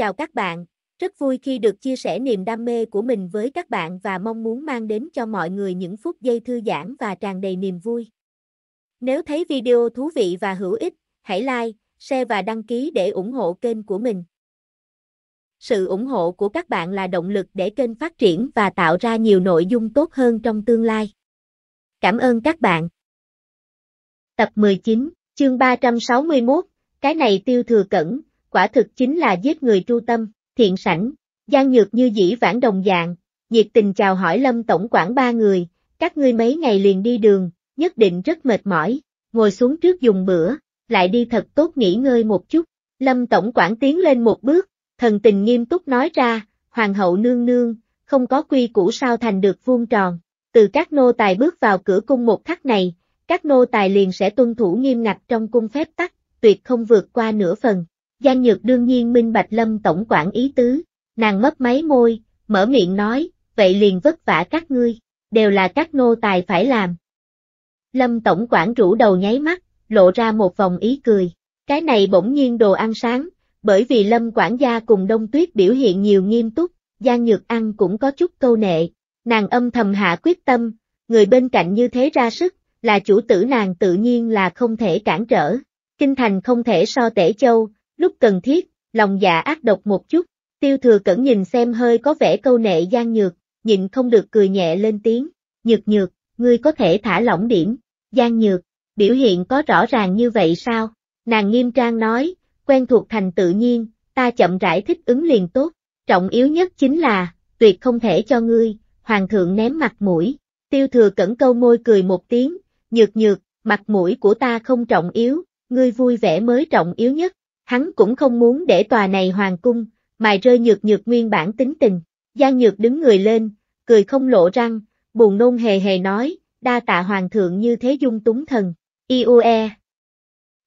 Chào các bạn, rất vui khi được chia sẻ niềm đam mê của mình với các bạn và mong muốn mang đến cho mọi người những phút giây thư giãn và tràn đầy niềm vui. Nếu thấy video thú vị và hữu ích, hãy like, share và đăng ký để ủng hộ kênh của mình. Sự ủng hộ của các bạn là động lực để kênh phát triển và tạo ra nhiều nội dung tốt hơn trong tương lai. Cảm ơn các bạn. Tập 19, chương 361, cái này tiêu thừa cẩn, quả thực chính là giết người tru tâm, thiện sảnh, gian nhược như dĩ vãng đồng dạng, nhiệt tình chào hỏi lâm tổng quản ba người, các ngươi mấy ngày liền đi đường, nhất định rất mệt mỏi, ngồi xuống trước dùng bữa, lại đi thật tốt nghỉ ngơi một chút, lâm tổng quản tiến lên một bước, thần tình nghiêm túc nói ra, hoàng hậu nương nương, không có quy củ sao thành được vuông tròn, từ các nô tài bước vào cửa cung một khắc này, các nô tài liền sẽ tuân thủ nghiêm ngặt trong cung phép tắc, tuyệt không vượt qua nửa phần. Giang Nhược đương nhiên minh bạch lâm tổng quản ý tứ, nàng mấp máy môi, mở miệng nói, vậy liền vất vả các ngươi, đều là các nô tài phải làm. Lâm tổng quản rủ đầu nháy mắt, lộ ra một vòng ý cười, cái này bỗng nhiên đồ ăn sáng, bởi vì lâm quản gia cùng đông tuyết biểu hiện nhiều nghiêm túc, Giang Nhược ăn cũng có chút câu nệ, nàng âm thầm hạ quyết tâm, người bên cạnh như thế ra sức, là chủ tử nàng tự nhiên là không thể cản trở. Kinh thành không thể so tể châu, lúc cần thiết, lòng dạ ác độc một chút, tiêu thừa cẩn nhìn xem hơi có vẻ câu nệ gian nhược, nhịn không được cười nhẹ lên tiếng, nhược nhược, ngươi có thể thả lỏng điểm, gian nhược, biểu hiện có rõ ràng như vậy sao, nàng nghiêm trang nói, quen thuộc thành tự nhiên, ta chậm rãi thích ứng liền tốt, trọng yếu nhất chính là, tuyệt không thể cho ngươi, hoàng thượng ném mặt mũi, tiêu thừa cẩn câu môi cười một tiếng, nhược nhược, mặt mũi của ta không trọng yếu, ngươi vui vẻ mới trọng yếu nhất, hắn cũng không muốn để tòa này hoàng cung, mài rơi nhược nhược nguyên bản tính tình. Giang Nhược đứng người lên, cười không lộ răng, buồn nôn hề hề nói, đa tạ hoàng thượng như thế dung túng thần, iue.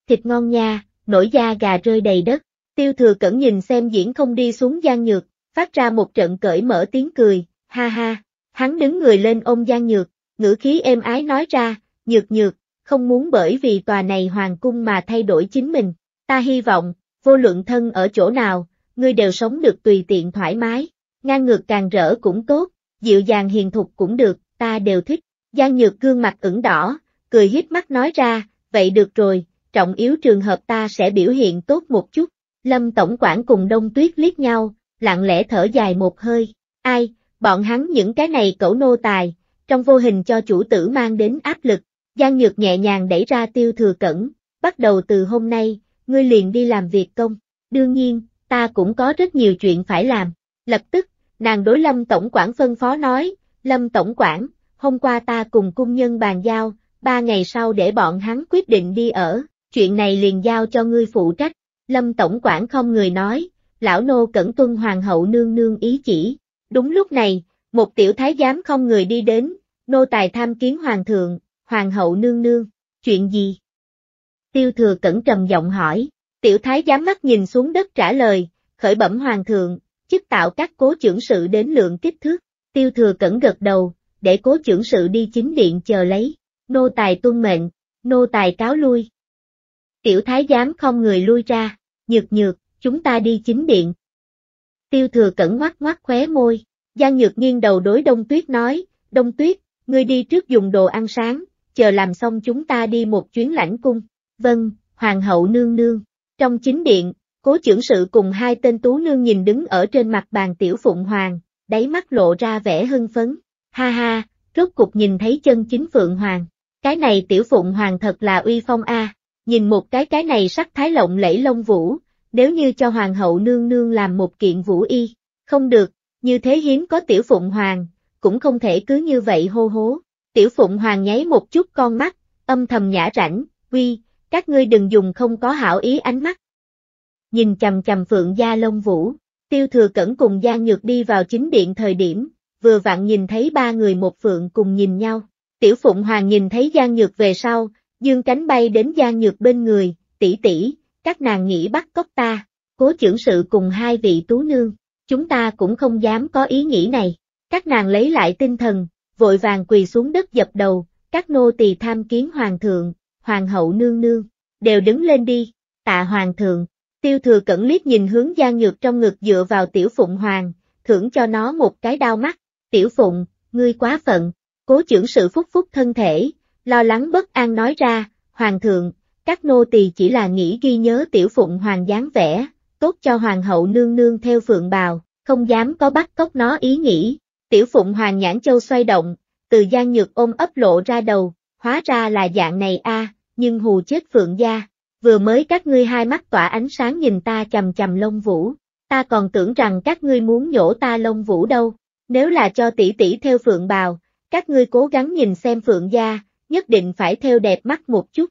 Thịt ngon nha, nổi da gà rơi đầy đất, tiêu thừa cẩn nhìn xem diễn không đi xuống Giang Nhược, phát ra một trận cởi mở tiếng cười, ha ha, hắn đứng người lên ôm Giang Nhược, ngữ khí êm ái nói ra, Nhược Nhược, không muốn bởi vì tòa này hoàng cung mà thay đổi chính mình, Ta hy vọng, vô luận thân ở chỗ nào, ngươi đều sống được tùy tiện thoải mái, ngang ngược càng rỡ cũng tốt, dịu dàng hiền thục cũng được, ta đều thích. Giang Nhược gương mặt ửng đỏ, cười híp mắt nói ra, vậy được rồi, trọng yếu trường hợp ta sẽ biểu hiện tốt một chút. Lâm Tổng quản cùng Đông Tuyết liếc nhau, lặng lẽ thở dài một hơi. Ai, bọn hắn những cái này cẩu nô tài, trong vô hình cho chủ tử mang đến áp lực. Giang Nhược nhẹ nhàng đẩy ra tiêu thừa cẩn, bắt đầu từ hôm nay, ngươi liền đi làm việc công. Đương nhiên, ta cũng có rất nhiều chuyện phải làm. Lập tức, nàng đối Lâm Tổng quản phân phó nói, Lâm Tổng quản, hôm qua ta cùng cung nhân bàn giao, ba ngày sau để bọn hắn quyết định đi ở, chuyện này liền giao cho ngươi phụ trách. Lâm Tổng quản không người nói, lão nô cẩn tuân hoàng hậu nương nương ý chỉ. Đúng lúc này, một tiểu thái giám không người đi đến, nô tài tham kiến hoàng thượng, hoàng hậu nương nương, chuyện gì? Tiêu thừa cẩn trầm giọng hỏi, tiểu thái giám mắt nhìn xuống đất trả lời, khởi bẩm hoàng thượng, chức tạo các cố trưởng sự đến lượng kích thước, tiêu thừa cẩn gật đầu, để cố trưởng sự đi chính điện chờ lấy, nô tài tuân mệnh, nô tài cáo lui. Tiểu thái giám không người lui ra, nhược nhược, chúng ta đi chính điện. Tiêu thừa cẩn ngoắt ngoắt khóe môi, Giang Nhược nghiêng đầu đối Đông Tuyết nói, Đông Tuyết, ngươi đi trước dùng đồ ăn sáng, chờ làm xong chúng ta đi một chuyến lãnh cung vâng, hoàng hậu nương nương. Trong chính điện, cố trưởng sự cùng hai tên tú nương nhìn đứng ở trên mặt bàn tiểu phụng hoàng, đáy mắt lộ ra vẻ hưng phấn. Ha ha, rốt cục nhìn thấy chân chính phượng hoàng. Cái này tiểu phụng hoàng thật là uy phong a. Nhìn một cái cái này sắc thái lộng lẫy lông vũ, nếu như cho hoàng hậu nương nương làm một kiện vũ y, không được, như thế hiếm có tiểu phụng hoàng, cũng không thể cứ như vậy hô hố. Tiểu phụng hoàng nháy một chút con mắt, âm thầm nhã rảnh, uy, các ngươi đừng dùng không có hảo ý ánh mắt. Nhìn chầm chầm Phượng Gia Long Vũ, tiêu thừa cẩn cùng Gia Nhược đi vào chính điện thời điểm, vừa vặn nhìn thấy ba người một Phượng cùng nhìn nhau. Tiểu Phụng Hoàng nhìn thấy Gia Nhược về sau, dương cánh bay đến Gia Nhược bên người, tỷ tỷ, các nàng nghĩ bắt cóc ta, cố trưởng sự cùng hai vị tú nương, chúng ta cũng không dám có ý nghĩ này. Các nàng lấy lại tinh thần, vội vàng quỳ xuống đất dập đầu, các nô tỳ tham kiến hoàng thượng, hoàng hậu nương nương, đều đứng lên đi, tạ hoàng thượng, tiêu thừa cẩn liếc nhìn hướng Giang Nhược trong ngực dựa vào tiểu phụng hoàng, thưởng cho nó một cái đau mắt, tiểu phụng, ngươi quá phận, cố trưởng sự phúc phúc thân thể, lo lắng bất an nói ra, hoàng thượng, các nô tỳ chỉ là nghĩ ghi nhớ tiểu phụng hoàng dáng vẻ, tốt cho hoàng hậu nương nương theo phượng bào, không dám có bắt cóc nó ý nghĩ, tiểu phụng hoàng nhãn châu xoay động, từ Giang Nhược ôm ấp lộ ra đầu, hóa ra là dạng này a, à, nhưng hù chết Phượng gia, vừa mới các ngươi hai mắt tỏa ánh sáng nhìn ta chầm chầm lông vũ, ta còn tưởng rằng các ngươi muốn nhổ ta lông vũ đâu, nếu là cho tỷ tỷ theo Phượng bào, các ngươi cố gắng nhìn xem Phượng gia, nhất định phải theo đẹp mắt một chút.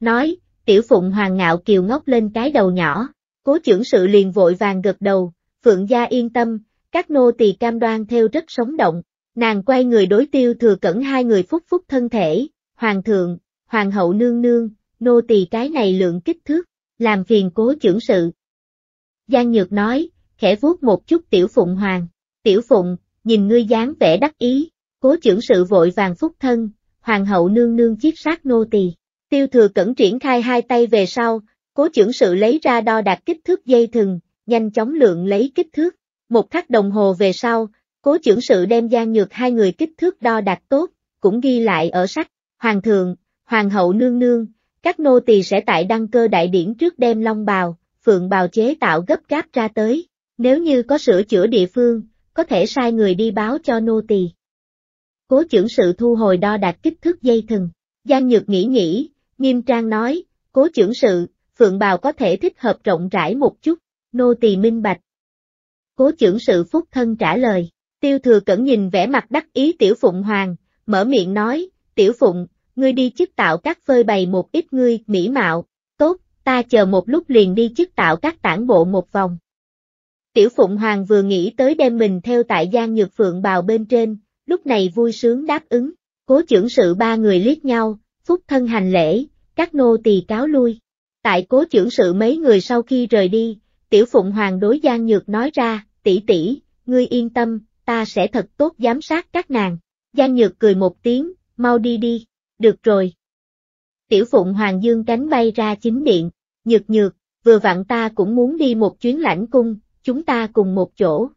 Nói, tiểu phụng hoàng ngạo kiều ngóc lên cái đầu nhỏ, cố trưởng sự liền vội vàng gật đầu, Phượng gia yên tâm, các nô tỳ cam đoan theo rất sống động, Nàng quay người đối tiêu thừa cẩn hai người phúc phúc thân thể, hoàng thượng, hoàng hậu nương nương, nô tỳ cái này lượng kích thước, làm phiền cố trưởng sự. Giang Nhược nói, khẽ vuốt một chút tiểu phụng hoàng, tiểu phụng, nhìn ngươi dáng vẻ đắc ý, cố trưởng sự vội vàng phúc thân, hoàng hậu nương nương chiết sát nô tỳ. Tiêu thừa cẩn triển khai hai tay về sau, cố trưởng sự lấy ra đo đạt kích thước dây thừng, nhanh chóng lượng lấy kích thước. Một khắc đồng hồ về sau, Cố trưởng sự đem gian Nhược hai người kích thước đo đạt tốt, cũng ghi lại ở sách, Hoàng thượng, Hoàng hậu nương nương, các nô tỳ sẽ tại đăng cơ đại điển trước đem long bào, phượng bào chế tạo gấp gáp ra tới, nếu như có sửa chữa địa phương, có thể sai người đi báo cho nô tỳ. Cố trưởng sự thu hồi đo đạt kích thước dây thừng, gian Nhược nghĩ nghĩ, nghiêm trang nói, cố trưởng sự, phượng bào có thể thích hợp rộng rãi một chút, nô tỳ minh bạch. Cố trưởng sự phúc thân trả lời. Tiêu thừa cẩn nhìn vẻ mặt đắc ý tiểu phụng hoàng, mở miệng nói, tiểu phụng, ngươi đi chức tạo các phơi bày một ít ngươi, mỹ mạo, tốt, ta chờ một lúc liền đi chức tạo các tản bộ một vòng. Tiểu Phụng Hoàng vừa nghĩ tới đem mình theo tại Giang Nhược Phượng bào bên trên, lúc này vui sướng đáp ứng, cố trưởng sự ba người liếc nhau, phúc thân hành lễ, các nô tỳ cáo lui. Tại cố trưởng sự mấy người sau khi rời đi, Tiểu Phụng Hoàng đối Giang Nhược nói ra, tỷ tỷ, ngươi yên tâm, ta sẽ thật tốt giám sát các nàng. Giang Nhược cười một tiếng, mau đi đi, được rồi. Tiểu Phụng Hoàng Dương cánh bay ra chính điện, Nhược Nhược, vừa vặn ta cũng muốn đi một chuyến lãnh cung, chúng ta cùng một chỗ.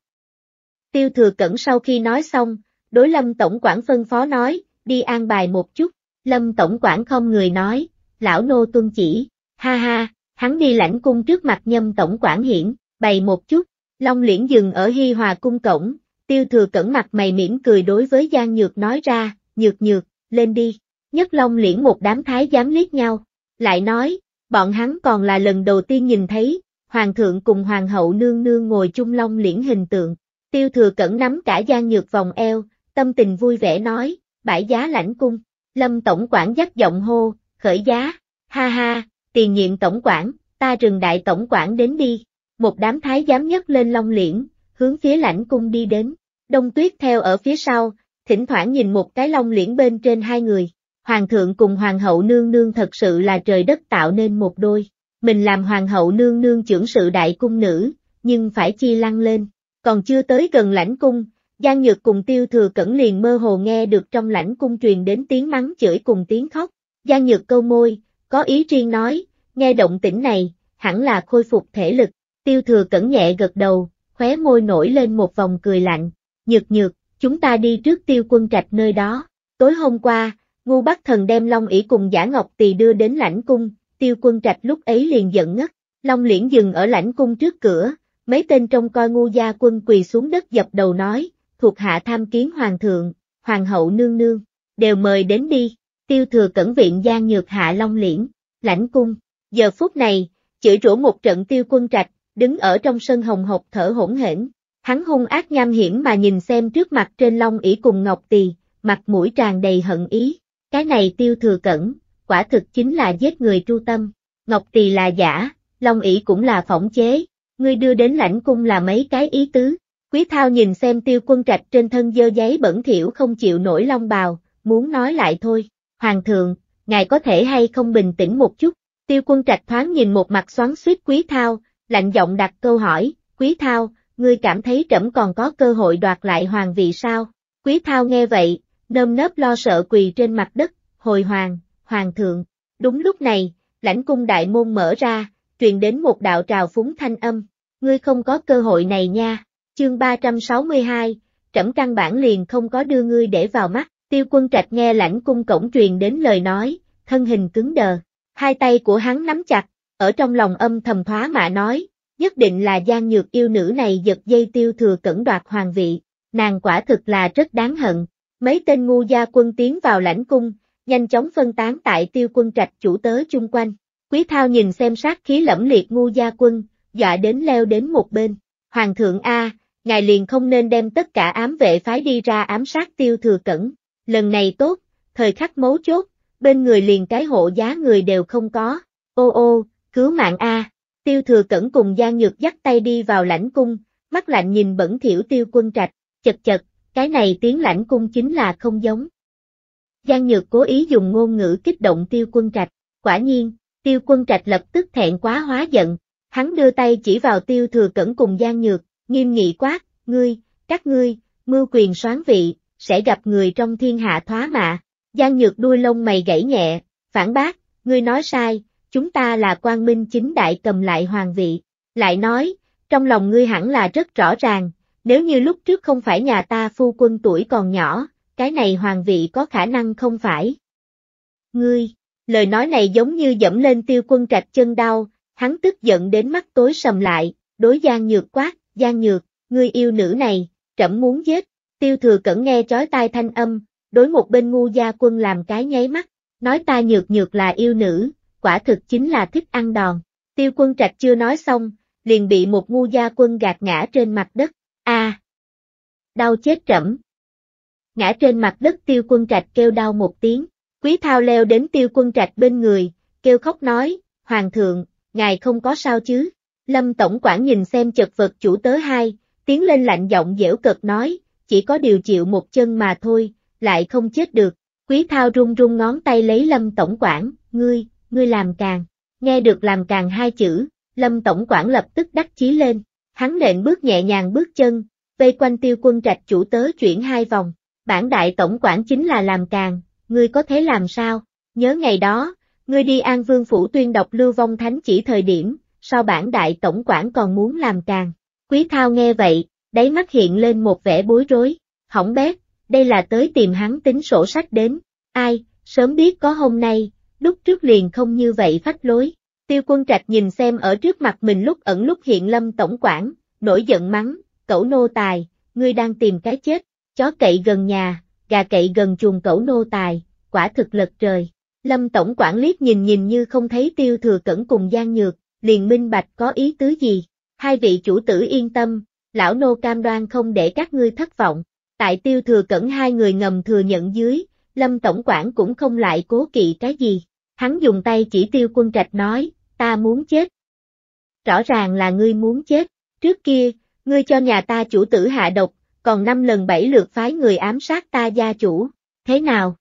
Tiêu Thừa Cẩn sau khi nói xong, đối Lâm Tổng quản phân phó nói, đi an bài một chút, Lâm Tổng quản không người nói, lão nô tuân chỉ, ha ha, hắn đi lãnh cung trước mặt nhâm Tổng quản hiển, bày một chút, Long Liễn dừng ở Hi Hòa cung cổng, Tiêu thừa cẩn mặt mày mỉm cười đối với Giang Nhược nói ra, nhược nhược, lên đi. Nhất Long liễn một đám thái giám liếc nhau, lại nói, bọn hắn còn là lần đầu tiên nhìn thấy, Hoàng thượng cùng Hoàng hậu nương nương ngồi chung Long liễn hình tượng. Tiêu thừa cẩn nắm cả Giang Nhược vòng eo, tâm tình vui vẻ nói, bãi giá lãnh cung, lâm tổng quản dắt giọng hô, khởi giá, ha ha, tiền nhiệm tổng quản, ta rừng đại tổng quản đến đi. Một đám thái giám nhất lên Long liễn, hướng phía lãnh cung đi đến. Đông tuyết theo ở phía sau, thỉnh thoảng nhìn một cái long liễn bên trên hai người. Hoàng thượng cùng hoàng hậu nương nương thật sự là trời đất tạo nên một đôi. Mình làm hoàng hậu nương nương trưởng sự đại cung nữ, nhưng phải chi lăng lên. Còn chưa tới gần lãnh cung, Giang Nhược cùng tiêu thừa cẩn liền mơ hồ nghe được trong lãnh cung truyền đến tiếng mắng chửi cùng tiếng khóc. Giang Nhược câu môi, có ý riêng nói, nghe động tĩnh này, hẳn là khôi phục thể lực. Tiêu thừa cẩn nhẹ gật đầu, khóe môi nổi lên một vòng cười lạnh nhược nhược, chúng ta đi trước tiêu quân trạch nơi đó. Tối hôm qua, ngu bắc thần đem Long ỷ cùng giả ngọc tỳ đưa đến lãnh cung, tiêu quân trạch lúc ấy liền giận ngất, Long liễn dừng ở lãnh cung trước cửa, mấy tên trong coi ngu gia quân quỳ xuống đất dập đầu nói, thuộc hạ tham kiến hoàng thượng, hoàng hậu nương nương, đều mời đến đi, tiêu thừa cẩn viện gian nhược hạ Long liễn, lãnh cung, giờ phút này, chửi rủa một trận tiêu quân trạch, đứng ở trong sân hồng hộc thở hỗn hển. Hắn hung ác nham hiểm mà nhìn xem trước mặt trên long ỷ cùng Ngọc Tỳ, mặt mũi tràn đầy hận ý. Cái này tiêu thừa cẩn, quả thực chính là giết người tru tâm. Ngọc Tỳ là giả, long ỷ cũng là phỏng chế. Ngươi đưa đến lãnh cung là mấy cái ý tứ. Quý thao nhìn xem tiêu quân trạch trên thân dơ giấy bẩn thỉu không chịu nổi long bào, muốn nói lại thôi. Hoàng thượng, ngài có thể hay không bình tĩnh một chút. Tiêu quân trạch thoáng nhìn một mặt xoắn suýt quý thao, lạnh giọng đặt câu hỏi, quý thao, ngươi cảm thấy trẫm còn có cơ hội đoạt lại hoàng vị sao? Quý thao nghe vậy, nơm nớp lo sợ quỳ trên mặt đất, hồi hoàng, hoàng thượng. Đúng lúc này, lãnh cung đại môn mở ra, truyền đến một đạo trào phúng thanh âm, ngươi không có cơ hội này nha, chương 362, trẫm căn bản liền không có đưa ngươi để vào mắt, tiêu quân trạch nghe lãnh cung cổng truyền đến lời nói, thân hình cứng đờ, hai tay của hắn nắm chặt, ở trong lòng âm thầm thoá mạ nói, nhất định là Giang Nhược yêu nữ này giật dây tiêu thừa cẩn đoạt hoàng vị, nàng quả thực là rất đáng hận. Mấy tên ngu gia quân tiến vào lãnh cung, nhanh chóng phân tán tại tiêu quân trạch chủ tớ chung quanh. Quý thao nhìn xem sát khí lẫm liệt ngu gia quân, dọa đến leo đến một bên. Hoàng thượng A, ngài liền không nên đem tất cả ám vệ phái đi ra ám sát tiêu thừa cẩn. Lần này tốt, thời khắc mấu chốt, bên người liền cái hộ giá người đều không có. Ô ô, cứu mạng A. Tiêu thừa cẩn cùng Giang Nhược dắt tay đi vào lãnh cung, mắt lạnh nhìn bẩn thiểu tiêu quân trạch, chật chật, cái này tiếng lãnh cung chính là không giống. Giang Nhược cố ý dùng ngôn ngữ kích động tiêu quân trạch, quả nhiên, tiêu quân trạch lập tức thẹn quá hóa giận, hắn đưa tay chỉ vào tiêu thừa cẩn cùng Giang Nhược, nghiêm nghị quát, ngươi, các ngươi, mưu quyền soán vị, sẽ gặp người trong thiên hạ thoá mạ. Giang Nhược đuôi lông mày gãy nhẹ, phản bác, ngươi nói sai, chúng ta là quan minh chính đại cầm lại hoàng vị, lại nói, trong lòng ngươi hẳn là rất rõ ràng, nếu như lúc trước không phải nhà ta phu quân tuổi còn nhỏ, cái này hoàng vị có khả năng không phải. Ngươi, lời nói này giống như dẫm lên tiêu quân trạch chân đau, hắn tức giận đến mắt tối sầm lại, đối gian nhược quát, gian nhược, ngươi yêu nữ này, trẫm muốn giết, tiêu thừa cẩn nghe chói tai thanh âm, đối một bên ngu gia quân làm cái nháy mắt, nói ta nhược nhược là yêu nữ, quả thực chính là thích ăn đòn. Tiêu quân trạch chưa nói xong, liền bị một ngu gia quân gạt ngã trên mặt đất. A! À, đau chết trẫm. Ngã trên mặt đất tiêu quân trạch kêu đau một tiếng, quý thao leo đến tiêu quân trạch bên người, kêu khóc nói, Hoàng thượng, ngài không có sao chứ. Lâm Tổng quản nhìn xem chật vật chủ tớ hai, tiến lên lạnh giọng dễu cợt nói, chỉ có điều chịu một chân mà thôi, lại không chết được. Quý thao run run ngón tay lấy Lâm Tổng quản, ngươi, ngươi làm càng. Nghe được làm càng hai chữ, Lâm Tổng quản lập tức đắc chí lên, hắn nện bước nhẹ nhàng bước chân, vây quanh tiêu quân trạch chủ tớ chuyển hai vòng, bản đại tổng quản chính là làm càng, ngươi có thể làm sao, nhớ ngày đó, ngươi đi An Vương Phủ tuyên đọc lưu vong thánh chỉ thời điểm, sao bản đại tổng quản còn muốn làm càng, quý thao nghe vậy, đáy mắt hiện lên một vẻ bối rối, hỏng bét, đây là tới tìm hắn tính sổ sách đến, ai, sớm biết có hôm nay, lúc trước liền không như vậy phách lối. Tiêu quân trạch nhìn xem ở trước mặt mình lúc ẩn lúc hiện lâm tổng quản, nổi giận mắng, cẩu nô tài, ngươi đang tìm cái chết, chó cậy gần nhà, gà cậy gần chuồng cẩu nô tài, quả thực lật trời. Lâm tổng quản liếc nhìn nhìn như không thấy tiêu thừa cẩn cùng gian nhược, liền minh bạch có ý tứ gì. Hai vị chủ tử yên tâm, lão nô cam đoan không để các ngươi thất vọng. Tại tiêu thừa cẩn hai người ngầm thừa nhận dưới, Lâm tổng quản cũng không lại cố kỵ cái gì. Hắn dùng tay chỉ tiêu quân trạch nói, ta muốn chết. Rõ ràng là ngươi muốn chết, trước kia, ngươi cho nhà ta chủ tử hạ độc, còn năm lần bảy lượt phái người ám sát ta gia chủ, thế nào?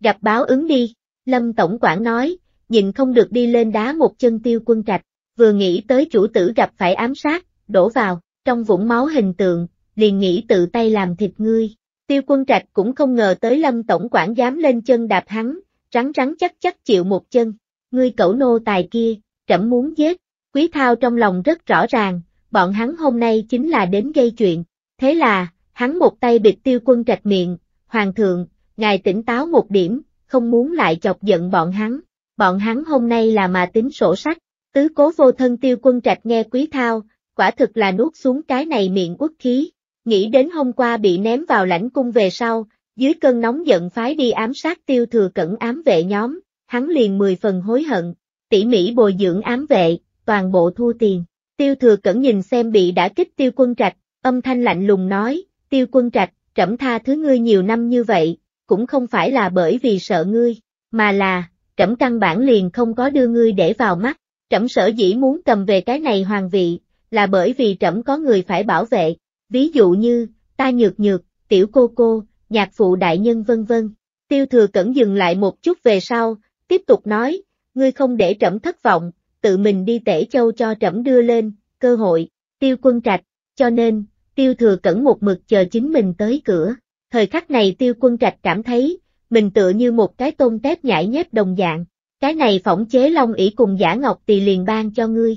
Gặp báo ứng đi, Lâm Tổng quản nói, nhìn không được đi lên đá một chân tiêu quân trạch, vừa nghĩ tới chủ tử gặp phải ám sát, đổ vào, trong vũng máu hình tượng, liền nghĩ tự tay làm thịt ngươi. Tiêu quân trạch cũng không ngờ tới Lâm Tổng quản dám lên chân đạp hắn, rắn rắn chắc chắc chịu một chân, ngươi cẩu nô tài kia, trẫm muốn giết, quý thao trong lòng rất rõ ràng, bọn hắn hôm nay chính là đến gây chuyện, thế là, hắn một tay bịt tiêu quân trạch miệng, hoàng thượng, ngài tỉnh táo một điểm, không muốn lại chọc giận bọn hắn, bọn hắn hôm nay là mà tính sổ sách, tứ cố vô thân tiêu quân trạch nghe quý thao, quả thực là nuốt xuống cái này miệng quốc khí, nghĩ đến hôm qua bị ném vào lãnh cung về sau, dưới cơn nóng giận phái đi ám sát tiêu thừa cẩn ám vệ nhóm, hắn liền mười phần hối hận, tỉ mỉ bồi dưỡng ám vệ, toàn bộ thu tiền. Tiêu thừa cẩn nhìn xem bị đã kích tiêu quân trạch, âm thanh lạnh lùng nói, tiêu quân trạch, trẫm tha thứ ngươi nhiều năm như vậy, cũng không phải là bởi vì sợ ngươi, mà là, trẫm căn bản liền không có đưa ngươi để vào mắt, trẫm sở dĩ muốn cầm về cái này hoàng vị, là bởi vì trẫm có người phải bảo vệ, ví dụ như, ta nhược nhược, tiểu cô cô, nhạc phụ đại nhân vân vân. Tiêu thừa cẩn dừng lại một chút về sau, tiếp tục nói, ngươi không để trẫm thất vọng, tự mình đi tể châu cho trẫm đưa lên, cơ hội, tiêu quân trạch, cho nên, tiêu thừa cẩn một mực chờ chính mình tới cửa. Thời khắc này tiêu quân trạch cảm thấy, mình tựa như một cái tôm tép nhảy nhép đồng dạng, cái này phỏng chế long ỷ cùng giả ngọc tỳ liền ban cho ngươi.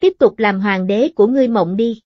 Tiếp tục làm hoàng đế của ngươi mộng đi.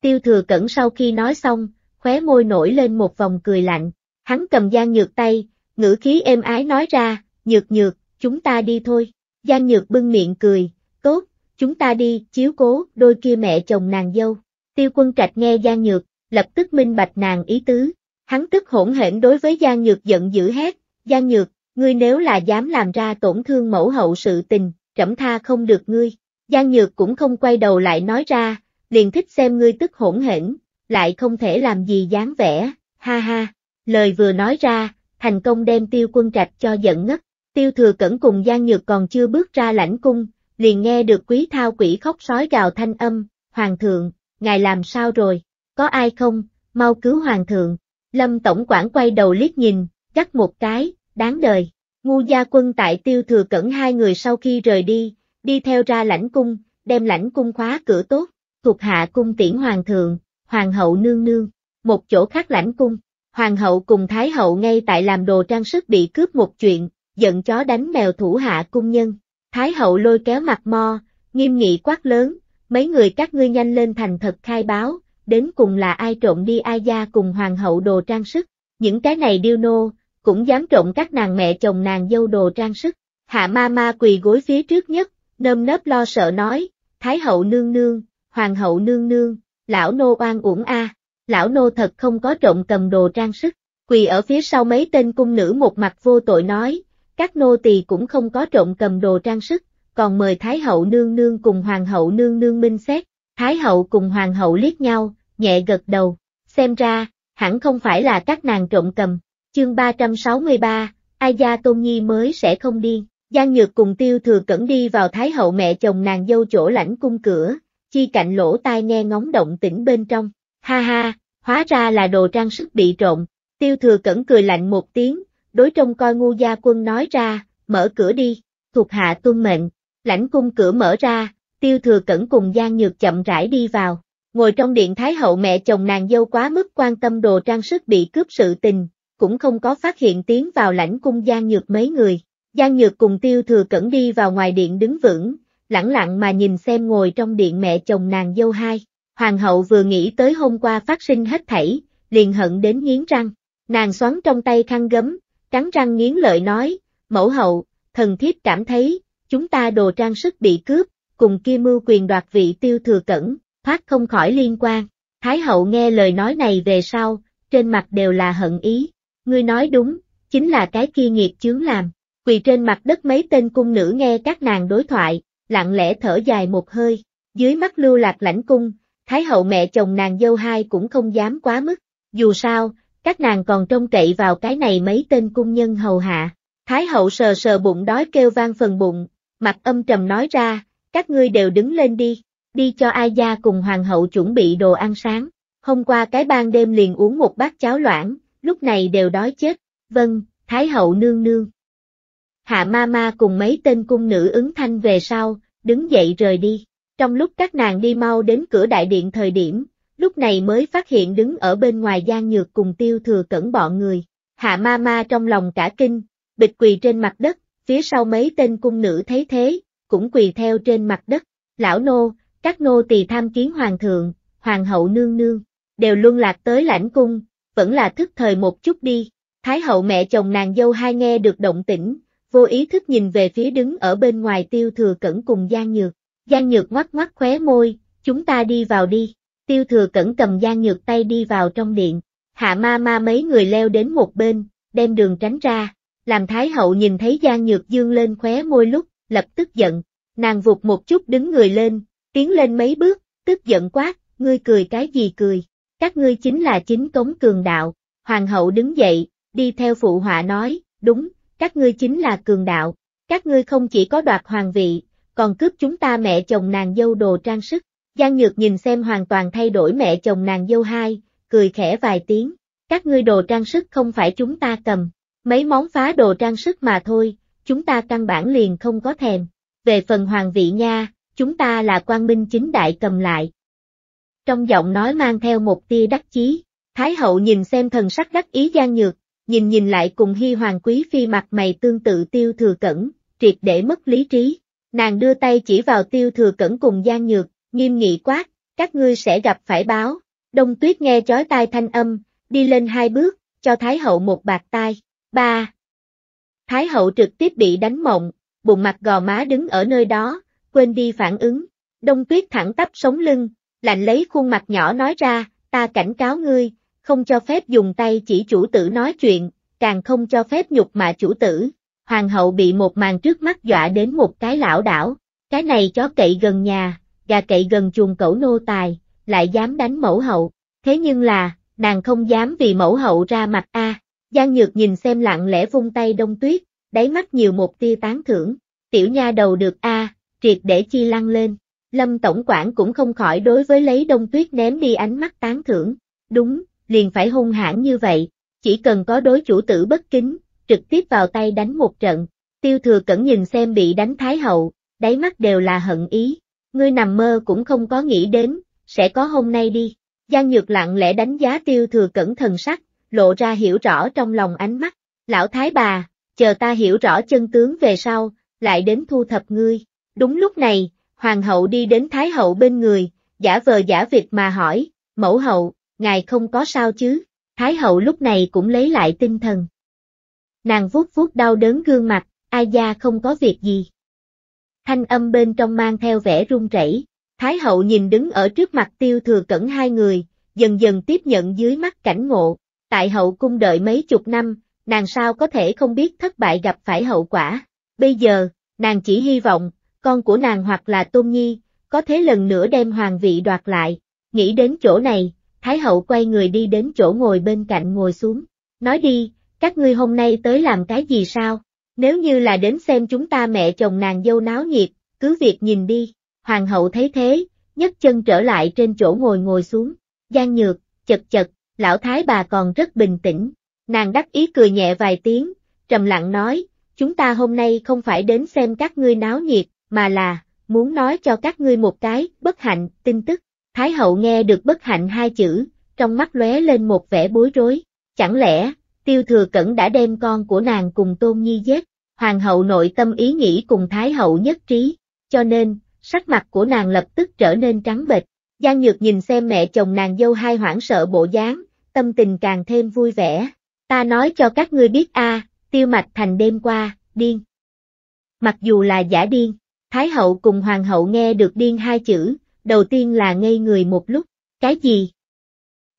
Tiêu thừa cẩn sau khi nói xong, khóe môi nổi lên một vòng cười lạnh. Hắn cầm Giang Nhược tay, ngữ khí êm ái nói ra, Nhược Nhược, chúng ta đi thôi. Giang Nhược bưng miệng cười, tốt, chúng ta đi, chiếu cố, đôi kia mẹ chồng nàng dâu. Tiêu quân trạch nghe Giang Nhược, lập tức minh bạch nàng ý tứ. Hắn tức hỗn hển đối với Giang Nhược giận dữ hét, Giang Nhược, ngươi nếu là dám làm ra tổn thương mẫu hậu sự tình, trẫm tha không được ngươi. Giang Nhược cũng không quay đầu lại nói ra, liền thích xem ngươi tức hỗn hển, lại không thể làm gì dáng vẻ, ha ha. Lời vừa nói ra, thành công đem tiêu quân trạch cho giận ngất. Tiêu thừa cẩn cùng Giang Nhược còn chưa bước ra lãnh cung, liền nghe được quý thao quỷ khóc sói gào thanh âm, Hoàng thượng, ngài làm sao rồi, có ai không, mau cứu Hoàng thượng. Lâm Tổng quản quay đầu liếc nhìn, gắt một cái, đáng đời. Ngu gia quân tại tiêu thừa cẩn hai người sau khi rời đi, đi theo ra lãnh cung, đem lãnh cung khóa cửa tốt, thuộc hạ cung tiễn Hoàng thượng, hoàng hậu nương nương. Một chỗ khác lãnh cung, hoàng hậu cùng thái hậu ngay tại làm đồ trang sức bị cướp một chuyện, giận chó đánh mèo thủ hạ cung nhân. Thái hậu lôi kéo mặt mo, nghiêm nghị quát lớn, mấy người các ngươi nhanh lên thành thật khai báo, đến cùng là ai trộm đi ai gia cùng hoàng hậu đồ trang sức, những cái này điêu nô, cũng dám trộm các nàng mẹ chồng nàng dâu đồ trang sức. Hạ ma ma quỳ gối phía trước nhất, nơm nớp lo sợ nói, Thái hậu nương nương, Hoàng hậu nương nương, lão nô oan uổng a, lão nô thật không có trộm cầm đồ trang sức, quỳ ở phía sau mấy tên cung nữ một mặt vô tội nói, các nô tỳ cũng không có trộm cầm đồ trang sức, còn mời Thái hậu nương nương cùng Hoàng hậu nương nương minh xét, Thái hậu cùng Hoàng hậu liếc nhau, nhẹ gật đầu, xem ra, hẳn không phải là các nàng trộm cầm, chương 363, Ai gia Tôn Nhi mới sẽ không điên. Giang Nhược cùng Tiêu Thừa Cẩn đi vào Thái hậu mẹ chồng nàng dâu chỗ lãnh cung cửa, Chi cạnh lỗ tai nghe ngóng động tĩnh bên trong, ha ha, hóa ra là đồ trang sức bị trộn, tiêu thừa cẩn cười lạnh một tiếng, đối trông coi ngu gia quân nói ra, mở cửa đi, thuộc hạ tuân mệnh, lãnh cung cửa mở ra, tiêu thừa cẩn cùng Giang Nhược chậm rãi đi vào, ngồi trong điện thái hậu mẹ chồng nàng dâu quá mức quan tâm đồ trang sức bị cướp sự tình, cũng không có phát hiện tiếng vào lãnh cung Giang Nhược mấy người, Giang Nhược cùng tiêu thừa cẩn đi vào ngoài điện đứng vững, lẳng lặng mà nhìn xem ngồi trong điện mẹ chồng nàng dâu hai. Hoàng hậu vừa nghĩ tới hôm qua phát sinh hết thảy, liền hận đến nghiến răng. Nàng xoắn trong tay khăn gấm, cắn răng nghiến lợi nói, mẫu hậu, thần thiếp cảm thấy, chúng ta đồ trang sức bị cướp, cùng kia mưu quyền đoạt vị tiêu thừa cẩn, thoát không khỏi liên quan. Thái hậu nghe lời nói này về sau, trên mặt đều là hận ý. Ngươi nói đúng, chính là cái kia nghiệt chướng làm. Quỳ trên mặt đất mấy tên cung nữ nghe các nàng đối thoại, lặng lẽ thở dài một hơi, dưới mắt lưu lạc lãnh cung, thái hậu mẹ chồng nàng dâu hai cũng không dám quá mức, dù sao, các nàng còn trông cậy vào cái này mấy tên cung nhân hầu hạ. Thái hậu sờ sờ bụng đói kêu vang phần bụng, mặt âm trầm nói ra, các ngươi đều đứng lên đi, đi cho ai gia cùng hoàng hậu chuẩn bị đồ ăn sáng, hôm qua cái ban đêm liền uống một bát cháo loãng, lúc này đều đói chết, vâng, thái hậu nương nương. Hạ ma ma cùng mấy tên cung nữ ứng thanh về sau, đứng dậy rời đi. Trong lúc các nàng đi mau đến cửa đại điện thời điểm, lúc này mới phát hiện đứng ở bên ngoài gian nhược cùng tiêu thừa cẩn bọn người. Hạ ma ma trong lòng cả kinh, bịch quỳ trên mặt đất, phía sau mấy tên cung nữ thấy thế, cũng quỳ theo trên mặt đất. Lão nô, các nô tỳ tham kiến hoàng thượng, hoàng hậu nương nương, đều luân lạc tới lãnh cung, vẫn là thức thời một chút đi. Thái hậu mẹ chồng nàng dâu hai nghe được động tĩnh, vô ý thức nhìn về phía đứng ở bên ngoài tiêu thừa cẩn cùng gian Nhược. gian Nhược ngoắc ngoắc khóe môi, chúng ta đi vào đi. Tiêu thừa cẩn cầm gian Nhược tay đi vào trong điện. Hạ ma ma mấy người leo đến một bên, đem đường tránh ra. Làm Thái hậu nhìn thấy gian Nhược dương lên khóe môi lúc, lập tức giận. Nàng vụt một chút đứng người lên, tiến lên mấy bước, tức giận quá ngươi cười cái gì cười. Các ngươi chính là chính cống cường đạo. Hoàng hậu đứng dậy, đi theo phụ họa nói, đúng, các ngươi chính là cường đạo, các ngươi không chỉ có đoạt hoàng vị, còn cướp chúng ta mẹ chồng nàng dâu đồ trang sức. Giang Nhược nhìn xem hoàn toàn thay đổi mẹ chồng nàng dâu hai, cười khẽ vài tiếng, các ngươi đồ trang sức không phải chúng ta cầm, mấy món phá đồ trang sức mà thôi, chúng ta căn bản liền không có thèm. Về phần hoàng vị nha, chúng ta là quan minh chính đại cầm lại. Trong giọng nói mang theo một tia đắc chí, Thái hậu nhìn xem thần sắc đắc ý Giang Nhược, nhìn nhìn lại cùng Hy Hoàng Quý Phi mặt mày tương tự tiêu thừa cẩn, triệt để mất lý trí. Nàng đưa tay chỉ vào tiêu thừa cẩn cùng gian nhược, nghiêm nghị quát, các ngươi sẽ gặp phải báo. Đông tuyết nghe chói tai thanh âm, đi lên hai bước, cho Thái hậu một bạc tai. Ba. Thái hậu trực tiếp bị đánh mộng, bụng mặt gò má đứng ở nơi đó, quên đi phản ứng. Đông tuyết thẳng tắp sống lưng, lạnh lấy khuôn mặt nhỏ nói ra, ta cảnh cáo ngươi, không cho phép dùng tay chỉ chủ tử nói chuyện, càng không cho phép nhục mạ chủ tử. Hoàng hậu bị một màn trước mắt dọa đến một cái lão đảo, cái này chó cậy gần nhà, gà cậy gần chuồng cẩu nô tài, lại dám đánh mẫu hậu, thế nhưng là, nàng không dám vì mẫu hậu ra mặt a. Giang Nhược nhìn xem lặng lẽ vung tay đông tuyết, đáy mắt nhiều một tia tán thưởng, tiểu nha đầu được a, triệt để chi lăng lên. Lâm Tổng quản cũng không khỏi đối với lấy đông tuyết ném đi ánh mắt tán thưởng. Đúng, liền phải hung hãn như vậy, chỉ cần có đối chủ tử bất kính, trực tiếp vào tay đánh một trận. Tiêu thừa cẩn nhìn xem bị đánh thái hậu, đáy mắt đều là hận ý, ngươi nằm mơ cũng không có nghĩ đến, sẽ có hôm nay đi. Giang Nhược lặng lẽ đánh giá tiêu thừa cẩn thần sắc, lộ ra hiểu rõ trong lòng ánh mắt, lão thái bà, chờ ta hiểu rõ chân tướng về sau, lại đến thu thập ngươi. Đúng lúc này, hoàng hậu đi đến thái hậu bên người, giả vờ giả việc mà hỏi, mẫu hậu, ngài không có sao chứ, Thái hậu lúc này cũng lấy lại tinh thần. Nàng vuốt vuốt đau đớn gương mặt, ai gia không có việc gì. Thanh âm bên trong mang theo vẻ run rẩy. Thái hậu nhìn đứng ở trước mặt tiêu thừa cẩn hai người, dần dần tiếp nhận dưới mắt cảnh ngộ. Tại hậu cung đợi mấy chục năm, nàng sao có thể không biết thất bại gặp phải hậu quả. Bây giờ, nàng chỉ hy vọng, con của nàng hoặc là Tôn Nhi, có thế lần nữa đem hoàng vị đoạt lại. Nghĩ đến chỗ này, Thái hậu quay người đi đến chỗ ngồi bên cạnh ngồi xuống, nói đi, các ngươi hôm nay tới làm cái gì sao? Nếu như là đến xem chúng ta mẹ chồng nàng dâu náo nhiệt, cứ việc nhìn đi. Hoàng hậu thấy thế, nhấc chân trở lại trên chỗ ngồi ngồi xuống. Giang nhược, chật chật, lão thái bà còn rất bình tĩnh. Nàng đắc ý cười nhẹ vài tiếng, trầm lặng nói, chúng ta hôm nay không phải đến xem các ngươi náo nhiệt, mà là, muốn nói cho các ngươi một cái, bất hạnh, tin tức. Thái hậu nghe được bất hạnh hai chữ, trong mắt lóe lên một vẻ bối rối. Chẳng lẽ, tiêu thừa cẩn đã đem con của nàng cùng tôn nhi giết? Hoàng hậu nội tâm ý nghĩ cùng Thái hậu nhất trí, cho nên, sắc mặt của nàng lập tức trở nên trắng bệch. Giang Nhược nhìn xem mẹ chồng nàng dâu hai hoảng sợ bộ dáng, tâm tình càng thêm vui vẻ. Ta nói cho các ngươi biết a, tiêu mạch thành đêm qua, điên. Mặc dù là giả điên, Thái hậu cùng Hoàng hậu nghe được điên hai chữ, đầu tiên là ngây người một lúc, cái gì?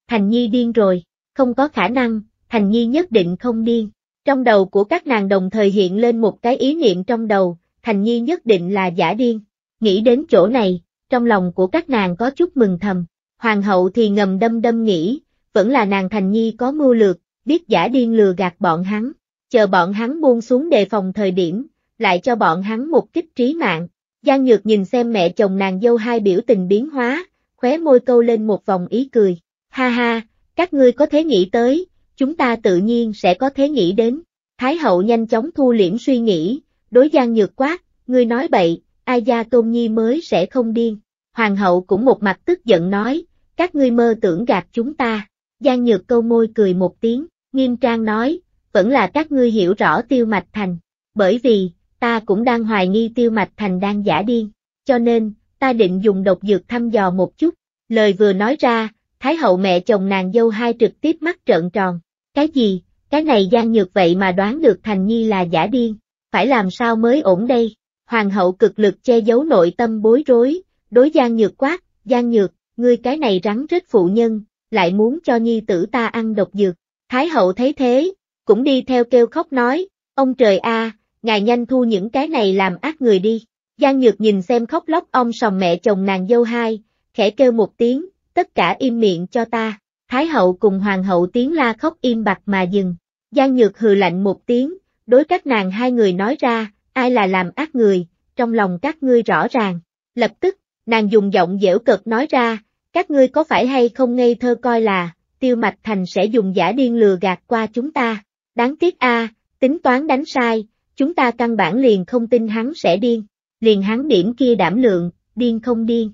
Thành Nhi điên rồi, không có khả năng, Thành Nhi nhất định không điên. Trong đầu của các nàng đồng thời hiện lên một cái ý niệm trong đầu, Thành Nhi nhất định là giả điên. Nghĩ đến chỗ này, trong lòng của các nàng có chút mừng thầm, Hoàng hậu thì ngầm đâm đâm nghĩ, vẫn là nàng Thành Nhi có mưu lược, biết giả điên lừa gạt bọn hắn, chờ bọn hắn buông xuống đề phòng thời điểm, lại cho bọn hắn một kích trí mạng, Giang Nhược nhìn xem mẹ chồng nàng dâu hai biểu tình biến hóa, khóe môi câu lên một vòng ý cười. Ha ha, các ngươi có thế nghĩ tới, chúng ta tự nhiên sẽ có thế nghĩ đến. Thái hậu nhanh chóng thu liễm suy nghĩ, đối Giang Nhược quát, ngươi nói bậy, ai gia tôn nhi mới sẽ không điên. Hoàng hậu cũng một mặt tức giận nói, các ngươi mơ tưởng gạt chúng ta. Giang Nhược câu môi cười một tiếng, nghiêm trang nói, vẫn là các ngươi hiểu rõ tiêu mạch thành. Bởi vì, ta cũng đang hoài nghi tiêu mạch thành đang giả điên, cho nên, ta định dùng độc dược thăm dò một chút. Lời vừa nói ra, Thái hậu mẹ chồng nàng dâu hai trực tiếp mắt trợn tròn. Cái gì, cái này gian nhược vậy mà đoán được Thành Nhi là giả điên, phải làm sao mới ổn đây? Hoàng hậu cực lực che giấu nội tâm bối rối, đối gian nhược quát, gian nhược, ngươi cái này rắn rết phụ nhân, lại muốn cho nhi tử ta ăn độc dược. Thái hậu thấy thế, cũng đi theo kêu khóc nói, ông trời a, à, ngài nhanh thu những cái này làm ác người đi. Giang Nhược nhìn xem khóc lóc ông sòng mẹ chồng nàng dâu hai, khẽ kêu một tiếng, tất cả im miệng cho ta. Thái hậu cùng hoàng hậu tiếng la khóc im bặt mà dừng. Giang Nhược hừ lạnh một tiếng, đối các nàng hai người nói ra, ai là làm ác người, trong lòng các ngươi rõ ràng. Lập tức, nàng dùng giọng dễu cực nói ra, các ngươi có phải hay không ngây thơ coi là, tiêu mạch thành sẽ dùng giả điên lừa gạt qua chúng ta. Đáng tiếc a tính toán đánh sai, chúng ta căn bản liền không tin hắn sẽ điên, liền hắn điểm kia đảm lượng, điên không điên.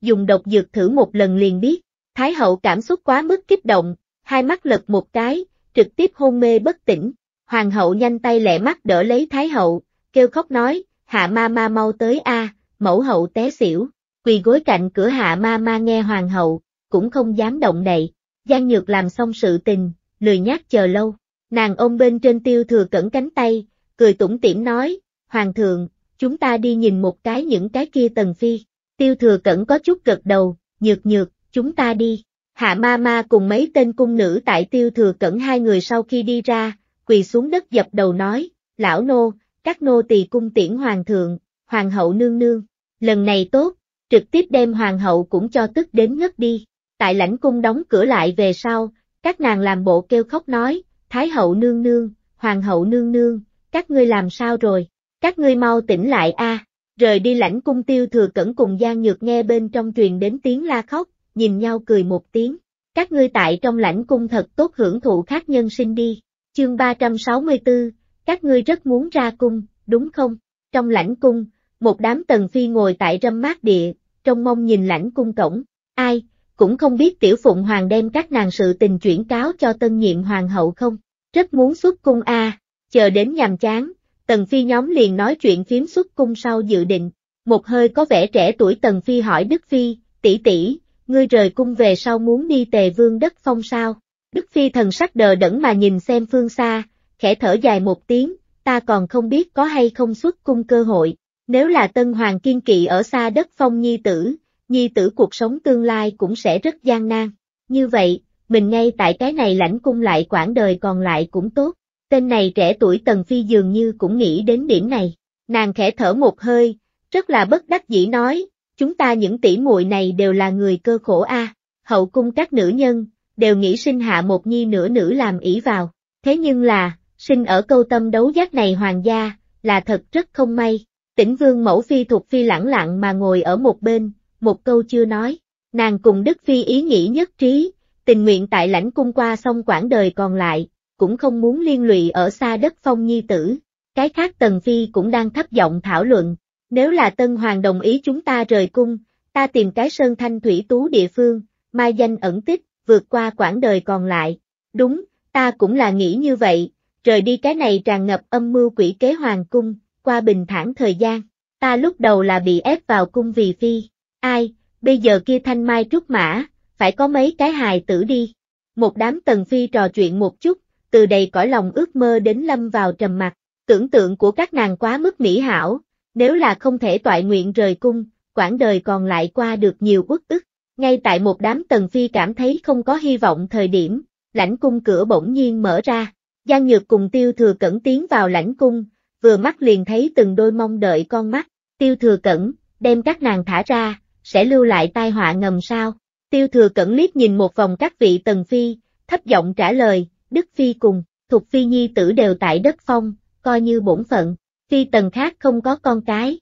Dùng độc dược thử một lần liền biết, Thái hậu cảm xúc quá mức kích động, hai mắt lật một cái, trực tiếp hôn mê bất tỉnh, hoàng hậu nhanh tay lẹ mắt đỡ lấy Thái hậu, kêu khóc nói, hạ ma ma mau tới a, mẫu hậu té xỉu, quỳ gối cạnh cửa hạ ma ma nghe hoàng hậu, cũng không dám động đậy, Giang Nhược làm xong sự tình, lười nhát chờ lâu, nàng ôm bên trên tiêu thừa cẩn cánh tay, cười tủm tỉm nói, Hoàng thượng, chúng ta đi nhìn một cái những cái kia tần phi. Tiêu thừa cẩn có chút gật đầu, nhược nhược, chúng ta đi. Hạ ma ma cùng mấy tên cung nữ tại tiêu thừa cẩn hai người sau khi đi ra, quỳ xuống đất dập đầu nói, lão nô, các nô tỳ cung tiễn hoàng thượng, hoàng hậu nương nương, lần này tốt, trực tiếp đem hoàng hậu cũng cho tức đến ngất đi. Tại lãnh cung đóng cửa lại về sau, các nàng làm bộ kêu khóc nói, thái hậu nương nương, hoàng hậu nương nương, các ngươi làm sao rồi, các ngươi mau tỉnh lại a. À. Rời đi lãnh cung tiêu thừa cẩn cùng gian Nhược nghe bên trong truyền đến tiếng la khóc, nhìn nhau cười một tiếng. Các ngươi tại trong lãnh cung thật tốt hưởng thụ khác nhân sinh đi. Chương 364, các ngươi rất muốn ra cung, đúng không? Trong lãnh cung, một đám tần phi ngồi tại râm mát địa, trong mong nhìn lãnh cung cổng. Ai, cũng không biết tiểu phụng hoàng đem các nàng sự tình chuyển cáo cho tân nhiệm hoàng hậu không? Rất muốn xuất cung a à chờ đến nhàm chán, Tần Phi nhóm liền nói chuyện phiếm xuất cung sau dự định. Một hơi có vẻ trẻ tuổi Tần Phi hỏi Đức Phi, tỷ tỷ, ngươi rời cung về sau muốn đi tề vương đất phong sao? Đức Phi thần sắc đờ đẫn mà nhìn xem phương xa, khẽ thở dài một tiếng, ta còn không biết có hay không xuất cung cơ hội. Nếu là tân hoàng kiên kỵ ở xa đất phong nhi tử, nhi tử cuộc sống tương lai cũng sẽ rất gian nan. Như vậy, mình ngay tại cái này lãnh cung lại quãng đời còn lại cũng tốt. Tên này trẻ tuổi Tần Phi dường như cũng nghĩ đến điểm này. Nàng khẽ thở một hơi, rất là bất đắc dĩ nói, chúng ta những tỷ muội này đều là người cơ khổ a, hậu cung các nữ nhân, đều nghĩ sinh hạ một nhi nửa nữ làm ỷ vào. Thế nhưng là, sinh ở câu tâm đấu giác này hoàng gia, là thật rất không may. Tĩnh vương mẫu phi thuộc phi lẳng lặng mà ngồi ở một bên, một câu chưa nói. Nàng cùng Đức Phi ý nghĩ nhất trí, tình nguyện tại lãnh cung qua xong quãng đời còn lại, cũng không muốn liên lụy ở xa đất phong nhi tử. Cái khác Tần Phi cũng đang thấp giọng thảo luận, nếu là Tân Hoàng đồng ý chúng ta rời cung, ta tìm cái sơn thanh thủy tú địa phương, mai danh ẩn tích, vượt qua quãng đời còn lại. Đúng, ta cũng là nghĩ như vậy, rời đi cái này tràn ngập âm mưu quỷ kế hoàng cung, qua bình thản thời gian. Ta lúc đầu là bị ép vào cung vì phi, ai, bây giờ kia thanh mai trúc mã, phải có mấy cái hài tử đi. Một đám tần phi trò chuyện một chút, từ đầy cõi lòng ước mơ đến lâm vào trầm mặc. Tưởng tượng của các nàng quá mức mỹ hảo, nếu là không thể toại nguyện rời cung, quãng đời còn lại qua được nhiều uất ức. Ngay tại một đám tần phi cảm thấy không có hy vọng thời điểm, lãnh cung cửa bỗng nhiên mở ra, Giang Nhược cùng Tiêu Thừa Cẩn tiến vào lãnh cung, vừa mắt liền thấy từng đôi mong đợi con mắt, Tiêu Thừa Cẩn, đem các nàng thả ra, sẽ lưu lại tai họa ngầm sao? Tiêu Thừa Cẩn liếc nhìn một vòng các vị tần phi, thấp giọng trả lời, Đức Phi cùng, Thục Phi Nhi tử đều tại đất phong, coi như bổn phận, Phi tần khác không có con cái.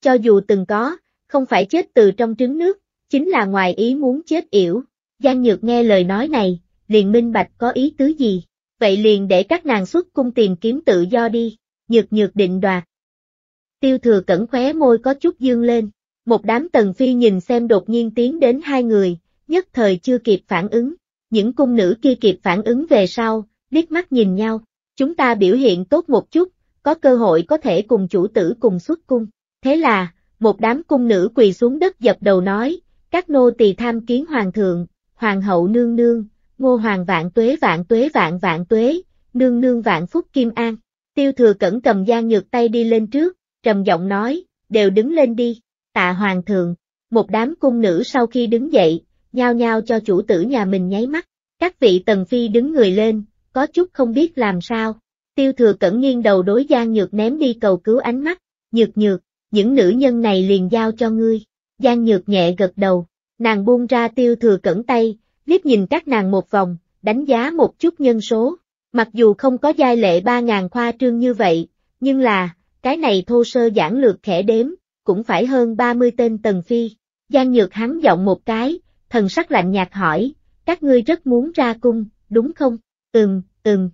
Cho dù từng có, không phải chết từ trong trứng nước, chính là ngoài ý muốn chết yểu. Giang Nhược nghe lời nói này, liền minh bạch có ý tứ gì, vậy liền để các nàng xuất cung tìm kiếm tự do đi, Nhược Nhược định đoạt. Tiêu thừa cẩn khóe môi có chút dương lên, một đám tần phi nhìn xem đột nhiên tiến đến hai người, nhất thời chưa kịp phản ứng. Những cung nữ kia kịp phản ứng về sau, liếc mắt nhìn nhau, chúng ta biểu hiện tốt một chút, có cơ hội có thể cùng chủ tử cùng xuất cung. Thế là, một đám cung nữ quỳ xuống đất dập đầu nói, các nô tỳ tham kiến hoàng thượng, hoàng hậu nương nương, ngô hoàng vạn tuế vạn tuế vạn vạn tuế, nương nương vạn phúc kim an. Tiêu thừa cẩn cầm gian nhược tay đi lên trước, trầm giọng nói, đều đứng lên đi, tạ hoàng thượng. Một đám cung nữ sau khi đứng dậy, nhao nhao cho chủ tử nhà mình nháy mắt. Các vị tần phi đứng người lên, có chút không biết làm sao. Tiêu thừa cẩn nghiêng đầu đối Giang Nhược ném đi cầu cứu ánh mắt, nhược nhược, những nữ nhân này liền giao cho ngươi. Giang Nhược nhẹ gật đầu, nàng buông ra tiêu thừa cẩn tay, liếc nhìn các nàng một vòng, đánh giá một chút nhân số. Mặc dù không có giai lệ ba ngàn khoa trương như vậy, nhưng là, cái này thô sơ giản lược khẽ đếm, cũng phải hơn 30 tên tần phi. Giang Nhược hắn giọng một cái, thần sắc lạnh nhạt hỏi, các ngươi rất muốn ra cung, đúng không? Ừm, ừm.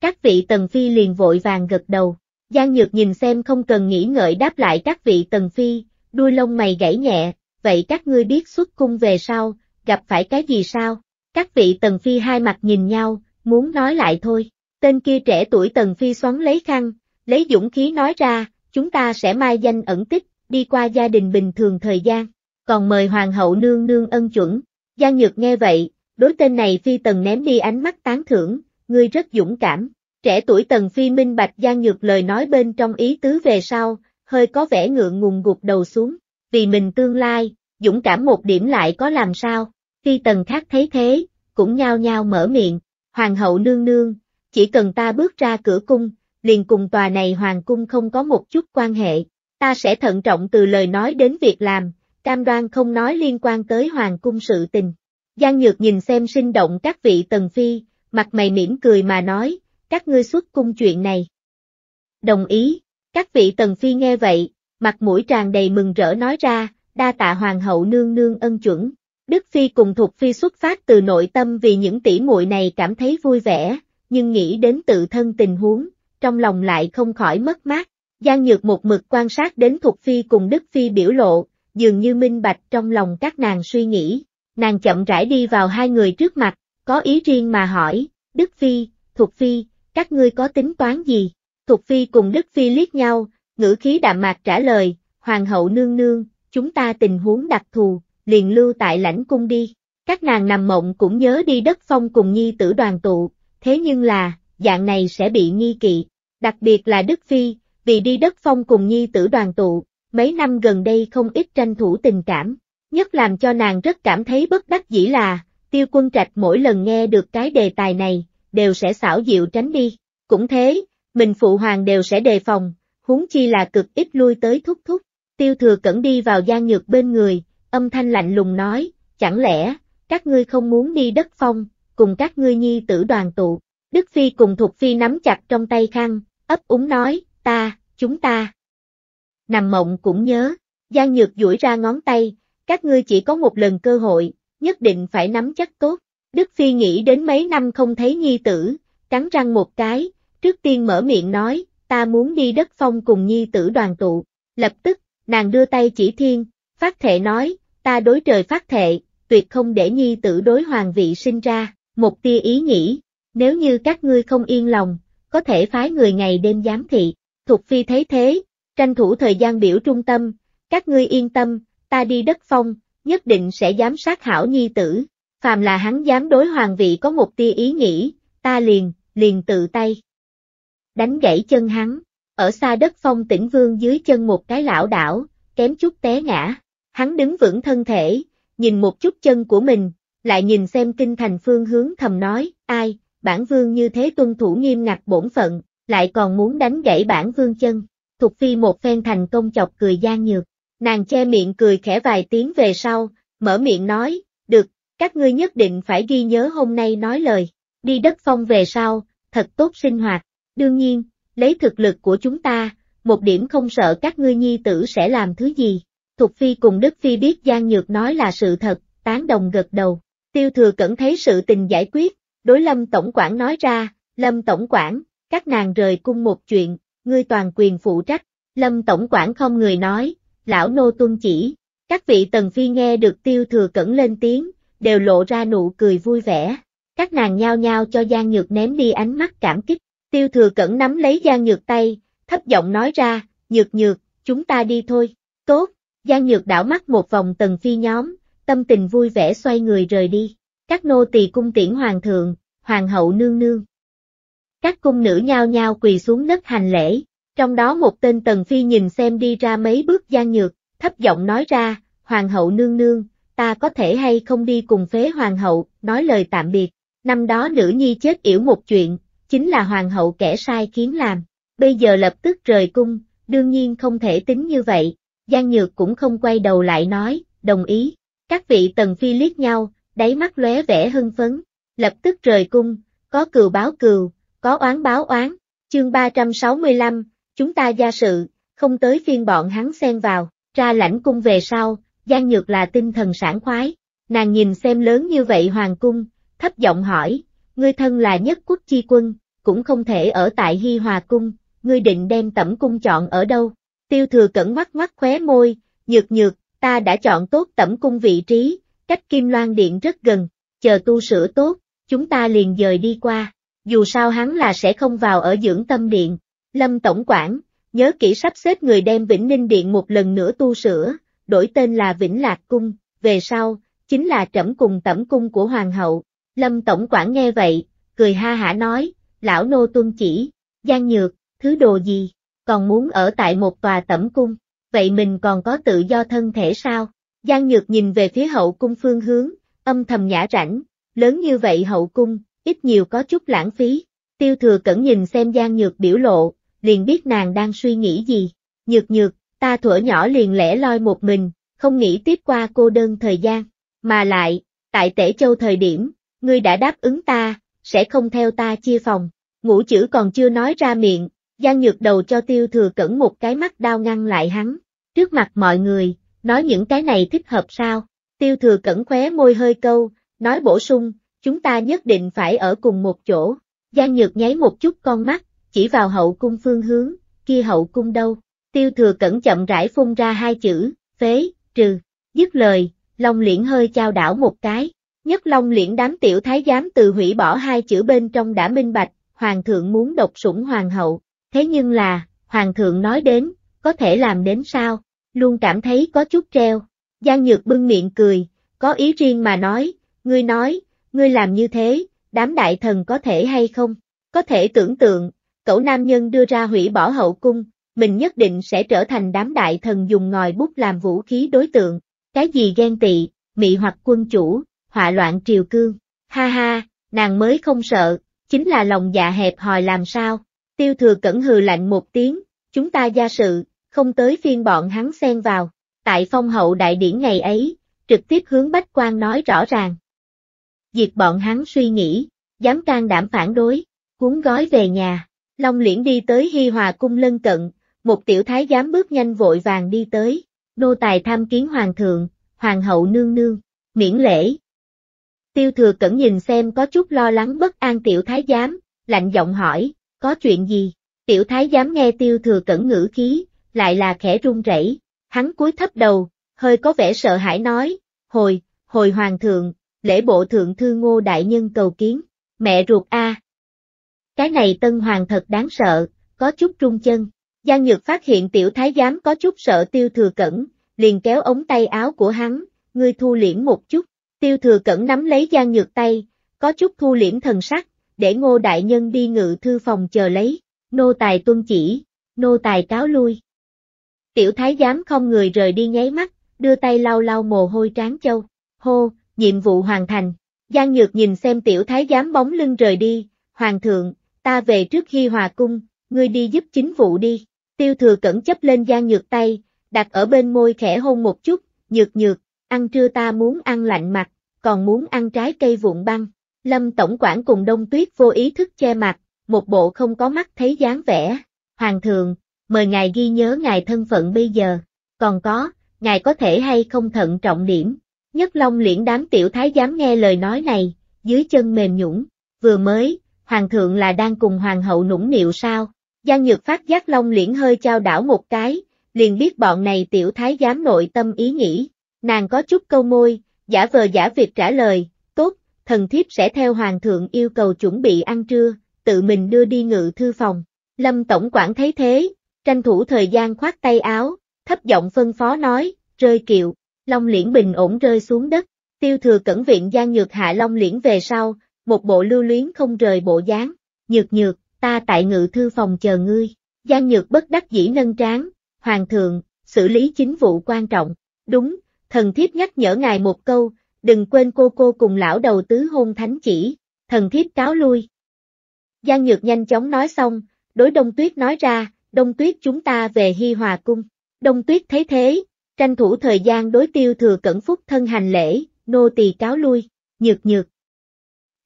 Các vị tần phi liền vội vàng gật đầu, Giang Nhược nhìn xem không cần nghĩ ngợi đáp lại các vị tần phi, đuôi lông mày gãy nhẹ, vậy các ngươi biết xuất cung về sau, gặp phải cái gì sao? Các vị tần phi hai mặt nhìn nhau, muốn nói lại thôi, tên kia trẻ tuổi tần phi xoắn lấy khăn, lấy dũng khí nói ra, chúng ta sẽ mai danh ẩn tích, đi qua gia đình bình thường thời gian, còn mời hoàng hậu nương nương ân chuẩn. Giang Nhược nghe vậy, đối tên này phi tần ném đi ánh mắt tán thưởng, ngươi rất dũng cảm. Trẻ tuổi tần phi minh bạch Giang Nhược lời nói bên trong ý tứ về sau, hơi có vẻ ngượng ngùng gục đầu xuống, vì mình tương lai, dũng cảm một điểm lại có làm sao. Phi tần khác thấy thế, cũng nhao nhao mở miệng, hoàng hậu nương nương, chỉ cần ta bước ra cửa cung, liền cùng tòa này hoàng cung không có một chút quan hệ, ta sẽ thận trọng từ lời nói đến việc làm, cam đoan không nói liên quan tới hoàng cung sự tình. Giang Nhược nhìn xem sinh động các vị tần phi, mặt mày mỉm cười mà nói, các ngươi xuất cung chuyện này. Đồng ý, các vị tần phi nghe vậy, mặt mũi tràn đầy mừng rỡ nói ra, đa tạ hoàng hậu nương nương ân chuẩn. Đức Phi cùng Thục Phi xuất phát từ nội tâm vì những tỷ muội này cảm thấy vui vẻ, nhưng nghĩ đến tự thân tình huống, trong lòng lại không khỏi mất mát. Giang Nhược một mực quan sát đến Thục Phi cùng Đức Phi biểu lộ, dường như minh bạch trong lòng các nàng suy nghĩ. Nàng chậm rãi đi vào hai người trước mặt, có ý riêng mà hỏi, Đức Phi, Thục Phi, các ngươi có tính toán gì? Thục Phi cùng Đức Phi liếc nhau, ngữ khí đạm mạc trả lời, Hoàng hậu nương nương, chúng ta tình huống đặc thù, liền lưu tại lãnh cung đi. Các nàng nằm mộng cũng nhớ đi đất phong cùng nhi tử đoàn tụ, thế nhưng là, dạng này sẽ bị nghi kỵ, đặc biệt là Đức Phi, vì đi đất phong cùng nhi tử đoàn tụ, mấy năm gần đây không ít tranh thủ tình cảm, nhất làm cho nàng rất cảm thấy bất đắc dĩ là, tiêu quân trạch mỗi lần nghe được cái đề tài này, đều sẽ xảo dịu tránh đi, cũng thế, mình phụ hoàng đều sẽ đề phòng, huống chi là cực ít lui tới thúc thúc, tiêu thừa cẩn đi vào gian nhược bên người, âm thanh lạnh lùng nói, chẳng lẽ, các ngươi không muốn đi đất phong, cùng các ngươi nhi tử đoàn tụ, Đức Phi cùng Thục Phi nắm chặt trong tay khăn, ấp úng nói, ta, chúng ta nằm mộng cũng nhớ, Giang Nhược duỗi ra ngón tay, các ngươi chỉ có một lần cơ hội, nhất định phải nắm chắc tốt. Đức Phi nghĩ đến mấy năm không thấy nhi tử, cắn răng một cái, trước tiên mở miệng nói, ta muốn đi đất phong cùng nhi tử đoàn tụ. Lập tức, nàng đưa tay chỉ thiên, phát thệ nói, ta đối trời phát thệ, tuyệt không để nhi tử đối hoàng vị sinh ra, một tia ý nghĩ, nếu như các ngươi không yên lòng, có thể phái người ngày đêm giám thị. Thục Phi thấy thế, tranh thủ thời gian biểu trung tâm, các ngươi yên tâm, ta đi đất phong, nhất định sẽ giám sát hảo nhi tử, phàm là hắn dám đối hoàng vị có một tia ý nghĩ, ta liền, liền tự tay. Đánh gãy chân hắn, ở xa đất phong tỉnh vương dưới chân một cái lão đảo, kém chút té ngã, hắn đứng vững thân thể, nhìn một chút chân của mình, lại nhìn xem kinh thành phương hướng thầm nói, ai, bản vương như thế tuân thủ nghiêm ngặt bổn phận, lại còn muốn đánh gãy bản vương chân. Thục Phi một phen thành công chọc cười Giang Nhược. Nàng che miệng cười khẽ vài tiếng về sau, mở miệng nói, được, các ngươi nhất định phải ghi nhớ hôm nay nói lời, đi đất phong về sau, thật tốt sinh hoạt, đương nhiên, lấy thực lực của chúng ta, một điểm không sợ các ngươi nhi tử sẽ làm thứ gì. Thục Phi cùng Đức Phi biết Giang Nhược nói là sự thật, tán đồng gật đầu. Tiêu thừa cẩn thấy sự tình giải quyết, đối Lâm Tổng quản nói ra, Lâm Tổng quản, các nàng rời cung một chuyện, ngươi toàn quyền phụ trách, lâm tổng quản không người nói, lão nô tuân chỉ. Các vị tần phi nghe được tiêu thừa cẩn lên tiếng, đều lộ ra nụ cười vui vẻ. Các nàng nhao nhao cho Giang Nhược ném đi ánh mắt cảm kích. Tiêu thừa cẩn nắm lấy Giang Nhược tay, thấp giọng nói ra, Nhược Nhược, chúng ta đi thôi. Tốt, Giang Nhược đảo mắt một vòng tần phi nhóm, tâm tình vui vẻ xoay người rời đi. Các nô tỳ cung tiễn hoàng thượng, hoàng hậu nương nương. Các cung nữ nhao nhao quỳ xuống đất hành lễ, trong đó một tên Tần Phi nhìn xem đi ra mấy bước gian nhược, thấp giọng nói ra, Hoàng hậu nương nương, ta có thể hay không đi cùng phế Hoàng hậu, nói lời tạm biệt. Năm đó nữ nhi chết yểu một chuyện, chính là Hoàng hậu kẻ sai khiến làm, bây giờ lập tức rời cung, đương nhiên không thể tính như vậy. gian Nhược cũng không quay đầu lại nói, đồng ý. Các vị Tần Phi liếc nhau, đáy mắt lóe vẻ hưng phấn, lập tức rời cung, có cừu báo cừu, có oán báo oán, chương 365, chúng ta gia sự, không tới phiên bọn hắn xen vào, ra lãnh cung về sau, Giang Nhược là tinh thần sảng khoái, nàng nhìn xem lớn như vậy hoàng cung, thấp giọng hỏi, ngươi thân là nhất quốc chi quân, cũng không thể ở tại Hy Hòa cung, ngươi định đem tẩm cung chọn ở đâu? Tiêu thừa cẩn mắt ngoắt khóe môi, nhược nhược, ta đã chọn tốt tẩm cung vị trí, cách Kim Loan Điện rất gần, chờ tu sửa tốt, chúng ta liền dời đi qua dù sao hắn là sẽ không vào ở dưỡng tâm điện. Lâm Tổng quản, nhớ kỹ sắp xếp người đem Vĩnh Ninh Điện một lần nữa tu sửa, đổi tên là Vĩnh Lạc Cung, về sau, chính là trẫm cùng tẩm cung của Hoàng hậu. Lâm Tổng quản nghe vậy, cười ha hả nói, lão nô tuân chỉ, gian nhược, thứ đồ gì, còn muốn ở tại một tòa tẩm cung, vậy mình còn có tự do thân thể sao? Giang Nhược nhìn về phía hậu cung phương hướng, âm thầm nhã rảnh, lớn như vậy hậu cung, ít nhiều có chút lãng phí. Tiêu thừa cẩn nhìn xem Giang Nhược biểu lộ, liền biết nàng đang suy nghĩ gì. Nhược nhược, ta thuở nhỏ liền lẻ loi một mình, không nghĩ tiếp qua cô đơn thời gian. Mà lại, tại tể châu thời điểm, ngươi đã đáp ứng ta, sẽ không theo ta chia phòng. Ngũ chữ còn chưa nói ra miệng, Giang Nhược đầu cho tiêu thừa cẩn một cái mắt đau ngăn lại hắn. Trước mặt mọi người, nói những cái này thích hợp sao? Tiêu thừa cẩn khóe môi hơi câu, nói bổ sung, chúng ta nhất định phải ở cùng một chỗ. Giang Nhược nháy một chút con mắt, chỉ vào hậu cung phương hướng, kia hậu cung đâu. Tiêu thừa cẩn chậm rãi phun ra hai chữ, phế, trừ, dứt lời, Long liễn hơi trao đảo một cái. Nhất Long liễn đám tiểu thái giám từ hủy bỏ hai chữ bên trong đã minh bạch, hoàng thượng muốn độc sủng hoàng hậu, thế nhưng là, hoàng thượng nói đến, có thể làm đến sao, luôn cảm thấy có chút treo. Giang Nhược bưng miệng cười, có ý riêng mà nói, ngươi nói, ngươi làm như thế, đám đại thần có thể hay không? Có thể tưởng tượng, cậu nam nhân đưa ra hủy bỏ hậu cung, mình nhất định sẽ trở thành đám đại thần dùng ngòi bút làm vũ khí đối tượng. Cái gì ghen tị, mị hoặc quân chủ, họa loạn triều cương. Ha ha, nàng mới không sợ, chính là lòng dạ hẹp hòi làm sao. Tiêu thừa cẩn hừ lạnh một tiếng, chúng ta gia sự, không tới phiên bọn hắn xen vào. Tại phong hậu đại điển ngày ấy, trực tiếp hướng Bách quan nói rõ ràng, diệt bọn hắn suy nghĩ, dám can đảm phản đối, cuốn gói về nhà. Long Liễn đi tới Hi Hòa cung lân cận, một tiểu thái giám bước nhanh vội vàng đi tới, nô tài tham kiến hoàng thượng, hoàng hậu nương nương, miễn lễ. Tiêu thừa cẩn nhìn xem có chút lo lắng bất an tiểu thái giám, lạnh giọng hỏi, có chuyện gì? Tiểu thái giám nghe tiêu thừa cẩn ngữ khí, lại là khẽ run rẩy, hắn cúi thấp đầu, hơi có vẻ sợ hãi nói, hồi, hồi hoàng thượng, lễ bộ thượng thư ngô đại nhân cầu kiến, mẹ ruột a. Cái này tân hoàng thật đáng sợ, có chút trung chân. Giang Nhược phát hiện tiểu thái giám có chút sợ tiêu thừa cẩn, liền kéo ống tay áo của hắn, ngươi thu liễm một chút, tiêu thừa cẩn nắm lấy Giang Nhược tay, có chút thu liễm thần sắc, để ngô đại nhân đi ngự thư phòng chờ lấy, nô tài tuân chỉ, nô tài cáo lui. Tiểu thái giám không người rời đi nháy mắt, đưa tay lau lau mồ hôi trán châu, hô, nhiệm vụ hoàn thành. Giang Nhược nhìn xem tiểu thái giám bóng lưng rời đi, hoàng thượng, ta về trước khi hòa cung, ngươi đi giúp chính vụ đi. Tiêu thừa cẩn chấp lên Giang Nhược tay, đặt ở bên môi khẽ hôn một chút, nhược nhược, ăn trưa ta muốn ăn lạnh mặt, còn muốn ăn trái cây vụn băng. Lâm Tổng quản cùng Đông Tuyết vô ý thức che mặt, một bộ không có mắt thấy dáng vẻ. Hoàng thượng, mời ngài ghi nhớ ngài thân phận bây giờ, còn có, ngài có thể hay không thận trọng điểm, Nhất Long liễn đám tiểu thái dám nghe lời nói này, dưới chân mềm nhũng, vừa mới, hoàng thượng là đang cùng hoàng hậu nũng nịu sao, Giang Nhược Phát giác Long liễn hơi trao đảo một cái, liền biết bọn này tiểu thái dám nội tâm ý nghĩ, nàng có chút câu môi, giả vờ giả việc trả lời, tốt, thần thiếp sẽ theo hoàng thượng yêu cầu chuẩn bị ăn trưa, tự mình đưa đi ngự thư phòng, Lâm Tổng quản thấy thế, tranh thủ thời gian khoát tay áo, thấp giọng phân phó nói, rơi kiệu, Long liễn bình ổn rơi xuống đất, tiêu thừa cẩn viện gia nhược hạ long liễn về sau, một bộ lưu luyến không rời bộ dáng, nhược nhược, ta tại ngự thư phòng chờ ngươi, gia nhược bất đắc dĩ nâng tráng, hoàng thượng, xử lý chính vụ quan trọng, đúng, thần thiếp nhắc nhở ngài một câu, đừng quên cô cô cùng lão đầu tứ hôn thánh chỉ, thần thiếp cáo lui. Giang Nhược nhanh chóng nói xong, đối Đông Tuyết nói ra, Đông Tuyết chúng ta về Hi Hòa Cung. Đông Tuyết thấy thế, Tranh thủ thời gian đối tiêu thừa cẩn phúc thân hành lễ, nô tỳ cáo lui, nhược nhược.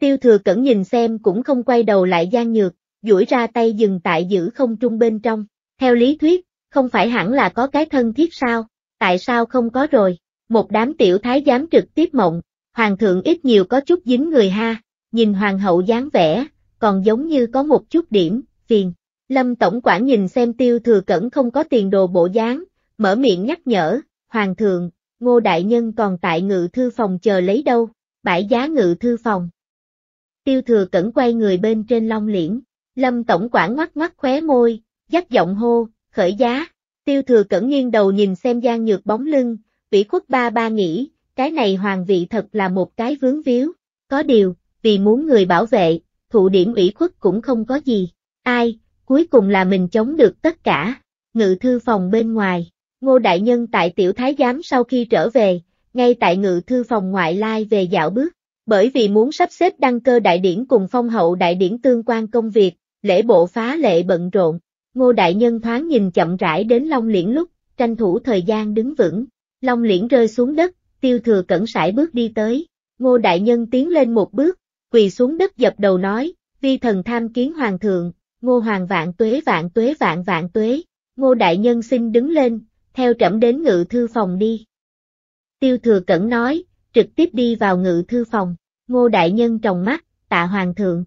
Tiêu thừa cẩn nhìn xem cũng không quay đầu lại gian nhược, duỗi ra tay dừng tại giữ không trung bên trong. Theo lý thuyết, không phải hẳn là có cái thân thiết sao, tại sao không có rồi, một đám tiểu thái giám trực tiếp mộng, hoàng thượng ít nhiều có chút dính người ha, nhìn hoàng hậu dáng vẻ, còn giống như có một chút điểm, phiền. Lâm Tổng quản nhìn xem tiêu thừa cẩn không có tiền đồ bộ dáng, mở miệng nhắc nhở, Hoàng thượng, Ngô Đại Nhân còn tại ngự thư phòng chờ lấy đâu, bãi giá ngự thư phòng. Tiêu thừa cẩn quay người bên trên long liễn, lâm tổng quản ngoắt ngoắt khóe môi, dắt giọng hô, khởi giá, tiêu thừa cẩn nghiêng đầu nhìn xem gian nhược bóng lưng, vĩ khuất ba ba nghĩ, cái này hoàng vị thật là một cái vướng víu, có điều, vì muốn người bảo vệ, thụ điểm ủy khuất cũng không có gì, ai, cuối cùng là mình chống được tất cả, ngự thư phòng bên ngoài, Ngô Đại Nhân tại Tiểu Thái Giám sau khi trở về, ngay tại ngự thư phòng ngoại lai về dạo bước, bởi vì muốn sắp xếp đăng cơ đại điển cùng phong hậu đại điển tương quan công việc, lễ bộ phá lệ bận rộn, Ngô Đại Nhân thoáng nhìn chậm rãi đến Long Liễn lúc, tranh thủ thời gian đứng vững, Long Liễn rơi xuống đất, tiêu thừa cẩn sải bước đi tới, Ngô Đại Nhân tiến lên một bước, quỳ xuống đất dập đầu nói, vi thần tham kiến hoàng thượng, Ngô Hoàng vạn tuế vạn tuế vạn vạn tuế, Ngô Đại Nhân xin đứng lên, theo trẫm đến ngự thư phòng đi. Tiêu thừa cẩn nói, trực tiếp đi vào ngự thư phòng, ngô đại nhân tròng mắt, tạ hoàng thượng.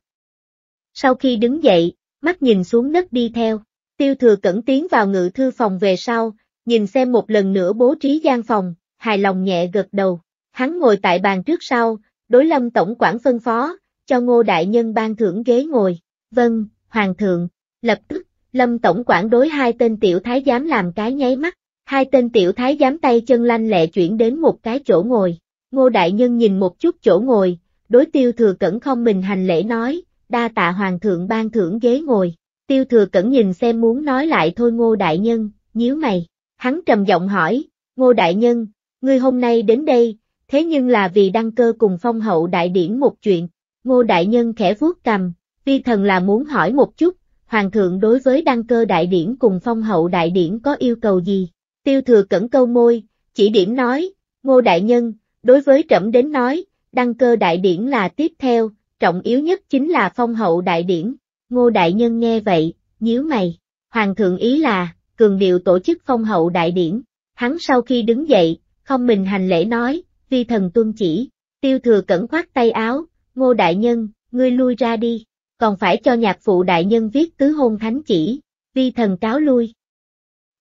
Sau khi đứng dậy, mắt nhìn xuống đất đi theo, tiêu thừa cẩn tiến vào ngự thư phòng về sau, nhìn xem một lần nữa bố trí gian phòng, hài lòng nhẹ gật đầu, hắn ngồi tại bàn trước sau, đối lâm tổng quản phân phó, cho ngô đại nhân ban thưởng ghế ngồi, vâng, hoàng thượng, lập tức, lâm tổng quản đối hai tên tiểu thái giám làm cái nháy mắt, Hai tên tiểu thái giám tay chân lanh lẹ chuyển đến một cái chỗ ngồi. Ngô Đại Nhân nhìn một chút chỗ ngồi, đối tiêu thừa cẩn không mình hành lễ nói, đa tạ hoàng thượng ban thưởng ghế ngồi. Tiêu thừa cẩn nhìn xem muốn nói lại thôi Ngô Đại Nhân, nhíu mày. Hắn trầm giọng hỏi, Ngô Đại Nhân, ngươi hôm nay đến đây, thế nhưng là vì đăng cơ cùng phong hậu đại điển một chuyện. Ngô Đại Nhân khẽ vuốt cầm, vi thần là muốn hỏi một chút, Hoàng thượng đối với đăng cơ đại điển cùng phong hậu đại điển có yêu cầu gì? Tiêu thừa cẩn câu môi, chỉ điểm nói, ngô đại nhân, đối với trẫm đến nói, đăng cơ đại điển là tiếp theo, trọng yếu nhất chính là phong hậu đại điển. Ngô đại nhân nghe vậy, nhíu mày, hoàng thượng ý là, cường điệu tổ chức phong hậu đại điển. Hắn sau khi đứng dậy, không mình hành lễ nói, vi thần tuân chỉ, tiêu thừa cẩn khoát tay áo, ngô đại nhân, ngươi lui ra đi, còn phải cho nhạc phụ đại nhân viết tứ hôn thánh chỉ, vi thần cáo lui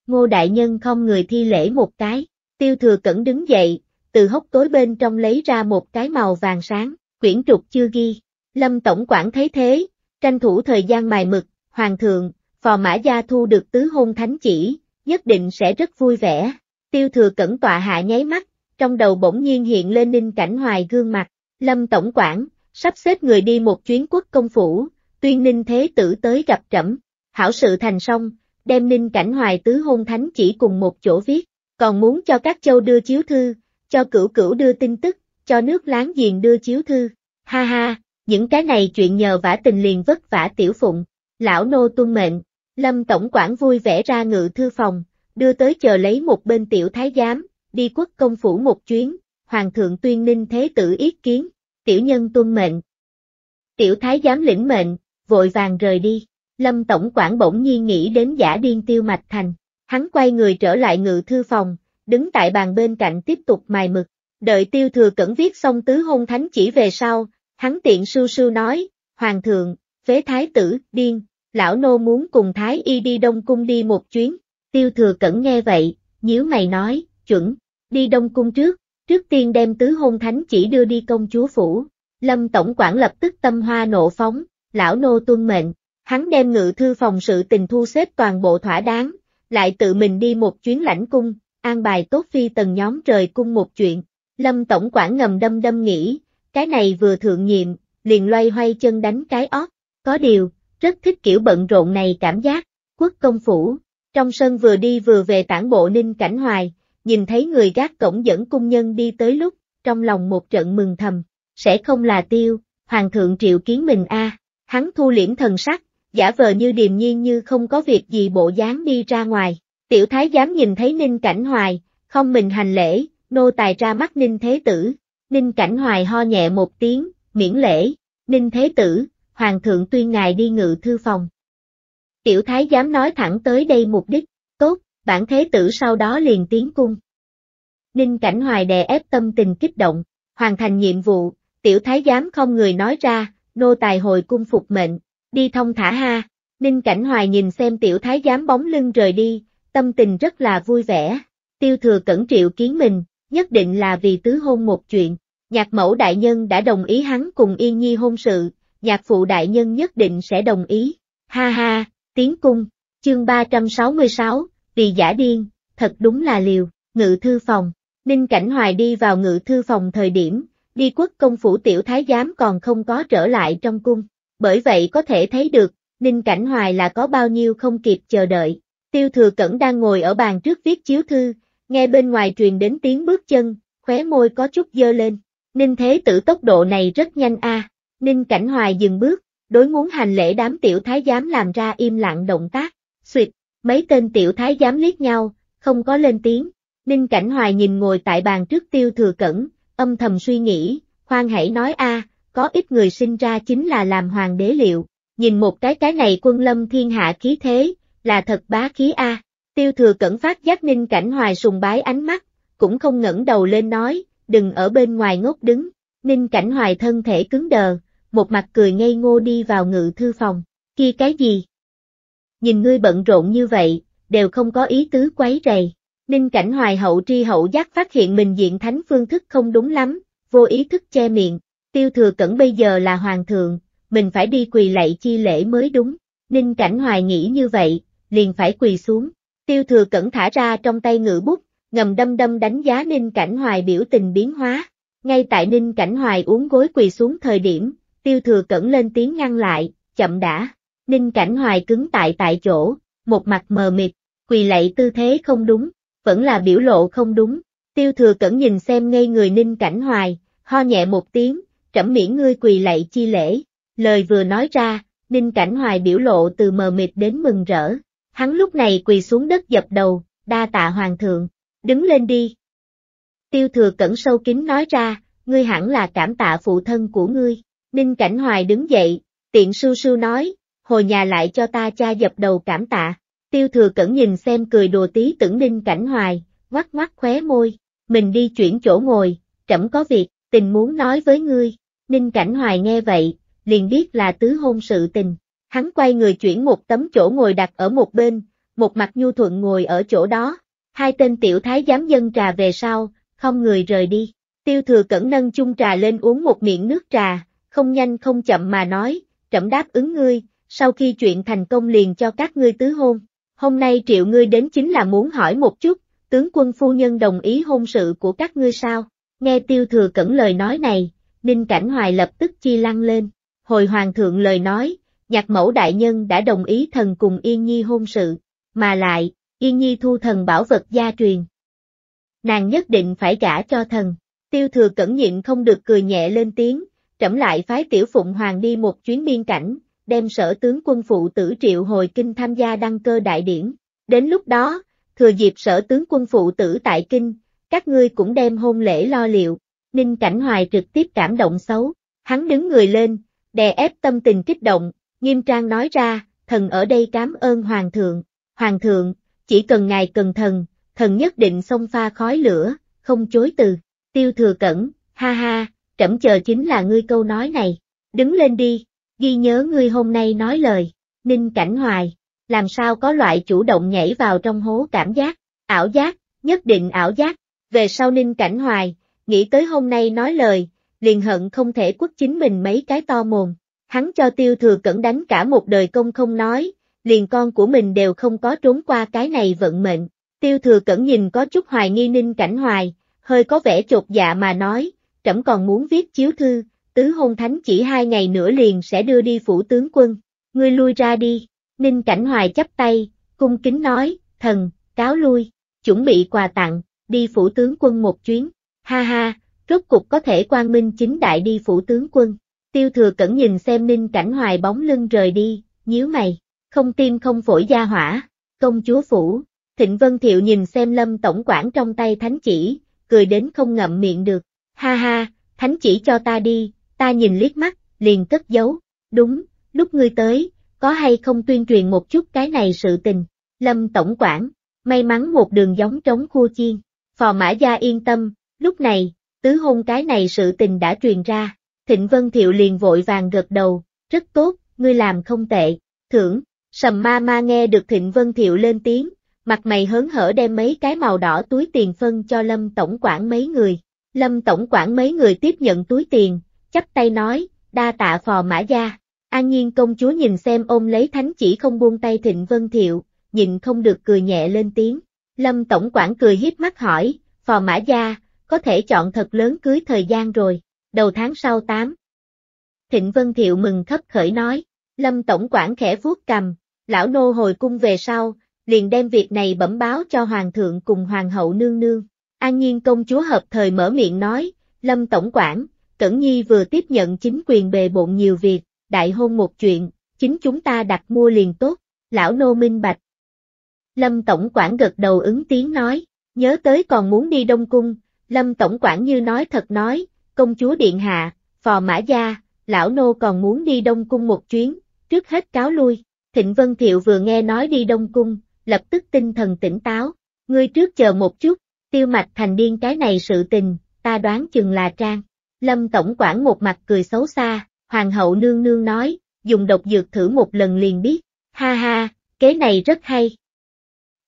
ngô đại nhân không người thi lễ một cái, tiêu thừa cẩn đứng dậy, từ hốc tối bên trong lấy ra một cái màu vàng sáng, quyển trục chưa ghi, lâm tổng quản thấy thế, tranh thủ thời gian mài mực, hoàng thượng, phò mã gia thu được tứ hôn thánh chỉ, nhất định sẽ rất vui vẻ, tiêu thừa cẩn tọa hạ nháy mắt, trong đầu bỗng nhiên hiện lên ninh cảnh hoài gương mặt, lâm tổng quản, sắp xếp người đi một chuyến quốc công phủ, tuyên ninh thế tử tới gặp trẫm, hảo sự thành xong, đem ninh cảnh hoài tứ hôn thánh chỉ cùng một chỗ viết, còn muốn cho các châu đưa chiếu thư, cho cửu cửu đưa tin tức, cho nước láng giềng đưa chiếu thư. Ha ha, những cái này chuyện nhờ vả tình liền vất vả tiểu phụng, lão nô tuân mệnh, lâm tổng quản vui vẻ ra ngự thư phòng, đưa tới chờ lấy một bên tiểu thái giám, đi quốc công phủ một chuyến, hoàng thượng tuyên ninh thế tử ý kiến, tiểu nhân tuân mệnh. Tiểu thái giám lĩnh mệnh, vội vàng rời đi. Lâm Tổng quản bỗng nhiên nghĩ đến giả điên tiêu mạch thành. Hắn quay người trở lại ngự thư phòng, đứng tại bàn bên cạnh tiếp tục mài mực. Đợi tiêu thừa cẩn viết xong tứ hôn thánh chỉ về sau, hắn tiện sưu sưu nói, Hoàng thượng, phế thái tử, điên, lão nô muốn cùng thái y đi Đông Cung đi một chuyến. Tiêu thừa cẩn nghe vậy, nhíu mày nói, chuẩn, đi Đông Cung trước, trước tiên đem tứ hôn thánh chỉ đưa đi công chúa phủ. Lâm Tổng quản lập tức tâm hoa nộ phóng, lão nô tuân mệnh hắn đem ngự thư phòng sự tình thu xếp toàn bộ thỏa đáng, lại tự mình đi một chuyến lãnh cung, an bài tốt phi tần nhóm trời cung một chuyện. Lâm Tổng quản ngầm đâm đâm nghĩ, cái này vừa thượng nhiệm, liền loay hoay chân đánh cái ót, có điều, rất thích kiểu bận rộn này cảm giác, quốc công phủ, trong sân vừa đi vừa về tản bộ ninh cảnh hoài, nhìn thấy người gác cổng dẫn cung nhân đi tới lúc, trong lòng một trận mừng thầm, sẽ không là tiêu, hoàng thượng triệu kiến mình a hắn thu liễm thần sắc, giả vờ như điềm nhiên như không có việc gì bộ dáng đi ra ngoài. Tiểu thái giám nhìn thấy Ninh Cảnh Hoài, không mình hành lễ, nô tài ra mắt Ninh Thế Tử. Ninh Cảnh Hoài ho nhẹ một tiếng, miễn lễ, Ninh Thế Tử, Hoàng thượng tuyên ngài đi ngự thư phòng. Tiểu thái giám nói thẳng tới đây mục đích, tốt, bản Thế Tử sau đó liền tiến cung. Ninh Cảnh Hoài đè ép tâm tình kích động, hoàn thành nhiệm vụ, tiểu thái giám không người nói ra, nô tài hồi cung phục mệnh, Đi thông thả ha, Ninh Cảnh Hoài nhìn xem tiểu thái giám bóng lưng rời đi, tâm tình rất là vui vẻ. Tiêu thừa cẩn triệu kiến mình, nhất định là vì tứ hôn một chuyện. Nhạc mẫu đại nhân đã đồng ý hắn cùng Yên Nhi hôn sự, nhạc phụ đại nhân nhất định sẽ đồng ý. Ha ha, tiến cung, chương 366, vì giả điên, thật đúng là liều, ngự thư phòng. Ninh Cảnh Hoài đi vào ngự thư phòng thời điểm, đi quốc công phủ tiểu thái giám còn không có trở lại trong cung bởi vậy có thể thấy được, Ninh Cảnh Hoài là có bao nhiêu không kịp chờ đợi. Tiêu Thừa Cẩn đang ngồi ở bàn trước viết chiếu thư, nghe bên ngoài truyền đến tiếng bước chân, khóe môi có chút dơ lên. Ninh Thế Tử tốc độ này rất nhanh a. Ninh Cảnh Hoài dừng bước, đối muốn hành lễ đám tiểu thái giám làm ra im lặng động tác. Xuyệt, mấy tên tiểu thái giám liếc nhau, không có lên tiếng. Ninh Cảnh Hoài nhìn ngồi tại bàn trước Tiêu Thừa Cẩn, âm thầm suy nghĩ, khoan hãy nói a, à, có ít người sinh ra chính là làm hoàng đế liệu, nhìn một cái cái này quân lâm thiên hạ khí thế, là thật bá khí A. Tiêu thừa cẩn phát giác ninh cảnh hoài sùng bái ánh mắt, cũng không ngẩng đầu lên nói, đừng ở bên ngoài ngốc đứng. Ninh cảnh hoài thân thể cứng đờ, một mặt cười ngây ngô đi vào ngự thư phòng, kia cái gì? Nhìn ngươi bận rộn như vậy, đều không có ý tứ quấy rầy. Ninh cảnh hoài hậu tri hậu giác phát hiện mình diện thánh phương thức không đúng lắm, vô ý thức che miệng, Tiêu thừa cẩn bây giờ là hoàng thượng, mình phải đi quỳ lạy chi lễ mới đúng. Ninh Cảnh Hoài nghĩ như vậy, liền phải quỳ xuống. Tiêu thừa cẩn thả ra trong tay ngự bút, ngầm đâm đâm đánh giá Ninh Cảnh Hoài biểu tình biến hóa. Ngay tại Ninh Cảnh Hoài uống gối quỳ xuống thời điểm, tiêu thừa cẩn lên tiếng ngăn lại, chậm đã. Ninh Cảnh Hoài cứng tại tại chỗ, một mặt mờ mịt, quỳ lạy tư thế không đúng, vẫn là biểu lộ không đúng. Tiêu thừa cẩn nhìn xem ngay người Ninh Cảnh Hoài, ho nhẹ một tiếng, trẫm miễn ngươi quỳ lạy chi lễ. Lời vừa nói ra, Ninh Cảnh Hoài biểu lộ từ mờ mịt đến mừng rỡ. Hắn lúc này quỳ xuống đất dập đầu, đa tạ hoàng thượng, đứng lên đi. Tiêu thừa cẩn sâu kín nói ra, ngươi hẳn là cảm tạ phụ thân của ngươi. Ninh Cảnh Hoài đứng dậy, tiện sưu sưu nói, hồi nhà lại cho ta cha dập đầu cảm tạ. Tiêu thừa cẩn nhìn xem cười đùa tí tưởng Ninh Cảnh Hoài, ngoắc ngoắc khóe môi, mình đi chuyển chỗ ngồi, trẫm có việc, tình muốn nói với ngươi. Ninh Cảnh Hoài nghe vậy, liền biết là tứ hôn sự tình. Hắn quay người chuyển một tấm chỗ ngồi đặt ở một bên, một mặt nhu thuận ngồi ở chỗ đó. Hai tên tiểu thái giám dân trà về sau, không người rời đi. Tiêu thừa cẩn nâng chung trà lên uống một miệng nước trà, không nhanh không chậm mà nói, trẫm đáp ứng ngươi, sau khi chuyện thành công liền cho các ngươi tứ hôn. Hôm nay triệu ngươi đến chính là muốn hỏi một chút, tướng quân phu nhân đồng ý hôn sự của các ngươi sao? Nghe tiêu thừa cẩn lời nói này, Ninh Cảnh Hoài lập tức chi lăng lên. Hồi Hoàng thượng lời nói, nhạc mẫu đại nhân đã đồng ý thần cùng Yên Nhi hôn sự, mà lại, Yên Nhi thu thần bảo vật gia truyền. Nàng nhất định phải gả cho thần, tiêu thừa cẩn nhịn không được cười nhẹ lên tiếng, trẫm lại phái tiểu phụng hoàng đi một chuyến biên cảnh, đem sở tướng quân phụ tử triệu hồi kinh tham gia đăng cơ đại điển. Đến lúc đó, thừa dịp sở tướng quân phụ tử tại kinh, các ngươi cũng đem hôn lễ lo liệu, Ninh Cảnh Hoài trực tiếp cảm động xấu, hắn đứng người lên, đè ép tâm tình kích động, nghiêm trang nói ra, thần ở đây cảm ơn Hoàng thượng, Hoàng thượng, chỉ cần ngài cần thần, thần nhất định xông pha khói lửa, không chối từ, tiêu thừa cẩn, ha ha, trẫm chờ chính là ngươi câu nói này, đứng lên đi, ghi nhớ ngươi hôm nay nói lời, ninh cảnh hoài, làm sao có loại chủ động nhảy vào trong hố cảm giác, ảo giác, nhất định ảo giác, về sau ninh cảnh hoài, nghĩ tới hôm nay nói lời, liền hận không thể quất chính mình mấy cái to mồm. Hắn cho tiêu thừa cẩn đánh cả một đời công không nói, liền con của mình đều không có trốn qua cái này vận mệnh. Tiêu thừa cẩn nhìn có chút hoài nghi ninh cảnh hoài, hơi có vẻ chột dạ mà nói, trẫm còn muốn viết chiếu thư, tứ hôn thánh chỉ hai ngày nữa liền sẽ đưa đi phủ tướng quân, ngươi lui ra đi, ninh cảnh hoài chắp tay, cung kính nói, thần, cáo lui, chuẩn bị quà tặng, đi phủ tướng quân một chuyến ha ha, rốt cục có thể quang minh chính đại đi phủ tướng quân. Tiêu thừa cẩn nhìn xem ninh cảnh hoài bóng lưng rời đi, nhíu mày, không tim không phổi gia hỏa, công chúa phủ, thịnh vân thiệu nhìn xem lâm tổng quản trong tay thánh chỉ, cười đến không ngậm miệng được, ha ha, thánh chỉ cho ta đi, ta nhìn liếc mắt, liền cất giấu, đúng, lúc ngươi tới, có hay không tuyên truyền một chút cái này sự tình, lâm tổng quản, may mắn một đường giống trống khu chiên, phò mã gia yên tâm, Lúc này, tứ hôn cái này sự tình đã truyền ra, Thịnh Vân Thiệu liền vội vàng gật đầu, rất tốt, ngươi làm không tệ, thưởng, sầm ma ma nghe được Thịnh Vân Thiệu lên tiếng, mặt mày hớn hở đem mấy cái màu đỏ túi tiền phân cho Lâm Tổng quản mấy người. Lâm Tổng quản mấy người tiếp nhận túi tiền, chắp tay nói, đa tạ phò mã gia. An Nhiên công chúa nhìn xem ôm lấy thánh chỉ không buông tay Thịnh Vân Thiệu, nhìn không được cười nhẹ lên tiếng. Lâm Tổng quản cười hiếp mắt hỏi, phò mã gia, có thể chọn thật lớn cưới thời gian rồi, đầu tháng sau 8. Thịnh Vân Thiệu mừng khấp khởi nói, Lâm Tổng quản khẽ vuốt cầm, lão nô hồi cung về sau, liền đem việc này bẩm báo cho Hoàng thượng cùng Hoàng hậu nương nương. An Nhiên công chúa hợp thời mở miệng nói, Lâm Tổng quản, Cẩn Nhi vừa tiếp nhận chính quyền bề bộn nhiều việc, đại hôn một chuyện, chính chúng ta đặt mua liền tốt, lão nô minh bạch. Lâm Tổng quản gật đầu ứng tiếng nói, nhớ tới còn muốn đi Đông Cung, Lâm Tổng quản như nói thật nói, công chúa Điện Hạ, phò mã gia, lão nô còn muốn đi Đông Cung một chuyến, trước hết cáo lui. Thịnh Vân Thiệu vừa nghe nói đi Đông Cung, lập tức tinh thần tỉnh táo, ngươi trước chờ một chút, tiêu mạch thành điên cái này sự tình, ta đoán chừng là trang. Lâm Tổng quản một mặt cười xấu xa, Hoàng hậu nương nương nói, dùng độc dược thử một lần liền biết, ha ha, kế này rất hay.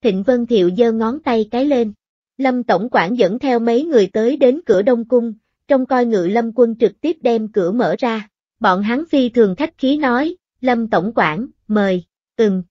Thịnh Vân Thiệu giơ ngón tay cái lên, Lâm Tổng quản dẫn theo mấy người tới đến cửa Đông Cung, trong coi ngự Lâm quân trực tiếp đem cửa mở ra. Bọn hắn phi thường khách khí nói, Lâm Tổng quản, mời, ừm.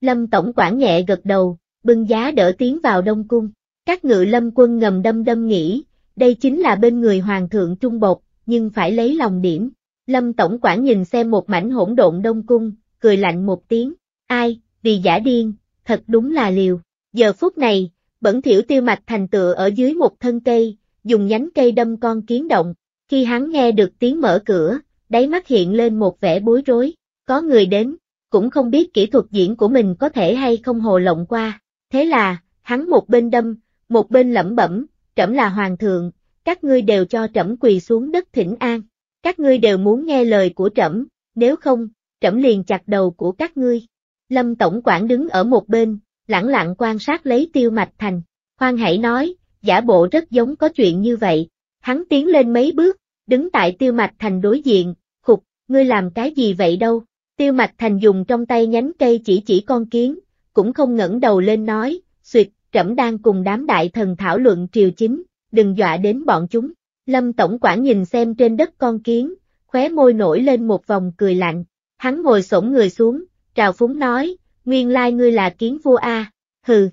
Lâm Tổng quản nhẹ gật đầu, bưng giá đỡ tiến vào Đông Cung. Các ngự Lâm quân ngầm đâm đâm nghĩ, đây chính là bên người Hoàng thượng Trung Bột, nhưng phải lấy lòng điểm. Lâm Tổng quản nhìn xem một mảnh hỗn độn Đông Cung, cười lạnh một tiếng, ai, vì giả điên, thật đúng là liều. Giờ phút này, bẩn thiểu tiêu mạch thành tựa ở dưới một thân cây, dùng nhánh cây đâm con kiến động, khi hắn nghe được tiếng mở cửa, đáy mắt hiện lên một vẻ bối rối, có người đến, cũng không biết kỹ thuật diễn của mình có thể hay không hồ lộng qua, thế là, hắn một bên đâm, một bên lẩm bẩm, trẫm là hoàng thượng, các ngươi đều cho trẫm quỳ xuống đất thỉnh an, các ngươi đều muốn nghe lời của trẫm, nếu không, trẫm liền chặt đầu của các ngươi. Lâm Tổng quản đứng ở một bên, lẳng lặng quan sát lấy tiêu mạch thành. Khoan hãy nói, giả bộ rất giống có chuyện như vậy. Hắn tiến lên mấy bước, đứng tại tiêu mạch thành đối diện, khục, ngươi làm cái gì vậy đâu. Tiêu mạch thành dùng trong tay nhánh cây chỉ chỉ con kiến, cũng không ngẩng đầu lên nói, suyệt, trẫm đang cùng đám đại thần thảo luận triều chính, đừng dọa đến bọn chúng. Lâm Tổng quản nhìn xem trên đất con kiến, khóe môi nổi lên một vòng cười lạnh, hắn ngồi xổm người xuống, trào phúng nói, nguyên lai like ngươi là kiến vua A, hừ.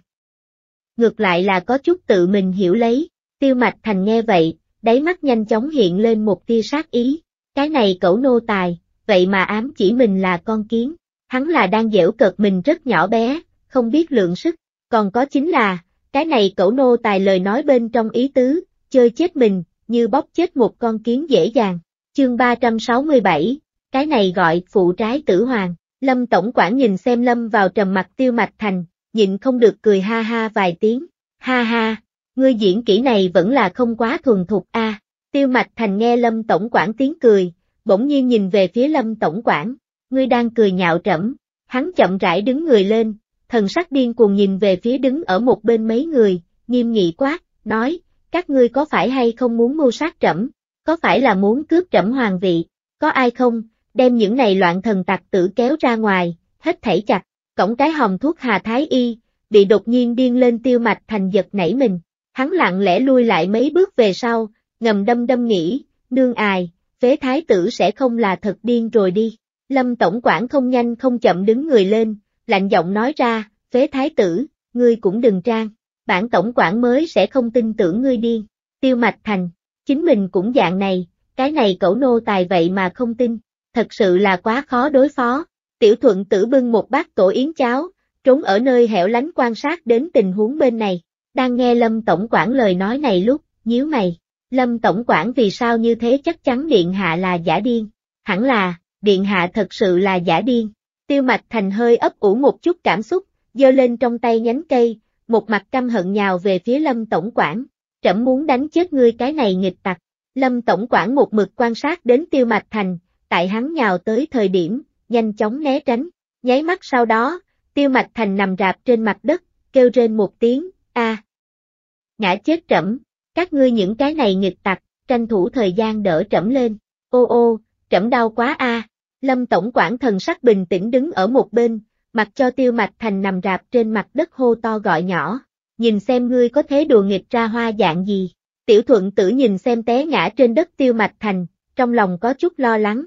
Ngược lại là có chút tự mình hiểu lấy, tiêu mạch thành nghe vậy, đáy mắt nhanh chóng hiện lên một tia sát ý, cái này cẩu nô tài, vậy mà ám chỉ mình là con kiến, hắn là đang dễu cợt mình rất nhỏ bé, không biết lượng sức, còn có chính là, cái này cẩu nô tài lời nói bên trong ý tứ, chơi chết mình, như bóp chết một con kiến dễ dàng, chương 367, cái này gọi phụ trái tử hoàng, Lâm Tổng quản nhìn xem Lâm vào trầm mặt tiêu mạch thành, nhịn không được cười ha ha vài tiếng, ha ha, ngươi diễn kỹ này vẫn là không quá thuần thục a. À, tiêu mạch thành nghe Lâm Tổng quản tiếng cười, bỗng nhiên nhìn về phía Lâm Tổng quản, ngươi đang cười nhạo trẫm, hắn chậm rãi đứng người lên, thần sắc điên cuồng nhìn về phía đứng ở một bên mấy người, nghiêm nghị quát, nói, các ngươi có phải hay không muốn mưu sát trẫm, có phải là muốn cướp trẫm hoàng vị, có ai không, đem những này loạn thần tặc tử kéo ra ngoài, hết thảy chặt, cổng cái hòm thuốc Hà Thái Y, bị đột nhiên điên lên tiêu mạch thành giật nảy mình, hắn lặng lẽ lui lại mấy bước về sau, ngầm đâm đâm nghĩ, nương ai, phế thái tử sẽ không là thật điên rồi đi, lâm tổng quản không nhanh không chậm đứng người lên, lạnh giọng nói ra, phế thái tử, ngươi cũng đừng trang, bản tổng quản mới sẽ không tin tưởng ngươi điên, tiêu mạch thành, chính mình cũng dạng này, cái này cẩu nô tài vậy mà không tin, thật sự là quá khó đối phó. Tiểu thuận tử bưng một bát tổ yến cháo, trốn ở nơi hẻo lánh quan sát đến tình huống bên này. Đang nghe Lâm Tổng quản lời nói này lúc, nhíu mày. Lâm Tổng quản vì sao như thế chắc chắn Điện Hạ là giả điên. Hẳn là, Điện Hạ thật sự là giả điên. Tiêu Mạch Thành hơi ấp ủ một chút cảm xúc, giơ lên trong tay nhánh cây, một mặt căm hận nhào về phía Lâm Tổng quản. Trẫm muốn đánh chết ngươi cái này nghịch tặc. Lâm Tổng quản một mực quan sát đến Tiêu Mạch Thành, tại hắn nhào tới thời điểm, nhanh chóng né tránh. Nháy mắt sau đó, tiêu mạch thành nằm rạp trên mặt đất, kêu rên một tiếng, a Ngã chết trẫm, các ngươi những cái này nghịch tặc, tranh thủ thời gian đỡ trẫm lên, ô ô, trẫm đau quá a Lâm Tổng quản thần sắc bình tĩnh đứng ở một bên, mặc cho tiêu mạch thành nằm rạp trên mặt đất hô to gọi nhỏ, nhìn xem ngươi có thế đùa nghịch ra hoa dạng gì. Tiểu thuận tử nhìn xem té ngã trên đất tiêu mạch thành, trong lòng có chút lo lắng,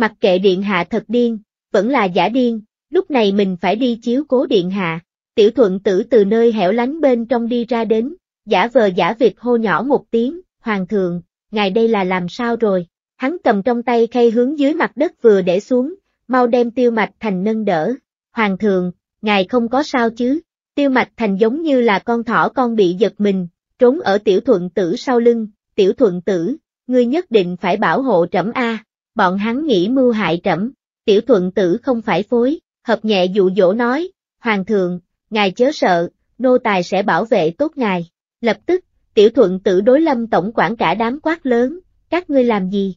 Mặc kệ điện hạ thật điên, vẫn là giả điên, lúc này mình phải đi chiếu cố điện hạ. Tiểu thuận tử từ nơi hẻo lánh bên trong đi ra đến, giả vờ giả vịt hô nhỏ một tiếng, hoàng thượng, ngài đây là làm sao rồi? Hắn cầm trong tay khay hướng dưới mặt đất vừa để xuống, mau đem tiêu mạch thành nâng đỡ. Hoàng thượng, ngài không có sao chứ? Tiêu mạch thành giống như là con thỏ con bị giật mình, trốn ở tiểu thuận tử sau lưng, tiểu thuận tử, ngươi nhất định phải bảo hộ trẫm A bọn hắn nghĩ mưu hại trẫm, tiểu thuận tử không phải phối, hợp nhẹ dụ dỗ nói, hoàng thượng, ngài chớ sợ, nô tài sẽ bảo vệ tốt ngài. Lập tức, tiểu thuận tử đối lâm tổng quản cả đám quát lớn, các ngươi làm gì?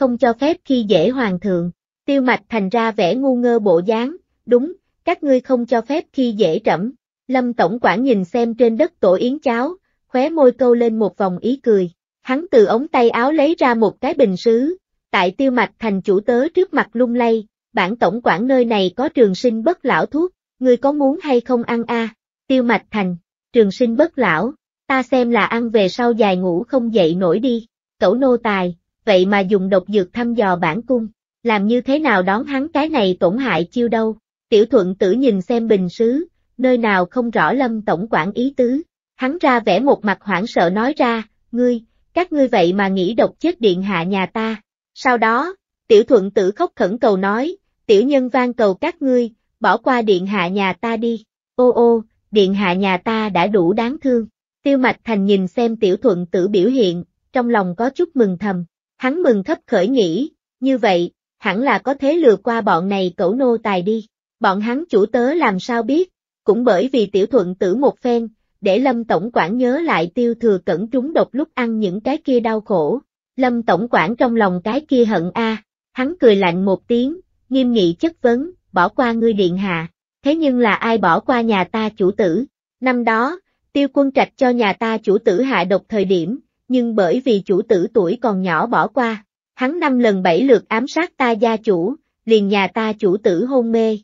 Không cho phép khi dễ hoàng thượng, tiêu mạch thành ra vẻ ngu ngơ bộ dáng, đúng, các ngươi không cho phép khi dễ trẫm. Lâm tổng quản nhìn xem trên đất tổ yến cháo, khóe môi câu lên một vòng ý cười, hắn từ ống tay áo lấy ra một cái bình sứ, tại tiêu mạch thành chủ tớ trước mặt lung lay, bản tổng quản nơi này có trường sinh bất lão thuốc, ngươi có muốn hay không ăn a? Tiêu mạch thành, trường sinh bất lão, ta xem là ăn về sau dài ngủ không dậy nổi đi, cẩu nô tài, vậy mà dùng độc dược thăm dò bản cung, làm như thế nào đón hắn cái này tổn hại chiêu đâu, tiểu thuận tử nhìn xem bình sứ, nơi nào không rõ lâm tổng quản ý tứ, hắn ra vẻ một mặt hoảng sợ nói ra, ngươi, các ngươi vậy mà nghĩ độc chết điện hạ nhà ta, sau đó, tiểu thuận tử khóc khẩn cầu nói, tiểu nhân van cầu các ngươi, bỏ qua điện hạ nhà ta đi. Ô ô, điện hạ nhà ta đã đủ đáng thương. Tiêu Mạch Thành nhìn xem tiểu thuận tử biểu hiện, trong lòng có chút mừng thầm. Hắn mừng thấp khởi nghĩ, như vậy, hẳn là có thế lừa qua bọn này cẩu nô tài đi. Bọn hắn chủ tớ làm sao biết, cũng bởi vì tiểu thuận tử một phen, để Lâm Tổng quản nhớ lại tiêu thừa cẩn trúng độc lúc ăn những cái kia đau khổ, Lâm Tổng quản trong lòng cái kia hận a hắn cười lạnh một tiếng, nghiêm nghị chất vấn, bỏ qua ngươi điện hạ, thế nhưng là ai bỏ qua nhà ta chủ tử, năm đó, tiêu quân trạch cho nhà ta chủ tử hạ độc thời điểm, nhưng bởi vì chủ tử tuổi còn nhỏ bỏ qua, hắn năm lần bảy lượt ám sát ta gia chủ, liền nhà ta chủ tử hôn mê.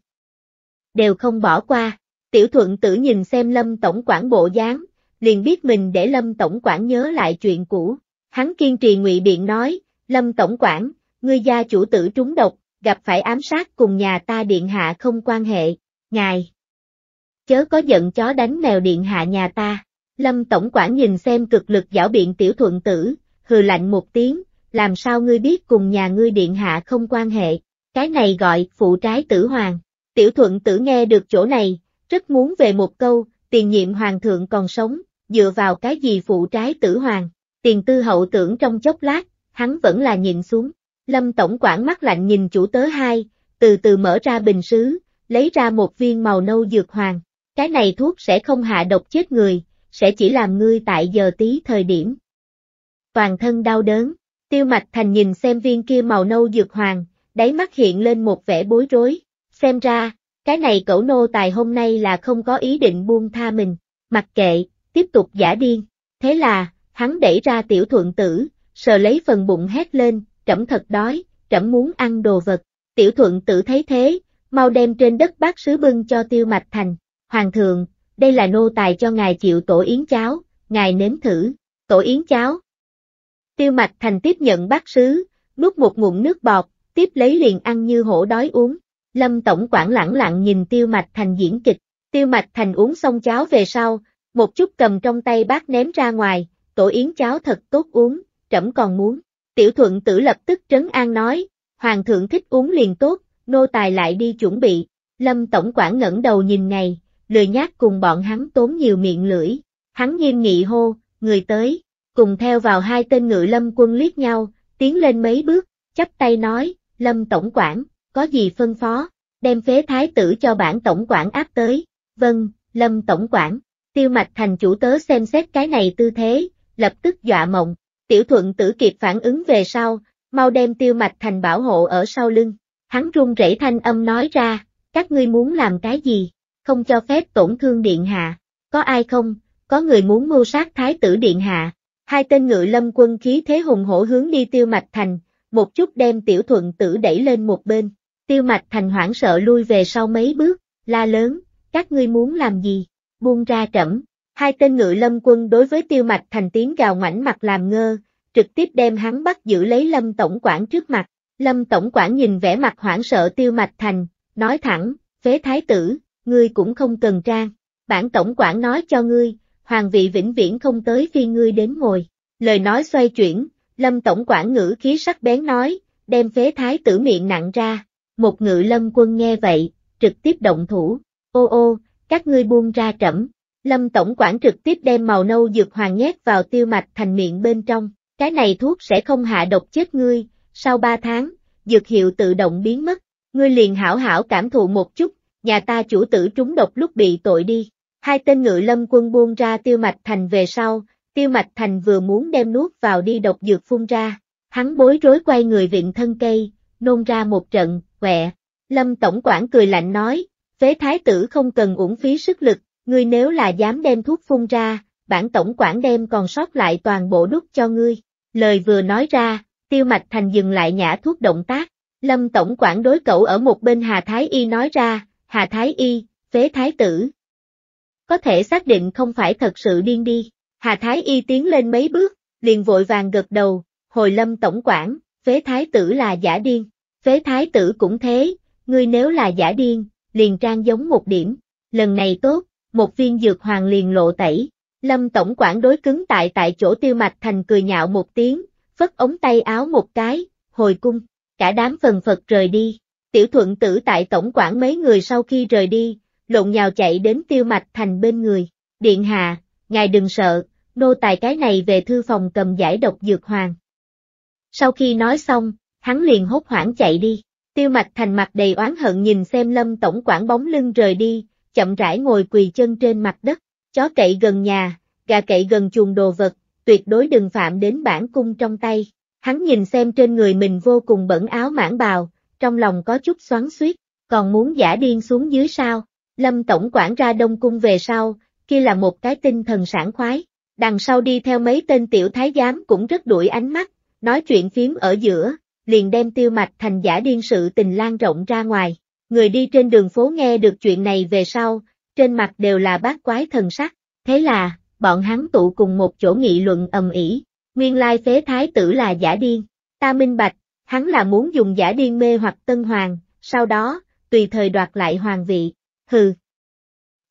Đều không bỏ qua, tiểu thuận tử nhìn xem lâm tổng quản bộ dáng, liền biết mình để lâm tổng quản nhớ lại chuyện cũ, Hắn kiên trì ngụy biện nói, Lâm Tổng quản, ngươi gia chủ tử trúng độc, gặp phải ám sát cùng nhà ta điện hạ không quan hệ, ngài. Chớ có giận chó đánh mèo điện hạ nhà ta. Lâm Tổng quản nhìn xem cực lực giảo biện tiểu thuận tử, hừ lạnh một tiếng, làm sao ngươi biết cùng nhà ngươi điện hạ không quan hệ, cái này gọi phụ trái tử hoàng. Tiểu thuận tử nghe được chỗ này, rất muốn về một câu, tiền nhiệm hoàng thượng còn sống, dựa vào cái gì phụ trái tử hoàng. Tiền tư hậu tưởng trong chốc lát, hắn vẫn là nhìn xuống. Lâm Tổng quản mắt lạnh nhìn chủ tớ hai, từ từ mở ra bình sứ, lấy ra một viên màu nâu dược hoàng. Cái này thuốc sẽ không hạ độc chết người, sẽ chỉ làm ngươi tại giờ tí thời điểm. Toàn thân đau đớn, tiêu mạch thành nhìn xem viên kia màu nâu dược hoàng, đáy mắt hiện lên một vẻ bối rối. Xem ra, cái này cẩu nô tài hôm nay là không có ý định buông tha mình, mặc kệ, tiếp tục giả điên. Thế là, hắn đẩy ra tiểu thuận tử, sờ lấy phần bụng hét lên, trẫm thật đói, trẫm muốn ăn đồ vật. Tiểu thuận tử thấy thế, mau đem trên đất bát sứ bưng cho tiêu mạch thành. Hoàng thượng, đây là nô tài cho ngài chịu tổ yến cháo, ngài nếm thử, tổ yến cháo. Tiêu mạch thành tiếp nhận bát sứ, nuốt một ngụm nước bọt, tiếp lấy liền ăn như hổ đói uống. Lâm Tổng quản lẳng lặng nhìn tiêu mạch thành diễn kịch, tiêu mạch thành uống xong cháo về sau, một chút cầm trong tay bát ném ra ngoài, tổ yến cháo thật tốt uống, trẫm còn muốn. Tiểu thuận tử lập tức trấn an nói, hoàng thượng thích uống liền tốt, nô tài lại đi chuẩn bị. Lâm tổng quản ngẩng đầu nhìn ngày, lười nhác cùng bọn hắn tốn nhiều miệng lưỡi. Hắn nghiêm nghị hô, người tới, cùng theo vào hai tên ngự lâm quân liếc nhau, tiến lên mấy bước, chắp tay nói, lâm tổng quản, có gì phân phó, đem phế thái tử cho bản tổng quản áp tới. Vâng, lâm tổng quản, tiêu mạch thành chủ tớ xem xét cái này tư thế, lập tức dọa mộng, tiểu thuận tử kịp phản ứng về sau, mau đem tiêu mạch thành bảo hộ ở sau lưng, hắn run rẩy thanh âm nói ra, các ngươi muốn làm cái gì, không cho phép tổn thương điện hạ, có ai không, có người muốn mưu sát thái tử điện hạ, hai tên ngự lâm quân khí thế hùng hổ hướng đi tiêu mạch thành, một chút đem tiểu thuận tử đẩy lên một bên, tiêu mạch thành hoảng sợ lui về sau mấy bước, la lớn, các ngươi muốn làm gì, buông ra trẫm Hai tên ngự lâm quân đối với tiêu mạch thành tiếng gào ngoảnh mặt làm ngơ, trực tiếp đem hắn bắt giữ lấy lâm tổng quản trước mặt. Lâm tổng quản nhìn vẻ mặt hoảng sợ tiêu mạch thành, nói thẳng, phế thái tử, ngươi cũng không cần trang. Bản tổng quản nói cho ngươi, hoàng vị vĩnh viễn không tới phi ngươi đến ngồi. Lời nói xoay chuyển, lâm tổng quản ngữ khí sắc bén nói, đem phế thái tử miệng nặng ra. Một ngự lâm quân nghe vậy, trực tiếp động thủ. Ô ô, các ngươi buông ra trẫm Lâm Tổng quản trực tiếp đem màu nâu dược hoàng nhét vào tiêu mạch thành miệng bên trong, cái này thuốc sẽ không hạ độc chết ngươi, sau 3 tháng, dược hiệu tự động biến mất, ngươi liền hảo hảo cảm thụ một chút, nhà ta chủ tử trúng độc lúc bị tội đi. Hai tên ngự lâm quân buông ra tiêu mạch thành về sau, tiêu mạch thành vừa muốn đem nuốt vào đi độc dược phun ra, hắn bối rối quay người viện thân cây, nôn ra một trận, quẹ. Lâm Tổng quản cười lạnh nói, phế thái tử không cần uổng phí sức lực, ngươi nếu là dám đem thuốc phun ra, bản tổng quản đem còn sót lại toàn bộ đút cho ngươi. Lời vừa nói ra, tiêu mạch thành dừng lại nhả thuốc động tác, lâm tổng quản đối cậu ở một bên Hà Thái Y nói ra, Hà Thái Y, phế thái tử. Có thể xác định không phải thật sự điên đi, Hà Thái Y tiến lên mấy bước, liền vội vàng gật đầu, hồi lâm tổng quản, phế thái tử là giả điên, phế thái tử cũng thế, ngươi nếu là giả điên, liền trang giống một điểm, lần này tốt, một viên dược hoàng liền lộ tẩy. Lâm Tổng quản đối cứng tại tại chỗ tiêu mạch thành cười nhạo một tiếng, phất ống tay áo một cái, hồi cung, cả đám phần phật rời đi. Tiểu thuận tử tại tổng quản mấy người sau khi rời đi, lộn nhào chạy đến tiêu mạch thành bên người. Điện hạ, ngài đừng sợ, nô tài cái này về thư phòng cầm giải độc dược hoàng. Sau khi nói xong, hắn liền hốt hoảng chạy đi. Tiêu mạch thành mặt đầy oán hận nhìn xem lâm tổng quản bóng lưng rời đi, chậm rãi ngồi quỳ chân trên mặt đất, chó cậy gần nhà, gà cậy gần chuồng đồ vật, tuyệt đối đừng phạm đến bản cung trong tay. Hắn nhìn xem trên người mình vô cùng bẩn áo mãn bào, trong lòng có chút xoắn xuýt, còn muốn giả điên xuống dưới sao? Lâm tổng quản ra Đông cung về sau, kia là một cái tinh thần sảng khoái, đằng sau đi theo mấy tên tiểu thái giám cũng rất đuổi ánh mắt, nói chuyện phím ở giữa, liền đem tiêu mạch thành giả điên sự tình lan rộng ra ngoài. Người đi trên đường phố nghe được chuyện này về sau, trên mặt đều là bát quái thần sắc, thế là, bọn hắn tụ cùng một chỗ nghị luận ầm ĩ. nguyên lai phế thái tử là giả điên, ta minh bạch, hắn là muốn dùng giả điên mê hoặc tân hoàng, sau đó, tùy thời đoạt lại hoàng vị, hừ.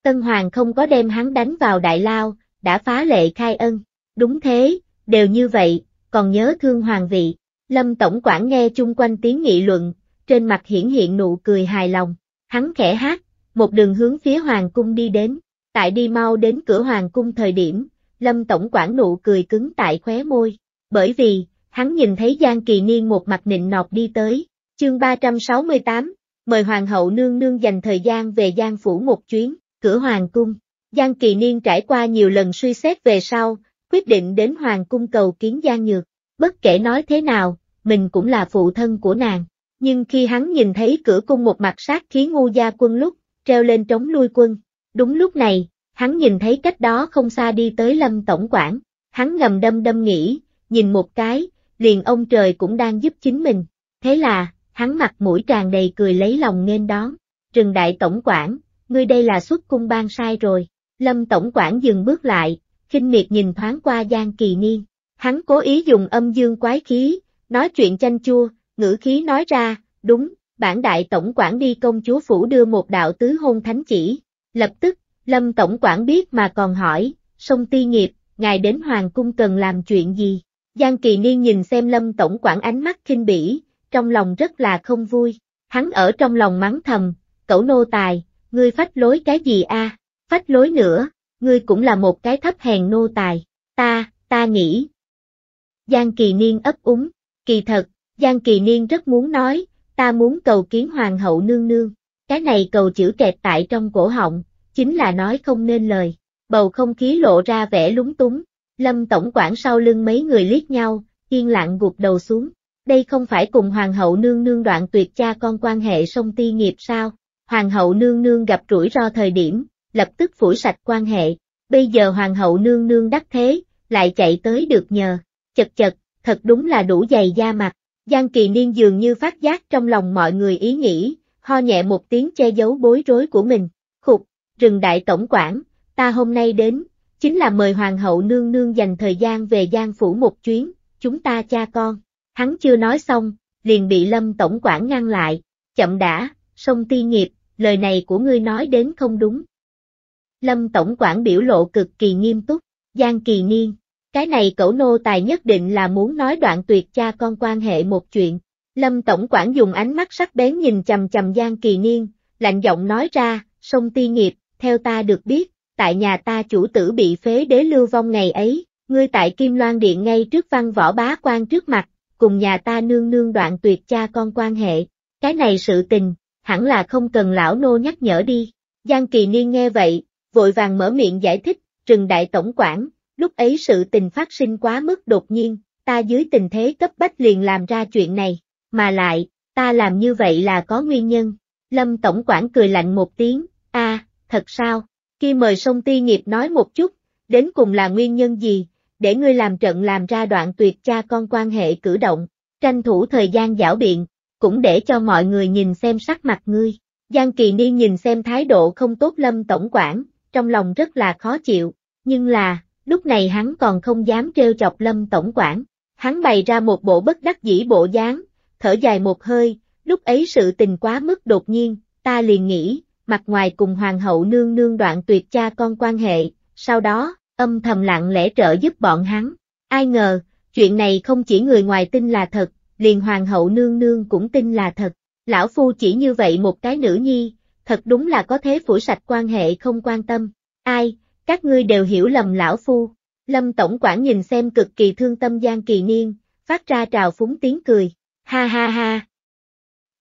Tân hoàng không có đem hắn đánh vào đại lao, đã phá lệ khai ân, đúng thế, đều như vậy, còn nhớ thương hoàng vị. Lâm Tổng quản nghe chung quanh tiếng nghị luận, trên mặt hiển hiện nụ cười hài lòng, hắn khẽ hát, một đường hướng phía hoàng cung đi đến, tại đi mau đến cửa hoàng cung thời điểm, Lâm Tổng quản nụ cười cứng tại khóe môi, bởi vì, hắn nhìn thấy Giang Kỳ Niên một mặt nịnh nọt đi tới, chương 368, mời Hoàng hậu nương nương dành thời gian về Giang Phủ một chuyến, cửa hoàng cung. Giang Kỳ Niên trải qua nhiều lần suy xét về sau, quyết định đến Hoàng cung cầu kiến Giang Nhược. Bất kể nói thế nào, mình cũng là phụ thân của nàng, nhưng khi hắn nhìn thấy cửa cung một mặt sát khí ngu gia quân lúc, treo lên trống lui quân. Đúng lúc này, hắn nhìn thấy cách đó không xa đi tới lâm tổng quản, hắn ngầm đâm đâm nghĩ, nhìn một cái, liền ông trời cũng đang giúp chính mình. Thế là, hắn mặt mũi tràn đầy cười lấy lòng nên đón, trừng đại tổng quản, ngươi đây là xuất cung ban sai rồi. Lâm tổng quản dừng bước lại, khinh miệt nhìn thoáng qua Giang Kỳ Niên. Hắn cố ý dùng âm dương quái khí, nói chuyện chanh chua, ngữ khí nói ra, đúng, bản đại tổng quản đi công chúa phủ đưa một đạo tứ hôn thánh chỉ, lập tức, lâm tổng quản biết mà còn hỏi, sông ti nghiệp, ngài đến hoàng cung cần làm chuyện gì? Giang kỳ niên nhìn xem lâm tổng quản ánh mắt kinh bỉ, trong lòng rất là không vui, hắn ở trong lòng mắng thầm, cẩu nô tài, ngươi phách lối cái gì a? À? phách lối nữa, ngươi cũng là một cái thấp hèn nô tài, ta, ta nghĩ. Giang kỳ niên ấp úng, kỳ thật, Giang Kỳ Niên rất muốn nói, ta muốn cầu kiến Hoàng hậu nương nương. Cái này cầu chữ kẹt tại trong cổ họng, chính là nói không nên lời. Bầu không khí lộ ra vẻ lúng túng. Lâm Tổng quản sau lưng mấy người liếc nhau, yên lặng gục đầu xuống. Đây không phải cùng Hoàng hậu nương nương đoạn tuyệt cha con quan hệ sông ti nghiệp sao? Hoàng hậu nương nương gặp rủi ro thời điểm, lập tức phủi sạch quan hệ. Bây giờ Hoàng hậu nương nương đắc thế, lại chạy tới được nhờ. Chật chật, thật đúng là đủ dày da mặt. Giang kỳ niên dường như phát giác trong lòng mọi người ý nghĩ, ho nhẹ một tiếng che giấu bối rối của mình, khục, rừng đại tổng quản, ta hôm nay đến, chính là mời hoàng hậu nương nương dành thời gian về Giang phủ một chuyến, chúng ta cha con. Hắn chưa nói xong, liền bị lâm tổng quản ngăn lại, chậm đã, sông ti nghiệp, lời này của ngươi nói đến không đúng. Lâm tổng quản biểu lộ cực kỳ nghiêm túc, Giang kỳ niên, cái này cẩu nô tài nhất định là muốn nói đoạn tuyệt cha con quan hệ một chuyện. Lâm Tổng quản dùng ánh mắt sắc bén nhìn chầm chầm Giang Kỳ Niên, lạnh giọng nói ra, sông ti nghiệp, theo ta được biết, tại nhà ta chủ tử bị phế đế lưu vong ngày ấy, ngươi tại Kim Loan Điện ngay trước văn võ bá quan trước mặt, cùng nhà ta nương nương đoạn tuyệt cha con quan hệ, cái này sự tình, hẳn là không cần lão nô nhắc nhở đi. Giang Kỳ Niên nghe vậy, vội vàng mở miệng giải thích, trừng đại tổng quản, Lúc ấy sự tình phát sinh quá mức đột nhiên, ta dưới tình thế cấp bách liền làm ra chuyện này, mà lại, ta làm như vậy là có nguyên nhân. Lâm Tổng quản cười lạnh một tiếng, a, thật sao, khi mời sông ti nghiệp nói một chút, đến cùng là nguyên nhân gì, để ngươi làm trận làm ra đoạn tuyệt cha con quan hệ cử động, tranh thủ thời gian giảo biện, cũng để cho mọi người nhìn xem sắc mặt ngươi. Giang Kỳ Ni nhìn xem thái độ không tốt Lâm Tổng quản, trong lòng rất là khó chịu, nhưng là, lúc này hắn còn không dám trêu chọc lâm tổng quản. Hắn bày ra một bộ bất đắc dĩ bộ dáng, thở dài một hơi, lúc ấy sự tình quá mức đột nhiên, ta liền nghĩ, mặt ngoài cùng hoàng hậu nương nương đoạn tuyệt cha con quan hệ, sau đó, âm thầm lặng lẽ trợ giúp bọn hắn. Ai ngờ, chuyện này không chỉ người ngoài tin là thật, liền hoàng hậu nương nương cũng tin là thật. Lão Phu chỉ như vậy một cái nữ nhi, thật đúng là có thế phủ sạch quan hệ không quan tâm. Ai, các ngươi đều hiểu lầm lão phu. Lâm Tổng quản nhìn xem cực kỳ thương tâm Giang Kỳ Niên, phát ra trào phúng tiếng cười, ha ha ha.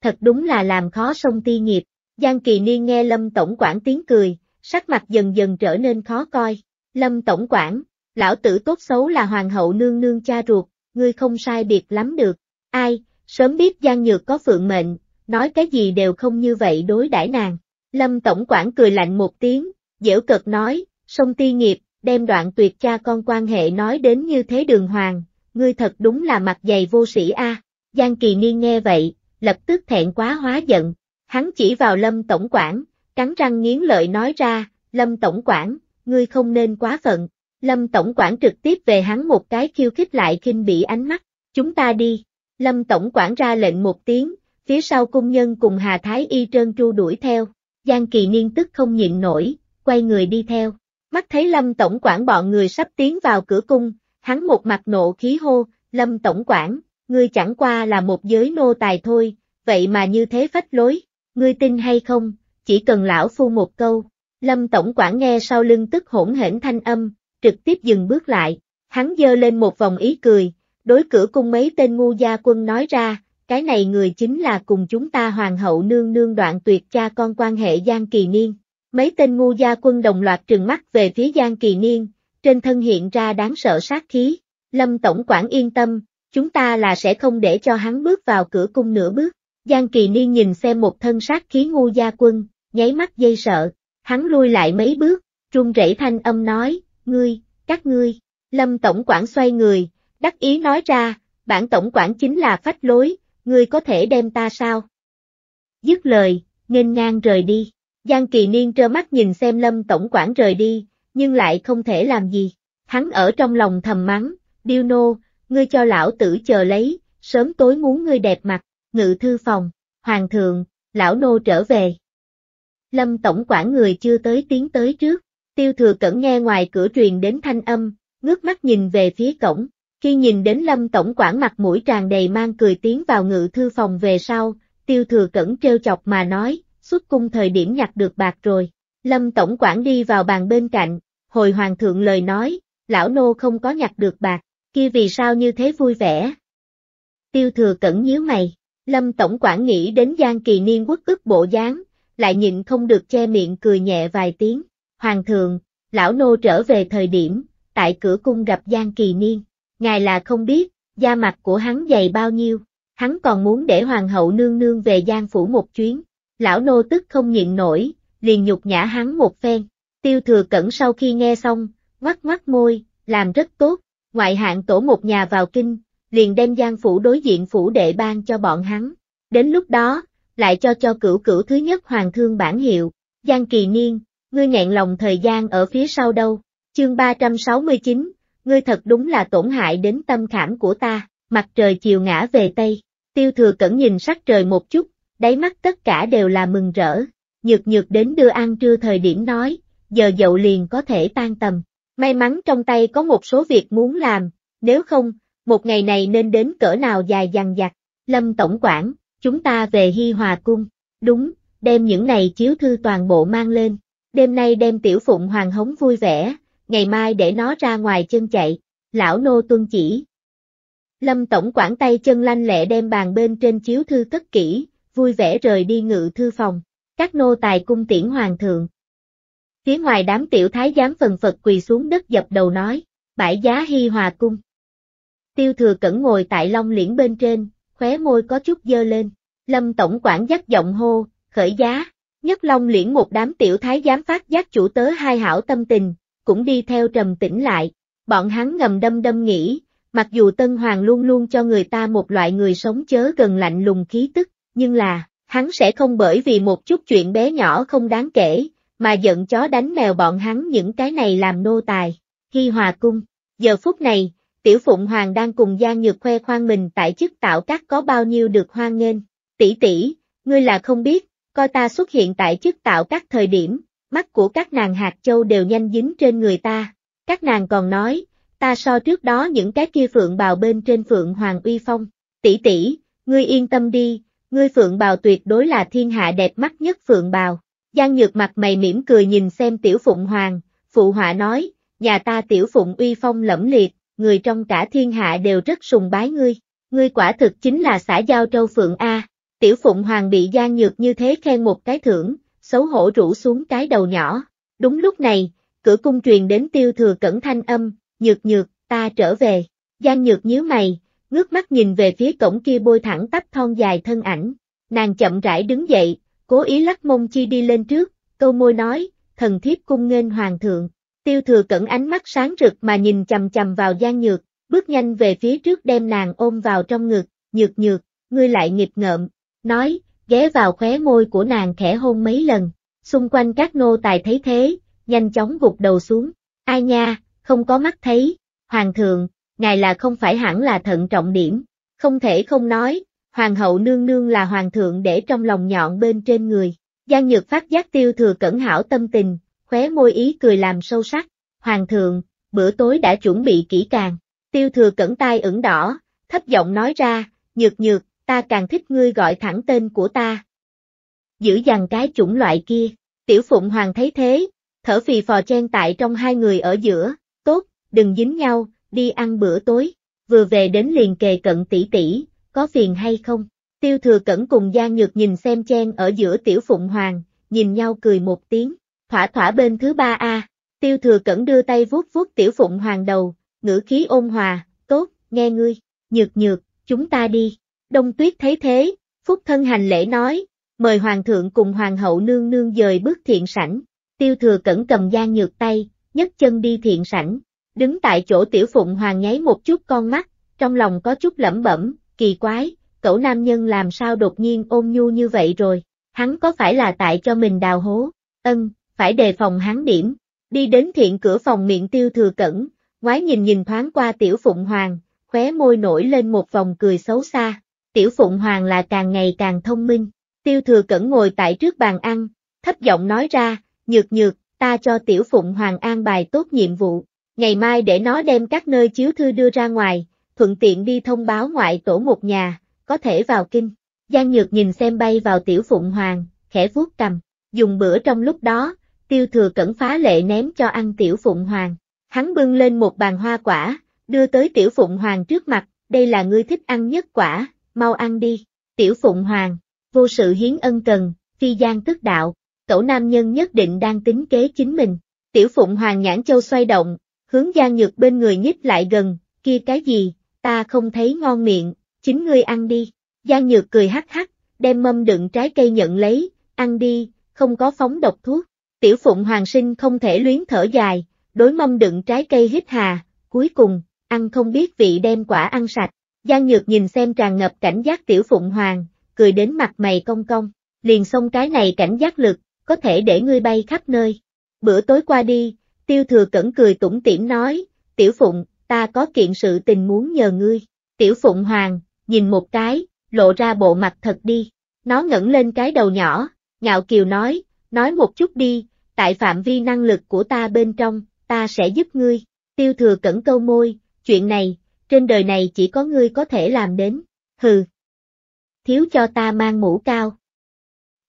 Thật đúng là làm khó sông ti nghiệp, Giang Kỳ Niên nghe Lâm Tổng quản tiếng cười, sắc mặt dần dần trở nên khó coi. Lâm Tổng quản, lão tử tốt xấu là hoàng hậu nương nương cha ruột, ngươi không sai biệt lắm được. Ai, sớm biết Giang Nhược có phượng mệnh, nói cái gì đều không như vậy đối đãi nàng. Lâm Tổng quản cười lạnh một tiếng, dễu cực nói, song ti nghiệp, đem đoạn tuyệt cha con quan hệ nói đến như thế đường hoàng, ngươi thật đúng là mặt dày vô sĩ a. Giang Kỳ Niên nghe vậy, lập tức thẹn quá hóa giận, hắn chỉ vào Lâm Tổng quản, cắn răng nghiến lợi nói ra, Lâm Tổng quản, ngươi không nên quá phận. Lâm Tổng quản trực tiếp về hắn một cái khiêu khích lại khinh bị ánh mắt, chúng ta đi. Lâm Tổng quản ra lệnh một tiếng, phía sau cung nhân cùng Hà Thái Y Trơn Tru đuổi theo, Giang Kỳ Niên tức không nhịn nổi, quay người đi theo. Mắt thấy Lâm Tổng quản bọn người sắp tiến vào cửa cung, hắn một mặt nộ khí hô, Lâm Tổng quản, ngươi chẳng qua là một giới nô tài thôi, vậy mà như thế phách lối, ngươi tin hay không, chỉ cần lão phu một câu. Lâm Tổng quản nghe sau lưng tức hỗn hển thanh âm, trực tiếp dừng bước lại, hắn dơ lên một vòng ý cười, đối cửa cung mấy tên ngu gia quân nói ra, cái này người chính là cùng chúng ta hoàng hậu nương nương đoạn tuyệt cha con quan hệ Giang Kỳ Niên, Mấy tên ngu gia quân đồng loạt trừng mắt về phía Giang Kỳ Niên, trên thân hiện ra đáng sợ sát khí. Lâm Tổng quản yên tâm, chúng ta là sẽ không để cho hắn bước vào cửa cung nửa bước. Giang Kỳ Niên nhìn xem một thân sát khí ngu gia quân, nháy mắt dây sợ, hắn lui lại mấy bước, Trung Rễ thanh âm nói, ngươi, các ngươi, Lâm Tổng quản xoay người, đắc ý nói ra, bản Tổng quản chính là phách lối, ngươi có thể đem ta sao? Dứt lời, nghênh ngang rời đi. Giang Kỳ Niên trơ mắt nhìn xem Lâm Tổng quản rời đi, nhưng lại không thể làm gì. Hắn ở trong lòng thầm mắng, điêu nô, ngươi cho lão tử chờ lấy, sớm tối muốn ngươi đẹp mặt, ngự thư phòng, hoàng thượng, lão nô trở về. Lâm Tổng quản người chưa tới tiến tới trước, tiêu thừa cẩn nghe ngoài cửa truyền đến thanh âm, ngước mắt nhìn về phía cổng, khi nhìn đến Lâm Tổng quản mặt mũi tràn đầy mang cười tiến vào ngự thư phòng về sau, tiêu thừa cẩn treo chọc mà nói, xuất cung thời điểm nhặt được bạc rồi. Lâm Tổng quản đi vào bàn bên cạnh, hồi hoàng thượng lời nói, lão nô không có nhặt được bạc, kia vì sao như thế vui vẻ. Tiêu thừa cẩn nhíu mày, Lâm Tổng quản nghĩ đến Giang Kỳ Niên quốc ức bộ dáng, lại nhịn không được che miệng cười nhẹ vài tiếng. Hoàng thượng, lão nô trở về thời điểm, tại cửa cung gặp Giang Kỳ Niên, ngài là không biết, da mặt của hắn dày bao nhiêu, hắn còn muốn để hoàng hậu nương nương về Giang phủ một chuyến, lão nô tức không nhịn nổi, liền nhục nhã hắn một phen. Tiêu thừa cẩn sau khi nghe xong, ngoắc ngoắc môi, làm rất tốt, ngoại hạng tổ một nhà vào kinh, liền đem giang phủ đối diện phủ đệ ban cho bọn hắn. Đến lúc đó, lại cho cho cửu cửu thứ nhất hoàng thương bản hiệu, giang kỳ niên, ngươi nghẹn lòng thời gian ở phía sau đâu, chương 369, ngươi thật đúng là tổn hại đến tâm khảm của ta, mặt trời chiều ngã về Tây, tiêu thừa cẩn nhìn sắc trời một chút, đáy mắt tất cả đều là mừng rỡ, nhược nhược đến đưa ăn trưa thời điểm nói, giờ dậu liền có thể tan tầm. May mắn trong tay có một số việc muốn làm, nếu không, một ngày này nên đến cỡ nào dài dằng dặc. Lâm Tổng quản, chúng ta về Hy Hòa Cung, đúng, đem những này chiếu thư toàn bộ mang lên, đêm nay đem tiểu phụng hoàng hống vui vẻ, ngày mai để nó ra ngoài chân chạy, lão nô tuân chỉ. Lâm Tổng quản tay chân lanh lẹ đem bàn bên trên chiếu thư cất kỹ, vui vẻ rời đi ngự thư phòng. Các nô tài cung tiễn hoàng thượng. Phía ngoài đám tiểu thái giám phần phật quỳ xuống đất dập đầu nói, bãi giá hy hòa cung. Tiêu thừa cẩn ngồi tại long liễn bên trên, khóe môi có chút dơ lên. Lâm tổng quản dắt giọng hô, khởi giá, nhất long liễn một đám tiểu thái giám phát giác chủ tớ hai hảo tâm tình, cũng đi theo trầm tĩnh lại. Bọn hắn ngầm đâm đâm nghĩ, mặc dù Tân Hoàng luôn luôn cho người ta một loại người sống chớ gần lạnh lùng khí tức, nhưng là, hắn sẽ không bởi vì một chút chuyện bé nhỏ không đáng kể, mà giận chó đánh mèo bọn hắn những cái này làm nô tài. Hy Hòa Cung, giờ phút này, Tiểu Phụng Hoàng đang cùng Giang Nhược khoe khoang mình tại chức tạo các có bao nhiêu được hoan nghênh. Tỷ tỷ, ngươi là không biết, coi ta xuất hiện tại chức tạo các thời điểm, mắt của các nàng hạt châu đều nhanh dính trên người ta. Các nàng còn nói, ta so trước đó những cái kia phượng bào bên trên phượng hoàng uy phong. Tỷ tỷ, ngươi yên tâm đi, Ngươi phượng bào tuyệt đối là thiên hạ đẹp mắt nhất phượng bào. Giang Nhược mặt mày mỉm cười nhìn xem tiểu phụng hoàng, phụ họa nói, nhà ta tiểu phụng uy phong lẫm liệt, người trong cả thiên hạ đều rất sùng bái ngươi, ngươi quả thực chính là xã giao trâu phượng A. Tiểu phụng hoàng bị Giang Nhược như thế khen một cái thưởng, xấu hổ rủ xuống cái đầu nhỏ. Đúng lúc này, cửa cung truyền đến tiêu thừa cẩn thanh âm, nhược nhược, ta trở về. Giang Nhược nhíu mày, ngước mắt nhìn về phía cổng kia bôi thẳng tắp thon dài thân ảnh, nàng chậm rãi đứng dậy, cố ý lắc mông chi đi lên trước, câu môi nói, thần thiếp cung nghênh hoàng thượng, tiêu thừa cẩn ánh mắt sáng rực mà nhìn chầm chầm vào gian nhược, bước nhanh về phía trước đem nàng ôm vào trong ngực, nhược nhược, ngươi lại nghịch ngợm, nói, ghé vào khóe môi của nàng khẽ hôn mấy lần, xung quanh các nô tài thấy thế, nhanh chóng gục đầu xuống, ai nha, không có mắt thấy, hoàng thượng, ngài là không phải hẳn là thận trọng điểm, không thể không nói, hoàng hậu nương nương là hoàng thượng để trong lòng nhọn bên trên người. Giang Nhược phát giác tiêu thừa cẩn hảo tâm tình, khóe môi ý cười làm sâu sắc, hoàng thượng, bữa tối đã chuẩn bị kỹ càng, tiêu thừa cẩn tai ửng đỏ, thấp giọng nói ra, nhược nhược, ta càng thích ngươi gọi thẳng tên của ta. Giữ dằn cái chủng loại kia, tiểu phụng hoàng thấy thế, thở phì phò chen tại trong hai người ở giữa, tốt, đừng dính nhau, đi ăn bữa tối, vừa về đến liền kề cận tỷ tỷ, có phiền hay không? Tiêu thừa cẩn cùng Giang Nhược nhìn xem chen ở giữa tiểu phụng hoàng, nhìn nhau cười một tiếng, thỏa thỏa bên thứ ba A, tiêu thừa cẩn đưa tay vuốt vuốt tiểu phụng hoàng đầu, ngữ khí ôn hòa, tốt, nghe ngươi, nhược nhược, chúng ta đi. Đông tuyết thấy thế, phúc thân hành lễ nói, mời hoàng thượng cùng hoàng hậu nương nương dời bước thiện sảnh, tiêu thừa cẩn cầm Giang Nhược tay, nhấc chân đi thiện sảnh, Đứng tại chỗ tiểu phụng hoàng nháy một chút con mắt, trong lòng có chút lẩm bẩm, kỳ quái, cậu nam nhân làm sao đột nhiên ôn nhu như vậy rồi, hắn có phải là tại cho mình đào hố, ân, phải đề phòng hắn điểm. Đi đến thiện cửa phòng miệng tiêu thừa cẩn, ngoái nhìn nhìn thoáng qua tiểu phụng hoàng, khóe môi nổi lên một vòng cười xấu xa. Tiểu Phụng Hoàng là càng ngày càng thông minh, tiêu thừa cẩn ngồi tại trước bàn ăn, thấp giọng nói ra, nhược nhược, ta cho Tiểu Phụng Hoàng an bài tốt nhiệm vụ, Ngày mai để nó đem các nơi chiếu thư đưa ra ngoài, thuận tiện đi thông báo ngoại tổ một nhà, có thể vào kinh. Giang Nhược nhìn xem bay vào tiểu phụng hoàng, khẽ vuốt cầm, dùng bữa trong lúc đó, tiêu thừa cẩn phá lệ ném cho ăn tiểu phụng hoàng. Hắn bưng lên một bàn hoa quả, đưa tới tiểu phụng hoàng trước mặt, đây là ngươi thích ăn nhất quả, mau ăn đi. Tiểu phụng hoàng, vô sự hiến ân cần, phi gian tức đạo, cậu nam nhân nhất định đang tính kế chính mình. Tiểu phụng hoàng nhãn châu xoay động, hướng Giang Nhược bên người nhích lại gần, kia cái gì, ta không thấy ngon miệng, chính ngươi ăn đi. Giang Nhược cười hắc hắc, đem mâm đựng trái cây nhận lấy, ăn đi, không có phóng độc thuốc. Tiểu Phụng Hoàng Sinh không thể luyến thở dài, đối mâm đựng trái cây hít hà, cuối cùng, ăn không biết vị đem quả ăn sạch. Giang Nhược nhìn xem tràn ngập cảnh giác Tiểu Phụng Hoàng, cười đến mặt mày cong cong, liền xong cái này cảnh giác lực, có thể để ngươi bay khắp nơi. Bữa tối qua đi, Tiêu thừa cẩn cười tủm tỉm nói, tiểu phụng, ta có kiện sự tình muốn nhờ ngươi. Tiểu phụng hoàng, nhìn một cái, lộ ra bộ mặt thật đi. Nó ngẩng lên cái đầu nhỏ, ngạo kiều nói, nói một chút đi, tại phạm vi năng lực của ta bên trong, ta sẽ giúp ngươi. Tiêu thừa cẩn câu môi, chuyện này, trên đời này chỉ có ngươi có thể làm đến, hừ. Thiếu cho ta mang mũ cao.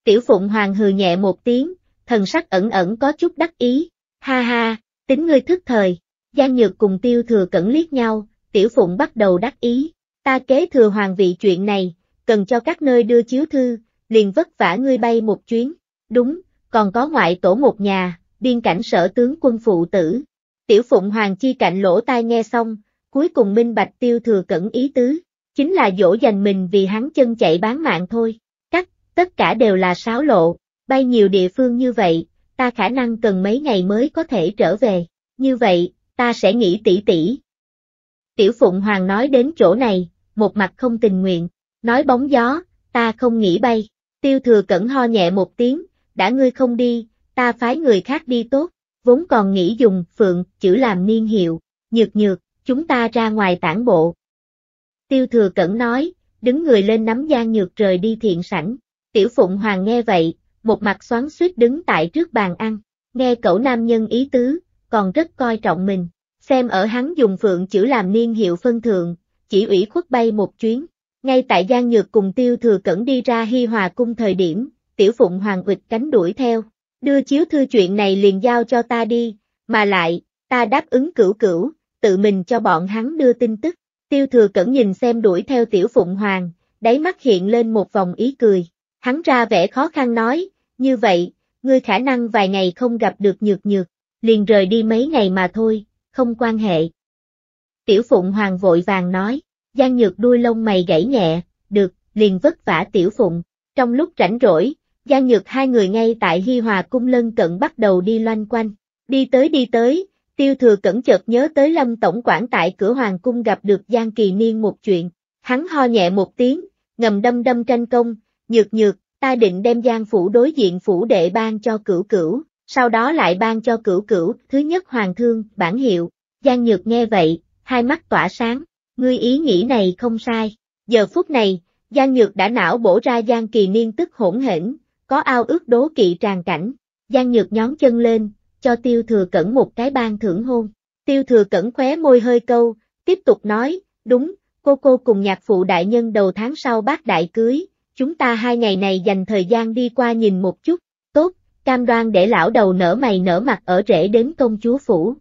Tiểu Phụng Hoàng hừ nhẹ một tiếng, thần sắc ẩn ẩn có chút đắc ý, Ha ha, tính ngươi thức thời, Giang Nhược cùng Tiêu Thừa Cẩn liếc nhau, Tiểu Phụng bắt đầu đắc ý, ta kế thừa hoàng vị chuyện này, cần cho các nơi đưa chiếu thư, liền vất vả ngươi bay một chuyến, đúng, còn có ngoại tổ một nhà, biên cảnh sở tướng quân phụ tử. Tiểu Phụng Hoàng chi cạnh lỗ tai nghe xong, cuối cùng minh bạch Tiêu Thừa Cẩn ý tứ, chính là dỗ dành mình vì hắn chân chạy bán mạng thôi, cắt, tất cả đều là sáo lộ, bay nhiều địa phương như vậy, ta khả năng cần mấy ngày mới có thể trở về, như vậy, ta sẽ nghĩ tỉ tỉ. Tiểu Phụng Hoàng nói đến chỗ này, một mặt không tình nguyện, nói bóng gió, ta không nghĩ bay, tiêu thừa cẩn ho nhẹ một tiếng, đã ngươi không đi, ta phái người khác đi tốt, vốn còn nghĩ dùng phượng chữ làm niên hiệu, nhược nhược, chúng ta ra ngoài tản bộ. Tiêu thừa cẩn nói, đứng người lên nắm gian nhược trời đi thiện sảnh, tiểu Phụng Hoàng nghe vậy, một mặt xoắn suýt đứng tại trước bàn ăn, nghe cậu nam nhân ý tứ, còn rất coi trọng mình, xem ở hắn dùng phượng chữ làm niên hiệu phân thượng, chỉ ủy khuất bay một chuyến. Ngay tại Giang Nhược cùng Tiêu Thừa Cẩn đi ra Hi Hòa cung thời điểm, Tiểu Phụng Hoàng vịt cánh đuổi theo, đưa chiếu thư chuyện này liền giao cho ta đi, mà lại, ta đáp ứng cửu cửu, tự mình cho bọn hắn đưa tin tức. Tiêu Thừa Cẩn nhìn xem đuổi theo Tiểu Phụng Hoàng, đáy mắt hiện lên một vòng ý cười. Hắn ra vẻ khó khăn nói, như vậy, ngươi khả năng vài ngày không gặp được nhược nhược, liền rời đi mấy ngày mà thôi, không quan hệ. Tiểu Phụng Hoàng vội vàng nói, gian Nhược đuôi lông mày gãy nhẹ, được, liền vất vả Tiểu Phụng. Trong lúc rảnh rỗi, gian Nhược hai người ngay tại Hy Hòa Cung Lân Cận bắt đầu đi loanh quanh. Đi tới đi tới, Tiêu Thừa Cẩn chợt nhớ tới Lâm Tổng quản tại cửa Hoàng Cung gặp được gian Kỳ Niên một chuyện. Hắn ho nhẹ một tiếng, ngầm đâm đâm tranh công, Nhược nhược, ta định đem Giang phủ đối diện phủ đệ ban cho cửu cửu, sau đó lại ban cho cửu cửu, thứ nhất hoàng thương, bản hiệu. Giang nhược nghe vậy, hai mắt tỏa sáng, ngươi ý nghĩ này không sai. Giờ phút này, Giang nhược đã não bổ ra Giang kỳ niên tức hỗn hển, có ao ước đố kỵ tràn cảnh. Giang nhược nhón chân lên, cho tiêu thừa cẩn một cái ban thưởng hôn. Tiêu thừa cẩn khóe môi hơi câu, tiếp tục nói, đúng, cô cô cùng nhạc phụ đại nhân đầu tháng sau bác đại cưới, chúng ta hai ngày này dành thời gian đi qua nhìn một chút, tốt, cam đoan để lão đầu nở mày nở mặt ở rễ đến công chúa phủ.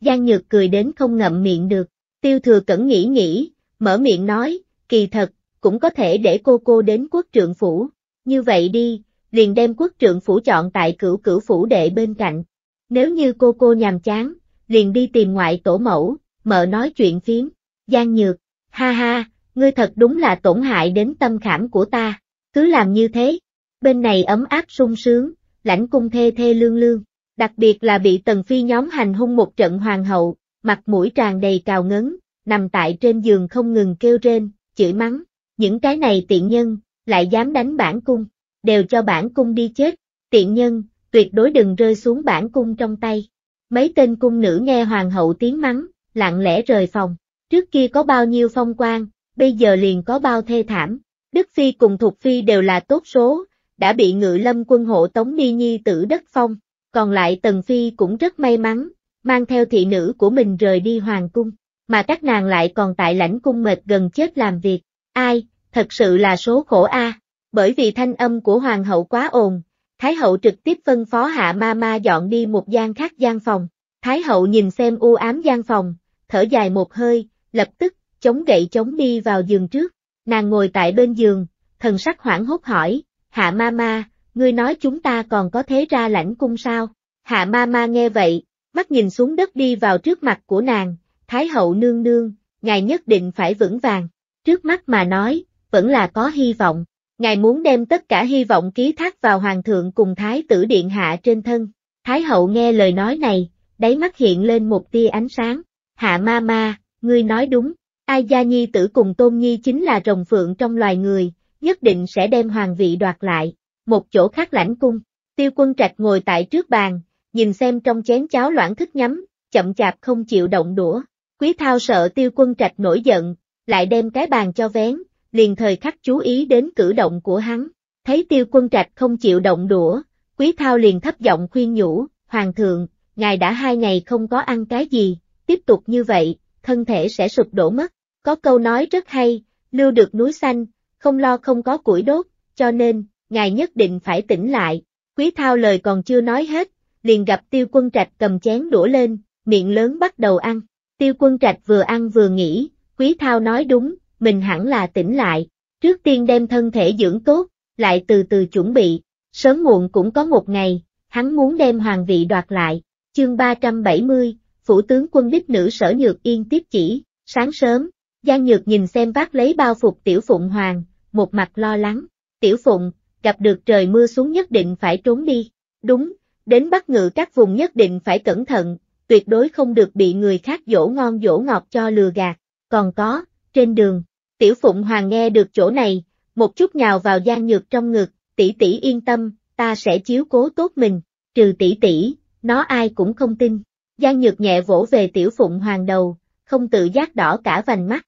Giang Nhược cười đến không ngậm miệng được, tiêu thừa cẩn nghĩ nghĩ, mở miệng nói, kỳ thật, cũng có thể để cô cô đến quốc trượng phủ, như vậy đi, liền đem quốc trượng phủ chọn tại cửu cửu phủ đệ bên cạnh. Nếu như cô cô nhàm chán, liền đi tìm ngoại tổ mẫu, mở nói chuyện phiếm, Giang Nhược, ha ha, ngươi thật đúng là tổn hại đến tâm khảm của ta, cứ làm như thế. Bên này ấm áp sung sướng, lãnh cung thê thê lương lương, đặc biệt là bị tần phi nhóm hành hung một trận hoàng hậu, mặt mũi tràn đầy cào ngấn, nằm tại trên giường không ngừng kêu rên, chửi mắng, những cái này tiện nhân, lại dám đánh bản cung, đều cho bản cung đi chết, tiện nhân, tuyệt đối đừng rơi xuống bản cung trong tay. Mấy tên cung nữ nghe hoàng hậu tiếng mắng, lặng lẽ rời phòng, trước kia có bao nhiêu phong quan, bây giờ liền có bao thê thảm. Đức Phi cùng Thục Phi đều là tốt số, đã bị ngự lâm quân hộ Tống Ni Nhi tử đất phong, còn lại Tần Phi cũng rất may mắn, mang theo thị nữ của mình rời đi Hoàng Cung, mà các nàng lại còn tại lãnh cung mệt gần chết làm việc. Ai, thật sự là số khổ a. Bởi vì thanh âm của Hoàng hậu quá ồn, Thái hậu trực tiếp phân phó hạ ma ma dọn đi một gian khác gian phòng. Thái hậu nhìn xem u ám gian phòng, thở dài một hơi, lập tức chống gậy chống đi vào giường trước. Nàng ngồi tại bên giường, thần sắc hoảng hốt hỏi, hạ ma ma, ngươi nói chúng ta còn có thế ra lãnh cung sao? Hạ ma ma nghe vậy, mắt nhìn xuống đất đi vào trước mặt của nàng, thái hậu nương nương, ngài nhất định phải vững vàng, trước mắt mà nói, vẫn là có hy vọng. Ngài muốn đem tất cả hy vọng ký thác vào hoàng thượng cùng thái tử điện hạ trên thân. Thái hậu nghe lời nói này, đáy mắt hiện lên một tia ánh sáng. Hạ ma ma, ngươi nói đúng, Ai gia nhi tử cùng tôn nhi chính là rồng phượng trong loài người, nhất định sẽ đem hoàng vị đoạt lại, một chỗ khác lãnh cung. Tiêu quân trạch ngồi tại trước bàn, nhìn xem trong chén cháo loãng thức nhắm, chậm chạp không chịu động đũa. Quý thao sợ tiêu quân trạch nổi giận, lại đem cái bàn cho vén, liền thời khắc chú ý đến cử động của hắn. Thấy tiêu quân trạch không chịu động đũa, quý thao liền thấp giọng khuyên nhủ, hoàng thượng, ngài đã hai ngày không có ăn cái gì, tiếp tục như vậy, thân thể sẽ sụp đổ mất. Có câu nói rất hay, lưu được núi xanh, không lo không có củi đốt, cho nên, ngài nhất định phải tỉnh lại. Quý thao lời còn chưa nói hết, liền gặp tiêu quân trạch cầm chén đũa lên, miệng lớn bắt đầu ăn. Tiêu quân trạch vừa ăn vừa nghĩ, quý thao nói đúng, mình hẳn là tỉnh lại, trước tiên đem thân thể dưỡng tốt, lại từ từ chuẩn bị, sớm muộn cũng có một ngày, hắn muốn đem hoàng vị đoạt lại. Chương 370, Phủ tướng quân đích nữ sở nhược yên tiếp chỉ, sáng sớm, Giang Nhược nhìn xem vác lấy bao phục Tiểu Phụng Hoàng, một mặt lo lắng. Tiểu Phụng, gặp được trời mưa xuống nhất định phải trốn đi. Đúng, đến bắt ngự các vùng nhất định phải cẩn thận, tuyệt đối không được bị người khác dỗ ngon dỗ ngọt cho lừa gạt. Còn có, trên đường, Tiểu Phụng Hoàng nghe được chỗ này, một chút nhào vào Giang Nhược trong ngực, tỷ tỷ yên tâm, ta sẽ chiếu cố tốt mình, trừ tỷ tỷ, nó ai cũng không tin. Giang Nhược nhẹ vỗ về Tiểu Phụng Hoàng đầu, không tự giác đỏ cả vành mắt,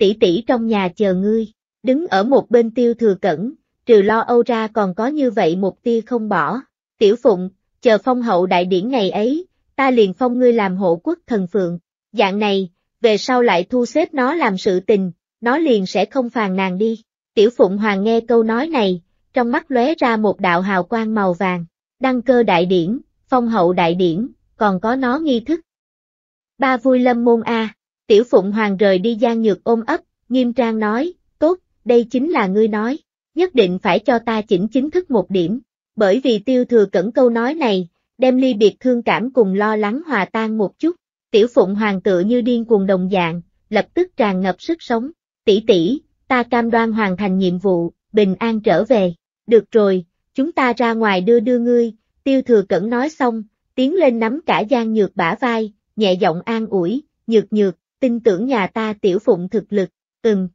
tỷ tỷ trong nhà chờ ngươi, đứng ở một bên tiêu thừa cẩn, trừ lo âu ra còn có như vậy một tia không bỏ, tiểu phụng, chờ phong hậu đại điển ngày ấy, ta liền phong ngươi làm hộ quốc thần phượng, dạng này, về sau lại thu xếp nó làm sự tình, nó liền sẽ không phàn nàng đi, tiểu phụng hoàng nghe câu nói này, trong mắt lóe ra một đạo hào quang màu vàng, đăng cơ đại điển, phong hậu đại điển, còn có nó nghi thức. Ba vui lâm môn A. Tiểu Phụng Hoàng rời đi gian Nhược ôm ấp, nghiêm trang nói, tốt, đây chính là ngươi nói, nhất định phải cho ta chỉnh chính thức một điểm, bởi vì tiêu thừa cẩn câu nói này, đem ly biệt thương cảm cùng lo lắng hòa tan một chút, tiểu Phụng Hoàng tự như điên cuồng đồng dạng, lập tức tràn ngập sức sống, tỷ tỷ, ta cam đoan hoàn thành nhiệm vụ, bình an trở về, được rồi, chúng ta ra ngoài đưa đưa ngươi, tiêu thừa cẩn nói xong, tiến lên nắm cả gian Nhược bả vai, nhẹ giọng an ủi, nhược nhược, tin tưởng nhà ta tiểu phụng thực lực, ừm.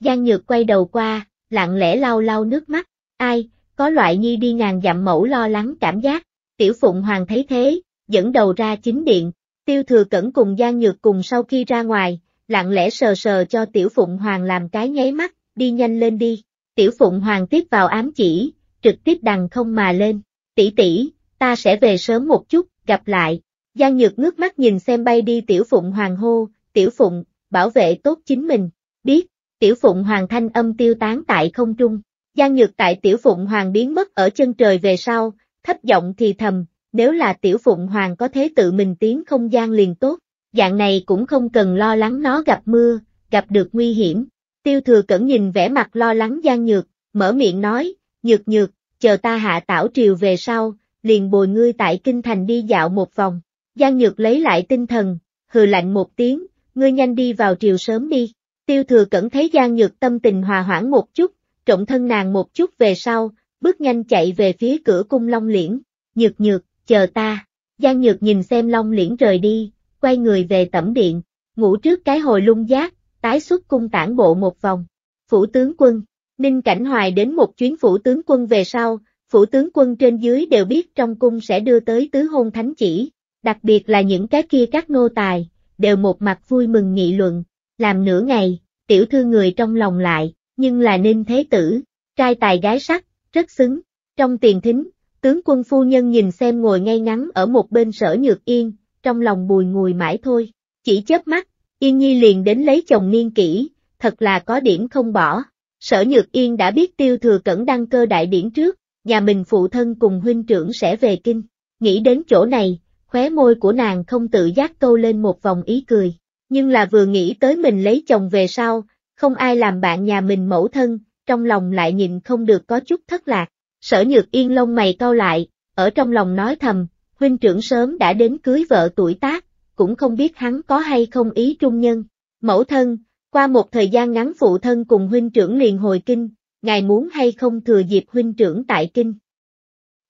Giang Nhược quay đầu qua, lặng lẽ lau lau nước mắt, ai, có loại nhi đi ngàn dặm mẫu lo lắng cảm giác, tiểu phụng hoàng thấy thế, dẫn đầu ra chính điện, tiêu thừa cẩn cùng Giang Nhược cùng sau khi ra ngoài, lặng lẽ sờ sờ cho tiểu phụng hoàng làm cái nháy mắt, đi nhanh lên đi, tiểu phụng hoàng tiếp vào ám chỉ, trực tiếp đằng không mà lên, tỷ tỷ, ta sẽ về sớm một chút, gặp lại. Giang Nhược ngước mắt nhìn xem bay đi Tiểu Phụng Hoàng hô, Tiểu Phụng, bảo vệ tốt chính mình, biết, Tiểu Phụng Hoàng thanh âm tiêu tán tại không trung. Giang Nhược tại Tiểu Phụng Hoàng biến mất ở chân trời về sau, thấp giọng thì thầm, nếu là Tiểu Phụng Hoàng có thế tự mình tiến không gian liền tốt, dạng này cũng không cần lo lắng nó gặp mưa, gặp được nguy hiểm. Tiêu thừa cẩn nhìn vẻ mặt lo lắng Giang Nhược, mở miệng nói, Nhược Nhược, chờ ta hạ tảo triều về sau, liền bồi ngươi tại Kinh Thành đi dạo một vòng. Giang Nhược lấy lại tinh thần, hừ lạnh một tiếng, ngươi nhanh đi vào triều sớm đi. Tiêu thừa cẩn thấy Giang Nhược tâm tình hòa hoãn một chút, trọng thân nàng một chút về sau, bước nhanh chạy về phía cửa cung Long Liễn. Nhược nhược, chờ ta. Giang Nhược nhìn xem Long Liễn rời đi, quay người về tẩm điện, ngủ trước cái hồi lung giác, tái xuất cung tản bộ một vòng. Phủ tướng quân, Ninh Cảnh Hoài đến một chuyến phủ tướng quân về sau, phủ tướng quân trên dưới đều biết trong cung sẽ đưa tới tứ hôn thánh chỉ, đặc biệt là những cái kia các nô tài, đều một mặt vui mừng nghị luận, làm nửa ngày, tiểu thư người trong lòng lại, nhưng là ninh thế tử, trai tài gái sắc, rất xứng, trong tiền thính, tướng quân phu nhân nhìn xem ngồi ngay ngắn ở một bên sở nhược yên, trong lòng bùi ngùi mãi thôi, chỉ chớp mắt, yên nhi liền đến lấy chồng niên kỷ, thật là có điểm không bỏ. Sở Nhược Yên đã biết tiêu thừa cẩn đăng cơ đại điển trước, nhà mình phụ thân cùng huynh trưởng sẽ về kinh. Nghĩ đến chỗ này, khóe môi của nàng không tự giác câu lên một vòng ý cười, nhưng là vừa nghĩ tới mình lấy chồng về sau, không ai làm bạn nhà mình mẫu thân, trong lòng lại nhìn không được có chút thất lạc, sở nhược yên lông mày cau lại, ở trong lòng nói thầm, huynh trưởng sớm đã đến cưới vợ tuổi tác, cũng không biết hắn có hay không ý trung nhân, mẫu thân, qua một thời gian ngắn phụ thân cùng huynh trưởng liền hồi kinh, ngài muốn hay không thừa dịp huynh trưởng tại kinh.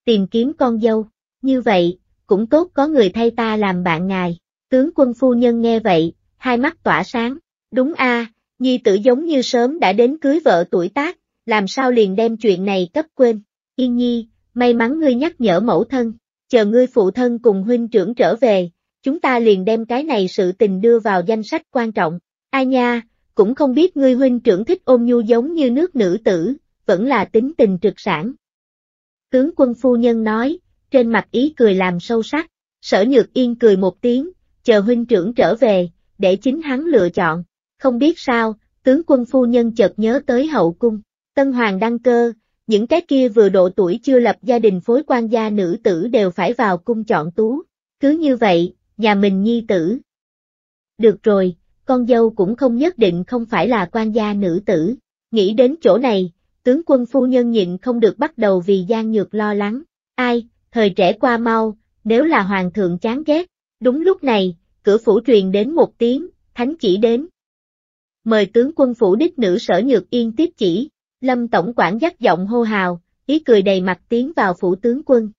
Tìm kiếm con dâu, như vậy, cũng tốt có người thay ta làm bạn ngài. Tướng quân phu nhân nghe vậy, hai mắt tỏa sáng. Đúng a, nhi tử giống như sớm đã đến cưới vợ tuổi tác, làm sao liền đem chuyện này cấp quên. Yên nhi, may mắn ngươi nhắc nhở mẫu thân, chờ ngươi phụ thân cùng huynh trưởng trở về, chúng ta liền đem cái này sự tình đưa vào danh sách quan trọng. Ai nha, cũng không biết ngươi huynh trưởng thích ôm nhu giống như nước nữ tử, vẫn là tính tình trực sản. Tướng quân phu nhân nói, trên mặt ý cười làm sâu sắc. Sở Nhược Yên cười một tiếng, chờ huynh trưởng trở về, để chính hắn lựa chọn. Không biết sao, tướng quân phu nhân chợt nhớ tới hậu cung. Tân Hoàng đăng cơ, những cái kia vừa độ tuổi chưa lập gia đình phối quan gia nữ tử đều phải vào cung chọn tú. Cứ như vậy, nhà mình nhi tử. Được rồi, con dâu cũng không nhất định không phải là quan gia nữ tử. Nghĩ đến chỗ này, tướng quân phu nhân nhịn không được bắt đầu vì gian nhược lo lắng. Ai, thời trẻ qua mau, nếu là hoàng thượng chán ghét. Đúng lúc này, cửa phủ truyền đến một tiếng, thánh chỉ đến. Mời tướng quân phủ đích nữ sở nhược yên tiếp chỉ, lâm tổng quản dắt giọng hô hào, ý cười đầy mặt tiến vào phủ tướng quân.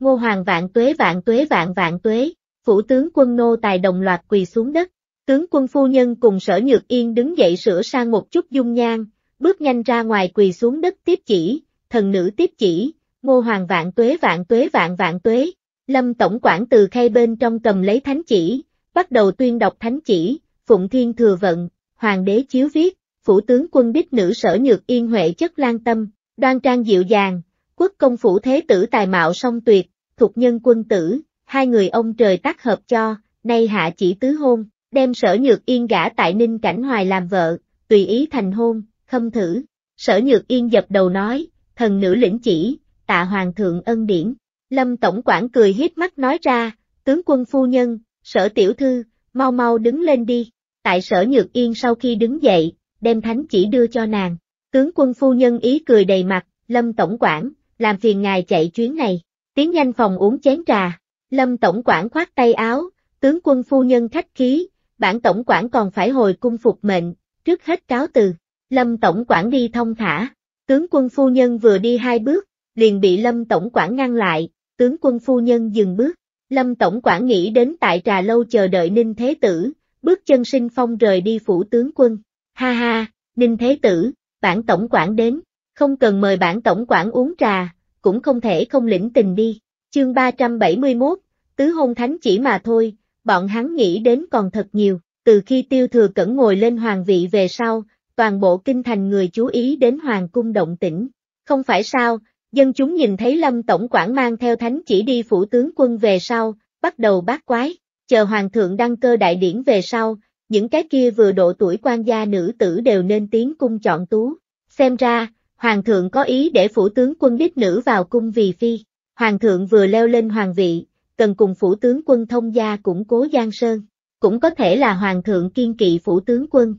Ngô hoàng vạn tuế vạn tuế vạn vạn tuế, phủ tướng quân nô tài đồng loạt quỳ xuống đất, tướng quân phu nhân cùng sở nhược yên đứng dậy sửa sang một chút dung nhan, bước nhanh ra ngoài quỳ xuống đất tiếp chỉ, thần nữ tiếp chỉ, Ngô Hoàng vạn tuế vạn tuế vạn vạn tuế, Lâm Tổng quản từ khay bên trong cầm lấy thánh chỉ, bắt đầu tuyên đọc thánh chỉ, Phụng Thiên Thừa Vận, Hoàng đế chiếu viết, Phủ tướng quân đích nữ sở nhược yên huệ chất lan tâm, đoan trang dịu dàng, quốc công phủ thế tử tài mạo song tuyệt, thuộc nhân quân tử, hai người ông trời tác hợp cho, nay hạ chỉ tứ hôn, đem sở nhược yên gả tại Ninh Cảnh Hoài làm vợ, tùy ý thành hôn, khâm thử. Sở nhược yên dập đầu nói, thần nữ lĩnh chỉ, tạ hoàng thượng ân điển. Lâm Tổng quản cười hiếp mắt nói ra, tướng quân phu nhân, sở tiểu thư, mau mau đứng lên đi. Tại sở nhược yên sau khi đứng dậy, đem thánh chỉ đưa cho nàng. Tướng quân phu nhân ý cười đầy mặt, Lâm Tổng quản, làm phiền ngài chạy chuyến này. Tiến nhanh phòng uống chén trà. Lâm Tổng quản khoát tay áo, tướng quân phu nhân khách khí, bản Tổng quản còn phải hồi cung phục mệnh, trước hết cáo từ. Lâm Tổng quản đi thông thả. Tướng quân phu nhân vừa đi hai bước, liền bị Lâm Tổng quản ngăn lại, tướng quân phu nhân dừng bước. Lâm Tổng quản nghĩ đến tại trà lâu chờ đợi Ninh Thế Tử, bước chân sinh phong rời đi phủ tướng quân. Ha ha, Ninh Thế Tử, bản Tổng quản đến, không cần mời bản Tổng quản uống trà, cũng không thể không lĩnh tình đi. Chương 371, Tứ Hôn Thánh chỉ mà thôi, bọn hắn nghĩ đến còn thật nhiều. Từ khi Tiêu Thừa Cẩn ngồi lên hoàng vị về sau, toàn bộ kinh thành người chú ý đến hoàng cung động tĩnh. Không phải sao, Dân chúng nhìn thấy Lâm Tổng quản mang theo thánh chỉ đi phủ tướng quân về sau, bắt đầu bát quái, chờ Hoàng thượng đăng cơ đại điển về sau, những cái kia vừa độ tuổi quan gia nữ tử đều nên tiến cung chọn tú. Xem ra, Hoàng thượng có ý để phủ tướng quân đích nữ vào cung vì phi. Hoàng thượng vừa leo lên hoàng vị, cần cùng phủ tướng quân thông gia củng cố Giang Sơn. Cũng có thể là Hoàng thượng kiên kỵ phủ tướng quân.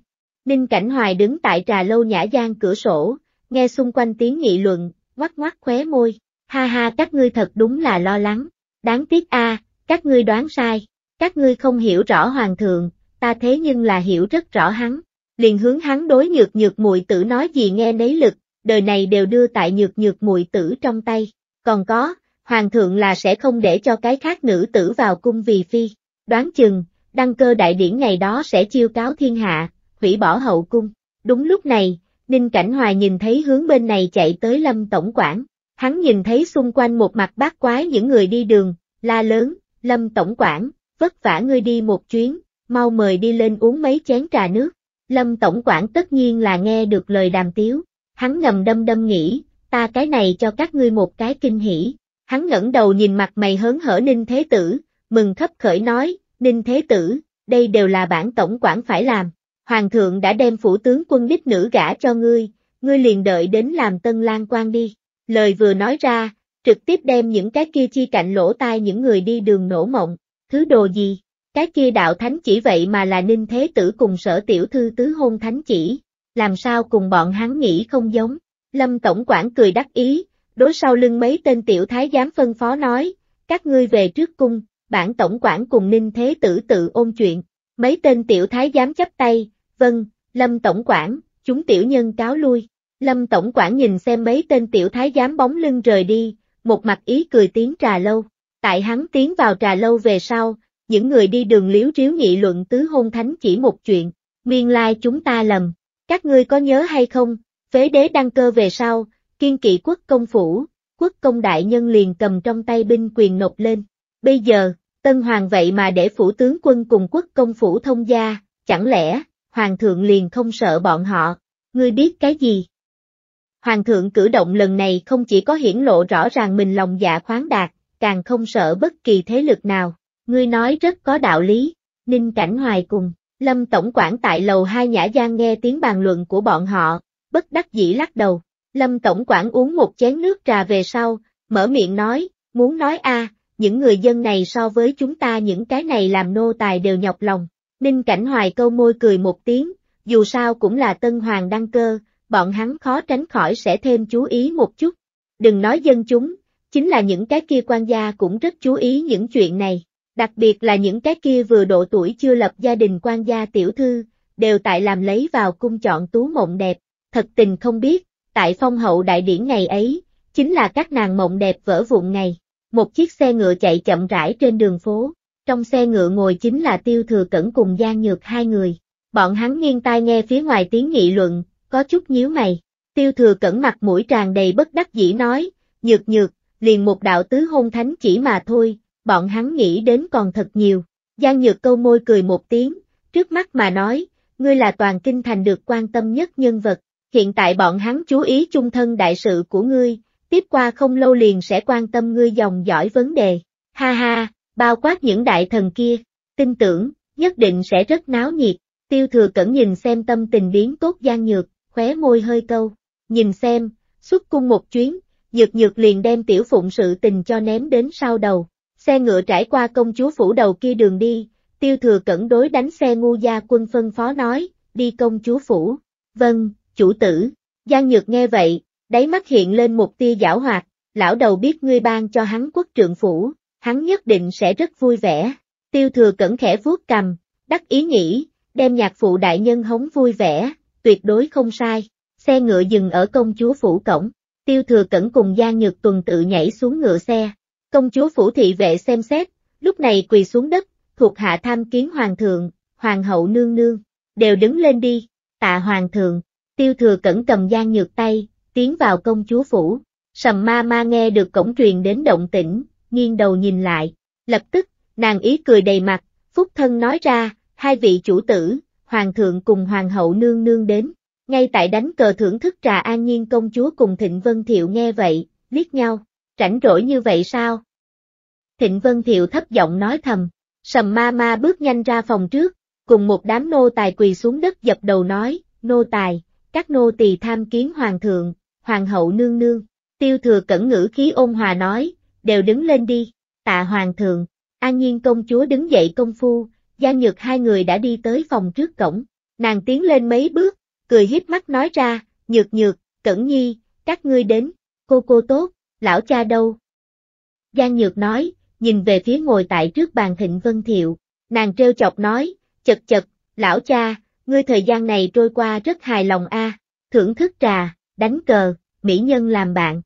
Ninh Cảnh Hoài đứng tại trà lâu nhã gian cửa sổ, nghe xung quanh tiếng nghị luận, ngoắc ngoắc khóe môi, ha ha các ngươi thật đúng là lo lắng, đáng tiếc a, các ngươi đoán sai, các ngươi không hiểu rõ hoàng thượng, ta thế nhưng là hiểu rất rõ hắn, liền hướng hắn đối nhược nhược mùi tử nói gì nghe nấy lực, đời này đều đưa tại nhược nhược mùi tử trong tay, còn có, hoàng thượng là sẽ không để cho cái khác nữ tử vào cung vì phi, đoán chừng, đăng cơ đại điển ngày đó sẽ chiêu cáo thiên hạ, hủy bỏ hậu cung, đúng lúc này, Ninh Cảnh Hoài nhìn thấy hướng bên này chạy tới Lâm Tổng quản, hắn nhìn thấy xung quanh một mặt bát quái những người đi đường, la lớn, Lâm Tổng quản, vất vả ngươi đi một chuyến, mau mời đi lên uống mấy chén trà nước. Lâm Tổng quản tất nhiên là nghe được lời đàm tiếu, hắn ngầm đâm đâm nghĩ, ta cái này cho các ngươi một cái kinh hỉ. Hắn ngẩng đầu nhìn mặt mày hớn hở Ninh Thế Tử, mừng khấp khởi nói, Ninh Thế Tử, đây đều là bản Tổng quản phải làm, hoàng thượng đã đem phủ tướng quân đích nữ gả cho ngươi, ngươi liền đợi đến làm tân lang quan đi. Lời vừa nói ra, trực tiếp đem những cái kia chi cạnh lỗ tai những người đi đường nổ mộng, thứ đồ gì, cái kia đạo thánh chỉ vậy mà là ninh thế tử cùng sở tiểu thư tứ hôn thánh chỉ, làm sao cùng bọn hắn nghĩ không giống. Lâm Tổng quản cười đắc ý, đối sau lưng mấy tên tiểu thái giám phân phó nói, các ngươi về trước cung, bản Tổng quản cùng ninh thế tử tự ôn chuyện. Mấy tên tiểu thái giám chấp tay, vâng, Lâm Tổng quản, chúng tiểu nhân cáo lui. Lâm Tổng quản nhìn xem mấy tên tiểu thái giám bóng lưng rời đi, một mặt ý cười tiếng trà lâu. Tại hắn tiến vào trà lâu về sau, những người đi đường liếu riếu nghị luận tứ hôn thánh chỉ một chuyện, nguyên lai chúng ta lầm. Các ngươi có nhớ hay không, phế đế đăng cơ về sau, kiên kỵ quốc công phủ, quốc công đại nhân liền cầm trong tay binh quyền nộp lên. Bây giờ, Tân Hoàng vậy mà để phủ tướng quân cùng quốc công phủ thông gia, chẳng lẽ, Hoàng thượng liền không sợ bọn họ, ngươi biết cái gì? Hoàng thượng cử động lần này không chỉ có hiển lộ rõ ràng mình lòng dạ khoáng đạt, càng không sợ bất kỳ thế lực nào, ngươi nói rất có đạo lý, Ninh Cảnh Hoài cùng, Lâm Tổng quản tại lầu hai Nhã gian nghe tiếng bàn luận của bọn họ, bất đắc dĩ lắc đầu, Lâm Tổng quản uống một chén nước trà về sau, mở miệng nói, muốn nói a à, những người dân này so với chúng ta những cái này làm nô tài đều nhọc lòng. Ninh Cảnh Hoài câu môi cười một tiếng, dù sao cũng là tân hoàng đăng cơ, bọn hắn khó tránh khỏi sẽ thêm chú ý một chút. Đừng nói dân chúng, chính là những cái kia quan gia cũng rất chú ý những chuyện này, đặc biệt là những cái kia vừa độ tuổi chưa lập gia đình quan gia tiểu thư, đều tại làm lấy vào cung chọn tú mộng đẹp, thật tình không biết, tại phong hậu đại điển ngày ấy, chính là các nàng mộng đẹp vỡ vụn ngày. Một chiếc xe ngựa chạy chậm rãi trên đường phố, trong xe ngựa ngồi chính là Tiêu Thừa Cẩn cùng Giang Nhược hai người. Bọn hắn nghiêng tai nghe phía ngoài tiếng nghị luận, có chút nhíu mày. Tiêu Thừa Cẩn mặt mũi tràn đầy bất đắc dĩ nói, nhược nhược, liền một đạo tứ hôn thánh chỉ mà thôi, bọn hắn nghĩ đến còn thật nhiều. Giang Nhược câu môi cười một tiếng, trước mắt mà nói, ngươi là toàn kinh thành được quan tâm nhất nhân vật, hiện tại bọn hắn chú ý chung thân đại sự của ngươi, tiếp qua không lâu liền sẽ quan tâm ngươi dòng dõi vấn đề. Ha ha, bao quát những đại thần kia, tin tưởng, nhất định sẽ rất náo nhiệt. Tiêu thừa cẩn nhìn xem tâm tình biến tốt gian nhược, khóe môi hơi câu. Nhìn xem, xuất cung một chuyến, nhược nhược liền đem tiểu phụng sự tình cho ném đến sau đầu. Xe ngựa trải qua công chúa phủ đầu kia đường đi, tiêu thừa cẩn đối đánh xe ngu gia quân phân phó nói, đi công chúa phủ. Vâng, chủ tử. Giang Nhược nghe vậy, đáy mắt hiện lên một tia giảo hoạt, lão đầu biết ngươi ban cho hắn quốc trượng phủ, hắn nhất định sẽ rất vui vẻ. Tiêu thừa cẩn khẽ vuốt cầm, đắc ý nghĩ, đem nhạc phụ đại nhân hống vui vẻ, tuyệt đối không sai. Xe ngựa dừng ở công chúa phủ cổng, tiêu thừa cẩn cùng Giang Nhược Tuần tự nhảy xuống ngựa xe. Công chúa phủ thị vệ xem xét, lúc này quỳ xuống đất, thuộc hạ tham kiến hoàng thượng, hoàng hậu nương nương, đều đứng lên đi, tạ hoàng thượng, tiêu thừa cẩn cầm Giang Nhược tay, tiến vào công chúa phủ. Sầm ma ma nghe được cổng truyền đến động tĩnh, nghiêng đầu nhìn lại, lập tức, nàng ý cười đầy mặt, phúc thân nói ra, hai vị chủ tử, hoàng thượng cùng hoàng hậu nương nương đến, ngay tại đánh cờ thưởng thức trà an nhiên công chúa cùng Thịnh Vân Thiệu nghe vậy, liếc nhau, rảnh rỗi như vậy sao? Thịnh Vân Thiệu thấp giọng nói thầm, sầm ma ma bước nhanh ra phòng trước, cùng một đám nô tài quỳ xuống đất dập đầu nói, nô tài, các nô tỳ tham kiến hoàng thượng, hoàng hậu nương nương. Tiêu thừa cẩn ngữ khí ôn hòa nói, đều đứng lên đi, tạ hoàng thượng, an nhiên công chúa đứng dậy công phu, Giang Nhược hai người đã đi tới phòng trước cổng, nàng tiến lên mấy bước, cười hiếp mắt nói ra, Nhược Nhược, Cẩn Nhi, các ngươi đến, cô cô tốt, lão cha đâu? Giang Nhược nói, nhìn về phía ngồi tại trước bàn thịnh Vân Thiệu, nàng trêu chọc nói, chật chật, lão cha, ngươi thời gian này trôi qua rất hài lòng a, thưởng thức trà, đánh cờ, mỹ nhân làm bạn.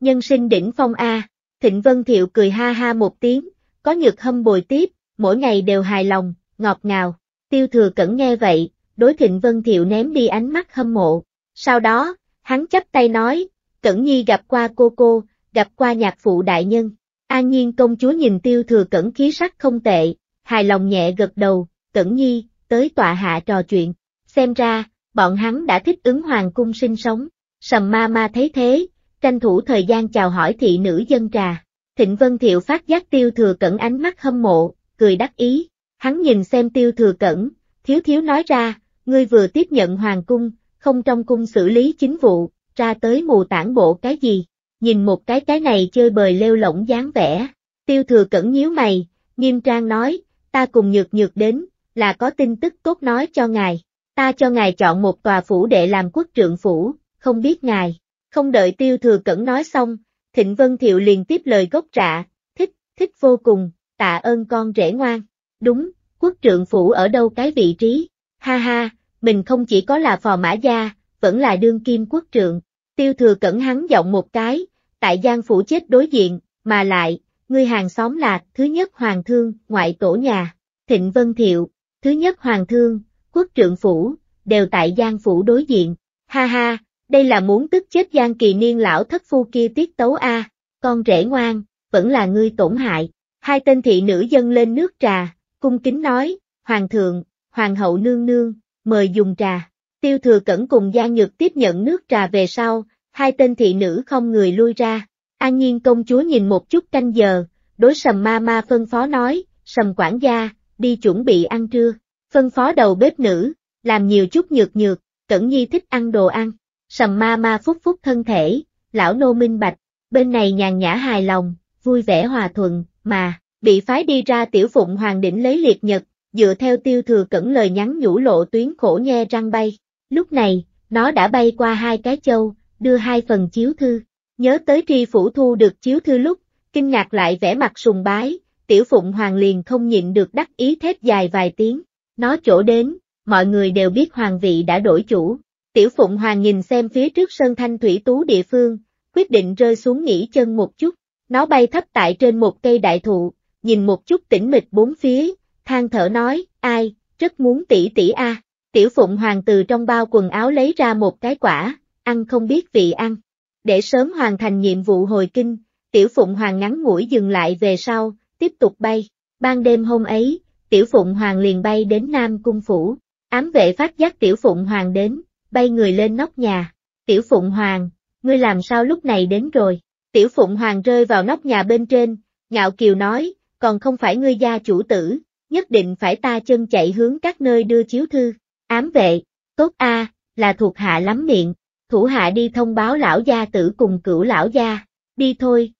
Nhân sinh đỉnh phong A, Thịnh Vân Thiệu cười ha ha một tiếng, có nhược hâm bồi tiếp, mỗi ngày đều hài lòng, ngọt ngào, tiêu thừa cẩn nghe vậy, đối Thịnh Vân Thiệu ném đi ánh mắt hâm mộ. Sau đó, hắn chấp tay nói, Cẩn Nhi gặp qua cô cô, gặp qua nhạc phụ đại nhân. An Nhiên công chúa nhìn tiêu thừa cẩn khí sắc không tệ, hài lòng nhẹ gật đầu, Cẩn Nhi, tới tọa hạ trò chuyện. Xem ra, bọn hắn đã thích ứng hoàng cung sinh sống. Sầm ma ma thấy thế, tranh thủ thời gian chào hỏi thị nữ dân trà. Thịnh Vân Thiệu phát giác tiêu thừa cẩn ánh mắt hâm mộ, cười đắc ý. Hắn nhìn xem tiêu thừa cẩn, thiếu thiếu nói ra, ngươi vừa tiếp nhận hoàng cung, không trong cung xử lý chính vụ, ra tới mù tản bộ cái gì. Nhìn một cái cái này chơi bời lêu lỏng dáng vẻ. Tiêu thừa cẩn nhíu mày, nghiêm trang nói, ta cùng nhược nhược đến, là có tin tức tốt nói cho ngài ta cho ngài chọn một tòa phủ đệ làm quốc trượng phủ, không biết ngài, không đợi tiêu thừa cẩn nói xong, Thịnh Vân Thiệu liền tiếp lời gốc rạ, thích, thích vô cùng, tạ ơn con rể ngoan, đúng, quốc trượng phủ ở đâu cái vị trí, ha ha, mình không chỉ có là phò mã gia, vẫn là đương kim quốc trượng, tiêu thừa cẩn hắn giọng một cái, tại giang phủ chết đối diện, mà lại, ngươi hàng xóm là thứ nhất hoàng thương, ngoại tổ nhà, Thịnh Vân Thiệu, thứ nhất hoàng thương, quốc trượng phủ, đều tại Giang phủ đối diện. Ha ha, đây là muốn tức chết Giang kỳ niên lão thất phu kia tiết tấu a, con rể ngoan, vẫn là ngươi tổn hại. Hai tên thị nữ dân lên nước trà, cung kính nói, hoàng thượng, hoàng hậu nương nương, mời dùng trà. Tiêu thừa cẩn cùng Giang Nhược tiếp nhận nước trà về sau, hai tên thị nữ không người lui ra. An nhiên công chúa nhìn một chút canh giờ, đối sầm ma ma phân phó nói, sầm quản gia, đi chuẩn bị ăn trưa phân phó đầu bếp nữ, làm nhiều chút nhược nhược, Cẩn Nhi thích ăn đồ ăn, sầm ma ma phúc phúc thân thể, lão nô minh bạch, bên này nhàn nhã hài lòng, vui vẻ hòa thuận, mà, bị phái đi ra tiểu phụng hoàng đỉnh lấy liệt nhật, dựa theo tiêu thừa Cẩn lời nhắn nhủ lộ tuyến khổ nhe răng bay, lúc này, nó đã bay qua hai cái châu, đưa hai phần chiếu thư, nhớ tới tri phủ thu được chiếu thư lúc, kinh ngạc lại vẻ mặt sùng bái, tiểu phụng hoàng liền không nhịn được đắc ý thét dài vài tiếng. Nó chỗ đến, mọi người đều biết hoàng vị đã đổi chủ. Tiểu Phụng Hoàng nhìn xem phía trước Sơn Thanh Thủy Tú địa phương, quyết định rơi xuống nghỉ chân một chút. Nó bay thấp tại trên một cây đại thụ, nhìn một chút tĩnh mịch bốn phía, than thở nói, ai, rất muốn tỷ tỷ a. Tiểu Phụng Hoàng từ trong bao quần áo lấy ra một cái quả, ăn không biết vị ăn. Để sớm hoàn thành nhiệm vụ hồi kinh, Tiểu Phụng Hoàng ngắn ngủi dừng lại về sau, tiếp tục bay. Ban đêm hôm ấy, tiểu phụng hoàng liền bay đến nam cung phủ. Ám vệ phát giác tiểu phụng hoàng đến, bay người lên nóc nhà. Tiểu phụng hoàng, ngươi làm sao lúc này đến rồi? Tiểu phụng hoàng rơi vào nóc nhà bên trên, ngạo kiều nói, còn không phải ngươi gia chủ tử, nhất định phải ta chân chạy hướng các nơi đưa chiếu thư. Ám vệ, tốt a, là thuộc hạ lắm miệng, thủ hạ đi thông báo lão gia tử cùng cửu lão gia, đi thôi.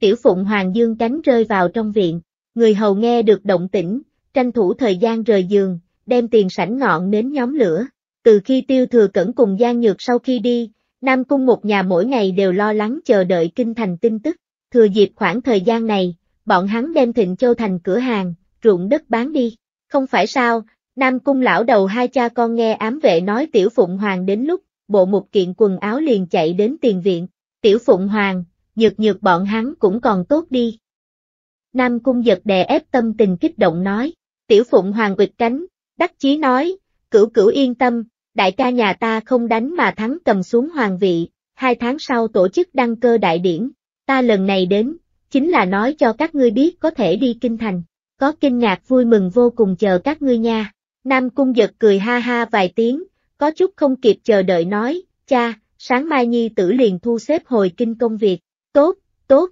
Tiểu Phụng Hoàng Dương cánh rơi vào trong viện, Người hầu nghe được động tĩnh, tranh thủ thời gian rời giường, đem tiền sảnh ngọn nến nhóm lửa. Từ khi tiêu thừa cẩn cùng gian Nhược sau khi đi, Nam Cung một nhà mỗi ngày đều lo lắng chờ đợi kinh thành tin tức. Thừa dịp khoảng thời gian này, bọn hắn đem Thịnh Châu thành cửa hàng, ruộng đất bán đi. Không phải sao, Nam Cung lão đầu hai cha con nghe ám vệ nói Tiểu Phụng Hoàng đến lúc, bộ một kiện quần áo liền chạy đến tiền viện. Tiểu Phụng Hoàng, nhược nhược bọn hắn cũng còn tốt đi. Nam Cung giật đè ép tâm tình kích động nói, tiểu phụng hoàng quyệt cánh, đắc chí nói, cửu cửu yên tâm, đại ca nhà ta không đánh mà thắng cầm xuống hoàng vị, hai tháng sau tổ chức đăng cơ đại điển, ta lần này đến, chính là nói cho các ngươi biết có thể đi kinh thành, có kinh ngạc vui mừng vô cùng chờ các ngươi nha. Nam Cung giật cười ha ha vài tiếng, có chút không kịp chờ đợi nói, cha, sáng mai nhi tử liền thu xếp hồi kinh công việc, tốt, tốt,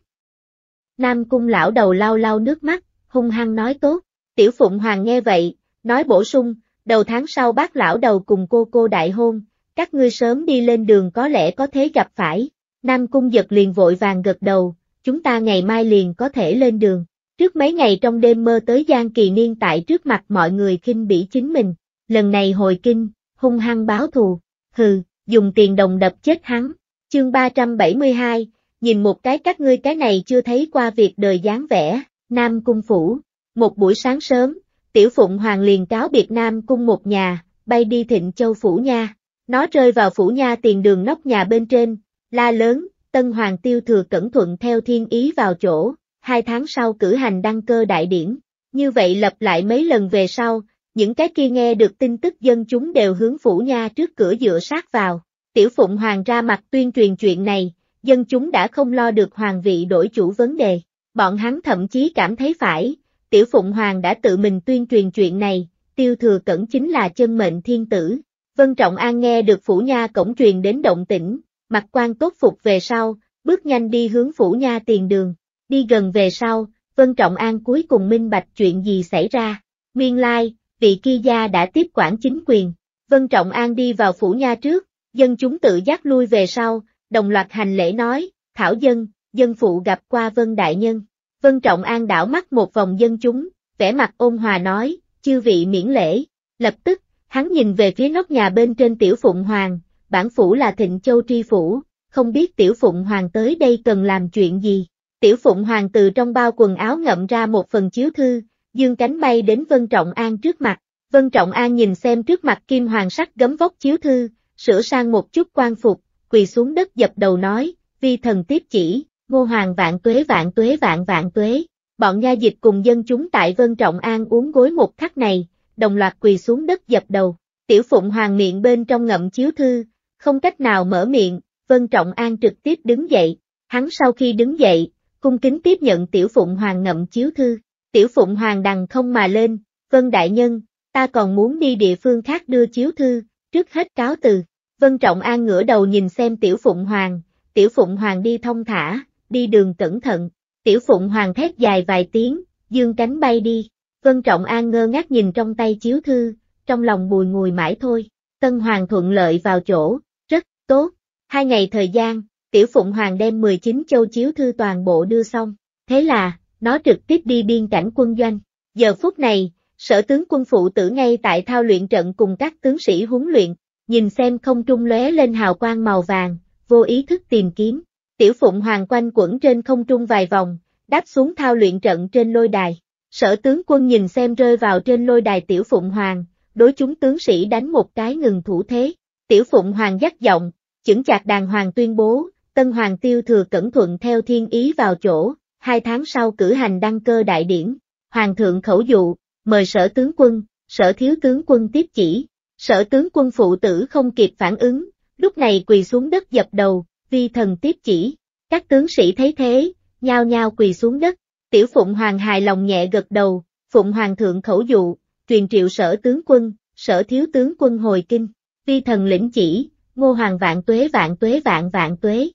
Nam cung lão đầu lau lau nước mắt, hung hăng nói tốt. Tiểu Phụng Hoàng nghe vậy, nói bổ sung, đầu tháng sau bác lão đầu cùng cô cô đại hôn, các ngươi sớm đi lên đường có lẽ có thế gặp phải. Nam cung giật liền vội vàng gật đầu, chúng ta ngày mai liền có thể lên đường. Trước mấy ngày trong đêm mơ tới Giang Kỳ Niên tại trước mặt mọi người khinh bỉ chính mình, lần này hồi kinh, hung hăng báo thù, hừ, dùng tiền đồng đập chết hắn. Chương 372, nhìn một cái các ngươi cái này chưa thấy qua việc đời dáng vẻ, Nam Cung Phủ. Một buổi sáng sớm, Tiểu Phụng Hoàng liền cáo biệt Nam Cung một nhà, bay đi Thịnh Châu Phủ Nha. Nó rơi vào Phủ Nha tiền đường nóc nhà bên trên, la lớn, Tân Hoàng Tiêu Thừa cẩn thuận theo thiên ý vào chỗ, hai tháng sau cử hành đăng cơ đại điển. Như vậy lặp lại mấy lần về sau, những cái kia nghe được tin tức dân chúng đều hướng Phủ Nha trước cửa dựa sát vào. Tiểu Phụng Hoàng ra mặt tuyên truyền chuyện này, dân chúng đã không lo được hoàng vị đổi chủ vấn đề. Bọn hắn thậm chí cảm thấy phải, tiểu phụng hoàng đã tự mình tuyên truyền chuyện này, tiêu thừa cẩn chính là chân mệnh thiên tử. Vân Trọng An nghe được phủ nha cổng truyền đến động tĩnh, mặt quan tốt phục về sau, bước nhanh đi hướng phủ nha tiền đường, đi gần về sau, Vân Trọng An cuối cùng minh bạch chuyện gì xảy ra. nguyên Lai, vị kia gia đã tiếp quản chính quyền, Vân Trọng An đi vào phủ nha trước, dân chúng tự giác lui về sau, đồng loạt hành lễ nói, Thảo dân, dân phụ gặp qua Vân Đại Nhân. Vân Trọng An đảo mắt một vòng dân chúng, vẻ mặt ôn hòa nói, chư vị miễn lễ. Lập tức, hắn nhìn về phía nóc nhà bên trên Tiểu Phụng Hoàng, bản phủ là Thịnh Châu Tri Phủ, không biết Tiểu Phụng Hoàng tới đây cần làm chuyện gì. Tiểu Phụng Hoàng từ trong bao quần áo ngậm ra một phần chiếu thư, dương cánh bay đến Vân Trọng An trước mặt. Vân Trọng An nhìn xem trước mặt Kim Hoàng sắc gấm vóc chiếu thư, sửa sang một chút quan phục, quỳ xuống đất dập đầu nói, vi thần tiếp chỉ, ngô hoàng vạn tuế vạn tuế vạn vạn tuế. Bọn nha dịch cùng dân chúng tại Vân Trọng An uống gối một khắc này, đồng loạt quỳ xuống đất dập đầu. Tiểu Phụng Hoàng miệng bên trong ngậm chiếu thư, không cách nào mở miệng, Vân Trọng An trực tiếp đứng dậy. Hắn sau khi đứng dậy, cung kính tiếp nhận Tiểu Phụng Hoàng ngậm chiếu thư. Tiểu Phụng Hoàng đằng không mà lên, Vân Đại Nhân, ta còn muốn đi địa phương khác đưa chiếu thư, trước hết cáo từ. Vân Trọng An ngửa đầu nhìn xem Tiểu Phụng Hoàng, Tiểu Phụng Hoàng đi thông thả, đi đường cẩn thận, Tiểu Phụng Hoàng thét dài vài tiếng, dương cánh bay đi, Vân Trọng An ngơ ngác nhìn trong tay chiếu thư, trong lòng bùi ngùi mãi thôi, Tân Hoàng thuận lợi vào chỗ, rất tốt, hai ngày thời gian, Tiểu Phụng Hoàng đem 19 châu chiếu thư toàn bộ đưa xong, thế là, nó trực tiếp đi biên cảnh quân doanh, giờ phút này, sở tướng quân phụ tử ngay tại thao luyện trận cùng các tướng sĩ huấn luyện, nhìn xem không trung lóe lên hào quang màu vàng, vô ý thức tìm kiếm. Tiểu Phụng Hoàng quanh quẩn trên không trung vài vòng, đáp xuống thao luyện trận trên lôi đài. Sở tướng quân nhìn xem rơi vào trên lôi đài Tiểu Phụng Hoàng, đối chúng tướng sĩ đánh một cái ngừng thủ thế. Tiểu Phụng Hoàng dắt giọng, chững chạc đàng hoàng tuyên bố, Tân Hoàng Tiêu Thừa cẩn thuận theo thiên ý vào chỗ, hai tháng sau cử hành đăng cơ đại điển. Hoàng thượng khẩu dụ, mời sở tướng quân, sở thiếu tướng quân tiếp chỉ. Sở tướng quân phụ tử không kịp phản ứng, lúc này quỳ xuống đất dập đầu, vi thần tiếp chỉ. Các tướng sĩ thấy thế, nhao nhao quỳ xuống đất, tiểu Phụng Hoàng hài lòng nhẹ gật đầu, Phụng Hoàng thượng khẩu dụ, truyền triệu sở tướng quân, sở thiếu tướng quân hồi kinh, vi thần lĩnh chỉ, ngô hoàng vạn tuế vạn tuế vạn vạn tuế.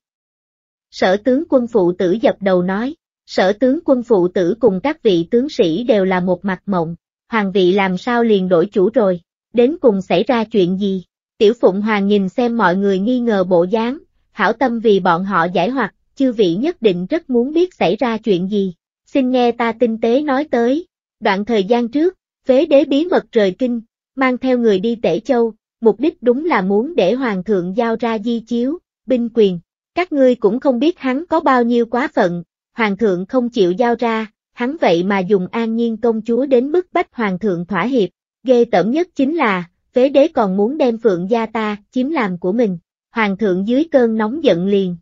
Sở tướng quân phụ tử dập đầu nói, sở tướng quân phụ tử cùng các vị tướng sĩ đều là một mặt mộng, hoàng vị làm sao liền đổi chủ rồi đến cùng xảy ra chuyện gì? Tiểu Phụng Hoàng nhìn xem mọi người nghi ngờ bộ dáng, hảo tâm vì bọn họ giải hoặc, chư vị nhất định rất muốn biết xảy ra chuyện gì. Xin nghe ta tinh tế nói tới. Đoạn thời gian trước, phế đế bí mật rời kinh, mang theo người đi tể châu, mục đích đúng là muốn để hoàng thượng giao ra di chiếu, binh quyền. Các ngươi cũng không biết hắn có bao nhiêu quá phận, hoàng thượng không chịu giao ra, hắn vậy mà dùng an nhiên công chúa đến bức bách hoàng thượng thỏa hiệp, Ghê tởm nhất chính là, phế đế còn muốn đem phượng gia ta, chiếm làm của mình. Hoàng thượng dưới cơn nóng giận liền.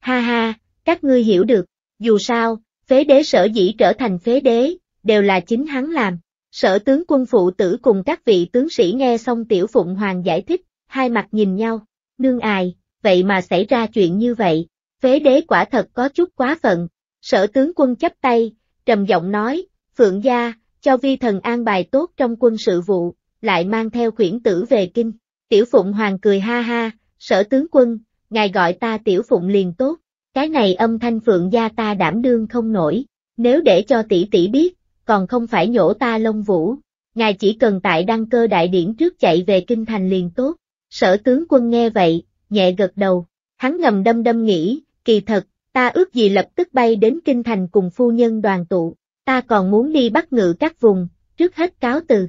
Ha ha, các ngươi hiểu được, dù sao, phế đế sở dĩ trở thành phế đế, đều là chính hắn làm. Sở tướng quân phụ tử cùng các vị tướng sĩ nghe xong tiểu phụng hoàng giải thích, hai mặt nhìn nhau, nương ai, vậy mà xảy ra chuyện như vậy, phế đế quả thật có chút quá phận. Sở tướng quân chấp tay, trầm giọng nói, Phượng gia, cho vi thần an bài tốt trong quân sự vụ, lại mang theo quyển tử về kinh. Tiểu Phụng Hoàng cười ha ha, sở tướng quân, ngài gọi ta Tiểu Phụng liền tốt, cái này âm thanh phượng gia ta đảm đương không nổi, nếu để cho tỷ tỷ biết, còn không phải nhổ ta lông vũ, ngài chỉ cần tại đăng cơ đại điển trước chạy về kinh thành liền tốt. Sở tướng quân nghe vậy, nhẹ gật đầu, hắn ngầm đâm đâm nghĩ, kỳ thật, ta ước gì lập tức bay đến kinh thành cùng phu nhân đoàn tụ, ta còn muốn đi bắt ngự các vùng, trước hết cáo từ.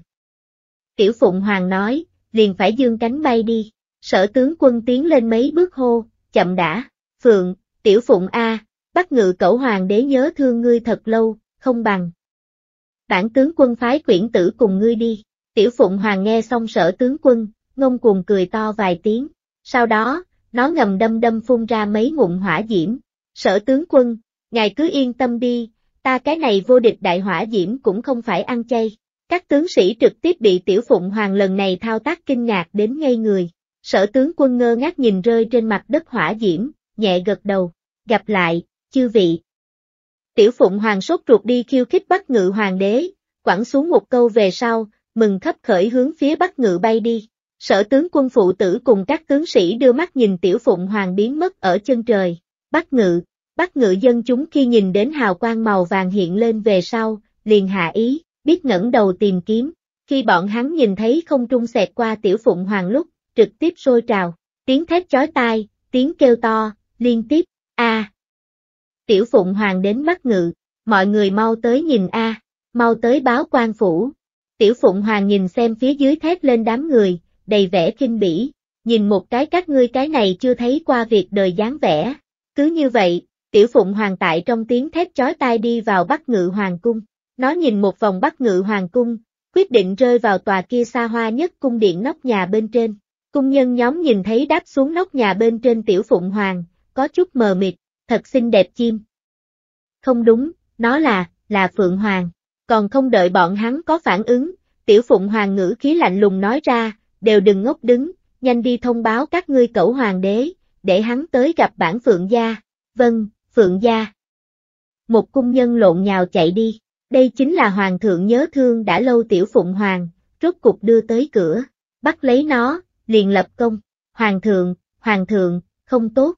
Tiểu Phụng Hoàng nói, liền phải dương cánh bay đi, sở tướng quân tiến lên mấy bước hô, chậm đã, Phượng, Tiểu Phụng A, bắt ngự cẩu hoàng đế nhớ thương ngươi thật lâu, không bằng. Bản tướng quân phái quyển tử cùng ngươi đi, Tiểu Phụng Hoàng nghe xong sở tướng quân, ngông cuồng cười to vài tiếng, sau đó, nó ngầm đâm đâm phun ra mấy ngụm hỏa diễm, sở tướng quân, ngài cứ yên tâm đi, ta cái này vô địch đại hỏa diễm cũng không phải ăn chay. Các tướng sĩ trực tiếp bị tiểu phụng hoàng lần này thao tác kinh ngạc đến ngây người. Sở tướng quân ngơ ngác nhìn rơi trên mặt đất hỏa diễm, nhẹ gật đầu. Gặp lại, chư vị. Tiểu phụng hoàng sốt ruột đi khiêu khích bắt ngự hoàng đế, quẳng xuống một câu về sau, mừng khấp khởi hướng phía bắt ngự bay đi. Sở tướng quân phụ tử cùng các tướng sĩ đưa mắt nhìn tiểu phụng hoàng biến mất ở chân trời. bắt ngự, bắt ngự dân chúng khi nhìn đến hào quang màu vàng hiện lên về sau, liền hạ ý, biết ngẩng đầu tìm kiếm. Khi bọn hắn nhìn thấy không trung xẹt qua tiểu phụng hoàng lúc, trực tiếp sôi trào, tiếng thét chói tai, tiếng kêu to, liên tiếp, a Tiểu phụng hoàng đến bắt ngự, mọi người mau tới nhìn a mau tới báo quan phủ. Tiểu phụng hoàng nhìn xem phía dưới thét lên đám người, đầy vẻ kinh bỉ, nhìn một cái các ngươi cái này chưa thấy qua việc đời dáng vẻ. Cứ như vậy, Tiểu Phụng Hoàng tại trong tiếng thét chói tai đi vào Bắc Ngự Hoàng Cung. Nó nhìn một vòng Bắc Ngự Hoàng Cung, quyết định rơi vào tòa kia xa hoa nhất cung điện nóc nhà bên trên. Cung nhân nhóm nhìn thấy đáp xuống nóc nhà bên trên Tiểu Phụng Hoàng, có chút mờ mịt, thật xinh đẹp chim. Không đúng, nó là, là Phượng Hoàng. Còn không đợi bọn hắn có phản ứng, Tiểu Phụng Hoàng ngữ khí lạnh lùng nói ra, đều đừng ngốc đứng, nhanh đi thông báo các ngươi cẩu hoàng đế, để hắn tới gặp bản Phượng gia. Vâng, Phượng gia. Một cung nhân lộn nhào chạy đi, đây chính là hoàng thượng nhớ thương đã lâu tiểu phụng hoàng, rốt cục đưa tới cửa, bắt lấy nó, liền lập công, hoàng thượng, hoàng thượng, không tốt.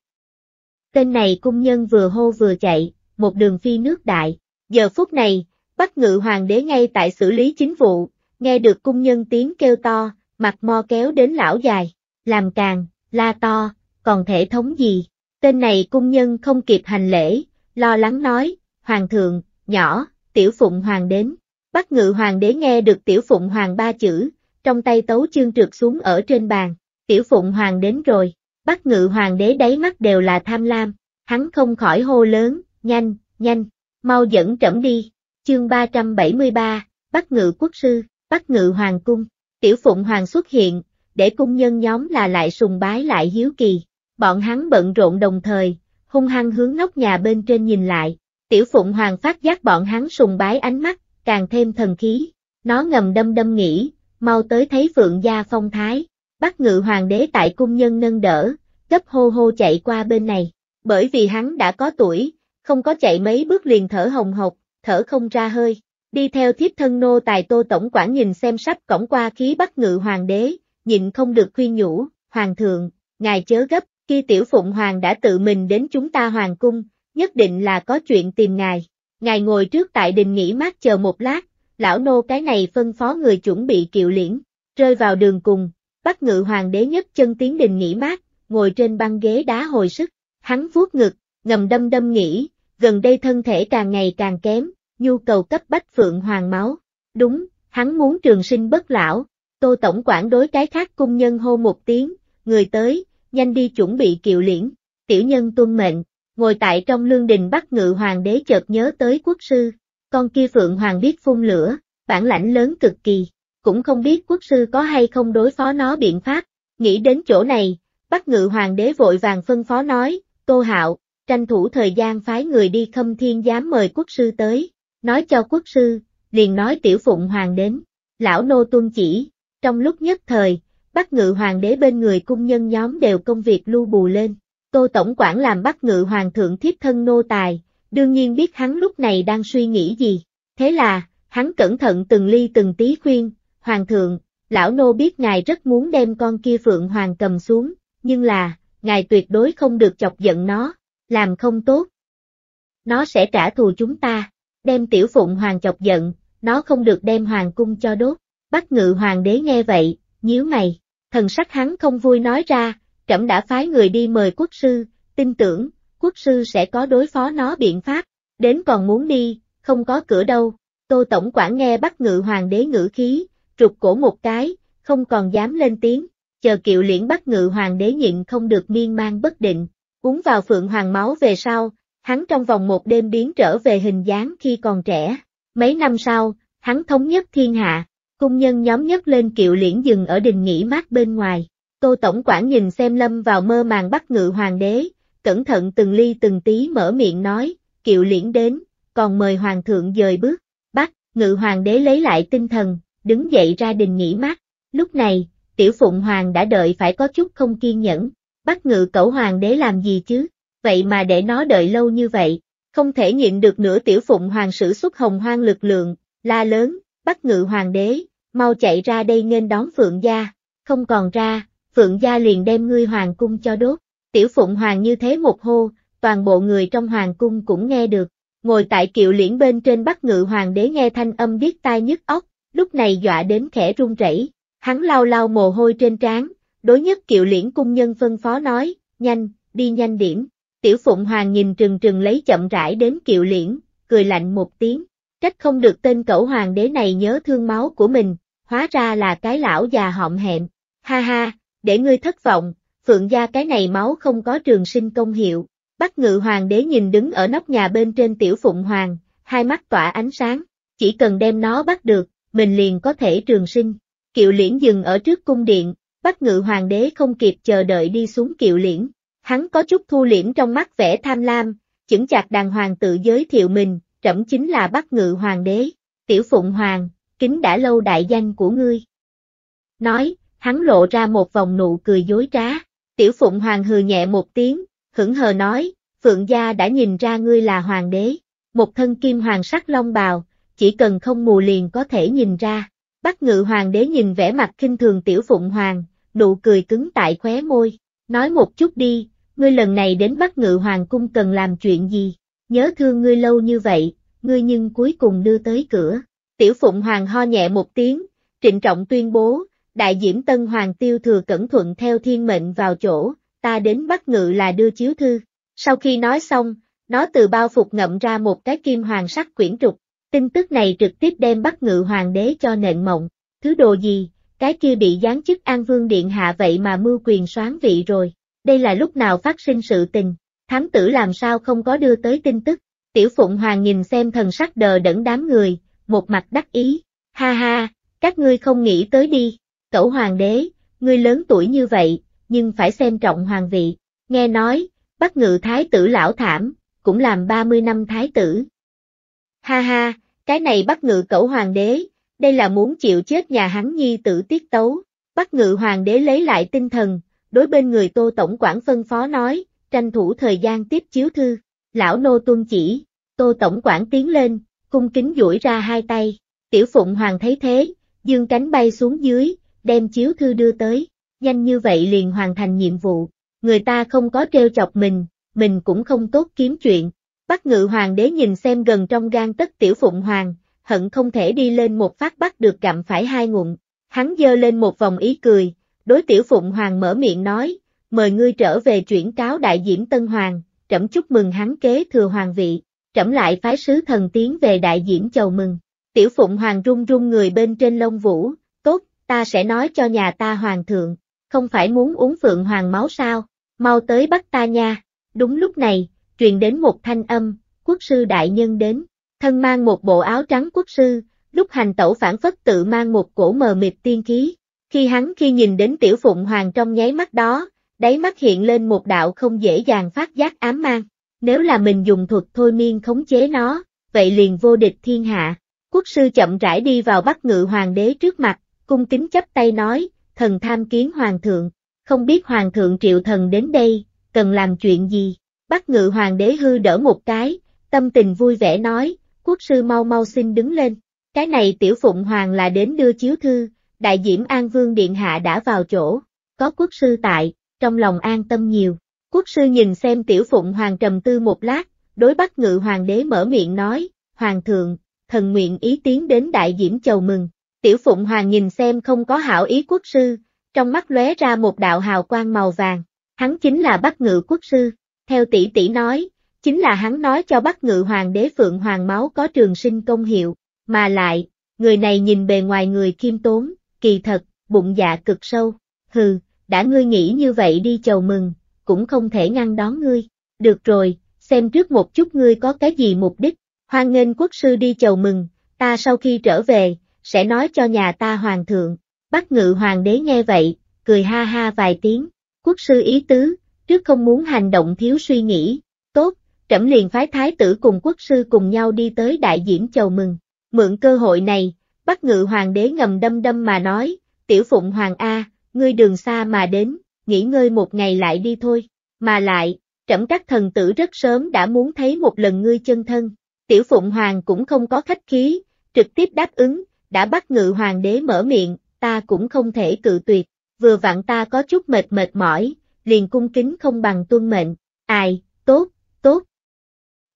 Tên này cung nhân vừa hô vừa chạy, một đường phi nước đại, giờ phút này, bắt ngự hoàng đế ngay tại xử lý chính vụ, nghe được cung nhân tiếng kêu to, mặt mo kéo đến lão dài, làm càng, la to, còn thể thống gì, Tên này cung nhân không kịp hành lễ, lo lắng nói, Hoàng thượng, nhỏ, tiểu phụng hoàng đến. Bắc ngự hoàng đế nghe được tiểu phụng hoàng ba chữ, trong tay tấu chương trượt xuống ở trên bàn, tiểu phụng hoàng đến rồi, Bắc ngự hoàng đế đáy mắt đều là tham lam, hắn không khỏi hô lớn, nhanh, nhanh, mau dẫn trẫm đi, chương 373, Bắc ngự quốc sư, Bắc ngự hoàng cung, tiểu phụng hoàng xuất hiện, để cung nhân nhóm là lại sùng bái lại hiếu kỳ, bọn hắn bận rộn đồng thời, hung hăng hướng nóc nhà bên trên nhìn lại, tiểu phụng hoàng phát giác bọn hắn sùng bái ánh mắt, càng thêm thần khí, nó ngầm đâm đâm nghĩ, mau tới thấy phượng gia phong thái, bắt ngự hoàng đế tại cung nhân nâng đỡ, gấp hô hô chạy qua bên này, bởi vì hắn đã có tuổi, không có chạy mấy bước liền thở hồng hộc, thở không ra hơi. Đi theo thiếp thân nô tài tô tổng quản nhìn xem sắp cổng qua khí bắt ngự hoàng đế, nhịn không được khuyên nhủ, hoàng thượng, ngài chớ gấp, khi tiểu phụng hoàng đã tự mình đến chúng ta hoàng cung, nhất định là có chuyện tìm ngài. Ngài ngồi trước tại đình nghỉ mát chờ một lát, lão nô cái này phân phó người chuẩn bị kiệu liễn, rơi vào đường cùng, bắt ngự hoàng đế nhất chân tiến đình nghỉ mát, ngồi trên băng ghế đá hồi sức, hắn vuốt ngực, ngầm đâm đâm nghĩ, gần đây thân thể càng ngày càng kém, nhu cầu cấp bách phượng hoàng máu, đúng, hắn muốn trường sinh bất lão, tô tổng quản đối cái khác cung nhân hô một tiếng, người tới, nhanh đi chuẩn bị kiệu liễn, tiểu nhân tuân mệnh, ngồi tại trong lương đình bắt ngự hoàng đế chợt nhớ tới quốc sư, con kia phượng hoàng biết phun lửa, bản lãnh lớn cực kỳ, cũng không biết quốc sư có hay không đối phó nó biện pháp, nghĩ đến chỗ này, bắt ngự hoàng đế vội vàng phân phó nói, tô hạo, tranh thủ thời gian phái người đi khâm thiên giám mời quốc sư tới, nói cho quốc sư, liền nói tiểu phụng hoàng đến, lão nô tuân chỉ, trong lúc nhất thời, bắt ngự hoàng đế bên người cung nhân nhóm đều công việc lưu bù lên. Tô Tổng quản làm bắt ngự hoàng thượng thiếp thân nô tài, đương nhiên biết hắn lúc này đang suy nghĩ gì. Thế là, hắn cẩn thận từng ly từng tí khuyên, Hoàng thượng, lão nô biết ngài rất muốn đem con kia Phượng Hoàng cầm xuống, nhưng là, ngài tuyệt đối không được chọc giận nó, làm không tốt. Nó sẽ trả thù chúng ta, đem tiểu Phụng Hoàng chọc giận, nó không được đem Hoàng cung cho đốt. bắt ngự Hoàng đế nghe vậy, nhíu mày, thần sắc hắn không vui nói ra, trẫm đã phái người đi mời quốc sư, tin tưởng, quốc sư sẽ có đối phó nó biện pháp, đến còn muốn đi, không có cửa đâu, tô tổng quản nghe bắt ngự hoàng đế ngữ khí, trục cổ một cái, không còn dám lên tiếng, chờ kiệu liễn bắt ngự hoàng đế nhịn không được miên man bất định, uống vào phượng hoàng máu về sau, hắn trong vòng một đêm biến trở về hình dáng khi còn trẻ, mấy năm sau, hắn thống nhất thiên hạ, Cung nhân nhóm nhất lên kiệu liễn dừng ở đình nghỉ mát bên ngoài. Tô Tổng quản nhìn xem lâm vào mơ màng bắt ngự hoàng đế, cẩn thận từng ly từng tí mở miệng nói, kiệu liễn đến, còn mời hoàng thượng dời bước. Bắt, ngự hoàng đế lấy lại tinh thần, đứng dậy ra đình nghỉ mát. Lúc này, tiểu phụng hoàng đã đợi phải có chút không kiên nhẫn. Bắt ngự cẩu hoàng đế làm gì chứ? Vậy mà để nó đợi lâu như vậy, không thể nhịn được nữa tiểu phụng hoàng sử xuất hồng hoang lực lượng, la lớn, bắt ngự hoàng đế, mau chạy ra đây nên đón Phượng Gia, không còn ra, Phượng Gia liền đem ngươi hoàng cung cho đốt. Tiểu Phụng Hoàng như thế một hô, toàn bộ người trong hoàng cung cũng nghe được. Ngồi tại kiệu liễn bên trên bắt ngự hoàng đế nghe thanh âm biết tai nhức óc, lúc này dọa đến khẽ run rẩy. Hắn lau lau mồ hôi trên trán, đối nhất kiệu liễn cung nhân phân phó nói, nhanh, đi nhanh điểm. Tiểu Phụng Hoàng nhìn trừng trừng lấy chậm rãi đến kiệu liễn, cười lạnh một tiếng. Trách không được tên cẩu hoàng đế này nhớ thương máu của mình, hóa ra là cái lão già họng hẹm, ha ha, để ngươi thất vọng, phượng gia cái này máu không có trường sinh công hiệu, Bắc ngự hoàng đế nhìn đứng ở nóc nhà bên trên tiểu phụng hoàng, hai mắt tỏa ánh sáng, chỉ cần đem nó bắt được, mình liền có thể trường sinh. Kiệu liễn dừng ở trước cung điện, Bắc ngự hoàng đế không kịp chờ đợi đi xuống kiệu liễn, hắn có chút thu liễm trong mắt vẻ tham lam, chững chạc đàng hoàng tự giới thiệu mình, trẫm chính là Bắc ngự hoàng đế, tiểu phụng hoàng, kính đã lâu đại danh của ngươi. Nói, hắn lộ ra một vòng nụ cười dối trá, tiểu phụng hoàng hừ nhẹ một tiếng, hững hờ nói, phượng gia đã nhìn ra ngươi là hoàng đế, một thân kim hoàng sắc long bào, chỉ cần không mù liền có thể nhìn ra. Bắc ngự hoàng đế nhìn vẻ mặt kinh thường tiểu phụng hoàng, nụ cười cứng tại khóe môi, nói một chút đi, ngươi lần này đến Bắc ngự hoàng cung cần làm chuyện gì, nhớ thương ngươi lâu như vậy, ngươi nhưng cuối cùng đưa tới cửa. Tiểu Phụng Hoàng ho nhẹ một tiếng, trịnh trọng tuyên bố, đại diễm tân hoàng tiêu thừa cẩn thuận theo thiên mệnh vào chỗ, ta đến bắt ngự là đưa chiếu thư. Sau khi nói xong, nó từ bao phục ngậm ra một cái kim hoàng sắc quyển trục, tin tức này trực tiếp đem bắt ngự hoàng đế cho nện mộng, thứ đồ gì, cái kia bị giáng chức an vương điện hạ vậy mà mưu quyền soán vị rồi, đây là lúc nào phát sinh sự tình, thám tử làm sao không có đưa tới tin tức, tiểu phụng hoàng nhìn xem thần sắc đờ đẫn đám người, một mặt đắc ý. Ha ha, các ngươi không nghĩ tới đi. Cẩu hoàng đế, ngươi lớn tuổi như vậy, nhưng phải xem trọng hoàng vị. Nghe nói, bắt ngự thái tử lão thảm, cũng làm 30 năm thái tử. Ha ha, cái này bắt ngự cẩu hoàng đế, đây là muốn chịu chết nhà hắn nhi tử tiết tấu. Bắt ngự hoàng đế lấy lại tinh thần, đối bên người tô tổng quản phân phó nói, tranh thủ thời gian tiếp chiếu thư. Lão nô tuân chỉ, tô tổng quản tiến lên, cung kính duỗi ra hai tay. Tiểu Phụng Hoàng thấy thế, dương cánh bay xuống dưới, đem chiếu thư đưa tới. Nhanh như vậy liền hoàn thành nhiệm vụ. Người ta không có treo chọc mình, mình cũng không tốt kiếm chuyện. bắt ngự hoàng đế nhìn xem gần trong gan tất tiểu Phụng Hoàng, hận không thể đi lên một phát bắt được gặm phải hai ngụm. Hắn dơ lên một vòng ý cười, đối tiểu Phụng Hoàng mở miệng nói, mời ngươi trở về chuyển cáo đại diễm Tân Hoàng, trẫm chúc mừng hắn kế thừa hoàng vị trẫm lại phái sứ thần tiến về đại diễn chầu mừng. Tiểu Phụng Hoàng run run người bên trên lông vũ, tốt, ta sẽ nói cho nhà ta Hoàng thượng, không phải muốn uống Phượng Hoàng máu sao, mau tới bắt ta nha. Đúng lúc này, truyền đến một thanh âm, quốc sư đại nhân đến, thân mang một bộ áo trắng quốc sư, lúc hành tẩu phản phất tự mang một cổ mờ mịt tiên khí. Khi hắn khi nhìn đến Tiểu Phụng Hoàng trong nháy mắt đó, đáy mắt hiện lên một đạo không dễ dàng phát giác ám mang nếu là mình dùng thuật thôi miên khống chế nó, vậy liền vô địch thiên hạ. Quốc sư chậm rãi đi vào bắt ngự hoàng đế trước mặt, cung kính chấp tay nói, thần tham kiến hoàng thượng, không biết hoàng thượng triệu thần đến đây, cần làm chuyện gì. Bắt ngự hoàng đế hư đỡ một cái, tâm tình vui vẻ nói, quốc sư mau mau xin đứng lên. Cái này tiểu phụng hoàng là đến đưa chiếu thư, đại diễm an vương điện hạ đã vào chỗ, có quốc sư tại, trong lòng an tâm nhiều. Quốc sư nhìn xem tiểu phụng hoàng trầm tư một lát, đối bắt ngự hoàng đế mở miệng nói, hoàng thượng, thần nguyện ý tiến đến đại diễm chầu mừng. Tiểu phụng hoàng nhìn xem không có hảo ý quốc sư, trong mắt lóe ra một đạo hào quang màu vàng, hắn chính là bắt ngự quốc sư, theo tỷ tỷ nói, chính là hắn nói cho bắt ngự hoàng đế phượng hoàng máu có trường sinh công hiệu, mà lại, người này nhìn bề ngoài người kim tốn, kỳ thật, bụng dạ cực sâu, hừ, đã ngươi nghĩ như vậy đi chầu mừng, cũng không thể ngăn đón ngươi. Được rồi, xem trước một chút ngươi có cái gì mục đích, hoan nghênh quốc sư đi chầu mừng, ta sau khi trở về, sẽ nói cho nhà ta hoàng thượng. Bắc ngự hoàng đế nghe vậy, cười ha ha vài tiếng, quốc sư ý tứ, trước không muốn hành động thiếu suy nghĩ, tốt, trẫm liền phái thái tử cùng quốc sư cùng nhau đi tới đại diễn chầu mừng, mượn cơ hội này, Bắc ngự hoàng đế ngầm đâm đâm mà nói, tiểu phụng hoàng A, ngươi đường xa mà đến, nghỉ ngơi một ngày lại đi thôi. Mà lại, trẫm các thần tử rất sớm đã muốn thấy một lần ngươi chân thân. Tiểu Phụng Hoàng cũng không có khách khí, trực tiếp đáp ứng, đã bắt ngự hoàng đế mở miệng, ta cũng không thể cự tuyệt, vừa vặn ta có chút mệt mệt mỏi, liền cung kính không bằng tuân mệnh, ai, tốt, tốt.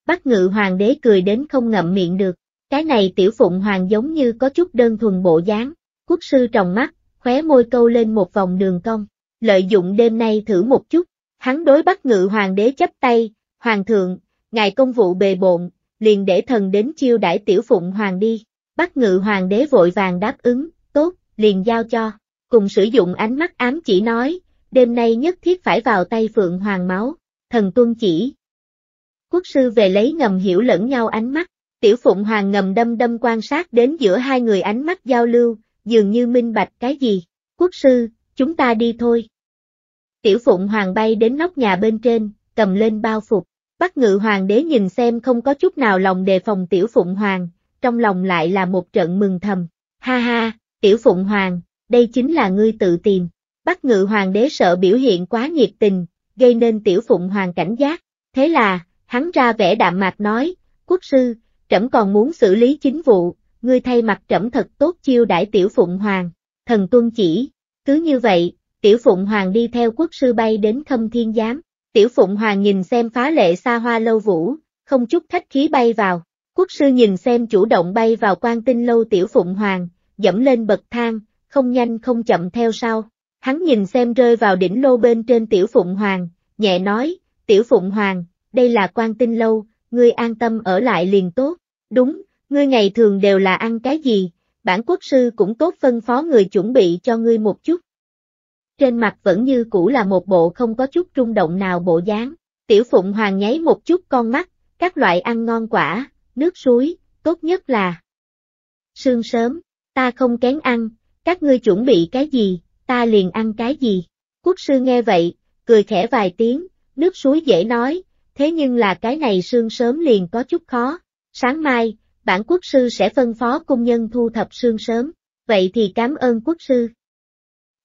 Bắt ngự hoàng đế cười đến không ngậm miệng được, cái này tiểu phụng hoàng giống như có chút đơn thuần bộ dáng, quốc sư trồng mắt, khóe môi câu lên một vòng đường cong, lợi dụng đêm nay thử một chút. Hắn đối bắt ngự hoàng đế chấp tay, hoàng thượng, ngài công vụ bề bộn, liền để thần đến chiêu đãi tiểu phụng hoàng đi. Bắt ngự hoàng đế vội vàng đáp ứng, tốt, liền giao cho, cùng sử dụng ánh mắt ám chỉ nói, đêm nay nhất thiết phải vào tay phượng hoàng máu, thần tuân chỉ. Quốc sư về lấy ngầm hiểu lẫn nhau ánh mắt, tiểu phụng hoàng ngầm đâm đâm quan sát đến giữa hai người ánh mắt giao lưu, dường như minh bạch cái gì. Quốc sư, Chúng ta đi thôi. Tiểu Phụng Hoàng bay đến nóc nhà bên trên, cầm lên bao phục. Bắc ngự hoàng đế nhìn xem không có chút nào lòng đề phòng tiểu Phụng Hoàng, trong lòng lại là một trận mừng thầm. Ha ha, tiểu Phụng Hoàng, đây chính là ngươi tự tìm. Bắc ngự hoàng đế sợ biểu hiện quá nhiệt tình, gây nên tiểu Phụng Hoàng cảnh giác. Thế là, hắn ra vẻ đạm mạc nói, quốc sư, trẫm còn muốn xử lý chính vụ, ngươi thay mặt trẫm thật tốt chiêu đãi tiểu Phụng Hoàng. Thần tuân chỉ. Cứ như vậy, Tiểu Phụng Hoàng đi theo quốc sư bay đến khâm thiên giám. Tiểu Phụng Hoàng nhìn xem phá lệ xa hoa lâu vũ, không chút khách khí bay vào. Quốc sư nhìn xem chủ động bay vào quan tinh lâu Tiểu Phụng Hoàng, dẫm lên bậc thang, không nhanh không chậm theo sau. Hắn nhìn xem rơi vào đỉnh lô bên trên Tiểu Phụng Hoàng, nhẹ nói, Tiểu Phụng Hoàng, đây là quan tinh lâu, ngươi an tâm ở lại liền tốt. Đúng, ngươi ngày thường đều là ăn cái gì, bản quốc sư cũng tốt phân phó người chuẩn bị cho ngươi một chút. Trên mặt vẫn như cũ là một bộ không có chút rung động nào bộ dáng, tiểu phụng hoàng nháy một chút con mắt, các loại ăn ngon quả, nước suối, tốt nhất là sương sớm, ta không kén ăn, các ngươi chuẩn bị cái gì, ta liền ăn cái gì. Quốc sư nghe vậy, cười khẽ vài tiếng, nước suối dễ nói, thế nhưng là cái này sương sớm liền có chút khó. Sáng mai, bản quốc sư sẽ phân phó cung nhân thu thập sương sớm, vậy thì cảm ơn quốc sư.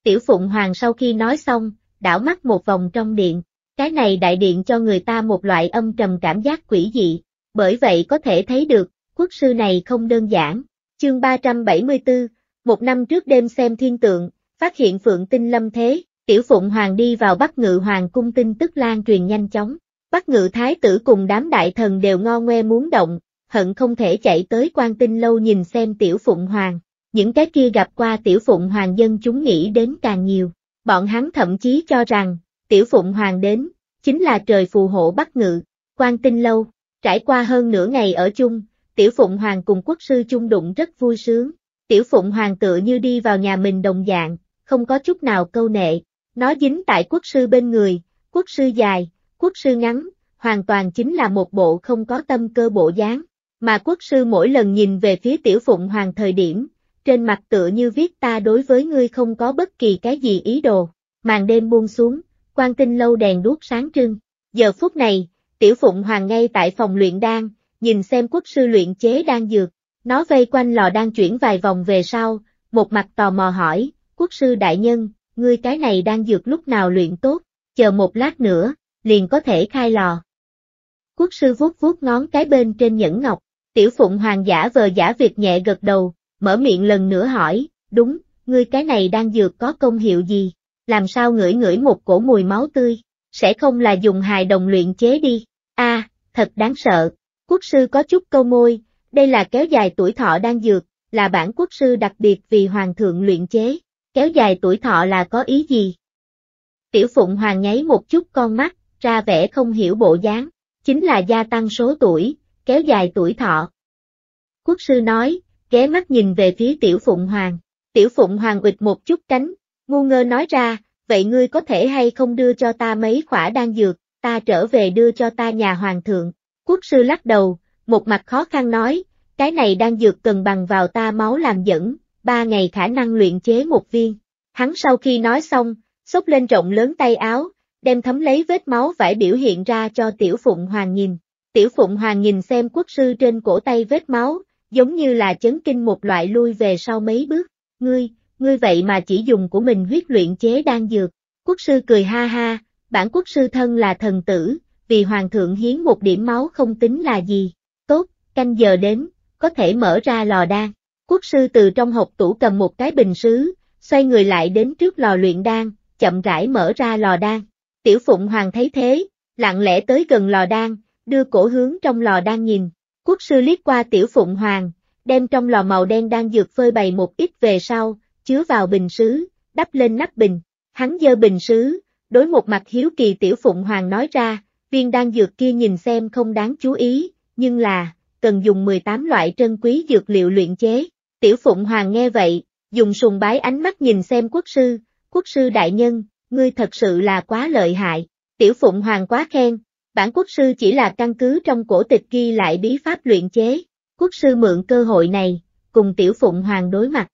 Tiểu Phụng Hoàng sau khi nói xong, đảo mắt một vòng trong điện, cái này đại điện cho người ta một loại âm trầm cảm giác quỷ dị, bởi vậy có thể thấy được, quốc sư này không đơn giản. Chương 374, một năm trước đêm xem thiên tượng, phát hiện Phượng Tinh Lâm Thế, Tiểu Phụng Hoàng đi vào bắt Ngự Hoàng cung tin tức lan truyền nhanh chóng. bắt Ngự Thái tử cùng đám đại thần đều ngo ngoe muốn động, hận không thể chạy tới quan tinh lâu nhìn xem tiểu phụng hoàng. Những cái kia gặp qua tiểu phụng hoàng dân chúng nghĩ đến càng nhiều. Bọn hắn thậm chí cho rằng, tiểu phụng hoàng đến, chính là trời phù hộ bắt ngự, quan tinh lâu. Trải qua hơn nửa ngày ở chung, tiểu phụng hoàng cùng quốc sư chung đụng rất vui sướng. Tiểu phụng hoàng tựa như đi vào nhà mình đồng dạng, không có chút nào câu nệ. Nó dính tại quốc sư bên người, quốc sư dài, quốc sư ngắn, hoàn toàn chính là một bộ không có tâm cơ bộ dáng. Mà quốc sư mỗi lần nhìn về phía tiểu phụng hoàng thời điểm, trên mặt tựa như viết ta đối với ngươi không có bất kỳ cái gì ý đồ. Màn đêm buông xuống, quan tinh lâu đèn đuốc sáng trưng. Giờ phút này, tiểu phụng hoàng ngay tại phòng luyện đan, nhìn xem quốc sư luyện chế đang dược. Nó vây quanh lò đan chuyển vài vòng về sau, một mặt tò mò hỏi, quốc sư đại nhân, ngươi cái này đang dược lúc nào luyện tốt, chờ một lát nữa, liền có thể khai lò. Quốc sư vuốt vuốt ngón cái bên trên nhẫn ngọc, Tiểu Phụng Hoàng giả vờ giả việc nhẹ gật đầu, mở miệng lần nữa hỏi, đúng, ngươi cái này đang dược có công hiệu gì? Làm sao ngửi ngửi một cổ mùi máu tươi? Sẽ không là dùng hài đồng luyện chế đi? a thật đáng sợ. Quốc sư có chút câu môi, đây là kéo dài tuổi thọ đang dược, là bản quốc sư đặc biệt vì hoàng thượng luyện chế. Kéo dài tuổi thọ là có ý gì? Tiểu Phụng Hoàng nháy một chút con mắt, ra vẻ không hiểu bộ dáng, chính là gia tăng số tuổi, kéo dài tuổi thọ. Quốc sư nói, ghé mắt nhìn về phía tiểu phụng hoàng. Tiểu phụng hoàng ụt một chút cánh, ngu ngơ nói ra, vậy ngươi có thể hay không đưa cho ta mấy khỏa đan dược, ta trở về đưa cho ta nhà hoàng thượng. Quốc sư lắc đầu, một mặt khó khăn nói, cái này đan dược cần bằng vào ta máu làm dẫn, ba ngày khả năng luyện chế một viên. Hắn sau khi nói xong, xốc lên rộng lớn tay áo, đem thấm lấy vết máu vải biểu hiện ra cho tiểu phụng hoàng nhìn, Tiểu Phụng Hoàng nhìn xem quốc sư trên cổ tay vết máu, giống như là chấn kinh một loại lui về sau mấy bước. Ngươi, ngươi vậy mà chỉ dùng của mình huyết luyện chế đan dược. Quốc sư cười ha ha, bản quốc sư thân là thần tử, vì hoàng thượng hiến một điểm máu không tính là gì. Tốt, canh giờ đến, có thể mở ra lò đan. Quốc sư từ trong hộp tủ cầm một cái bình sứ, xoay người lại đến trước lò luyện đan, chậm rãi mở ra lò đan. Tiểu Phụng Hoàng thấy thế, lặng lẽ tới gần lò đan, đưa cổ hướng trong lò đang nhìn, quốc sư liếc qua tiểu phụng hoàng, đem trong lò màu đen đang dược phơi bày một ít về sau, chứa vào bình sứ, đắp lên nắp bình, hắn dơ bình sứ, đối một mặt hiếu kỳ tiểu phụng hoàng nói ra, viên đang dược kia nhìn xem không đáng chú ý, nhưng là, cần dùng 18 loại trân quý dược liệu luyện chế, tiểu phụng hoàng nghe vậy, dùng sùng bái ánh mắt nhìn xem quốc sư, quốc sư đại nhân, ngươi thật sự là quá lợi hại, tiểu phụng hoàng quá khen, Bản quốc sư chỉ là căn cứ trong cổ tịch ghi lại bí pháp luyện chế, quốc sư mượn cơ hội này, cùng tiểu phụng hoàng đối mặt.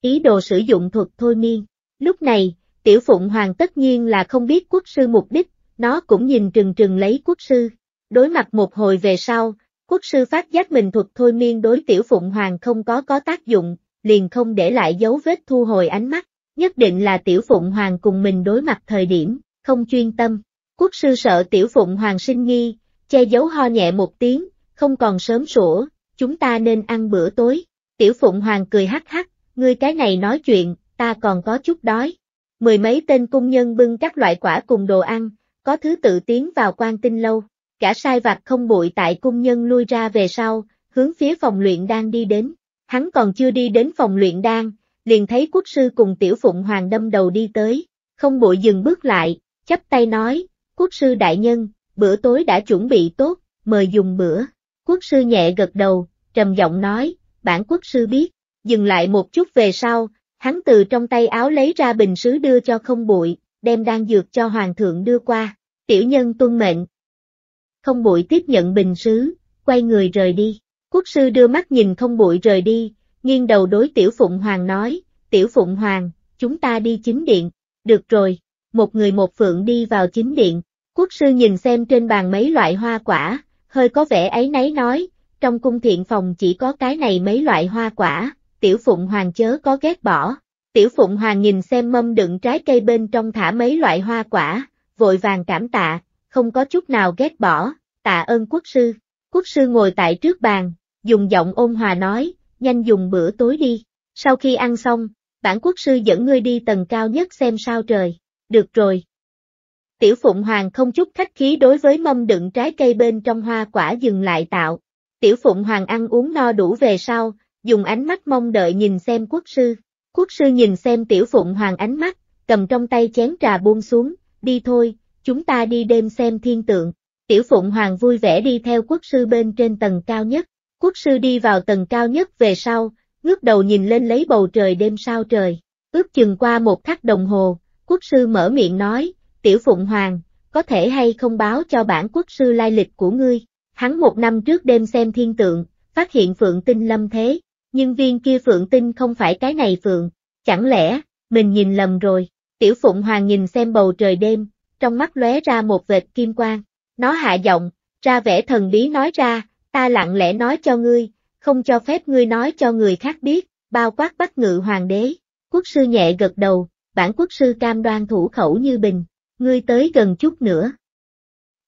Ý đồ sử dụng thuật thôi miên, lúc này, tiểu phụng hoàng tất nhiên là không biết quốc sư mục đích, nó cũng nhìn trừng trừng lấy quốc sư. Đối mặt một hồi về sau, quốc sư phát giác mình thuật thôi miên đối tiểu phụng hoàng không có có tác dụng, liền không để lại dấu vết thu hồi ánh mắt, nhất định là tiểu phụng hoàng cùng mình đối mặt thời điểm, không chuyên tâm. Quốc sư sợ tiểu phụng hoàng sinh nghi, che giấu ho nhẹ một tiếng, không còn sớm sủa, chúng ta nên ăn bữa tối. Tiểu phụng hoàng cười hắc hắc, ngươi cái này nói chuyện, ta còn có chút đói. Mười mấy tên cung nhân bưng các loại quả cùng đồ ăn, có thứ tự tiến vào quan tinh lâu. Cả sai vặt không bụi tại cung nhân lui ra về sau, hướng phía phòng luyện đang đi đến. Hắn còn chưa đi đến phòng luyện đan, liền thấy quốc sư cùng tiểu phụng hoàng đâm đầu đi tới, không bụi dừng bước lại, chắp tay nói, Quốc sư đại nhân, bữa tối đã chuẩn bị tốt, mời dùng bữa. Quốc sư nhẹ gật đầu, trầm giọng nói, bản quốc sư biết, dừng lại một chút về sau, hắn từ trong tay áo lấy ra bình sứ đưa cho không bụi, đem đan dược cho hoàng thượng đưa qua, tiểu nhân tuân mệnh. Không bụi tiếp nhận bình sứ, quay người rời đi, quốc sư đưa mắt nhìn không bụi rời đi, nghiêng đầu đối tiểu phụng hoàng nói, tiểu phụng hoàng, chúng ta đi chính điện, được rồi, một người một phượng đi vào chính điện, Quốc sư nhìn xem trên bàn mấy loại hoa quả, hơi có vẻ ấy nấy nói, trong cung thiện phòng chỉ có cái này mấy loại hoa quả, tiểu phụng hoàng chớ có ghét bỏ. Tiểu phụng hoàng nhìn xem mâm đựng trái cây bên trong thả mấy loại hoa quả, vội vàng cảm tạ, không có chút nào ghét bỏ, tạ ơn quốc sư. Quốc sư ngồi tại trước bàn, dùng giọng ôn hòa nói, nhanh dùng bữa tối đi. Sau khi ăn xong, bản quốc sư dẫn ngươi đi tầng cao nhất xem sao trời. Được rồi, tiểu phụng hoàng không chút khách khí đối với mâm đựng trái cây bên trong hoa quả dừng lại tạo. Tiểu phụng hoàng ăn uống no đủ về sau, dùng ánh mắt mong đợi nhìn xem quốc sư. Quốc sư nhìn xem tiểu phụng hoàng ánh mắt, cầm trong tay chén trà buông xuống, đi thôi, chúng ta đi đêm xem thiên tượng. Tiểu Phụng Hoàng vui vẻ đi theo quốc sư bên trên tầng cao nhất, quốc sư đi vào tầng cao nhất về sau, ngước đầu nhìn lên lấy bầu trời đêm sao trời, ước chừng qua một khắc đồng hồ, quốc sư mở miệng nói, Tiểu Phụng Hoàng, có thể hay không báo cho bản quốc sư lai lịch của ngươi? Hắn một năm trước đêm xem thiên tượng, phát hiện Phượng Tinh lâm thế, nhưng viên kia Phượng Tinh không phải cái này Phượng, chẳng lẽ, mình nhìn lầm rồi? Tiểu Phụng Hoàng nhìn xem bầu trời đêm, trong mắt lóe ra một vệt kim quang, nó hạ giọng, ra vẻ thần bí nói ra, ta lặng lẽ nói cho ngươi, không cho phép ngươi nói cho người khác biết, bao quát bắt ngự hoàng đế. Quốc sư nhẹ gật đầu, bản quốc sư cam đoan thủ khẩu như bình, ngươi tới gần chút nữa.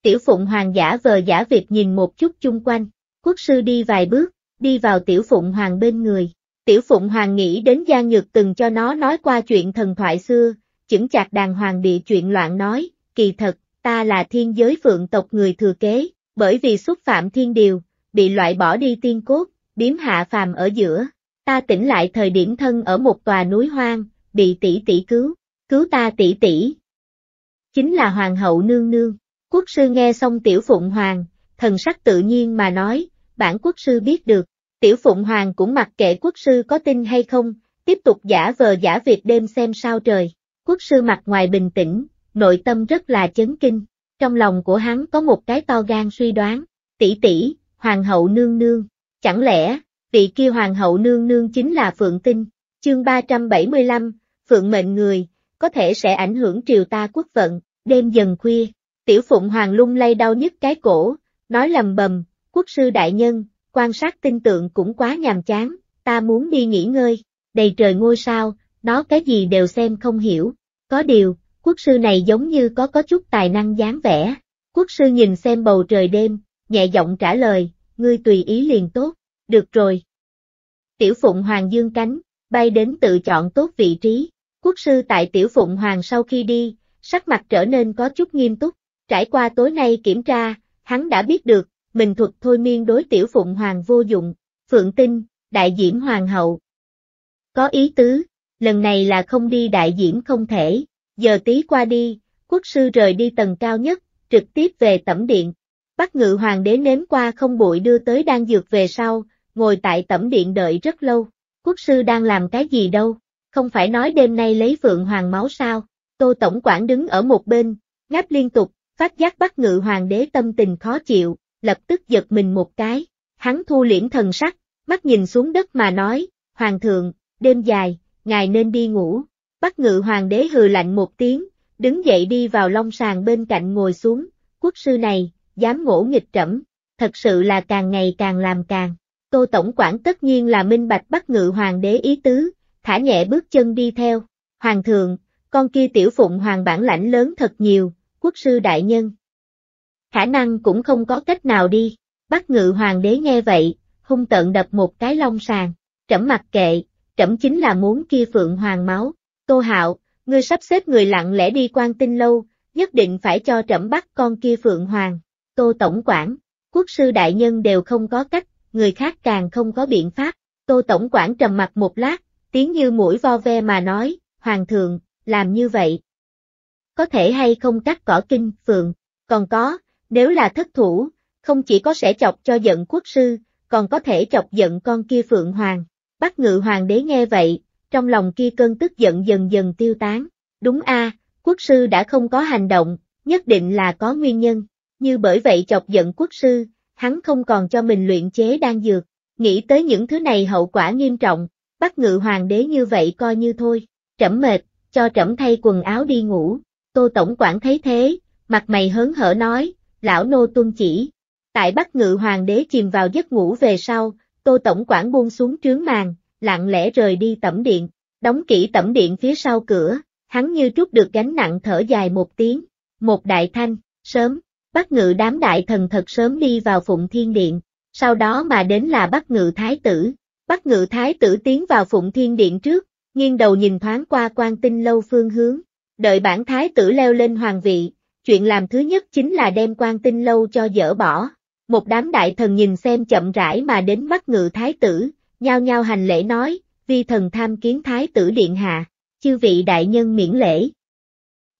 Tiểu Phụng Hoàng giả vờ giả việc nhìn một chút chung quanh, quốc sư đi vài bước, đi vào Tiểu Phụng Hoàng bên người. Tiểu Phụng Hoàng nghĩ đến Gia Nhược từng cho nó nói qua chuyện thần thoại xưa, chững chạc đàng hoàng địa chuyện loạn nói, kỳ thật, ta là thiên giới phượng tộc người thừa kế, bởi vì xúc phạm thiên điều, bị loại bỏ đi tiên cốt, biếm hạ phàm ở giữa. Ta tỉnh lại thời điểm thân ở một tòa núi hoang, bị tỷ tỷ cứu, cứu ta tỷ tỷ, chính là Hoàng hậu nương nương. Quốc sư nghe xong Tiểu Phụng Hoàng, thần sắc tự nhiên mà nói, bản quốc sư biết được, Tiểu Phụng Hoàng cũng mặc kệ quốc sư có tin hay không, tiếp tục giả vờ giả việc đêm xem sao trời. Quốc sư mặt ngoài bình tĩnh, nội tâm rất là chấn kinh, trong lòng của hắn có một cái to gan suy đoán, tỷ tỷ, hoàng hậu nương nương, chẳng lẽ, vị kia hoàng hậu nương nương chính là Phượng Tinh, chương 375, Phượng mệnh người, có thể sẽ ảnh hưởng triều ta quốc vận, đêm dần khuya, tiểu phụng hoàng lung lay đau nhức cái cổ, nói lầm bầm, quốc sư đại nhân, quan sát tin tượng cũng quá nhàm chán, ta muốn đi nghỉ ngơi, đầy trời ngôi sao, nó cái gì đều xem không hiểu, có điều, quốc sư này giống như có có chút tài năng dáng vẻ, quốc sư nhìn xem bầu trời đêm, nhẹ giọng trả lời, ngươi tùy ý liền tốt, được rồi. Tiểu phụng hoàng dương cánh, bay đến tự chọn tốt vị trí, Quốc sư tại Tiểu Phụng Hoàng sau khi đi, sắc mặt trở nên có chút nghiêm túc, trải qua tối nay kiểm tra, hắn đã biết được, mình thuật thôi miên đối Tiểu Phụng Hoàng vô dụng, Phượng Tinh, đại diễm Hoàng hậu. Có ý tứ, lần này là không đi đại diễm không thể, giờ tí qua đi, quốc sư rời đi tầng cao nhất, trực tiếp về tẩm điện. Bắt ngự hoàng đế nếm qua không bụi đưa tới đang dược về sau, ngồi tại tẩm điện đợi rất lâu. Quốc sư đang làm cái gì đâu? Không phải nói đêm nay lấy Phượng Hoàng máu sao, Tô Tổng quản đứng ở một bên, ngáp liên tục, phát giác bắt ngự hoàng đế tâm tình khó chịu, lập tức giật mình một cái, hắn thu liễm thần sắc, mắt nhìn xuống đất mà nói, Hoàng thượng, đêm dài, ngài nên đi ngủ. Bắt ngự hoàng đế hừ lạnh một tiếng, đứng dậy đi vào long sàng bên cạnh ngồi xuống, quốc sư này, dám ngỗ nghịch trẫm, thật sự là càng ngày càng làm càng. Tô Tổng quản tất nhiên là minh bạch bắt ngự hoàng đế ý tứ, thả nhẹ bước chân đi theo. Hoàng thượng, con kia tiểu phụng hoàng bản lãnh lớn thật nhiều, quốc sư đại nhân. Khả năng cũng không có cách nào đi, bắt ngự hoàng đế nghe vậy, hung tận đập một cái long sàn, trẫm mặc kệ, trẫm chính là muốn kia phượng hoàng máu. Tô hạo, ngươi sắp xếp người lặng lẽ đi quan tinh lâu, nhất định phải cho trẫm bắt con kia phượng hoàng. Tô tổng quản, quốc sư đại nhân đều không có cách, người khác càng không có biện pháp. Tô tổng quản trầm mặt một lát, tiếng như mũi vo ve mà nói, Hoàng thượng, làm như vậy. Có thể hay không cắt cỏ kinh, phượng, còn có, nếu là thất thủ, không chỉ có sẽ chọc cho giận quốc sư, còn có thể chọc giận con kia phượng hoàng. Bắt ngự hoàng đế nghe vậy, trong lòng kia cơn tức giận dần dần tiêu tán. Đúng a, quốc sư đã không có hành động, nhất định là có nguyên nhân, như bởi vậy chọc giận quốc sư, hắn không còn cho mình luyện chế đan dược. Nghĩ tới những thứ này hậu quả nghiêm trọng, bắt ngự hoàng đế như vậy coi như thôi, trẫm mệt, cho trẫm thay quần áo đi ngủ, tô tổng quản thấy thế, mặt mày hớn hở nói, lão nô tuân chỉ. Tại bắt ngự hoàng đế chìm vào giấc ngủ về sau, tô tổng quản buông xuống trướng màn, lặng lẽ rời đi tẩm điện, đóng kỹ tẩm điện phía sau cửa, hắn như trút được gánh nặng thở dài một tiếng, một đại thanh, sớm, bắt ngự đám đại thần thật sớm đi vào phụng thiên điện, sau đó mà đến là bắt ngự thái tử, Bắc ngự thái tử tiến vào phụng thiên điện trước, nghiêng đầu nhìn thoáng qua quan tinh lâu phương hướng, đợi bản thái tử leo lên hoàng vị, chuyện làm thứ nhất chính là đem quan tinh lâu cho dỡ bỏ. Một đám đại thần nhìn xem chậm rãi mà đến bắt ngự thái tử, nhao nhao hành lễ nói, vi thần tham kiến thái tử điện hạ, chư vị đại nhân miễn lễ.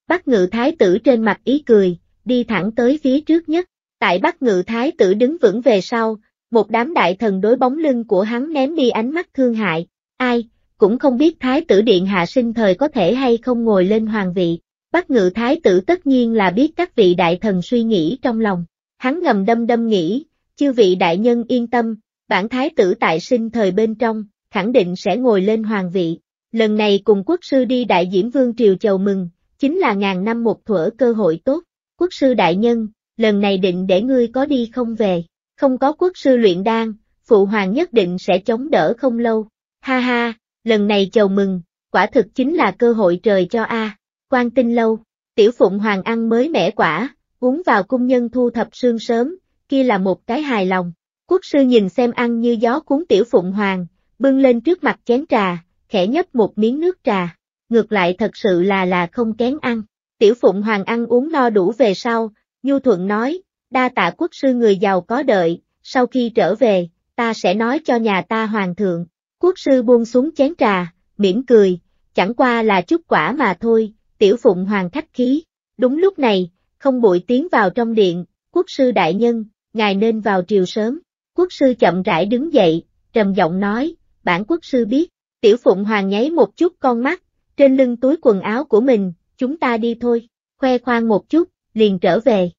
Bắt ngự thái tử trên mặt ý cười, đi thẳng tới phía trước nhất, tại bắt ngự thái tử đứng vững về sau, một đám đại thần đối bóng lưng của hắn ném đi ánh mắt thương hại, ai, cũng không biết thái tử điện hạ sinh thời có thể hay không ngồi lên hoàng vị. Bắt ngự thái tử tất nhiên là biết các vị đại thần suy nghĩ trong lòng, hắn ngầm đâm đâm nghĩ, chư vị đại nhân yên tâm, bản thái tử tại sinh thời bên trong, khẳng định sẽ ngồi lên hoàng vị. Lần này cùng quốc sư đi đại diễm vương triều chầu mừng, chính là ngàn năm một thuở cơ hội tốt, quốc sư đại nhân, lần này định để ngươi có đi không về không có quốc sư luyện đan, phụ hoàng nhất định sẽ chống đỡ không lâu. Ha ha, lần này chào mừng, quả thực chính là cơ hội trời cho a. Quan tinh lâu, tiểu phụng hoàng ăn mới mẻ quả, uống vào cung nhân thu thập sương sớm, kia là một cái hài lòng. Quốc sư nhìn xem ăn như gió cuốn tiểu phụng hoàng, bưng lên trước mặt chén trà, khẽ nhấp một miếng nước trà. Ngược lại thật sự là là không kén ăn. Tiểu phụng hoàng ăn uống no đủ về sau, nhu thuận nói, đa tạ quốc sư người giàu có đợi, sau khi trở về, ta sẽ nói cho nhà ta hoàng thượng. Quốc sư buông xuống chén trà, mỉm cười, chẳng qua là chút quả mà thôi, tiểu phụng hoàng khách khí. Đúng lúc này, không bụi tiến vào trong điện, quốc sư đại nhân, ngài nên vào triều sớm. Quốc sư chậm rãi đứng dậy, trầm giọng nói, bản quốc sư biết, tiểu phụng hoàng nháy một chút con mắt, trên lưng túi quần áo của mình, chúng ta đi thôi, khoe khoang một chút, liền trở về.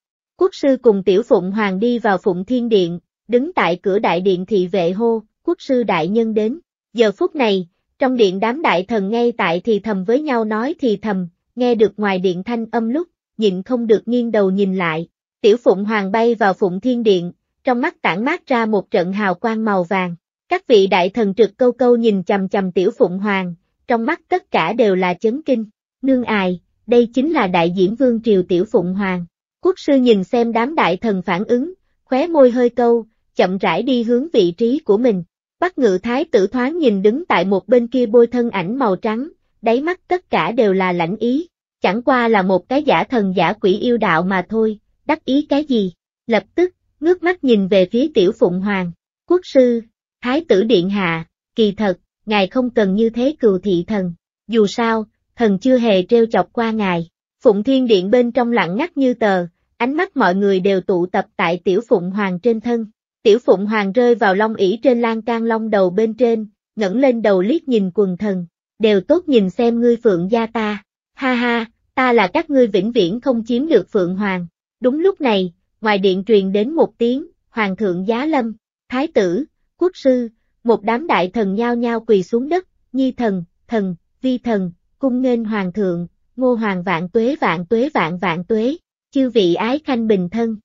Quốc sư cùng tiểu phụng hoàng đi vào phụng thiên điện, đứng tại cửa đại điện thị vệ hô, quốc sư đại nhân đến. Giờ phút này, trong điện đám đại thần ngay tại thì thầm với nhau nói thì thầm, nghe được ngoài điện thanh âm lúc, nhịn không được nghiêng đầu nhìn lại. Tiểu phụng hoàng bay vào phụng thiên điện, trong mắt tản mát ra một trận hào quang màu vàng. Các vị đại thần trực câu câu nhìn chầm chầm tiểu phụng hoàng, trong mắt tất cả đều là chấn kinh. Nương ài, đây chính là đại diễn vương triều tiểu phụng hoàng. Quốc sư nhìn xem đám đại thần phản ứng, khóe môi hơi câu, chậm rãi đi hướng vị trí của mình. Bắc ngự thái tử thoáng nhìn đứng tại một bên kia bôi thân ảnh màu trắng, đáy mắt tất cả đều là lãnh ý, chẳng qua là một cái giả thần giả quỷ yêu đạo mà thôi, đắc ý cái gì. Lập tức, ngước mắt nhìn về phía tiểu phụng hoàng, quốc sư, thái tử điện hạ, kỳ thật, ngài không cần như thế cừu thị thần, dù sao, thần chưa hề treo chọc qua ngài, Phụng Thiên Điện bên trong lặng ngắt như tờ, ánh mắt mọi người đều tụ tập tại Tiểu Phụng Hoàng trên thân. Tiểu Phụng Hoàng rơi vào long ỷ trên lan can long đầu bên trên, ngẩng lên đầu liếc nhìn quần thần, đều tốt nhìn xem ngươi Phượng gia ta. Ha ha, ta là các ngươi vĩnh viễn không chiếm được Phượng Hoàng. Đúng lúc này, ngoài điện truyền đến một tiếng, Hoàng thượng giá lâm, Thái tử, quốc sư, một đám đại thần nhao nhao quỳ xuống đất, nhi thần, thần, vi thần, cung nghênh Hoàng thượng, ngô hoàng vạn tuế vạn tuế vạn vạn tuế, chư vị ái khanh bình thân.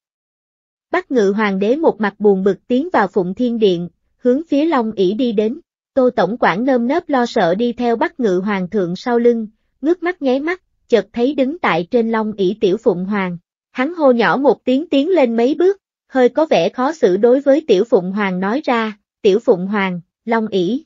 bắt ngự hoàng đế một mặt buồn bực tiến vào phụng thiên điện, hướng phía Long ỉ đi đến, tô tổng quản nơm nớp lo sợ đi theo bắt ngự hoàng thượng sau lưng, ngước mắt nháy mắt, chợt thấy đứng tại trên Long ỉ tiểu phụng hoàng. Hắn hô nhỏ một tiếng tiến lên mấy bước, hơi có vẻ khó xử đối với tiểu phụng hoàng nói ra, tiểu phụng hoàng, Long ỉ.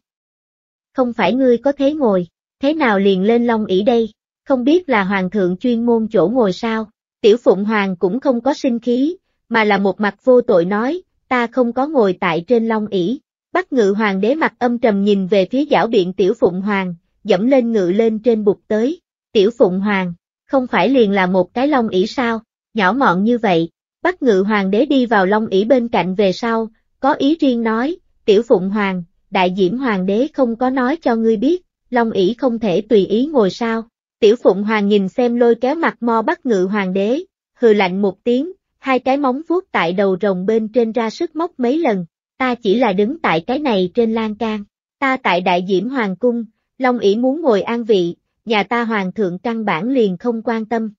Không phải ngươi có thế ngồi, thế nào liền lên Long ỉ đây? không biết là hoàng thượng chuyên môn chỗ ngồi sao, tiểu phụng hoàng cũng không có sinh khí, mà là một mặt vô tội nói, ta không có ngồi tại trên long ỷ Bắc ngự hoàng đế mặt âm trầm nhìn về phía giảo biện tiểu phụng hoàng, dẫm lên ngự lên trên bục tới, tiểu phụng hoàng, không phải liền là một cái long ỷ sao, nhỏ mọn như vậy, Bắc ngự hoàng đế đi vào long ỷ bên cạnh về sau, có ý riêng nói, tiểu phụng hoàng, đại diễm hoàng đế không có nói cho ngươi biết, long ỷ không thể tùy ý ngồi sao, Tiểu Phụng Hoàng nhìn xem lôi kéo mặt mo bắt ngự hoàng đế, hừ lạnh một tiếng, hai cái móng vuốt tại đầu rồng bên trên ra sức móc mấy lần, ta chỉ là đứng tại cái này trên lan can, ta tại đại diễm hoàng cung, Long ỷ muốn ngồi an vị, nhà ta hoàng thượng căn bản liền không quan tâm.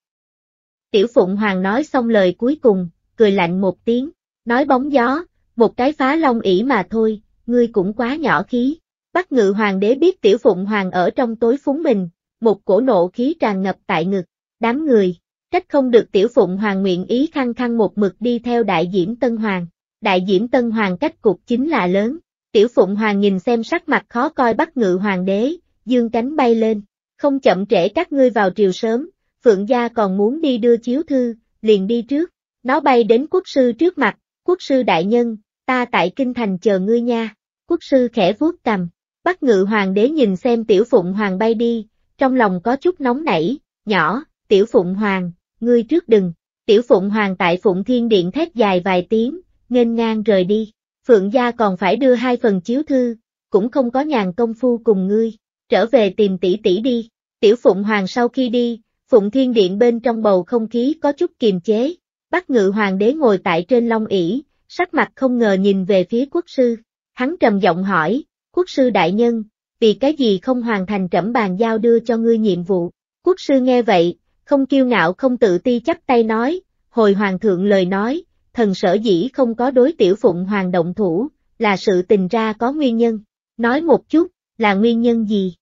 Tiểu Phụng Hoàng nói xong lời cuối cùng, cười lạnh một tiếng, nói bóng gió, một cái phá Long ỷ mà thôi, ngươi cũng quá nhỏ khí. bắt ngự hoàng đế biết Tiểu Phụng Hoàng ở trong tối phúng mình, một cổ nộ khí tràn ngập tại ngực, đám người, trách không được tiểu phụng hoàng nguyện ý khăng khăng một mực đi theo đại diễm Tân Hoàng, đại diễm Tân Hoàng cách cục chính là lớn, tiểu phụng hoàng nhìn xem sắc mặt khó coi bắt ngự hoàng đế, dương cánh bay lên, không chậm trễ các ngươi vào triều sớm, phượng gia còn muốn đi đưa chiếu thư, liền đi trước, nó bay đến quốc sư trước mặt, quốc sư đại nhân, ta tại kinh thành chờ ngươi nha, quốc sư khẽ vuốt cầm, bắt ngự hoàng đế nhìn xem tiểu phụng hoàng bay đi, trong lòng có chút nóng nảy, nhỏ, tiểu Phụng Hoàng, ngươi trước đừng, tiểu Phụng Hoàng tại Phụng Thiên Điện thét dài vài tiếng, nghênh ngang rời đi, Phượng gia còn phải đưa hai phần chiếu thư, cũng không có nhàn công phu cùng ngươi, trở về tìm tỷ tỷ đi, tiểu Phụng Hoàng sau khi đi, Phụng Thiên Điện bên trong bầu không khí có chút kiềm chế, Bắc Ngự Hoàng đế ngồi tại trên long ỷ, sắc mặt không ngờ nhìn về phía quốc sư, hắn trầm giọng hỏi, quốc sư đại nhân, vì cái gì không hoàn thành trẫm bàn giao đưa cho ngươi nhiệm vụ. Quốc sư nghe vậy, không kiêu ngạo không tự ti chắp tay nói, hồi hoàng thượng lời nói, thần sở dĩ không có đối tiểu phụng hoàng động thủ, là sự tình ra có nguyên nhân. Nói một chút, là nguyên nhân gì?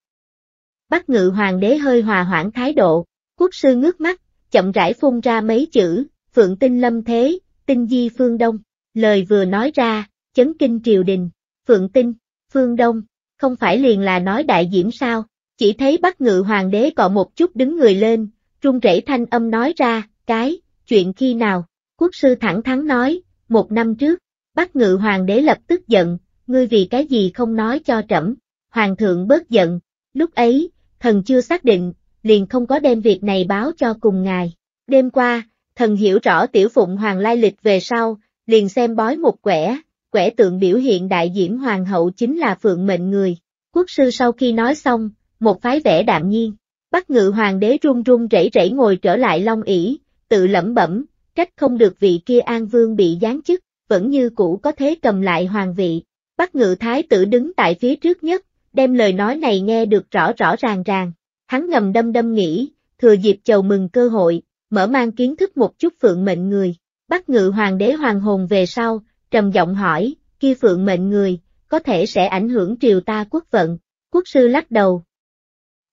bắt ngự hoàng đế hơi hòa hoãn thái độ, quốc sư ngước mắt, chậm rãi phun ra mấy chữ, phượng tinh lâm thế, tinh di phương đông, lời vừa nói ra, chấn kinh triều đình, phượng tinh, phương đông, không phải liền là nói đại diễm sao, chỉ thấy bắt ngự hoàng đế cọ một chút đứng người lên, trung rễ thanh âm nói ra, cái, chuyện khi nào, quốc sư thẳng thắn nói, một năm trước, bắt ngự hoàng đế lập tức giận, ngươi vì cái gì không nói cho trẫm, hoàng thượng bớt giận, lúc ấy, thần chưa xác định, liền không có đem việc này báo cho cùng ngài, đêm qua, thần hiểu rõ tiểu phụng hoàng lai lịch về sau, liền xem bói một quẻ, quẻ tượng biểu hiện đại diễm hoàng hậu chính là phượng mệnh người. Quốc sư sau khi nói xong, một phái vẻ đạm nhiên, bắt ngự hoàng đế run run rẩy rẩy ngồi trở lại long ỷ tự lẩm bẩm, trách không được vị kia an vương bị giáng chức, vẫn như cũ có thế cầm lại hoàng vị. Bắt ngự thái tử đứng tại phía trước nhất, đem lời nói này nghe được rõ rõ ràng ràng. Hắn ngầm đâm đâm nghĩ, thừa dịp chầu mừng cơ hội, mở mang kiến thức một chút phượng mệnh người. Bắt ngự hoàng đế hoàng hồn về sau, trầm giọng hỏi, kia phượng mệnh người, có thể sẽ ảnh hưởng triều ta quốc vận, quốc sư lắc đầu.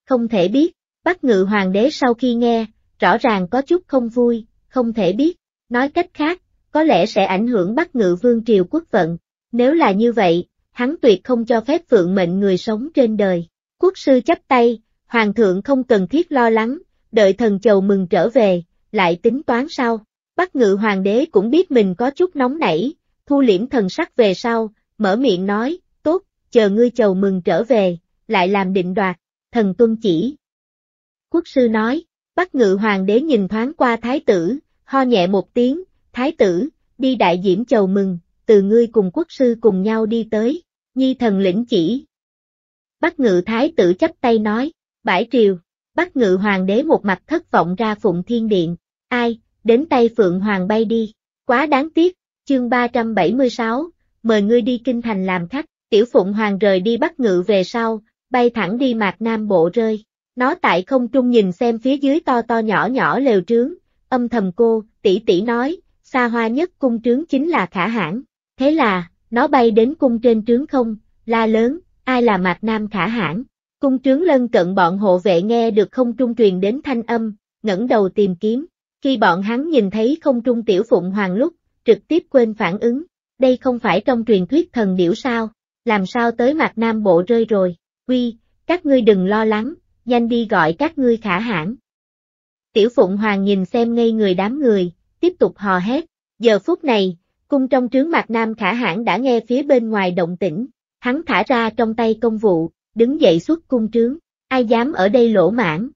Không thể biết, bắt ngự hoàng đế sau khi nghe, rõ ràng có chút không vui, không thể biết, nói cách khác, có lẽ sẽ ảnh hưởng bắt ngự vương triều quốc vận, nếu là như vậy, hắn tuyệt không cho phép phượng mệnh người sống trên đời. Quốc sư chấp tay, hoàng thượng không cần thiết lo lắng, đợi thần chầu mừng trở về, lại tính toán sau. Bắc ngự hoàng đế cũng biết mình có chút nóng nảy, Thu liễm thần sắc về sau, mở miệng nói, tốt, chờ ngươi chầu mừng trở về, lại làm định đoạt, thần tuân chỉ. Quốc sư nói, Bắc ngự hoàng đế nhìn thoáng qua thái tử, ho nhẹ một tiếng, thái tử, đi đại diễm chầu mừng, từ ngươi cùng quốc sư cùng nhau đi tới, nhi thần lĩnh chỉ. Bắc ngự thái tử chấp tay nói, bãi triều, Bắc ngự hoàng đế một mặt thất vọng ra phụng thiên điện, ai, đến tay phượng hoàng bay đi, quá đáng tiếc, chương 376, mời ngươi đi kinh thành làm khách, tiểu phụng hoàng rời đi bắt ngự về sau, bay thẳng đi mạc nam bộ rơi. Nó tại không trung nhìn xem phía dưới to to nhỏ nhỏ lều trướng, âm thầm cô, tỷ tỷ nói, xa hoa nhất cung trướng chính là khả hãn. Thế là, nó bay đến cung trên trướng không, la lớn, ai là mạc nam khả hãn. Cung trướng lân cận bọn hộ vệ nghe được không trung truyền đến thanh âm, ngẩng đầu tìm kiếm. Khi bọn hắn nhìn thấy không trung tiểu phụng hoàng lúc, trực tiếp quên phản ứng. Đây không phải trong truyền thuyết thần điểu sao, làm sao tới mặt nam bộ rơi rồi, quy, các ngươi đừng lo lắng, nhanh đi gọi các ngươi khả hãn. Tiểu Phụng Hoàng nhìn xem ngây người đám người, tiếp tục hò hét, giờ phút này, cung trong trướng mặt nam khả hãn đã nghe phía bên ngoài động tĩnh, hắn thả ra trong tay công vụ, đứng dậy xuất cung trướng, ai dám ở đây lỗ mãn.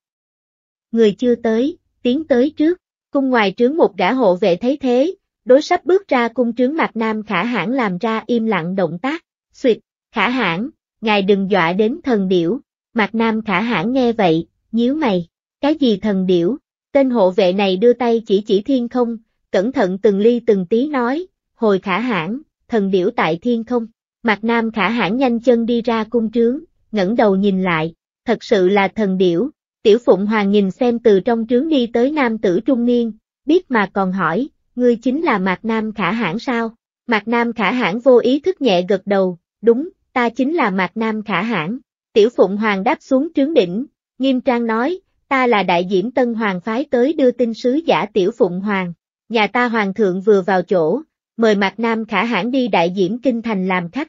Người chưa tới, tiến tới trước, cung ngoài trướng một gã hộ vệ thấy thế, đối sắp bước ra cung trướng mặt Nam khả hãn làm ra im lặng động tác, suyệt, khả hãn, ngài đừng dọa đến thần điểu, Mặt Nam khả hãn nghe vậy, nhíu mày, cái gì thần điểu, tên hộ vệ này đưa tay chỉ chỉ thiên không, cẩn thận từng ly từng tí nói, hồi khả hãn, thần điểu tại thiên không, Mặt Nam khả hãn nhanh chân đi ra cung trướng, ngẩng đầu nhìn lại, thật sự là thần điểu, tiểu phụng hoàng nhìn xem từ trong trướng đi tới nam tử trung niên, biết mà còn hỏi, ngươi chính là Mạc Nam Khả Hãn sao? Mạc Nam Khả Hãn vô ý thức nhẹ gật đầu, đúng, ta chính là Mạc Nam Khả Hãn. Tiểu Phụng Hoàng đáp xuống trướng đỉnh, nghiêm trang nói, ta là đại diễm Tân Hoàng phái tới đưa tin sứ giả Tiểu Phụng Hoàng. Nhà ta Hoàng thượng vừa vào chỗ, mời Mạc Nam Khả Hãn đi đại diễm Kinh Thành làm khách.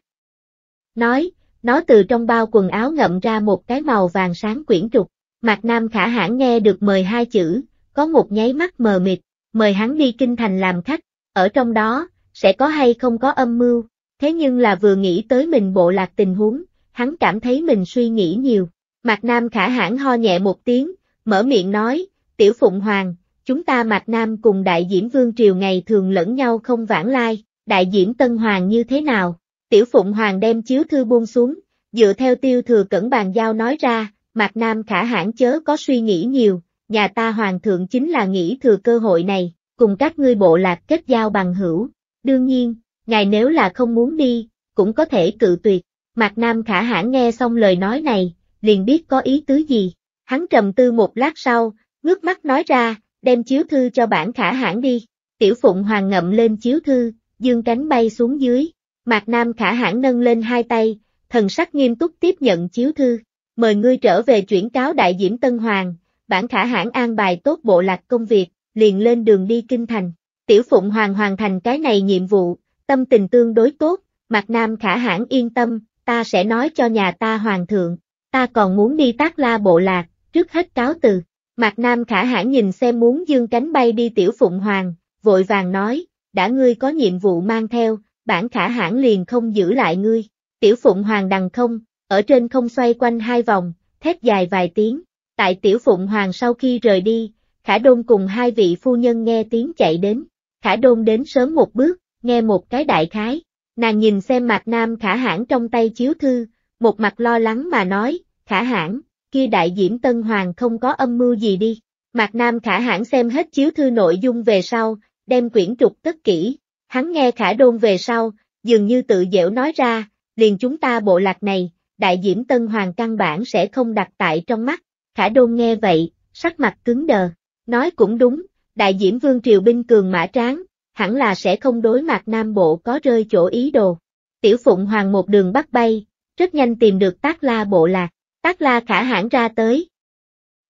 Nói, nó từ trong bao quần áo ngậm ra một cái màu vàng sáng quyển trục. Mạc Nam Khả Hãn nghe được mời hai chữ, có một nháy mắt mờ mịt, mời hắn đi kinh thành làm khách, ở trong đó, sẽ có hay không có âm mưu, thế nhưng là vừa nghĩ tới mình bộ lạc tình huống, hắn cảm thấy mình suy nghĩ nhiều. Mạc Nam khả hãn ho nhẹ một tiếng, mở miệng nói, tiểu Phụng Hoàng, chúng ta Mạc Nam cùng đại diễm Vương Triều ngày thường lẫn nhau không vãng lai, đại diễm Tân Hoàng như thế nào? Tiểu Phụng Hoàng đem chiếu thư buông xuống, dựa theo tiêu thừa cẩn bàn giao nói ra, Mạc Nam khả hãn chớ có suy nghĩ nhiều, nhà ta hoàng thượng chính là nghĩ thừa cơ hội này, cùng các ngươi bộ lạc kết giao bằng hữu. Đương nhiên, ngài nếu là không muốn đi, cũng có thể cự tuyệt. Mạc Nam khả hãn nghe xong lời nói này, liền biết có ý tứ gì. Hắn trầm tư một lát sau, ngước mắt nói ra, đem chiếu thư cho bản khả hãn đi. Tiểu Phụng Hoàng ngậm lên chiếu thư, dương cánh bay xuống dưới. Mạc Nam khả hãn nâng lên hai tay, thần sắc nghiêm túc tiếp nhận chiếu thư. Mời ngươi trở về chuyển cáo đại diễm Tân Hoàng, bản khả hãn an bài tốt bộ lạc công việc, liền lên đường đi kinh thành. Tiểu Phụng Hoàng hoàn thành cái này nhiệm vụ, tâm tình tương đối tốt, Mạc Nam khả hãn yên tâm, ta sẽ nói cho nhà ta hoàng thượng, ta còn muốn đi tác la bộ lạc, trước hết cáo từ. Mạc Nam khả hãn nhìn xem muốn dương cánh bay đi Tiểu Phụng Hoàng, vội vàng nói, đã ngươi có nhiệm vụ mang theo, bản khả hãn liền không giữ lại ngươi. Tiểu Phụng Hoàng đằng không, ở trên không xoay quanh hai vòng, thét dài vài tiếng, Tại Tiểu Phụng Hoàng sau khi rời đi, Khả Đôn cùng hai vị phu nhân nghe tiếng chạy đến. Khả Đôn đến sớm một bước, nghe một cái đại khái. Nàng nhìn xem mặt nam khả hãn trong tay chiếu thư, một mặt lo lắng mà nói, khả hãn, kia đại diễm Tân Hoàng không có âm mưu gì đi. mặt Nam khả hãn xem hết chiếu thư nội dung về sau, đem quyển trục tất kỹ. Hắn nghe khả đôn về sau, dường như tự dễu nói ra, liền chúng ta bộ lạc này, đại diễm Tân Hoàng căn bản sẽ không đặt tại trong mắt, Khả Đôn nghe vậy, sắc mặt cứng đờ, nói cũng đúng, đại diễm vương triều binh cường mã tráng, hẳn là sẽ không đối mặt Nam Bộ có rơi chỗ ý đồ. Tiểu Phụng Hoàng một đường bắt bay, rất nhanh tìm được Tác La Bộ Lạc, Tác La khả hãn ra tới.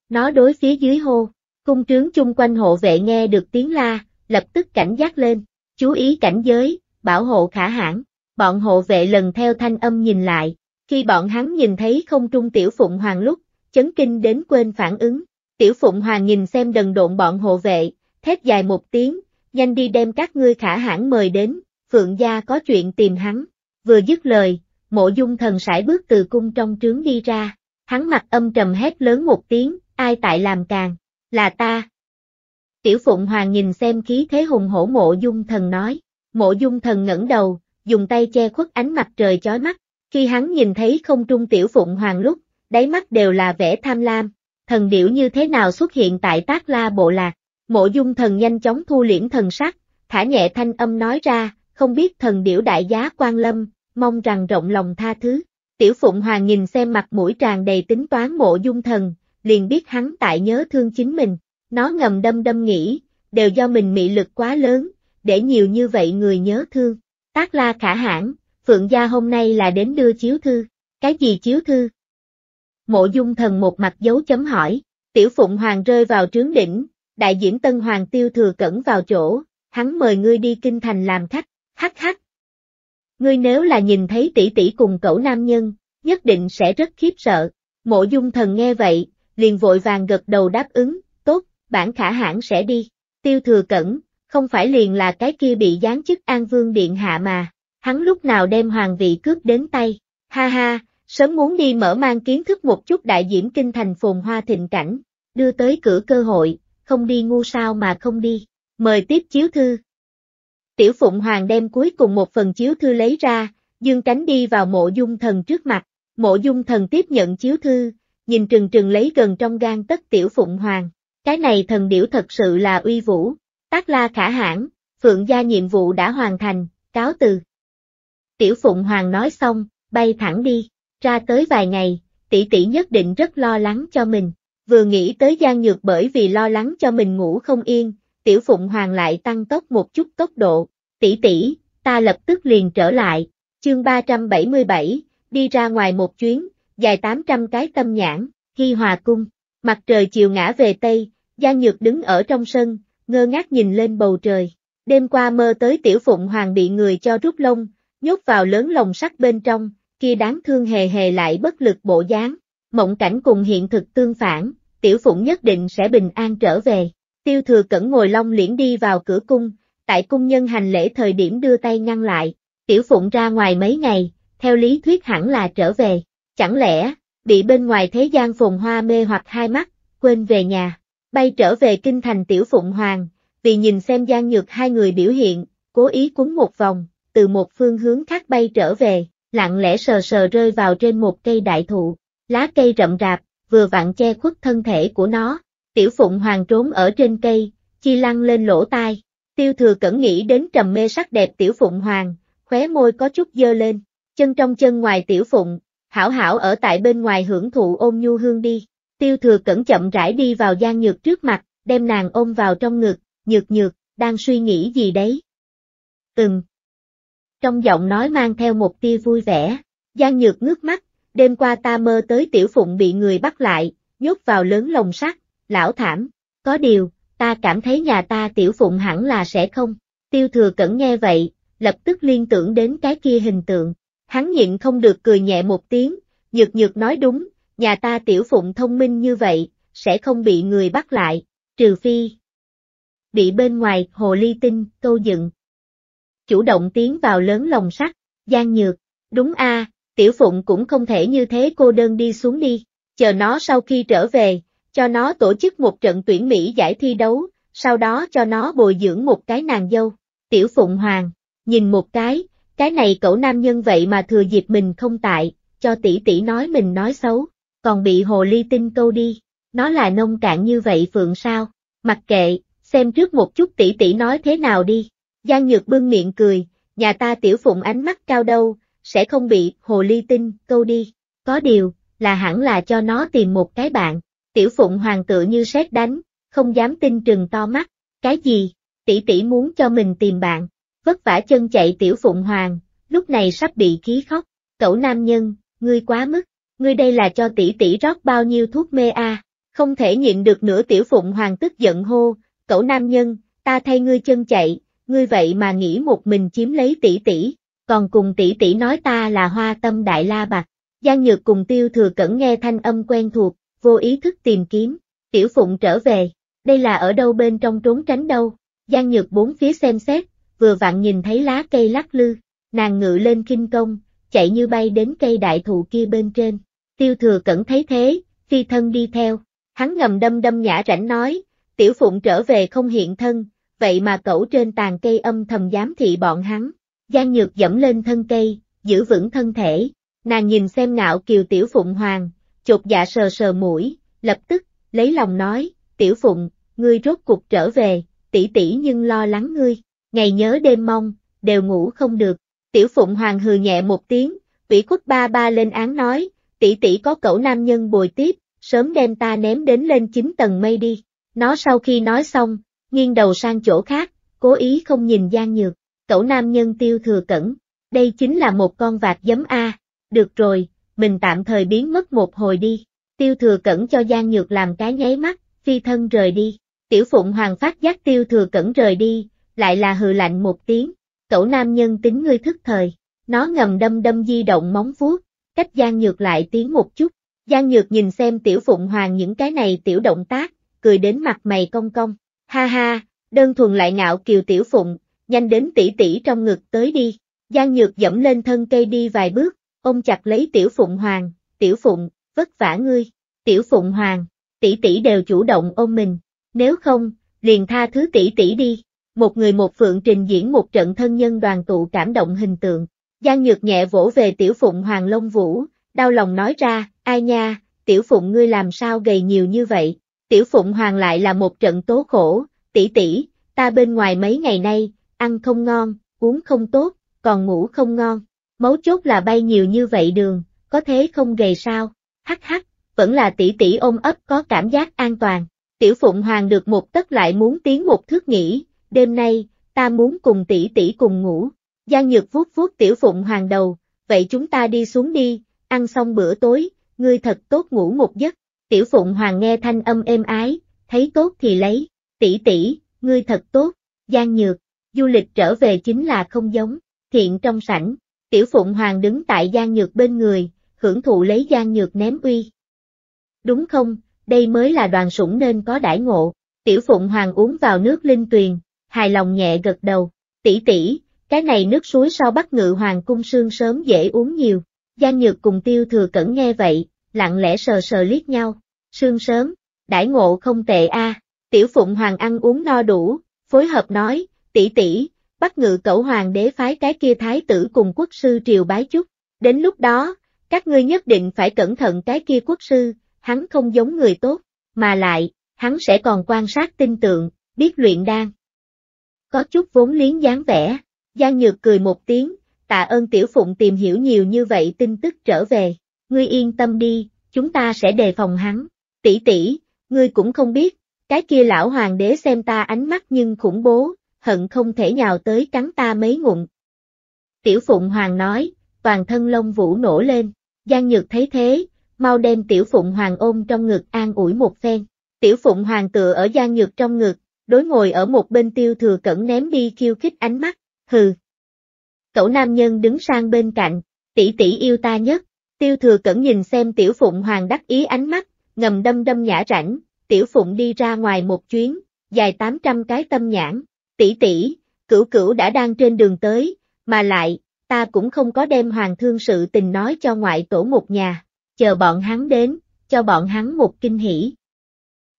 Nó đối phía dưới hô, cung trướng chung quanh hộ vệ nghe được tiếng la, lập tức cảnh giác lên, chú ý cảnh giới, bảo hộ khả hãn. Bọn hộ vệ lần theo thanh âm nhìn lại, khi bọn hắn nhìn thấy không trung tiểu Phụng Hoàng lúc, chấn kinh đến quên phản ứng. Tiểu Phụng Hoàng nhìn xem đần độn bọn hộ vệ, thét dài một tiếng, nhanh đi đem các ngươi khả hãn mời đến, Phượng Gia có chuyện tìm hắn. Vừa dứt lời, mộ dung thần sải bước từ cung trong trướng đi ra, hắn mặt âm trầm hét lớn một tiếng, ai tại làm càng, là ta. Tiểu Phụng Hoàng nhìn xem khí thế hùng hổ mộ dung thần nói, mộ dung thần ngẩng đầu, dùng tay che khuất ánh mặt trời chói mắt, khi hắn nhìn thấy không trung Tiểu Phụng Hoàng lúc, đáy mắt đều là vẻ tham lam. Thần điểu như thế nào xuất hiện tại tác la bộ lạc? Mộ dung thần nhanh chóng thu liễm thần sắc, thả nhẹ thanh âm nói ra, không biết thần điểu đại giá quan lâm, mong rằng rộng lòng tha thứ. Tiểu Phụng Hoàng nhìn xem mặt mũi tràn đầy tính toán mộ dung thần, liền biết hắn tại nhớ thương chính mình. Nó ngầm đâm đâm nghĩ, đều do mình mị lực quá lớn, để nhiều như vậy người nhớ thương. Tác la khả hãn, Phượng gia hôm nay là đến đưa chiếu thư. Cái gì chiếu thư? mộ dung thần một mặt dấu chấm hỏi, tiểu phụng hoàng rơi vào trướng đỉnh, đại Diễm tân hoàng tiêu thừa cẩn vào chỗ, hắn mời ngươi đi kinh thành làm khách, hắc hắc. Ngươi nếu là nhìn thấy tỷ tỷ cùng cậu nam nhân, nhất định sẽ rất khiếp sợ, mộ dung thần nghe vậy, liền vội vàng gật đầu đáp ứng, tốt, bản khả hãn sẽ đi, tiêu thừa cẩn, không phải liền là cái kia bị giáng chức an vương điện hạ mà, hắn lúc nào đem hoàng vị cướp đến tay, ha ha, sớm muốn đi mở mang kiến thức một chút đại diễm kinh thành phồn hoa thịnh cảnh, đưa tới cửa cơ hội, không đi ngu sao mà không đi, mời tiếp chiếu thư. Tiểu Phụng Hoàng đem cuối cùng một phần chiếu thư lấy ra, dương cánh đi vào mộ dung thần trước mặt, mộ dung thần tiếp nhận chiếu thư, nhìn trừng trừng lấy gần trong gan tất Tiểu Phụng Hoàng, cái này thần điểu thật sự là uy vũ, tác la khả hãn, phượng gia nhiệm vụ đã hoàn thành, cáo từ. Tiểu Phụng Hoàng nói xong, bay thẳng đi ra tới vài ngày, tỷ tỷ nhất định rất lo lắng cho mình. Vừa nghĩ tới Giang Nhược bởi vì lo lắng cho mình ngủ không yên, Tiểu Phụng Hoàng lại tăng tốc một chút tốc độ. Tỷ tỷ, ta lập tức liền trở lại. Chương 377, đi ra ngoài một chuyến, dài 800 cái tâm nhãn, khi hòa cung. Mặt trời chiều ngã về Tây, Giang Nhược đứng ở trong sân, ngơ ngác nhìn lên bầu trời. Đêm qua mơ tới Tiểu Phụng Hoàng bị người cho rút lông, nhốt vào lớn lồng sắt bên trong, kia đáng thương hề hề lại bất lực bộ dáng, mộng cảnh cùng hiện thực tương phản, tiểu phụng nhất định sẽ bình an trở về. Tiêu thừa cẩn ngồi long liễn đi vào cửa cung, tại cung nhân hành lễ thời điểm đưa tay ngăn lại, tiểu phụng ra ngoài mấy ngày, theo lý thuyết hẳn là trở về, chẳng lẽ, bị bên ngoài thế gian phồn hoa mê hoặc hai mắt, quên về nhà, bay trở về kinh thành tiểu phụng hoàng, vì nhìn xem gian nhược hai người biểu hiện, cố ý cuốn một vòng, từ một phương hướng khác bay trở về, lặng lẽ sờ sờ rơi vào trên một cây đại thụ, lá cây rậm rạp, vừa vặn che khuất thân thể của nó, tiểu phụng hoàng trốn ở trên cây, chi lăn lên lỗ tai, tiêu thừa cẩn nghĩ đến trầm mê sắc đẹp tiểu phụng hoàng, khóe môi có chút dơ lên, chân trong chân ngoài tiểu phụng, hảo hảo ở tại bên ngoài hưởng thụ ôm nhu hương đi, tiêu thừa cẩn chậm rãi đi vào gian nhược trước mặt, đem nàng ôm vào trong ngực, nhược nhược, đang suy nghĩ gì đấy. Từng trong giọng nói mang theo một tia vui vẻ. Giang Nhược ngước mắt, đêm qua ta mơ tới tiểu phụng bị người bắt lại, nhốt vào lớn lồng sắt, lão thảm, có điều, ta cảm thấy nhà ta tiểu phụng hẳn là sẽ không. Tiêu thừa cẩn nghe vậy, lập tức liên tưởng đến cái kia hình tượng, hắn nhịn không được cười nhẹ một tiếng, nhược nhược nói đúng, nhà ta tiểu phụng thông minh như vậy, sẽ không bị người bắt lại, trừ phi. Bị bên ngoài, hồ ly tinh, câu dựng chủ động tiến vào lớn lồng sắt, gian Nhược, đúng a, Tiểu Phụng cũng không thể như thế cô đơn đi xuống đi, chờ nó sau khi trở về, cho nó tổ chức một trận tuyển Mỹ giải thi đấu, sau đó cho nó bồi dưỡng một cái nàng dâu, Tiểu Phụng Hoàng, nhìn một cái, cái này cậu nam nhân vậy mà thừa dịp mình không tại, cho tỷ tỷ nói mình nói xấu, còn bị hồ ly tinh câu đi, nó là nông cạn như vậy phượng sao, mặc kệ, xem trước một chút tỷ tỷ nói thế nào đi. Giang Nhược bưng miệng cười, nhà ta tiểu phụng ánh mắt cao đâu, sẽ không bị hồ ly tinh câu đi. Có điều, là hẳn là cho nó tìm một cái bạn. Tiểu phụng hoàng tự như xét đánh, không dám tin trừng to mắt. Cái gì? Tỷ tỷ muốn cho mình tìm bạn. Vất vả chân chạy tiểu phụng hoàng, lúc này sắp bị khí khóc. Cậu nam nhân, ngươi quá mức, ngươi đây là cho tỷ tỷ rót bao nhiêu thuốc mê a? À? Không thể nhịn được nữa tiểu phụng hoàng tức giận hô, cậu nam nhân, ta thay ngươi chân chạy, ngươi vậy mà nghĩ một mình chiếm lấy tỷ tỷ, còn cùng tỷ tỷ nói ta là hoa tâm đại la bạc. Giang Nhược cùng Tiêu Thừa Cẩn nghe thanh âm quen thuộc, vô ý thức tìm kiếm, Tiểu Phụng trở về, đây là ở đâu bên trong trốn tránh đâu, Giang Nhược bốn phía xem xét, vừa vặn nhìn thấy lá cây lắc lư, nàng ngự lên kinh công, chạy như bay đến cây đại thụ kia bên trên, Tiêu Thừa Cẩn thấy thế, phi thân đi theo, hắn ngầm đâm đâm nhã rảnh nói, Tiểu Phụng trở về không hiện thân, vậy mà cẩu trên tàn cây âm thầm giám thị bọn hắn. Giang Nhược dẫm lên thân cây, giữ vững thân thể, nàng nhìn xem ngạo kiều tiểu phụng hoàng, chột dạ sờ sờ mũi, lập tức, lấy lòng nói, tiểu phụng, ngươi rốt cuộc trở về, tỷ tỷ nhưng lo lắng ngươi, ngày nhớ đêm mong, đều ngủ không được. Tiểu phụng hoàng hừ nhẹ một tiếng, ủy khuất ba ba lên án nói, tỷ tỷ có cậu nam nhân bồi tiếp, sớm đem ta ném đến lên chín tầng mây đi. Nó sau khi nói xong, nghiêng đầu sang chỗ khác, cố ý không nhìn Giang Nhược. Cậu nam nhân tiêu thừa cẩn, đây chính là một con vạt giấm A. Được rồi, mình tạm thời biến mất một hồi đi. Tiêu thừa cẩn cho Giang Nhược làm cái nháy mắt, phi thân rời đi. Tiểu Phụng Hoàng phát giác tiêu thừa cẩn rời đi, lại là hừ lạnh một tiếng. Cậu nam nhân tính ngươi thức thời, nó ngầm đâm đâm di động móng vuốt, cách Giang Nhược lại tiếng một chút. Giang Nhược nhìn xem Tiểu Phụng Hoàng những cái này tiểu động tác, cười đến mặt mày cong cong. Ha ha, đơn thuần lại ngạo kiều tiểu phụng, nhanh đến tỷ tỷ trong ngực tới đi. Giang Nhược dẫm lên thân cây đi vài bước, ôm chặt lấy tiểu phụng hoàng, tiểu phụng, vất vả ngươi, tiểu phụng hoàng, tỷ tỷ đều chủ động ôm mình, nếu không, liền tha thứ tỷ tỷ đi. Một người một phượng trình diễn một trận thân nhân đoàn tụ cảm động hình tượng. Giang Nhược nhẹ vỗ về tiểu phụng hoàng lông vũ, đau lòng nói ra, ai nha, tiểu phụng ngươi làm sao gầy nhiều như vậy, Tiểu Phụng Hoàng lại là một trận tố khổ, tỷ tỷ, ta bên ngoài mấy ngày nay, ăn không ngon, uống không tốt, còn ngủ không ngon. Mấu chốt là bay nhiều như vậy đường, có thế không gầy sao? Hắc hắc, vẫn là tỷ tỷ ôm ấp có cảm giác an toàn. Tiểu Phụng Hoàng được một tất lại muốn tiến một thước nghỉ, đêm nay, ta muốn cùng tỷ tỷ cùng ngủ. Giang Nhược vuốt vuốt Tiểu Phụng Hoàng đầu, vậy chúng ta đi xuống đi, ăn xong bữa tối, ngươi thật tốt ngủ một giấc. Tiểu Phụng Hoàng nghe thanh âm êm ái, thấy tốt thì lấy, tỷ tỷ, ngươi thật tốt, gian nhược, du lịch trở về chính là không giống, thiện trong sảnh, Tiểu Phụng Hoàng đứng tại gian nhược bên người, hưởng thụ lấy gian nhược ném uy. Đúng không, đây mới là đoàn sủng nên có đãi ngộ, Tiểu Phụng Hoàng uống vào nước linh tuyền, hài lòng nhẹ gật đầu, tỷ tỷ, cái này nước suối sau bắt Ngự Hoàng cung sương sớm dễ uống nhiều. Gian Nhược cùng Tiêu Thừa Cẩn nghe vậy, lặng lẽ sờ sờ liếc nhau, sương sớm, đãi ngộ không tệ a. Tiểu Phụng Hoàng ăn uống no đủ, phối hợp nói, tỷ tỷ, bắt ngự cẩu hoàng đế phái cái kia thái tử cùng quốc sư triều bái chút. đến lúc đó, các ngươi nhất định phải cẩn thận cái kia quốc sư, hắn không giống người tốt, mà lại, hắn sẽ còn quan sát tinh tượng, biết luyện đan. Có chút vốn liếng dáng vẻ, Giang Nhược cười một tiếng, tạ ơn Tiểu Phụng tìm hiểu nhiều như vậy tin tức trở về, ngươi yên tâm đi, chúng ta sẽ đề phòng hắn tỷ tỷ, ngươi cũng không biết, cái kia lão hoàng đế xem ta ánh mắt nhưng khủng bố, hận không thể nhào tới cắn ta mấy ngụm. Tiểu Phụng Hoàng nói, toàn thân lông vũ nổ lên, Giang Nhược thấy thế, mau đem Tiểu Phụng Hoàng ôm trong ngực an ủi một phen. Tiểu Phụng Hoàng tựa ở Giang Nhược trong ngực, đối ngồi ở một bên tiêu thừa cẩn ném đi khiêu khích ánh mắt, hừ. Cậu nam nhân đứng sang bên cạnh, tỷ tỷ yêu ta nhất, tiêu thừa cẩn nhìn xem Tiểu Phụng Hoàng đắc ý ánh mắt, ngầm đâm đâm nhã rảnh, tiểu phụng đi ra ngoài một chuyến, dài 800 cái tâm nhãn, tỷ tỷ, cửu cửu đã đang trên đường tới, mà lại, ta cũng không có đem hoàng thương sự tình nói cho ngoại tổ một nhà, chờ bọn hắn đến, cho bọn hắn một kinh hỉ.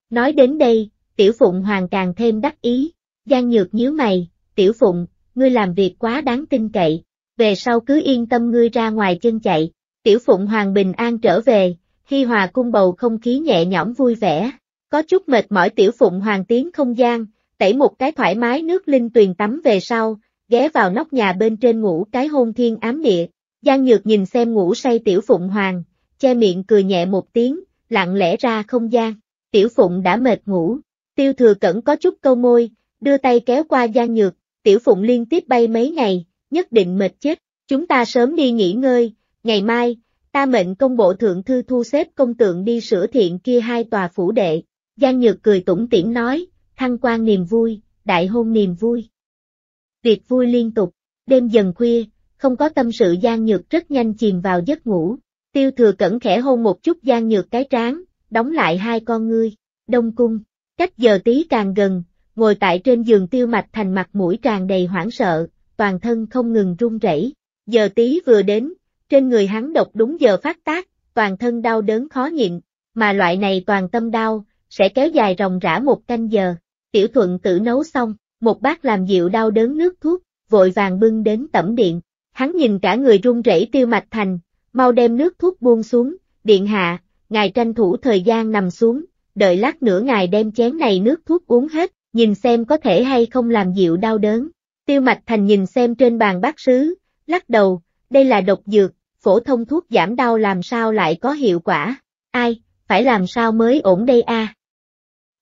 Nói đến đây, tiểu phụng hoàng càng thêm đắc ý, gian Nhược nhíu mày, tiểu phụng, ngươi làm việc quá đáng tin cậy, về sau cứ yên tâm ngươi ra ngoài chân chạy, tiểu phụng hoàng bình an trở về, Hi Hòa cung bầu không khí nhẹ nhõm vui vẻ, có chút mệt mỏi tiểu phụng hoàng tiến không gian, tẩy một cái thoải mái nước linh tuyền tắm về sau, ghé vào nóc nhà bên trên ngủ cái hôn thiên ám địa. Giang Nhược nhìn xem ngủ say tiểu phụng hoàng, che miệng cười nhẹ một tiếng, lặng lẽ ra không gian. Tiểu phụng đã mệt ngủ, tiêu thừa cẩn có chút câu môi, đưa tay kéo qua Giang Nhược, tiểu phụng liên tiếp bay mấy ngày, nhất định mệt chết. Chúng ta sớm đi nghỉ ngơi, ngày mai, ta mệnh công bộ thượng thư thu xếp công tượng đi sửa thiện kia hai tòa phủ đệ. Giang Nhược cười tủm tỉm nói, thăng quan niềm vui, đại hôn niềm vui. Việc vui liên tục, đêm dần khuya, không có tâm sự Giang Nhược rất nhanh chìm vào giấc ngủ. Tiêu thừa cẩn khẽ hôn một chút Giang Nhược cái trán, đóng lại hai con ngươi, đông cung, cách giờ tí càng gần, ngồi tại trên giường tiêu mạch thành mặt mũi tràn đầy hoảng sợ, toàn thân không ngừng run rẩy. Giờ tí vừa đến, trên người hắn độc đúng giờ phát tác, toàn thân đau đớn khó nhịn, mà loại này toàn tâm đau, sẽ kéo dài ròng rã một canh giờ. Tiểu thuận tử nấu xong, một bát làm dịu đau đớn nước thuốc, vội vàng bưng đến tẩm điện. Hắn nhìn cả người run rẩy tiêu mạch thành, mau đem nước thuốc buông xuống, điện hạ, ngài tranh thủ thời gian nằm xuống, đợi lát nữa ngài đem chén này nước thuốc uống hết, nhìn xem có thể hay không làm dịu đau đớn. Tiêu mạch thành nhìn xem trên bàn bác sứ, lắc đầu, đây là độc dược, phổ thông thuốc giảm đau làm sao lại có hiệu quả, ai, phải làm sao mới ổn đây a? À?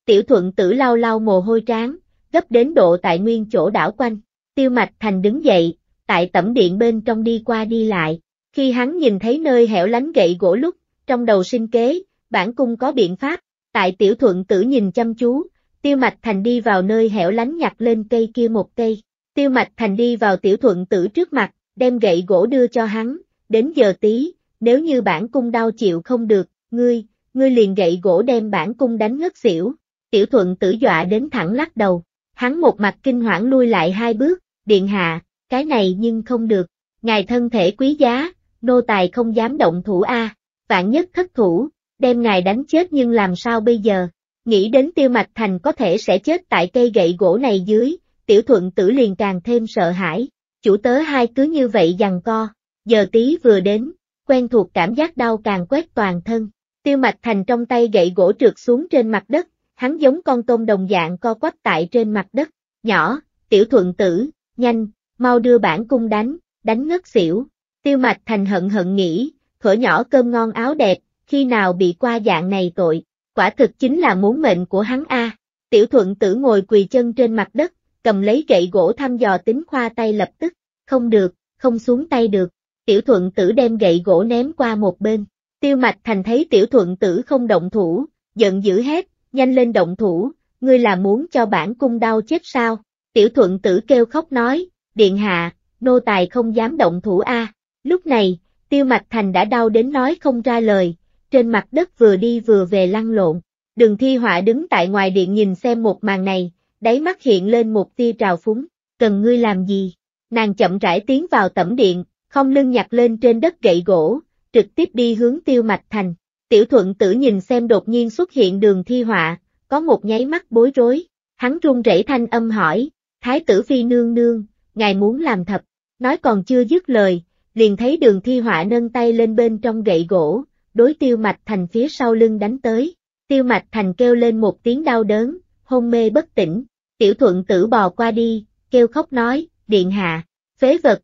Tiểu thuận tử lau lau mồ hôi trán, gấp đến độ tại nguyên chỗ đảo quanh, tiêu mạch thành đứng dậy, tại tẩm điện bên trong đi qua đi lại, khi hắn nhìn thấy nơi hẻo lánh gậy gỗ lúc, trong đầu sinh kế, bản cung có biện pháp, tại tiểu thuận tử nhìn chăm chú, tiêu mạch thành đi vào nơi hẻo lánh nhặt lên cây kia một cây, tiêu mạch thành đi vào tiểu thuận tử trước mặt, đem gậy gỗ đưa cho hắn, đến giờ tí, nếu như bản cung đau chịu không được, ngươi, ngươi liền gậy gỗ đem bản cung đánh ngất xỉu. Tiểu thuận tử dọa đến thẳng lắc đầu, hắn một mặt kinh hoảng lui lại hai bước, điện hạ, cái này nhưng không được, ngài thân thể quý giá, nô tài không dám động thủ a, vạn nhất thất thủ, đem ngài đánh chết nhưng làm sao bây giờ, nghĩ đến tiêu mạch thành có thể sẽ chết tại cây gậy gỗ này dưới, tiểu thuận tử liền càng thêm sợ hãi, chủ tớ hai cứ như vậy dằn co, giờ tí vừa đến, quen thuộc cảm giác đau càng quét toàn thân, tiêu mạch thành trong tay gậy gỗ trượt xuống trên mặt đất, hắn giống con tôm đồng dạng co quắp tại trên mặt đất, nhỏ, tiểu thuận tử, nhanh, mau đưa bản cung đánh, đánh ngất xỉu, tiêu mạch thành hận hận nghĩ, thở nhỏ cơm ngon áo đẹp, khi nào bị qua dạng này tội, quả thực chính là muốn mệnh của hắn a. Tiểu thuận tử ngồi quỳ chân trên mặt đất, cầm lấy gậy gỗ thăm dò tính khoa tay lập tức, không được, không xuống tay được, tiểu thuận tử đem gậy gỗ ném qua một bên, tiêu mạch thành thấy tiểu thuận tử không động thủ, giận dữ hét, nhanh lên động thủ, ngươi là muốn cho bản cung đau chết sao, tiểu thuận tử kêu khóc nói, điện hạ, nô tài không dám động thủ a. lúc này, tiêu mạch thành đã đau đến nói không ra lời, trên mặt đất vừa đi vừa về lăn lộn, đường thi họa đứng tại ngoài điện nhìn xem một màn này, đáy mắt hiện lên một tia trào phúng, cần ngươi làm gì? Nàng chậm rãi tiến vào tẩm điện, không lưng nhặt lên trên đất gậy gỗ, trực tiếp đi hướng tiêu mạch thành. Tiểu thuận tử nhìn xem đột nhiên xuất hiện đường thi họa, có một nháy mắt bối rối, hắn run rẩy thanh âm hỏi, thái tử phi nương nương, ngài muốn làm thập, nói còn chưa dứt lời, liền thấy đường thi họa nâng tay lên bên trong gậy gỗ, đối tiêu mạch thành phía sau lưng đánh tới, tiêu mạch thành kêu lên một tiếng đau đớn, hôn mê bất tỉnh, Tiểu thuận tử bò qua đi, kêu khóc nói, điện hạ, phế vật.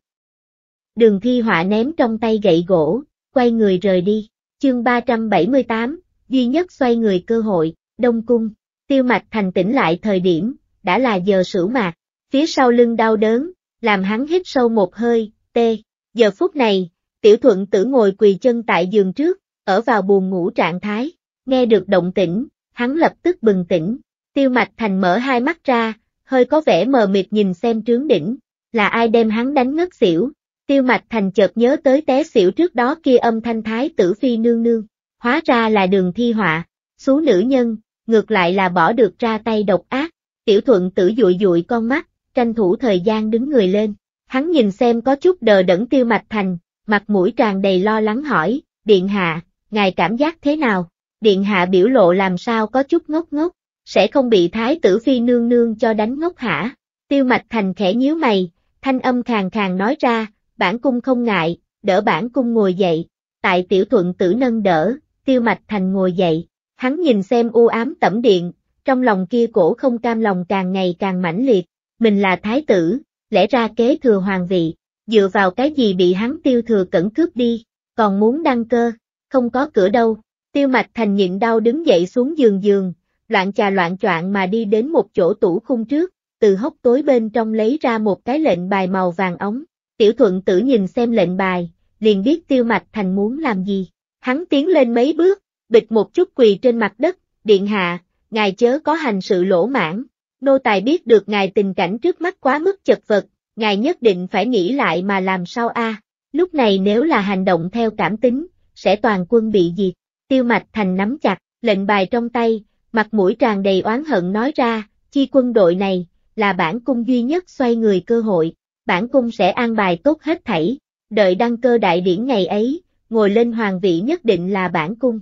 Đường thi họa ném trong tay gậy gỗ, quay người rời đi, chương 378, duy nhất xoay người cơ hội, đông cung, tiêu mạch thành tỉnh lại thời điểm, đã là giờ sửu mạc, phía sau lưng đau đớn, làm hắn hít sâu một hơi, tê, giờ phút này, tiểu thuận tử ngồi quỳ chân tại giường trước, ở vào buồn ngủ trạng thái, nghe được động tĩnh, hắn lập tức bừng tỉnh, Tiêu Mạch Thành mở hai mắt ra, hơi có vẻ mờ mịt nhìn xem trướng đỉnh, là ai đem hắn đánh ngất xỉu. Tiêu Mạch Thành chợt nhớ tới té xỉu trước đó kia âm thanh thái tử phi nương nương, hóa ra là đường thi họa, xú nữ nhân, ngược lại là bỏ được ra tay độc ác. Tiểu thuận tử dụi dụi con mắt, tranh thủ thời gian đứng người lên, hắn nhìn xem có chút đờ đẫn tiêu mạch thành, mặt mũi tràn đầy lo lắng hỏi, điện hạ, ngài cảm giác thế nào? Điện hạ biểu lộ làm sao có chút ngốc ngốc, sẽ không bị thái tử phi nương nương cho đánh ngốc hả? Tiêu mạch thành khẽ nhíu mày, thanh âm khàn khàn nói ra, bản cung không ngại, đỡ bản cung ngồi dậy, tại tiểu thuận tử nâng đỡ, tiêu mạch thành ngồi dậy, hắn nhìn xem u ám tẩm điện, trong lòng kia cổ không cam lòng càng ngày càng mãnh liệt, mình là thái tử, lẽ ra kế thừa hoàng vị, dựa vào cái gì bị hắn tiêu thừa cẩn cướp đi, còn muốn đăng cơ, không có cửa đâu, tiêu mạch thành nhịn đau đứng dậy xuống giường giường, loạn trà loạn choạng mà đi đến một chỗ tủ khung trước, từ hốc tối bên trong lấy ra một cái lệnh bài màu vàng ống. Tiểu thuận tử nhìn xem lệnh bài, liền biết tiêu mạch thành muốn làm gì. Hắn tiến lên mấy bước, bịch một chút quỳ trên mặt đất, điện hạ, ngài chớ có hành sự lỗ mãn. Nô tài biết được ngài tình cảnh trước mắt quá mức chật vật, ngài nhất định phải nghĩ lại mà làm sao a. Lúc này nếu là hành động theo cảm tính, sẽ toàn quân bị diệt. Tiêu mạch thành nắm chặt, lệnh bài trong tay, mặt mũi tràn đầy oán hận nói ra, chi quân đội này, là bản cung duy nhất xoay người cơ hội, bản cung sẽ an bài tốt hết thảy, đợi đăng cơ đại điển ngày ấy, ngồi lên hoàng vị nhất định là bản cung.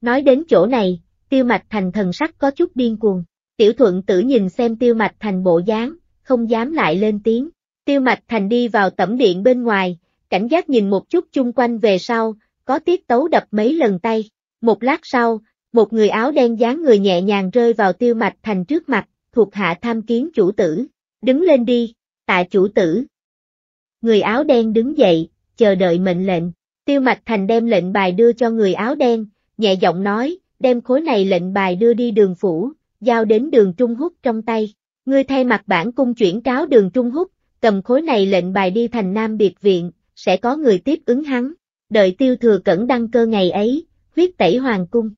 Nói đến chỗ này, tiêu mạch thành thần sắc có chút điên cuồng, tiểu thuận tử nhìn xem tiêu mạch thành bộ dáng, không dám lại lên tiếng, tiêu mạch thành đi vào tẩm điện bên ngoài, cảnh giác nhìn một chút chung quanh về sau, có tiết tấu đập mấy lần tay, một lát sau, một người áo đen dáng người nhẹ nhàng rơi vào tiêu mạch thành trước mặt, thuộc hạ tham kiến chủ tử. Đứng lên đi, tạ chủ tử. Người áo đen đứng dậy, chờ đợi mệnh lệnh. Tiêu mạch thành đem lệnh bài đưa cho người áo đen, nhẹ giọng nói, đem khối này lệnh bài đưa đi đường phủ, giao đến đường Trung Húc trong tay. Ngươi thay mặt bản cung chuyển cáo đường Trung Húc, cầm khối này lệnh bài đi thành Nam Biệt Viện, sẽ có người tiếp ứng hắn. Đợi tiêu thừa cẩn đăng cơ ngày ấy, huyết tẩy hoàng cung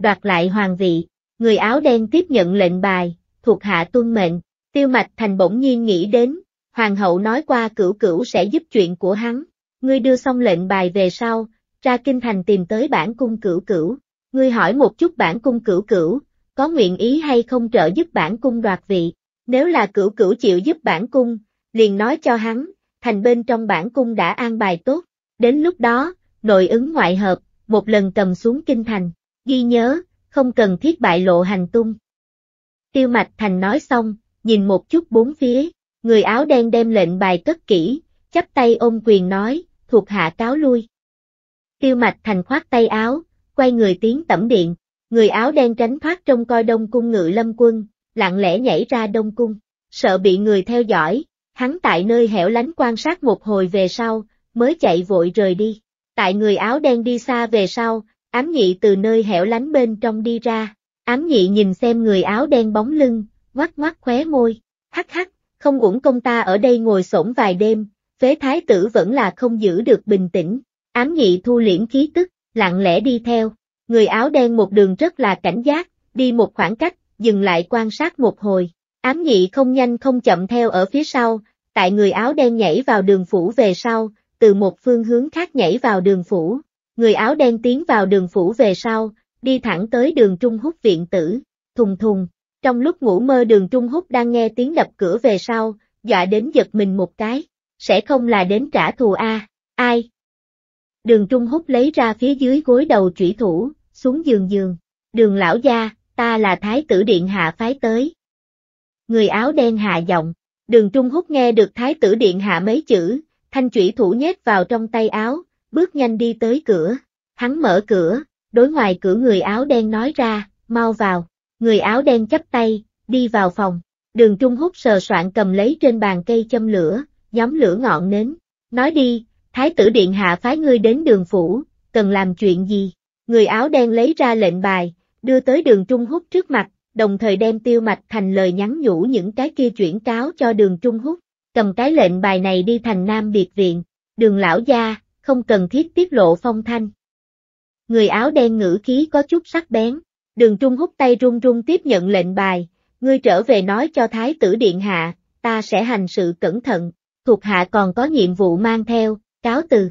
đoạt lại hoàng vị. Người áo đen tiếp nhận lệnh bài, thuộc hạ tuân mệnh, tiêu mạch thành bỗng nhiên nghĩ đến, hoàng hậu nói qua cửu cửu sẽ giúp chuyện của hắn. Ngươi đưa xong lệnh bài về sau, ra kinh thành tìm tới bản cung cửu cửu, ngươi hỏi một chút bản cung cửu cửu, có nguyện ý hay không trợ giúp bản cung đoạt vị, nếu là cửu cửu chịu giúp bản cung, liền nói cho hắn, thành bên trong bản cung đã an bài tốt, đến lúc đó, nội ứng ngoại hợp, một lần cầm xuống kinh thành, ghi nhớ, không cần thiết bại lộ hành tung. Tiêu Mạch Thành nói xong, nhìn một chút bốn phía, người áo đen đem lệnh bài cất kỹ, chắp tay ôm quyền nói, thuộc hạ cáo lui. Tiêu Mạch Thành khoát tay áo, quay người tiến tẩm điện, người áo đen tránh thoát trong coi đông cung ngự lâm quân, lặng lẽ nhảy ra đông cung, sợ bị người theo dõi, hắn tại nơi hẻo lánh quan sát một hồi về sau, mới chạy vội rời đi. Tại người áo đen đi xa về sau, Ám nhị từ nơi hẻo lánh bên trong đi ra, ám nhị nhìn xem người áo đen bóng lưng, ngoắc ngoắc khóe môi, hắc hắc, không uổng công ta ở đây ngồi sổn vài đêm, phế thái tử vẫn là không giữ được bình tĩnh, ám nhị thu liễm khí tức, lặng lẽ đi theo, người áo đen một đường rất là cảnh giác, đi một khoảng cách, dừng lại quan sát một hồi, ám nhị không nhanh không chậm theo ở phía sau, tại người áo đen nhảy vào đường phủ về sau, từ một phương hướng khác nhảy vào đường phủ, người áo đen tiến vào đường phủ về sau, đi thẳng tới đường Trung Húc viện tử, thùng thùng. Trong lúc ngủ mơ đường Trung Húc đang nghe tiếng đập cửa về sau, dọa đến giật mình một cái, sẽ không là đến trả thù a ai? Đường Trung Húc lấy ra phía dưới gối đầu chủy thủ, xuống giường giường, đường lão gia, ta là thái tử điện hạ phái tới. Người áo đen hạ giọng, đường Trung Húc nghe được thái tử điện hạ mấy chữ, thanh chủy thủ nhét vào trong tay áo, bước nhanh đi tới cửa. Hắn mở cửa, đối ngoài cửa người áo đen nói ra, mau vào. Người áo đen chấp tay, đi vào phòng. Đường Trung hút sờ soạn cầm lấy trên bàn cây châm lửa, nhóm lửa ngọn nến. Nói đi, Thái tử Điện Hạ phái ngươi đến đường phủ, cần làm chuyện gì? Người áo đen lấy ra lệnh bài, đưa tới đường Trung hút trước mặt, đồng thời đem tiêu mạch thành lời nhắn nhủ những cái kia chuyển cáo cho đường Trung hút, Cầm cái lệnh bài này đi thành Nam Biệt Viện, đường lão gia, không cần thiết tiết lộ phong thanh. Người áo đen ngữ khí có chút sắc bén, đường trung hút tay run run tiếp nhận lệnh bài, ngươi trở về nói cho thái tử điện hạ, ta sẽ hành sự cẩn thận, thuộc hạ còn có nhiệm vụ mang theo, cáo từ.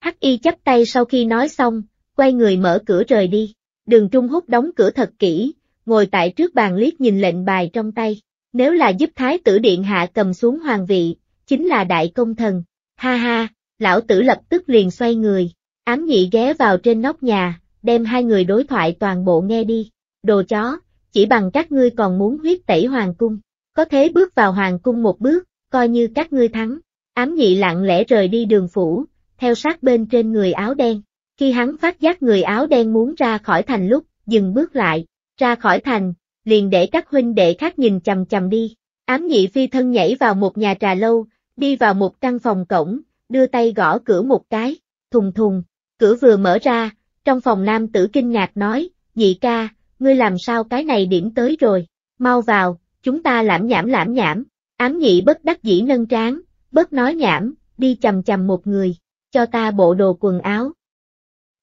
Hắc y chắp tay sau khi nói xong, quay người mở cửa rời đi, đường trung hút đóng cửa thật kỹ, ngồi tại trước bàn liếc nhìn lệnh bài trong tay, nếu là giúp thái tử điện hạ cầm xuống hoàng vị, chính là đại công thần, ha ha, lão tử lập tức liền xoay người, ám nhị ghé vào trên nóc nhà, đem hai người đối thoại toàn bộ nghe đi, đồ chó, chỉ bằng các ngươi còn muốn huyết tẩy hoàng cung, có thế bước vào hoàng cung một bước, coi như các ngươi thắng, ám nhị lặng lẽ rời đi đường phủ, theo sát bên trên người áo đen, khi hắn phát giác người áo đen muốn ra khỏi thành lúc, dừng bước lại, ra khỏi thành, liền để các huynh đệ khác nhìn chầm chầm đi, ám nhị phi thân nhảy vào một nhà trà lâu, đi vào một căn phòng cổng, đưa tay gõ cửa một cái, thùng thùng, cửa vừa mở ra, trong phòng nam tử kinh ngạc nói, nhị ca, ngươi làm sao cái này điểm tới rồi, mau vào, chúng ta lãm nhảm lãm nhảm, ám nhị bất đắc dĩ nâng tráng, bớt nói nhảm, đi chầm chầm một người, cho ta bộ đồ quần áo.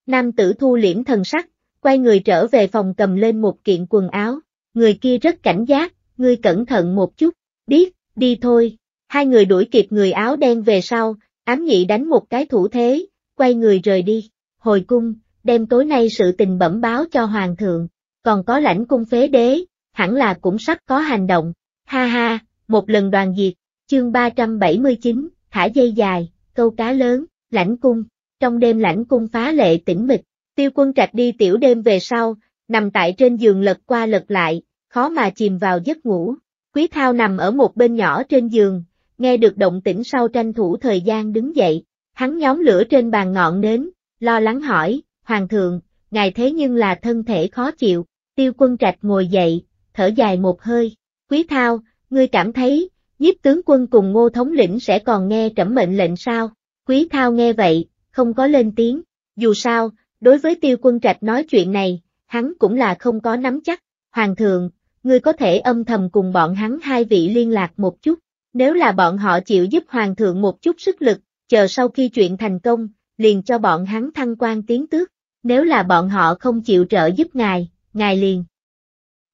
Nam tử thu liễm thần sắc, quay người trở về phòng cầm lên một kiện quần áo, người kia rất cảnh giác, ngươi cẩn thận một chút, biết, đi thôi, hai người đuổi kịp người áo đen về sau, Ám nhị đánh một cái thủ thế, quay người rời đi, hồi cung, đem tối nay sự tình bẩm báo cho hoàng thượng, còn có lãnh cung phế đế, hẳn là cũng sắp có hành động, ha ha, một lần đoàn diệt, chương 379, thả dây dài, câu cá lớn, lãnh cung, trong đêm lãnh cung phá lệ tĩnh mịch, tiêu quân trạch đi tiểu đêm về sau, nằm tại trên giường lật qua lật lại, khó mà chìm vào giấc ngủ, quý thao nằm ở một bên nhỏ trên giường, nghe được động tĩnh sau tranh thủ thời gian đứng dậy, hắn nhóm lửa trên bàn ngọn nến, lo lắng hỏi, Hoàng thượng, ngài thế nhưng là thân thể khó chịu, tiêu quân trạch ngồi dậy, thở dài một hơi, quý thao, ngươi cảm thấy, nhiếp tướng quân cùng ngô thống lĩnh sẽ còn nghe trẫm mệnh lệnh sao, quý thao nghe vậy, không có lên tiếng, dù sao, đối với tiêu quân trạch nói chuyện này, hắn cũng là không có nắm chắc, Hoàng thượng, ngươi có thể âm thầm cùng bọn hắn hai vị liên lạc một chút, nếu là bọn họ chịu giúp hoàng thượng một chút sức lực, chờ sau khi chuyện thành công, liền cho bọn hắn thăng quan tiến tước. Nếu là bọn họ không chịu trợ giúp ngài, ngài liền.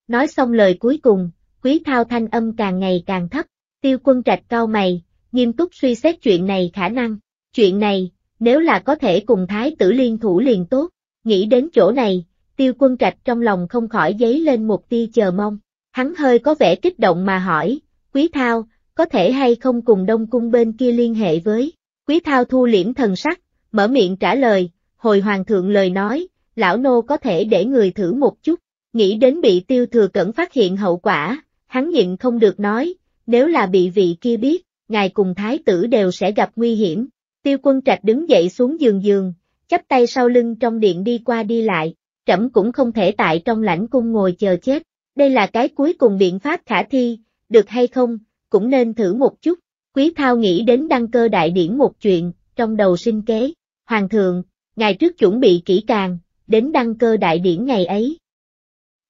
Nói xong lời cuối cùng, quý thao thanh âm càng ngày càng thấp, tiêu quân trạch cao mày, nghiêm túc suy xét chuyện này khả năng. Chuyện này, nếu là có thể cùng thái tử liên thủ liền tốt, nghĩ đến chỗ này, tiêu quân trạch trong lòng không khỏi dấy lên một tia chờ mong. Hắn hơi có vẻ kích động mà hỏi, quý thao, có thể hay không cùng Đông Cung bên kia liên hệ với. Quý Thao thu liễm thần sắc, mở miệng trả lời, hồi hoàng thượng lời nói, lão nô có thể để người thử một chút, nghĩ đến bị tiêu thừa cẩn phát hiện hậu quả, hắn nhịn không được nói, nếu là bị vị kia biết, ngài cùng thái tử đều sẽ gặp nguy hiểm. Tiêu quân trạch đứng dậy xuống giường giường, chắp tay sau lưng trong điện đi qua đi lại, trẫm cũng không thể tại trong lãnh cung ngồi chờ chết, đây là cái cuối cùng biện pháp khả thi, được hay không, cũng nên thử một chút. Quý Thao nghĩ đến đăng cơ đại điển một chuyện, trong đầu sinh kế. Hoàng thượng, ngày trước chuẩn bị kỹ càng, đến đăng cơ đại điển ngày ấy.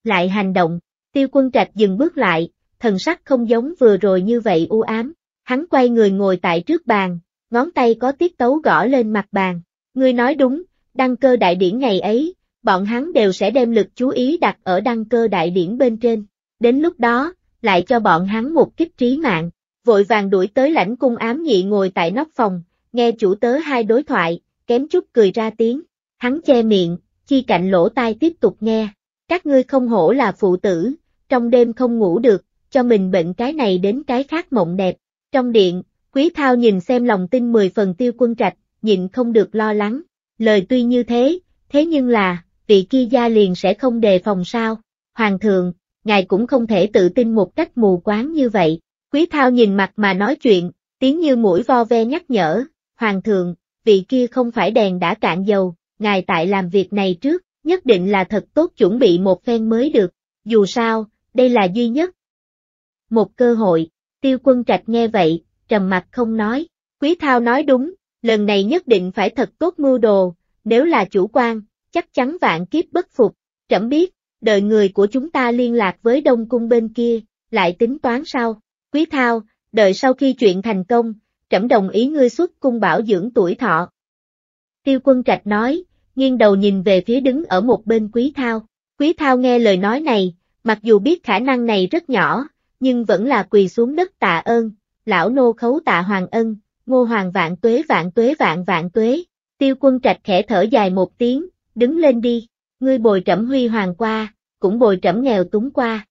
Lại hành động, tiêu quân trạch dừng bước lại, thần sắc không giống vừa rồi như vậy u ám. Hắn quay người ngồi tại trước bàn, ngón tay có tiết tấu gõ lên mặt bàn. Ngươi nói đúng, đăng cơ đại điển ngày ấy, bọn hắn đều sẽ đem lực chú ý đặt ở đăng cơ đại điển bên trên. Đến lúc đó, lại cho bọn hắn một kích trí mạng, vội vàng đuổi tới lãnh cung ám nhị ngồi tại nóc phòng, nghe chủ tớ hai đối thoại, kém chút cười ra tiếng, hắn che miệng, chi cạnh lỗ tai tiếp tục nghe, các ngươi không hổ là phụ tử, trong đêm không ngủ được, cho mình bệnh cái này đến cái khác mộng đẹp, trong điện, quý thao nhìn xem lòng tin 10 phần tiêu quân trạch, nhịn không được lo lắng, lời tuy như thế, thế nhưng là, vị kia gia liền sẽ không đề phòng sao, hoàng thượng, ngài cũng không thể tự tin một cách mù quáng như vậy. Quý thao nhìn mặt mà nói chuyện, tiếng như mũi vo ve nhắc nhở, Hoàng thượng, vị kia không phải đèn đã cạn dầu, ngài tại làm việc này trước, nhất định là thật tốt chuẩn bị một phen mới được, dù sao, đây là duy nhất. Một cơ hội, tiêu quân trạch nghe vậy, trầm mặt không nói, quý thao nói đúng, lần này nhất định phải thật tốt mưu đồ, nếu là chủ quan, chắc chắn vạn kiếp bất phục, trẫm biết, đợi người của chúng ta liên lạc với Đông Cung bên kia, lại tính toán sau. Quý Thao, đợi sau khi chuyện thành công, trẫm đồng ý ngươi xuất cung bảo dưỡng tuổi thọ. Tiêu quân trạch nói, nghiêng đầu nhìn về phía đứng ở một bên Quý Thao. Quý Thao nghe lời nói này, mặc dù biết khả năng này rất nhỏ, nhưng vẫn là quỳ xuống đất tạ ơn, lão nô khấu tạ hoàng ân, ngô hoàng vạn tuế vạn tuế vạn vạn tuế. Tiêu quân trạch khẽ thở dài một tiếng, đứng lên đi. Ngươi bồi trẫm huy hoàng qua, cũng bồi trẫm nghèo túng qua.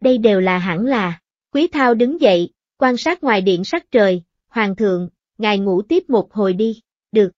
Đây đều là hẳn là. Quý Thao đứng dậy, quan sát ngoài điện sắc trời, Hoàng thượng, ngài ngủ tiếp một hồi đi, được.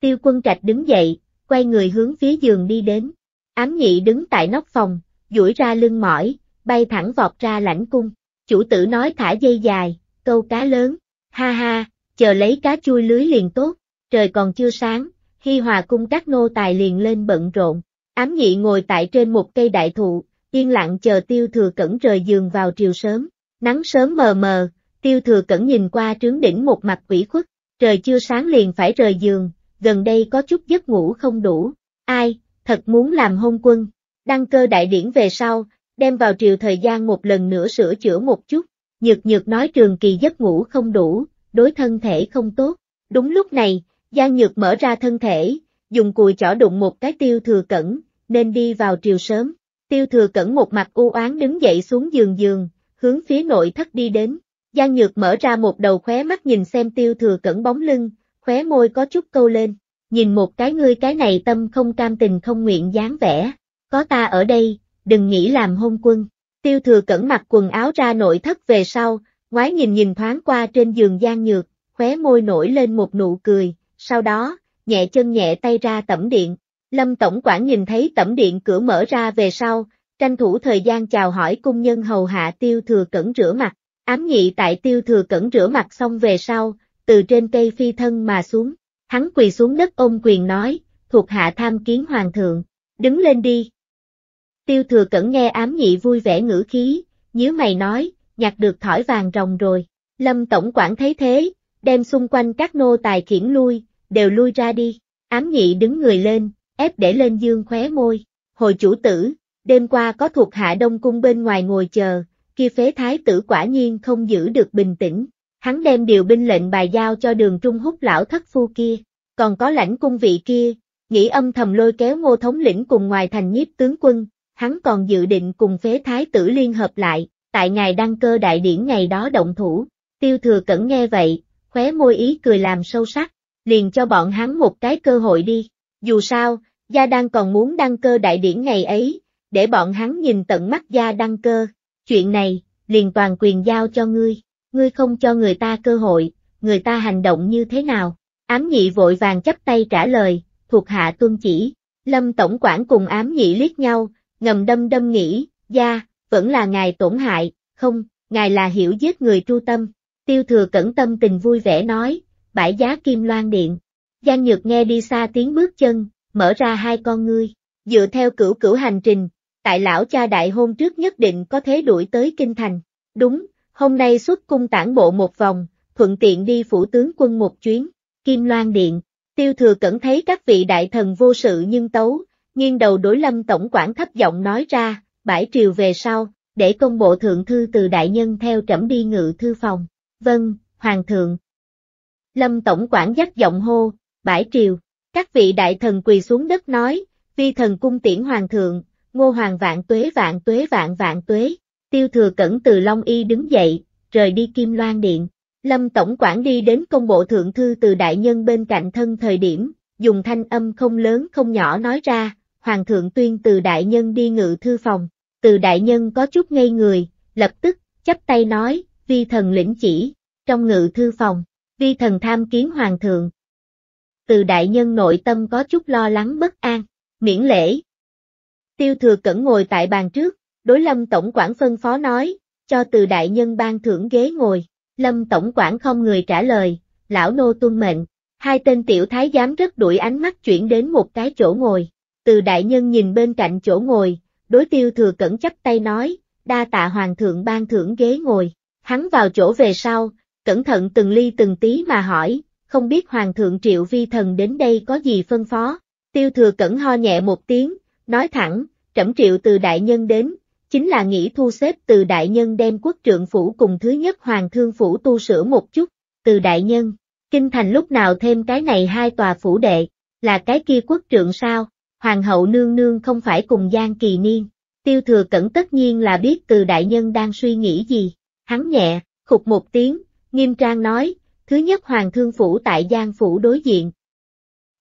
Tiêu quân trạch đứng dậy, quay người hướng phía giường đi đến. Ám nhị đứng tại nóc phòng, duỗi ra lưng mỏi, bay thẳng vọt ra lãnh cung. Chủ tử nói thả dây dài, câu cá lớn, ha ha, chờ lấy cá chui lưới liền tốt, trời còn chưa sáng, khi Hòa cung các nô tài liền lên bận rộn. Ám nhị ngồi tại trên một cây đại thụ, yên lặng chờ tiêu thừa cẩn rời giường vào triều sớm. Nắng sớm mờ mờ, tiêu thừa cẩn nhìn qua trướng đỉnh một mặt quỷ khuất, trời chưa sáng liền phải rời giường, gần đây có chút giấc ngủ không đủ. Ai, thật muốn làm hôn quân. Đăng cơ đại điển về sau, đem vào triều thời gian một lần nữa sửa chữa một chút. Nhược nhược nói trường kỳ giấc ngủ không đủ, đối thân thể không tốt. Đúng lúc này, Giang Nhược mở ra thân thể, dùng cùi chỏ đụng một cái tiêu thừa cẩn, nên đi vào triều sớm. Tiêu thừa cẩn một mặt u oán đứng dậy xuống giường giường, hướng phía nội thất đi đến. Giang Nhược mở ra một đầu khóe mắt nhìn xem tiêu thừa cẩn bóng lưng, khóe môi có chút câu lên. Nhìn một cái ngươi cái này tâm không cam tình không nguyện dáng vẻ. Có ta ở đây, đừng nghĩ làm hôn quân. Tiêu thừa cẩn mặc quần áo ra nội thất về sau, ngoái nhìn nhìn thoáng qua trên giường Giang Nhược, khóe môi nổi lên một nụ cười, sau đó, nhẹ chân nhẹ tay ra tẩm điện. Lâm Tổng quản nhìn thấy tẩm điện cửa mở ra về sau, tranh thủ thời gian chào hỏi cung nhân hầu hạ tiêu thừa cẩn rửa mặt. Ám nhị tại tiêu thừa cẩn rửa mặt xong về sau, từ trên cây phi thân mà xuống. Hắn quỳ xuống đất ôm quyền nói, thuộc hạ tham kiến hoàng thượng, đứng lên đi. Tiêu thừa cẩn nghe ám nhị vui vẻ ngữ khí, nhíu mày nói, nhặt được thỏi vàng rồng rồi. Lâm Tổng quản thấy thế, đem xung quanh các nô tài khiển lui, đều lui ra đi. Ám nhị đứng người lên, ép để lên dương khóe môi. Hồi chủ tử, đêm qua có thuộc hạ đông cung bên ngoài ngồi chờ, kia phế thái tử quả nhiên không giữ được bình tĩnh. Hắn đem điều binh lệnh bài giao cho đường trung hút lão thất phu kia, còn có lãnh cung vị kia, nghĩ âm thầm lôi kéo ngô thống lĩnh cùng ngoài thành nhiếp tướng quân, hắn còn dự định cùng phế thái tử liên hợp lại, tại ngày đăng cơ đại điển ngày đó động thủ. Tiêu thừa cẩn nghe vậy, khóe môi ý cười làm sâu sắc, liền cho bọn hắn một cái cơ hội đi. Dù sao, Gia đang còn muốn đăng cơ đại điển ngày ấy, để bọn hắn nhìn tận mắt Gia Đăng cơ. Chuyện này, liền toàn quyền giao cho ngươi, ngươi không cho người ta cơ hội, người ta hành động như thế nào? Ám nhị vội vàng chấp tay trả lời, thuộc hạ tuân chỉ. Lâm Tổng quản cùng ám nhị liếc nhau, ngầm đâm đâm nghĩ, gia, vẫn là ngài tổn hại, không, ngài là hiểu giết người tru tâm. Tiêu thừa cẩn tâm tình vui vẻ nói, bãi giá kim loan điện. Giang Nhược nghe đi xa tiếng bước chân, mở ra hai con ngươi, dựa theo cửu cửu hành trình, tại lão cha đại hôn trước nhất định có thế đuổi tới kinh thành. Đúng, hôm nay xuất cung tản bộ một vòng, thuận tiện đi phủ tướng quân một chuyến, kim loan điện, tiêu thừa cẩn thấy các vị đại thần vô sự nhưng tấu, nghiêng đầu đối lâm tổng quản thấp giọng nói ra, bãi triều về sau, để công bộ thượng thư từ đại nhân theo trẫm đi ngự thư phòng. Vâng, hoàng thượng. Lâm Tổng quản dắt giọng hô, bãi triều, các vị đại thần quỳ xuống đất nói, vi thần cung tiễn hoàng thượng, ngô hoàng vạn tuế vạn tuế vạn vạn tuế, tiêu thừa cẩn từ Long Y đứng dậy, rời đi Kim Loan Điện. Lâm Tổng quản đi đến công bộ thượng thư từ đại nhân bên cạnh thân thời điểm, dùng thanh âm không lớn không nhỏ nói ra, Hoàng thượng tuyên từ đại nhân đi ngự thư phòng, từ đại nhân có chút ngây người, lập tức, chắp tay nói, vi thần lĩnh chỉ, trong ngự thư phòng, Vi thần tham kiến hoàng thượng. Từ đại nhân nội tâm có chút lo lắng bất an, miễn lễ. Tiêu thừa cẩn ngồi tại bàn trước, đối lâm tổng quản phân phó nói, cho từ đại nhân ban thưởng ghế ngồi, lâm tổng quản không người trả lời, lão nô tuân mệnh, hai tên tiểu thái giám rất đuổi ánh mắt chuyển đến một cái chỗ ngồi, từ đại nhân nhìn bên cạnh chỗ ngồi, đối tiêu thừa cẩn chấp tay nói, đa tạ hoàng thượng ban thưởng ghế ngồi, hắn vào chỗ về sau, cẩn thận từng ly từng tí mà hỏi, không biết Hoàng thượng Triệu Vi Thần đến đây có gì phân phó. Tiêu thừa cẩn ho nhẹ một tiếng, nói thẳng, trẫm triệu từ đại nhân đến, chính là nghĩ thu xếp từ đại nhân đem quốc trượng phủ cùng thứ nhất Hoàng thương phủ tu sửa một chút, từ đại nhân. Kinh thành lúc nào thêm cái này hai tòa phủ đệ, là cái kia quốc trượng sao, hoàng hậu nương nương không phải cùng Giang Kỳ Niên, tiêu thừa cẩn tất nhiên là biết từ đại nhân đang suy nghĩ gì, hắn nhẹ, khục một tiếng, nghiêm trang nói, thứ nhất Hoàng Thương Phủ tại Giang Phủ đối diện.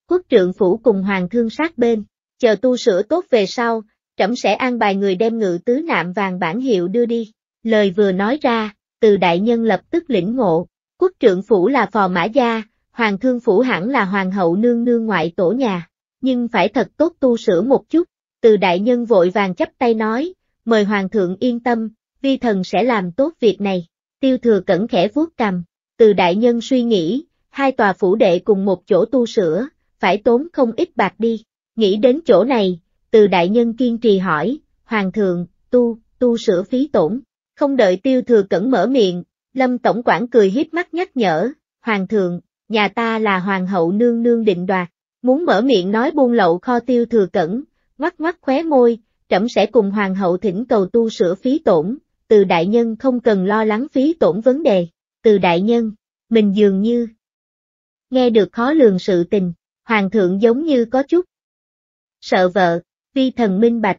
Quốc trượng Phủ cùng Hoàng Thương sát bên, chờ tu sửa tốt về sau, trẫm sẽ an bài người đem ngự tứ nạm vàng bản hiệu đưa đi. Lời vừa nói ra, từ đại nhân lập tức lĩnh ngộ, quốc trượng Phủ là phò mã gia, Hoàng Thương Phủ hẳn là Hoàng hậu nương nương ngoại tổ nhà, nhưng phải thật tốt tu sửa một chút. Từ đại nhân vội vàng chấp tay nói, mời Hoàng thượng yên tâm, vi thần sẽ làm tốt việc này. Tiêu thừa cẩn khẽ vuốt cầm, từ đại nhân suy nghĩ, hai tòa phủ đệ cùng một chỗ tu sửa, phải tốn không ít bạc đi. Nghĩ đến chỗ này, từ đại nhân kiên trì hỏi, Hoàng thượng, tu, tu sửa phí tổn. Không đợi tiêu thừa cẩn mở miệng, Lâm Tổng quản cười hiếp mắt nhắc nhở, Hoàng thượng, nhà ta là Hoàng hậu nương nương định đoạt, muốn mở miệng nói buôn lậu kho tiêu thừa cẩn, ngoắc ngoắc khóe môi, trẫm sẽ cùng Hoàng hậu thỉnh cầu tu sửa phí tổn, từ đại nhân không cần lo lắng phí tổn vấn đề, từ đại nhân, mình dường như nghe được khó lường sự tình, hoàng thượng giống như có chút sợ vợ, vi thần minh bạch.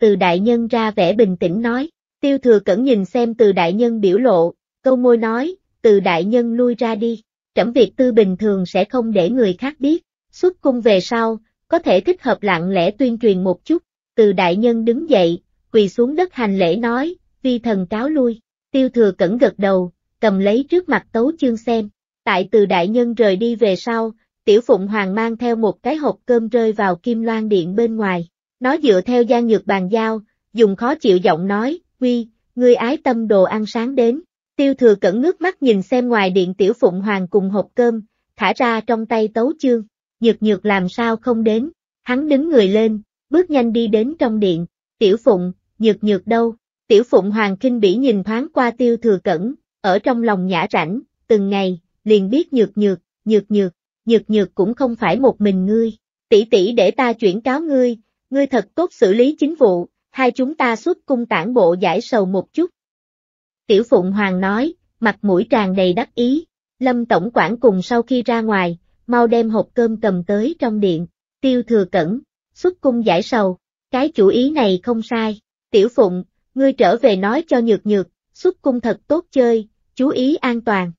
Từ đại nhân ra vẻ bình tĩnh nói, tiêu thừa cẩn nhìn xem từ đại nhân biểu lộ, câu môi nói, từ đại nhân lui ra đi, trẫm việc tư bình thường sẽ không để người khác biết, xuất cung về sau, có thể thích hợp lặng lẽ tuyên truyền một chút, từ đại nhân đứng dậy, quỳ xuống đất hành lễ nói, vi thần cáo lui. Tiêu thừa cẩn gật đầu, cầm lấy trước mặt tấu chương xem. Tại từ đại nhân rời đi về sau, tiểu phụng hoàng mang theo một cái hộp cơm rơi vào kim loan điện bên ngoài. Nó dựa theo gian nhược bàn giao, dùng khó chịu giọng nói, quy, ngươi ái tâm đồ ăn sáng đến. Tiêu thừa cẩn nước mắt nhìn xem ngoài điện tiểu phụng hoàng cùng hộp cơm, thả ra trong tay tấu chương, nhược nhược làm sao không đến, hắn đứng người lên, bước nhanh đi đến trong điện, tiểu phụng, nhược nhược đâu, Tiểu Phụng Hoàng kinh bỉ nhìn thoáng qua tiêu thừa cẩn, ở trong lòng nhã rảnh, từng ngày, liền biết nhược nhược, nhược nhược, nhược nhược cũng không phải một mình ngươi, tỷ tỷ để ta chuyển cáo ngươi, ngươi thật tốt xử lý chính vụ, hai chúng ta xuất cung tản bộ giải sầu một chút. Tiểu Phụng Hoàng nói, mặt mũi tràn đầy đắc ý, Lâm Tổng quản cùng sau khi ra ngoài, mau đem hộp cơm cầm tới trong điện, tiêu thừa cẩn, xuất cung giải sầu, cái chủ ý này không sai, Tiểu Phụng, ngươi trở về nói cho nhược nhược, xuất cung thật tốt chơi, chú ý an toàn.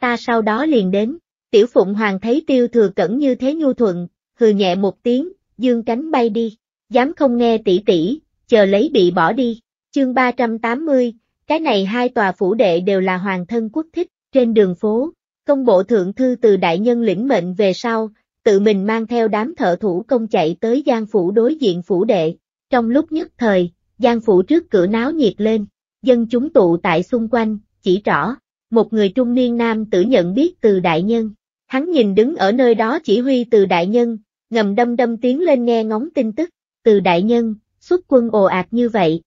Ta sau đó liền đến, tiểu phụng hoàng thấy tiêu thừa cẩn như thế nhu thuận, hừ nhẹ một tiếng, dương cánh bay đi, dám không nghe tỷ tỷ, chờ lấy bị bỏ đi, chương 380, cái này hai tòa phủ đệ đều là hoàng thân quốc thích, trên đường phố, công bộ thượng thư từ đại nhân lĩnh mệnh về sau, tự mình mang theo đám thợ thủ công chạy tới gian phủ đối diện phủ đệ, trong lúc nhất thời, Giang phủ trước cửa náo nhiệt lên, dân chúng tụ tại xung quanh, chỉ rõ, một người trung niên nam tử nhận biết từ đại nhân. Hắn nhìn đứng ở nơi đó chỉ huy từ đại nhân, ngầm đâm đâm tiếng lên nghe ngóng tin tức, từ đại nhân, xuất quân ồ ạt như vậy.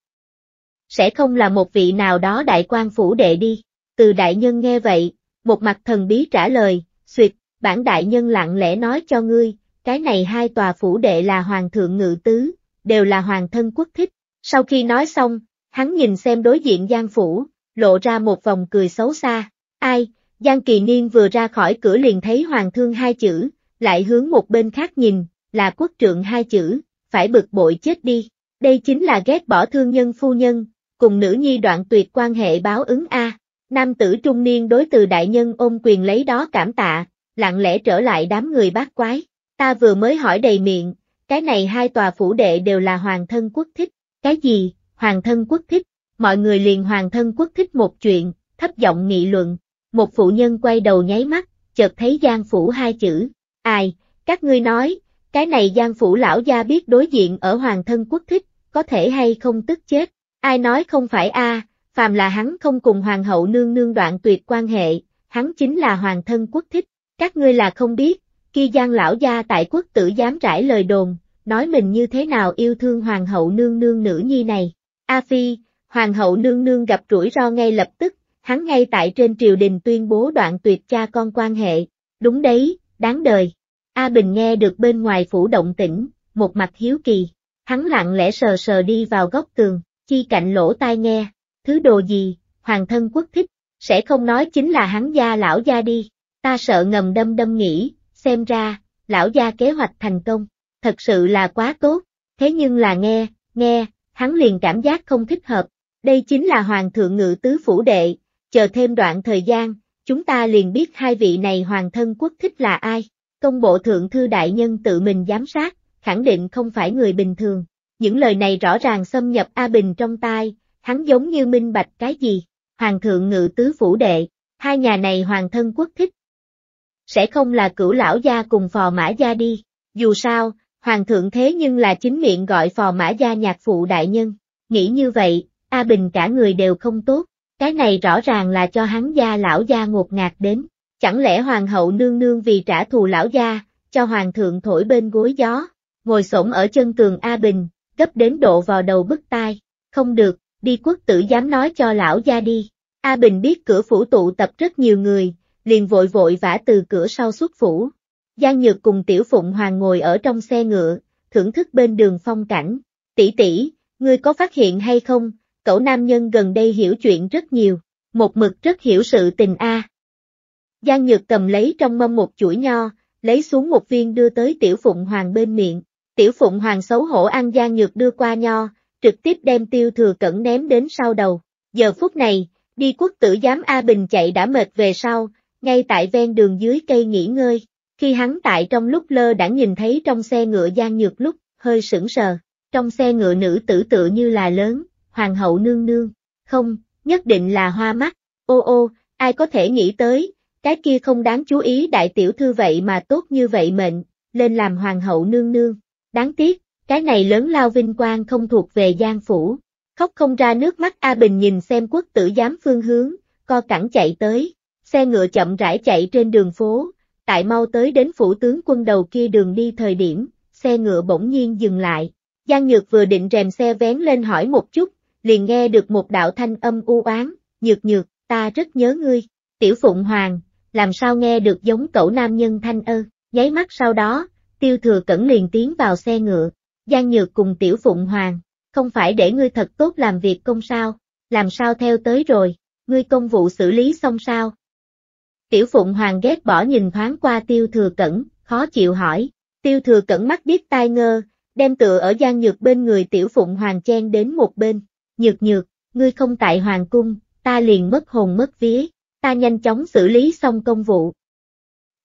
Sẽ không là một vị nào đó đại quan phủ đệ đi, từ đại nhân nghe vậy, một mặt thần bí trả lời, suyệt, bản đại nhân lặng lẽ nói cho ngươi, cái này hai tòa phủ đệ là hoàng thượng ngự tứ, đều là hoàng thân quốc thích, sau khi nói xong, hắn nhìn xem đối diện Giang Phủ, lộ ra một vòng cười xấu xa. Ai, Giang Kỳ Niên vừa ra khỏi cửa liền thấy Hoàng thương hai chữ, lại hướng một bên khác nhìn, là quốc trượng hai chữ, phải bực bội chết đi. Đây chính là ghét bỏ thương nhân phu nhân, cùng nữ nhi đoạn tuyệt quan hệ báo ứng A. Nam tử trung niên đối từ đại nhân ôm quyền lấy đó cảm tạ, lặng lẽ trở lại đám người bác quái. Ta vừa mới hỏi đầy miệng, cái này hai tòa phủ đệ đều là hoàng thân quốc thích. Cái gì, Hoàng thân quốc thích, mọi người liền Hoàng thân quốc thích một chuyện, thấp giọng nghị luận, một phụ nhân quay đầu nháy mắt, chợt thấy Giang Phủ hai chữ, ai, các ngươi nói, cái này Giang Phủ lão gia biết đối diện ở Hoàng thân quốc thích, có thể hay không tức chết, ai nói không phải a à, phàm là hắn không cùng Hoàng hậu nương nương đoạn tuyệt quan hệ, hắn chính là Hoàng thân quốc thích, các ngươi là không biết, khi Giang lão gia tại quốc tử dám trải lời đồn, nói mình như thế nào yêu thương hoàng hậu nương nương nữ nhi này. A Phi, hoàng hậu nương nương gặp rủi ro ngay lập tức, hắn ngay tại trên triều đình tuyên bố đoạn tuyệt cha con quan hệ, đúng đấy, đáng đời. A Bình nghe được bên ngoài phủ động tĩnh, một mặt hiếu kỳ, hắn lặng lẽ sờ sờ đi vào góc tường, chi cạnh lỗ tai nghe, thứ đồ gì, hoàng thân quốc thích, sẽ không nói chính là hắn gia lão gia đi, ta sợ ngầm đâm đâm nghĩ, xem ra, lão gia kế hoạch thành công thật sự là quá tốt, thế nhưng là nghe, nghe, hắn liền cảm giác không thích hợp, đây chính là Hoàng thượng ngự tứ phủ đệ, chờ thêm đoạn thời gian, chúng ta liền biết hai vị này Hoàng thân quốc thích là ai, công bộ thượng thư đại nhân tự mình giám sát, khẳng định không phải người bình thường, những lời này rõ ràng xâm nhập A Bình trong tai, hắn giống như minh bạch cái gì, Hoàng thượng ngự tứ phủ đệ, hai nhà này Hoàng thân quốc thích, sẽ không là cửu lão gia cùng phò mã gia đi, dù sao, hoàng thượng thế nhưng là chính miệng gọi phò mã gia nhạc phụ đại nhân. Nghĩ như vậy, A Bình cả người đều không tốt, cái này rõ ràng là cho hắn gia lão gia ngột ngạt đến. Chẳng lẽ hoàng hậu nương nương vì trả thù lão gia, cho hoàng thượng thổi bên gối gió, ngồi xổm ở chân tường A Bình, gấp đến độ vào đầu bức tai, không được, đi quốc tử dám nói cho lão gia đi. A Bình biết cửa phủ tụ tập rất nhiều người, liền vội vội vã từ cửa sau xuất phủ, Giang Nhược cùng Tiểu Phụng Hoàng ngồi ở trong xe ngựa, thưởng thức bên đường phong cảnh. Tỷ tỷ, ngươi có phát hiện hay không, cậu nam nhân gần đây hiểu chuyện rất nhiều, một mực rất hiểu sự tình a. Giang Nhược cầm lấy trong mâm một chuỗi nho, lấy xuống một viên đưa tới Tiểu Phụng Hoàng bên miệng. Tiểu Phụng Hoàng xấu hổ ăn Giang Nhược đưa qua nho, trực tiếp đem tiêu thừa cẩn ném đến sau đầu. Giờ phút này, đi quốc tử giám A Bình chạy đã mệt về sau, ngay tại ven đường dưới cây nghỉ ngơi. Khi hắn tại trong lúc lơ đã nhìn thấy trong xe ngựa gian nhược lúc, hơi sững sờ, trong xe ngựa nữ tử tựa như là lớn, hoàng hậu nương nương, không, nhất định là hoa mắt, ô ô, ai có thể nghĩ tới, cái kia không đáng chú ý đại tiểu thư vậy mà tốt như vậy mệnh, lên làm hoàng hậu nương nương, đáng tiếc, cái này lớn lao vinh quang không thuộc về gian phủ, khóc không ra nước mắt A Bình nhìn xem quốc tử giám phương hướng, co cẳng chạy tới, xe ngựa chậm rãi chạy trên đường phố, tại mau tới đến phủ tướng quân đầu kia đường đi thời điểm, xe ngựa bỗng nhiên dừng lại. Giang Nhược vừa định rèm xe vén lên hỏi một chút, liền nghe được một đạo thanh âm u oán, "Nhược Nhược, ta rất nhớ ngươi." Tiểu Phụng Hoàng, làm sao nghe được giống cậu nam nhân thanh ơ, nháy mắt sau đó, Tiêu Thừa Cẩn liền tiến vào xe ngựa. Giang Nhược cùng Tiểu Phụng Hoàng, "Không phải để ngươi thật tốt làm việc công sao, làm sao theo tới rồi, ngươi công vụ xử lý xong sao?" Tiểu Phụng Hoàng ghét bỏ nhìn thoáng qua Tiêu Thừa Cẩn, khó chịu hỏi. Tiêu Thừa Cẩn mắt biết tai ngơ, đem tựa ở gian nhược bên người Tiểu Phụng Hoàng chen đến một bên. Nhược nhược, ngươi không tại Hoàng cung, ta liền mất hồn mất vía, ta nhanh chóng xử lý xong công vụ.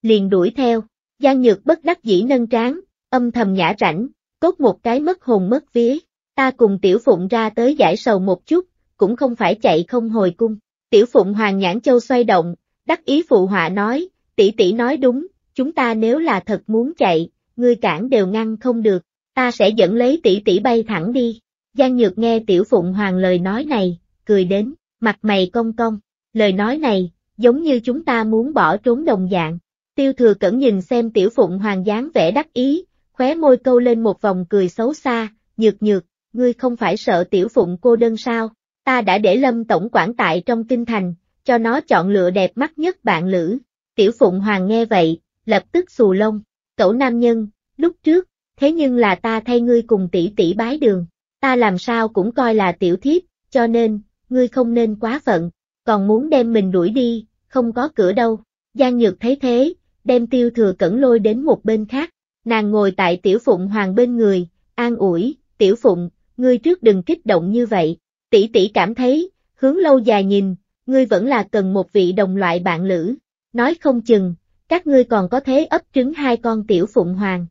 Liền đuổi theo, Giang Nhược bất đắc dĩ nâng tráng, âm thầm nhã rảnh, cốt một cái mất hồn mất vía, ta cùng Tiểu Phụng ra tới giải sầu một chút, cũng không phải chạy không hồi cung. Tiểu Phụng Hoàng Nhãn Châu xoay động, Đắc ý phụ họa nói, tỷ tỷ nói đúng, chúng ta nếu là thật muốn chạy, ngươi cản đều ngăn không được, ta sẽ dẫn lấy tỷ tỷ bay thẳng đi. Giang Nhược nghe Tiểu Phụng Hoàng lời nói này, cười đến, mặt mày cong cong, lời nói này, giống như chúng ta muốn bỏ trốn đồng dạng. Tiêu thừa cẩn nhìn xem Tiểu Phụng Hoàng dáng vẻ đắc ý, khóe môi câu lên một vòng cười xấu xa, nhược nhược, ngươi không phải sợ Tiểu Phụng cô đơn sao, ta đã để Lâm Tổng quản tại trong kinh thành, cho nó chọn lựa đẹp mắt nhất bạn lữ. Tiểu Phụng Hoàng nghe vậy, lập tức xù lông, tổ nam nhân, lúc trước, thế nhưng là ta thay ngươi cùng tỷ tỷ bái đường, ta làm sao cũng coi là tiểu thiếp, cho nên, ngươi không nên quá phận, còn muốn đem mình đuổi đi, không có cửa đâu. Giang Nhược thấy thế, đem tiêu thừa cẩn lôi đến một bên khác, nàng ngồi tại tiểu phụng hoàng bên người, an ủi, tiểu phụng, ngươi trước đừng kích động như vậy, tỷ tỷ cảm thấy, hướng lâu dài nhìn, ngươi vẫn là cần một vị đồng loại bạn lữ. Nói không chừng, các ngươi còn có thế ấp trứng hai con tiểu phụng hoàng.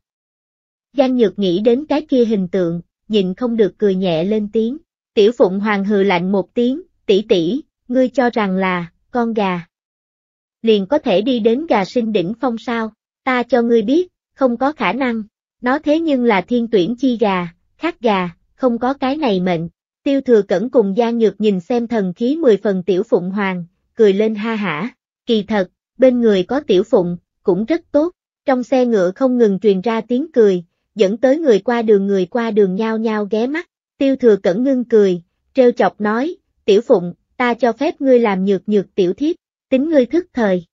Giang Nhược nghĩ đến cái kia hình tượng, nhìn không được cười nhẹ lên tiếng. Tiểu phụng hoàng hừ lạnh một tiếng, tỷ tỷ, ngươi cho rằng là, con gà. Liền có thể đi đến gà sinh đỉnh phong sao, ta cho ngươi biết, không có khả năng. Nó thế nhưng là thiên tuyển chi gà, khác gà, không có cái này mệnh. Tiêu thừa cẩn cùng Giang Nhược nhìn xem thần khí mười phần tiểu phụng hoàng, cười lên ha hả, kỳ thật, bên người có tiểu phụng, cũng rất tốt, trong xe ngựa không ngừng truyền ra tiếng cười, dẫn tới người qua đường người qua đường nhao nhao ghé mắt, tiêu thừa cẩn ngưng cười, trêu chọc nói, tiểu phụng, ta cho phép ngươi làm nhược nhược tiểu thiếp, tính ngươi thức thời.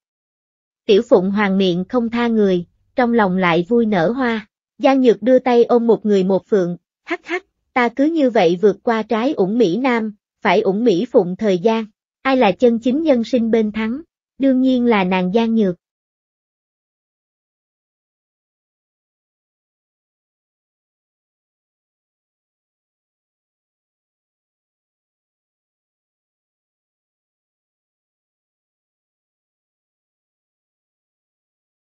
Tiểu phụng hoàng miệng không tha người, trong lòng lại vui nở hoa, Giang Nhược đưa tay ôm một người một phượng, hắc hắc, ta cứ như vậy vượt qua trái ủng Mỹ Nam, phải ủng Mỹ phụng thời gian. Ai là chân chính nhân sinh bên thắng? Đương nhiên là nàng Giang Nhược.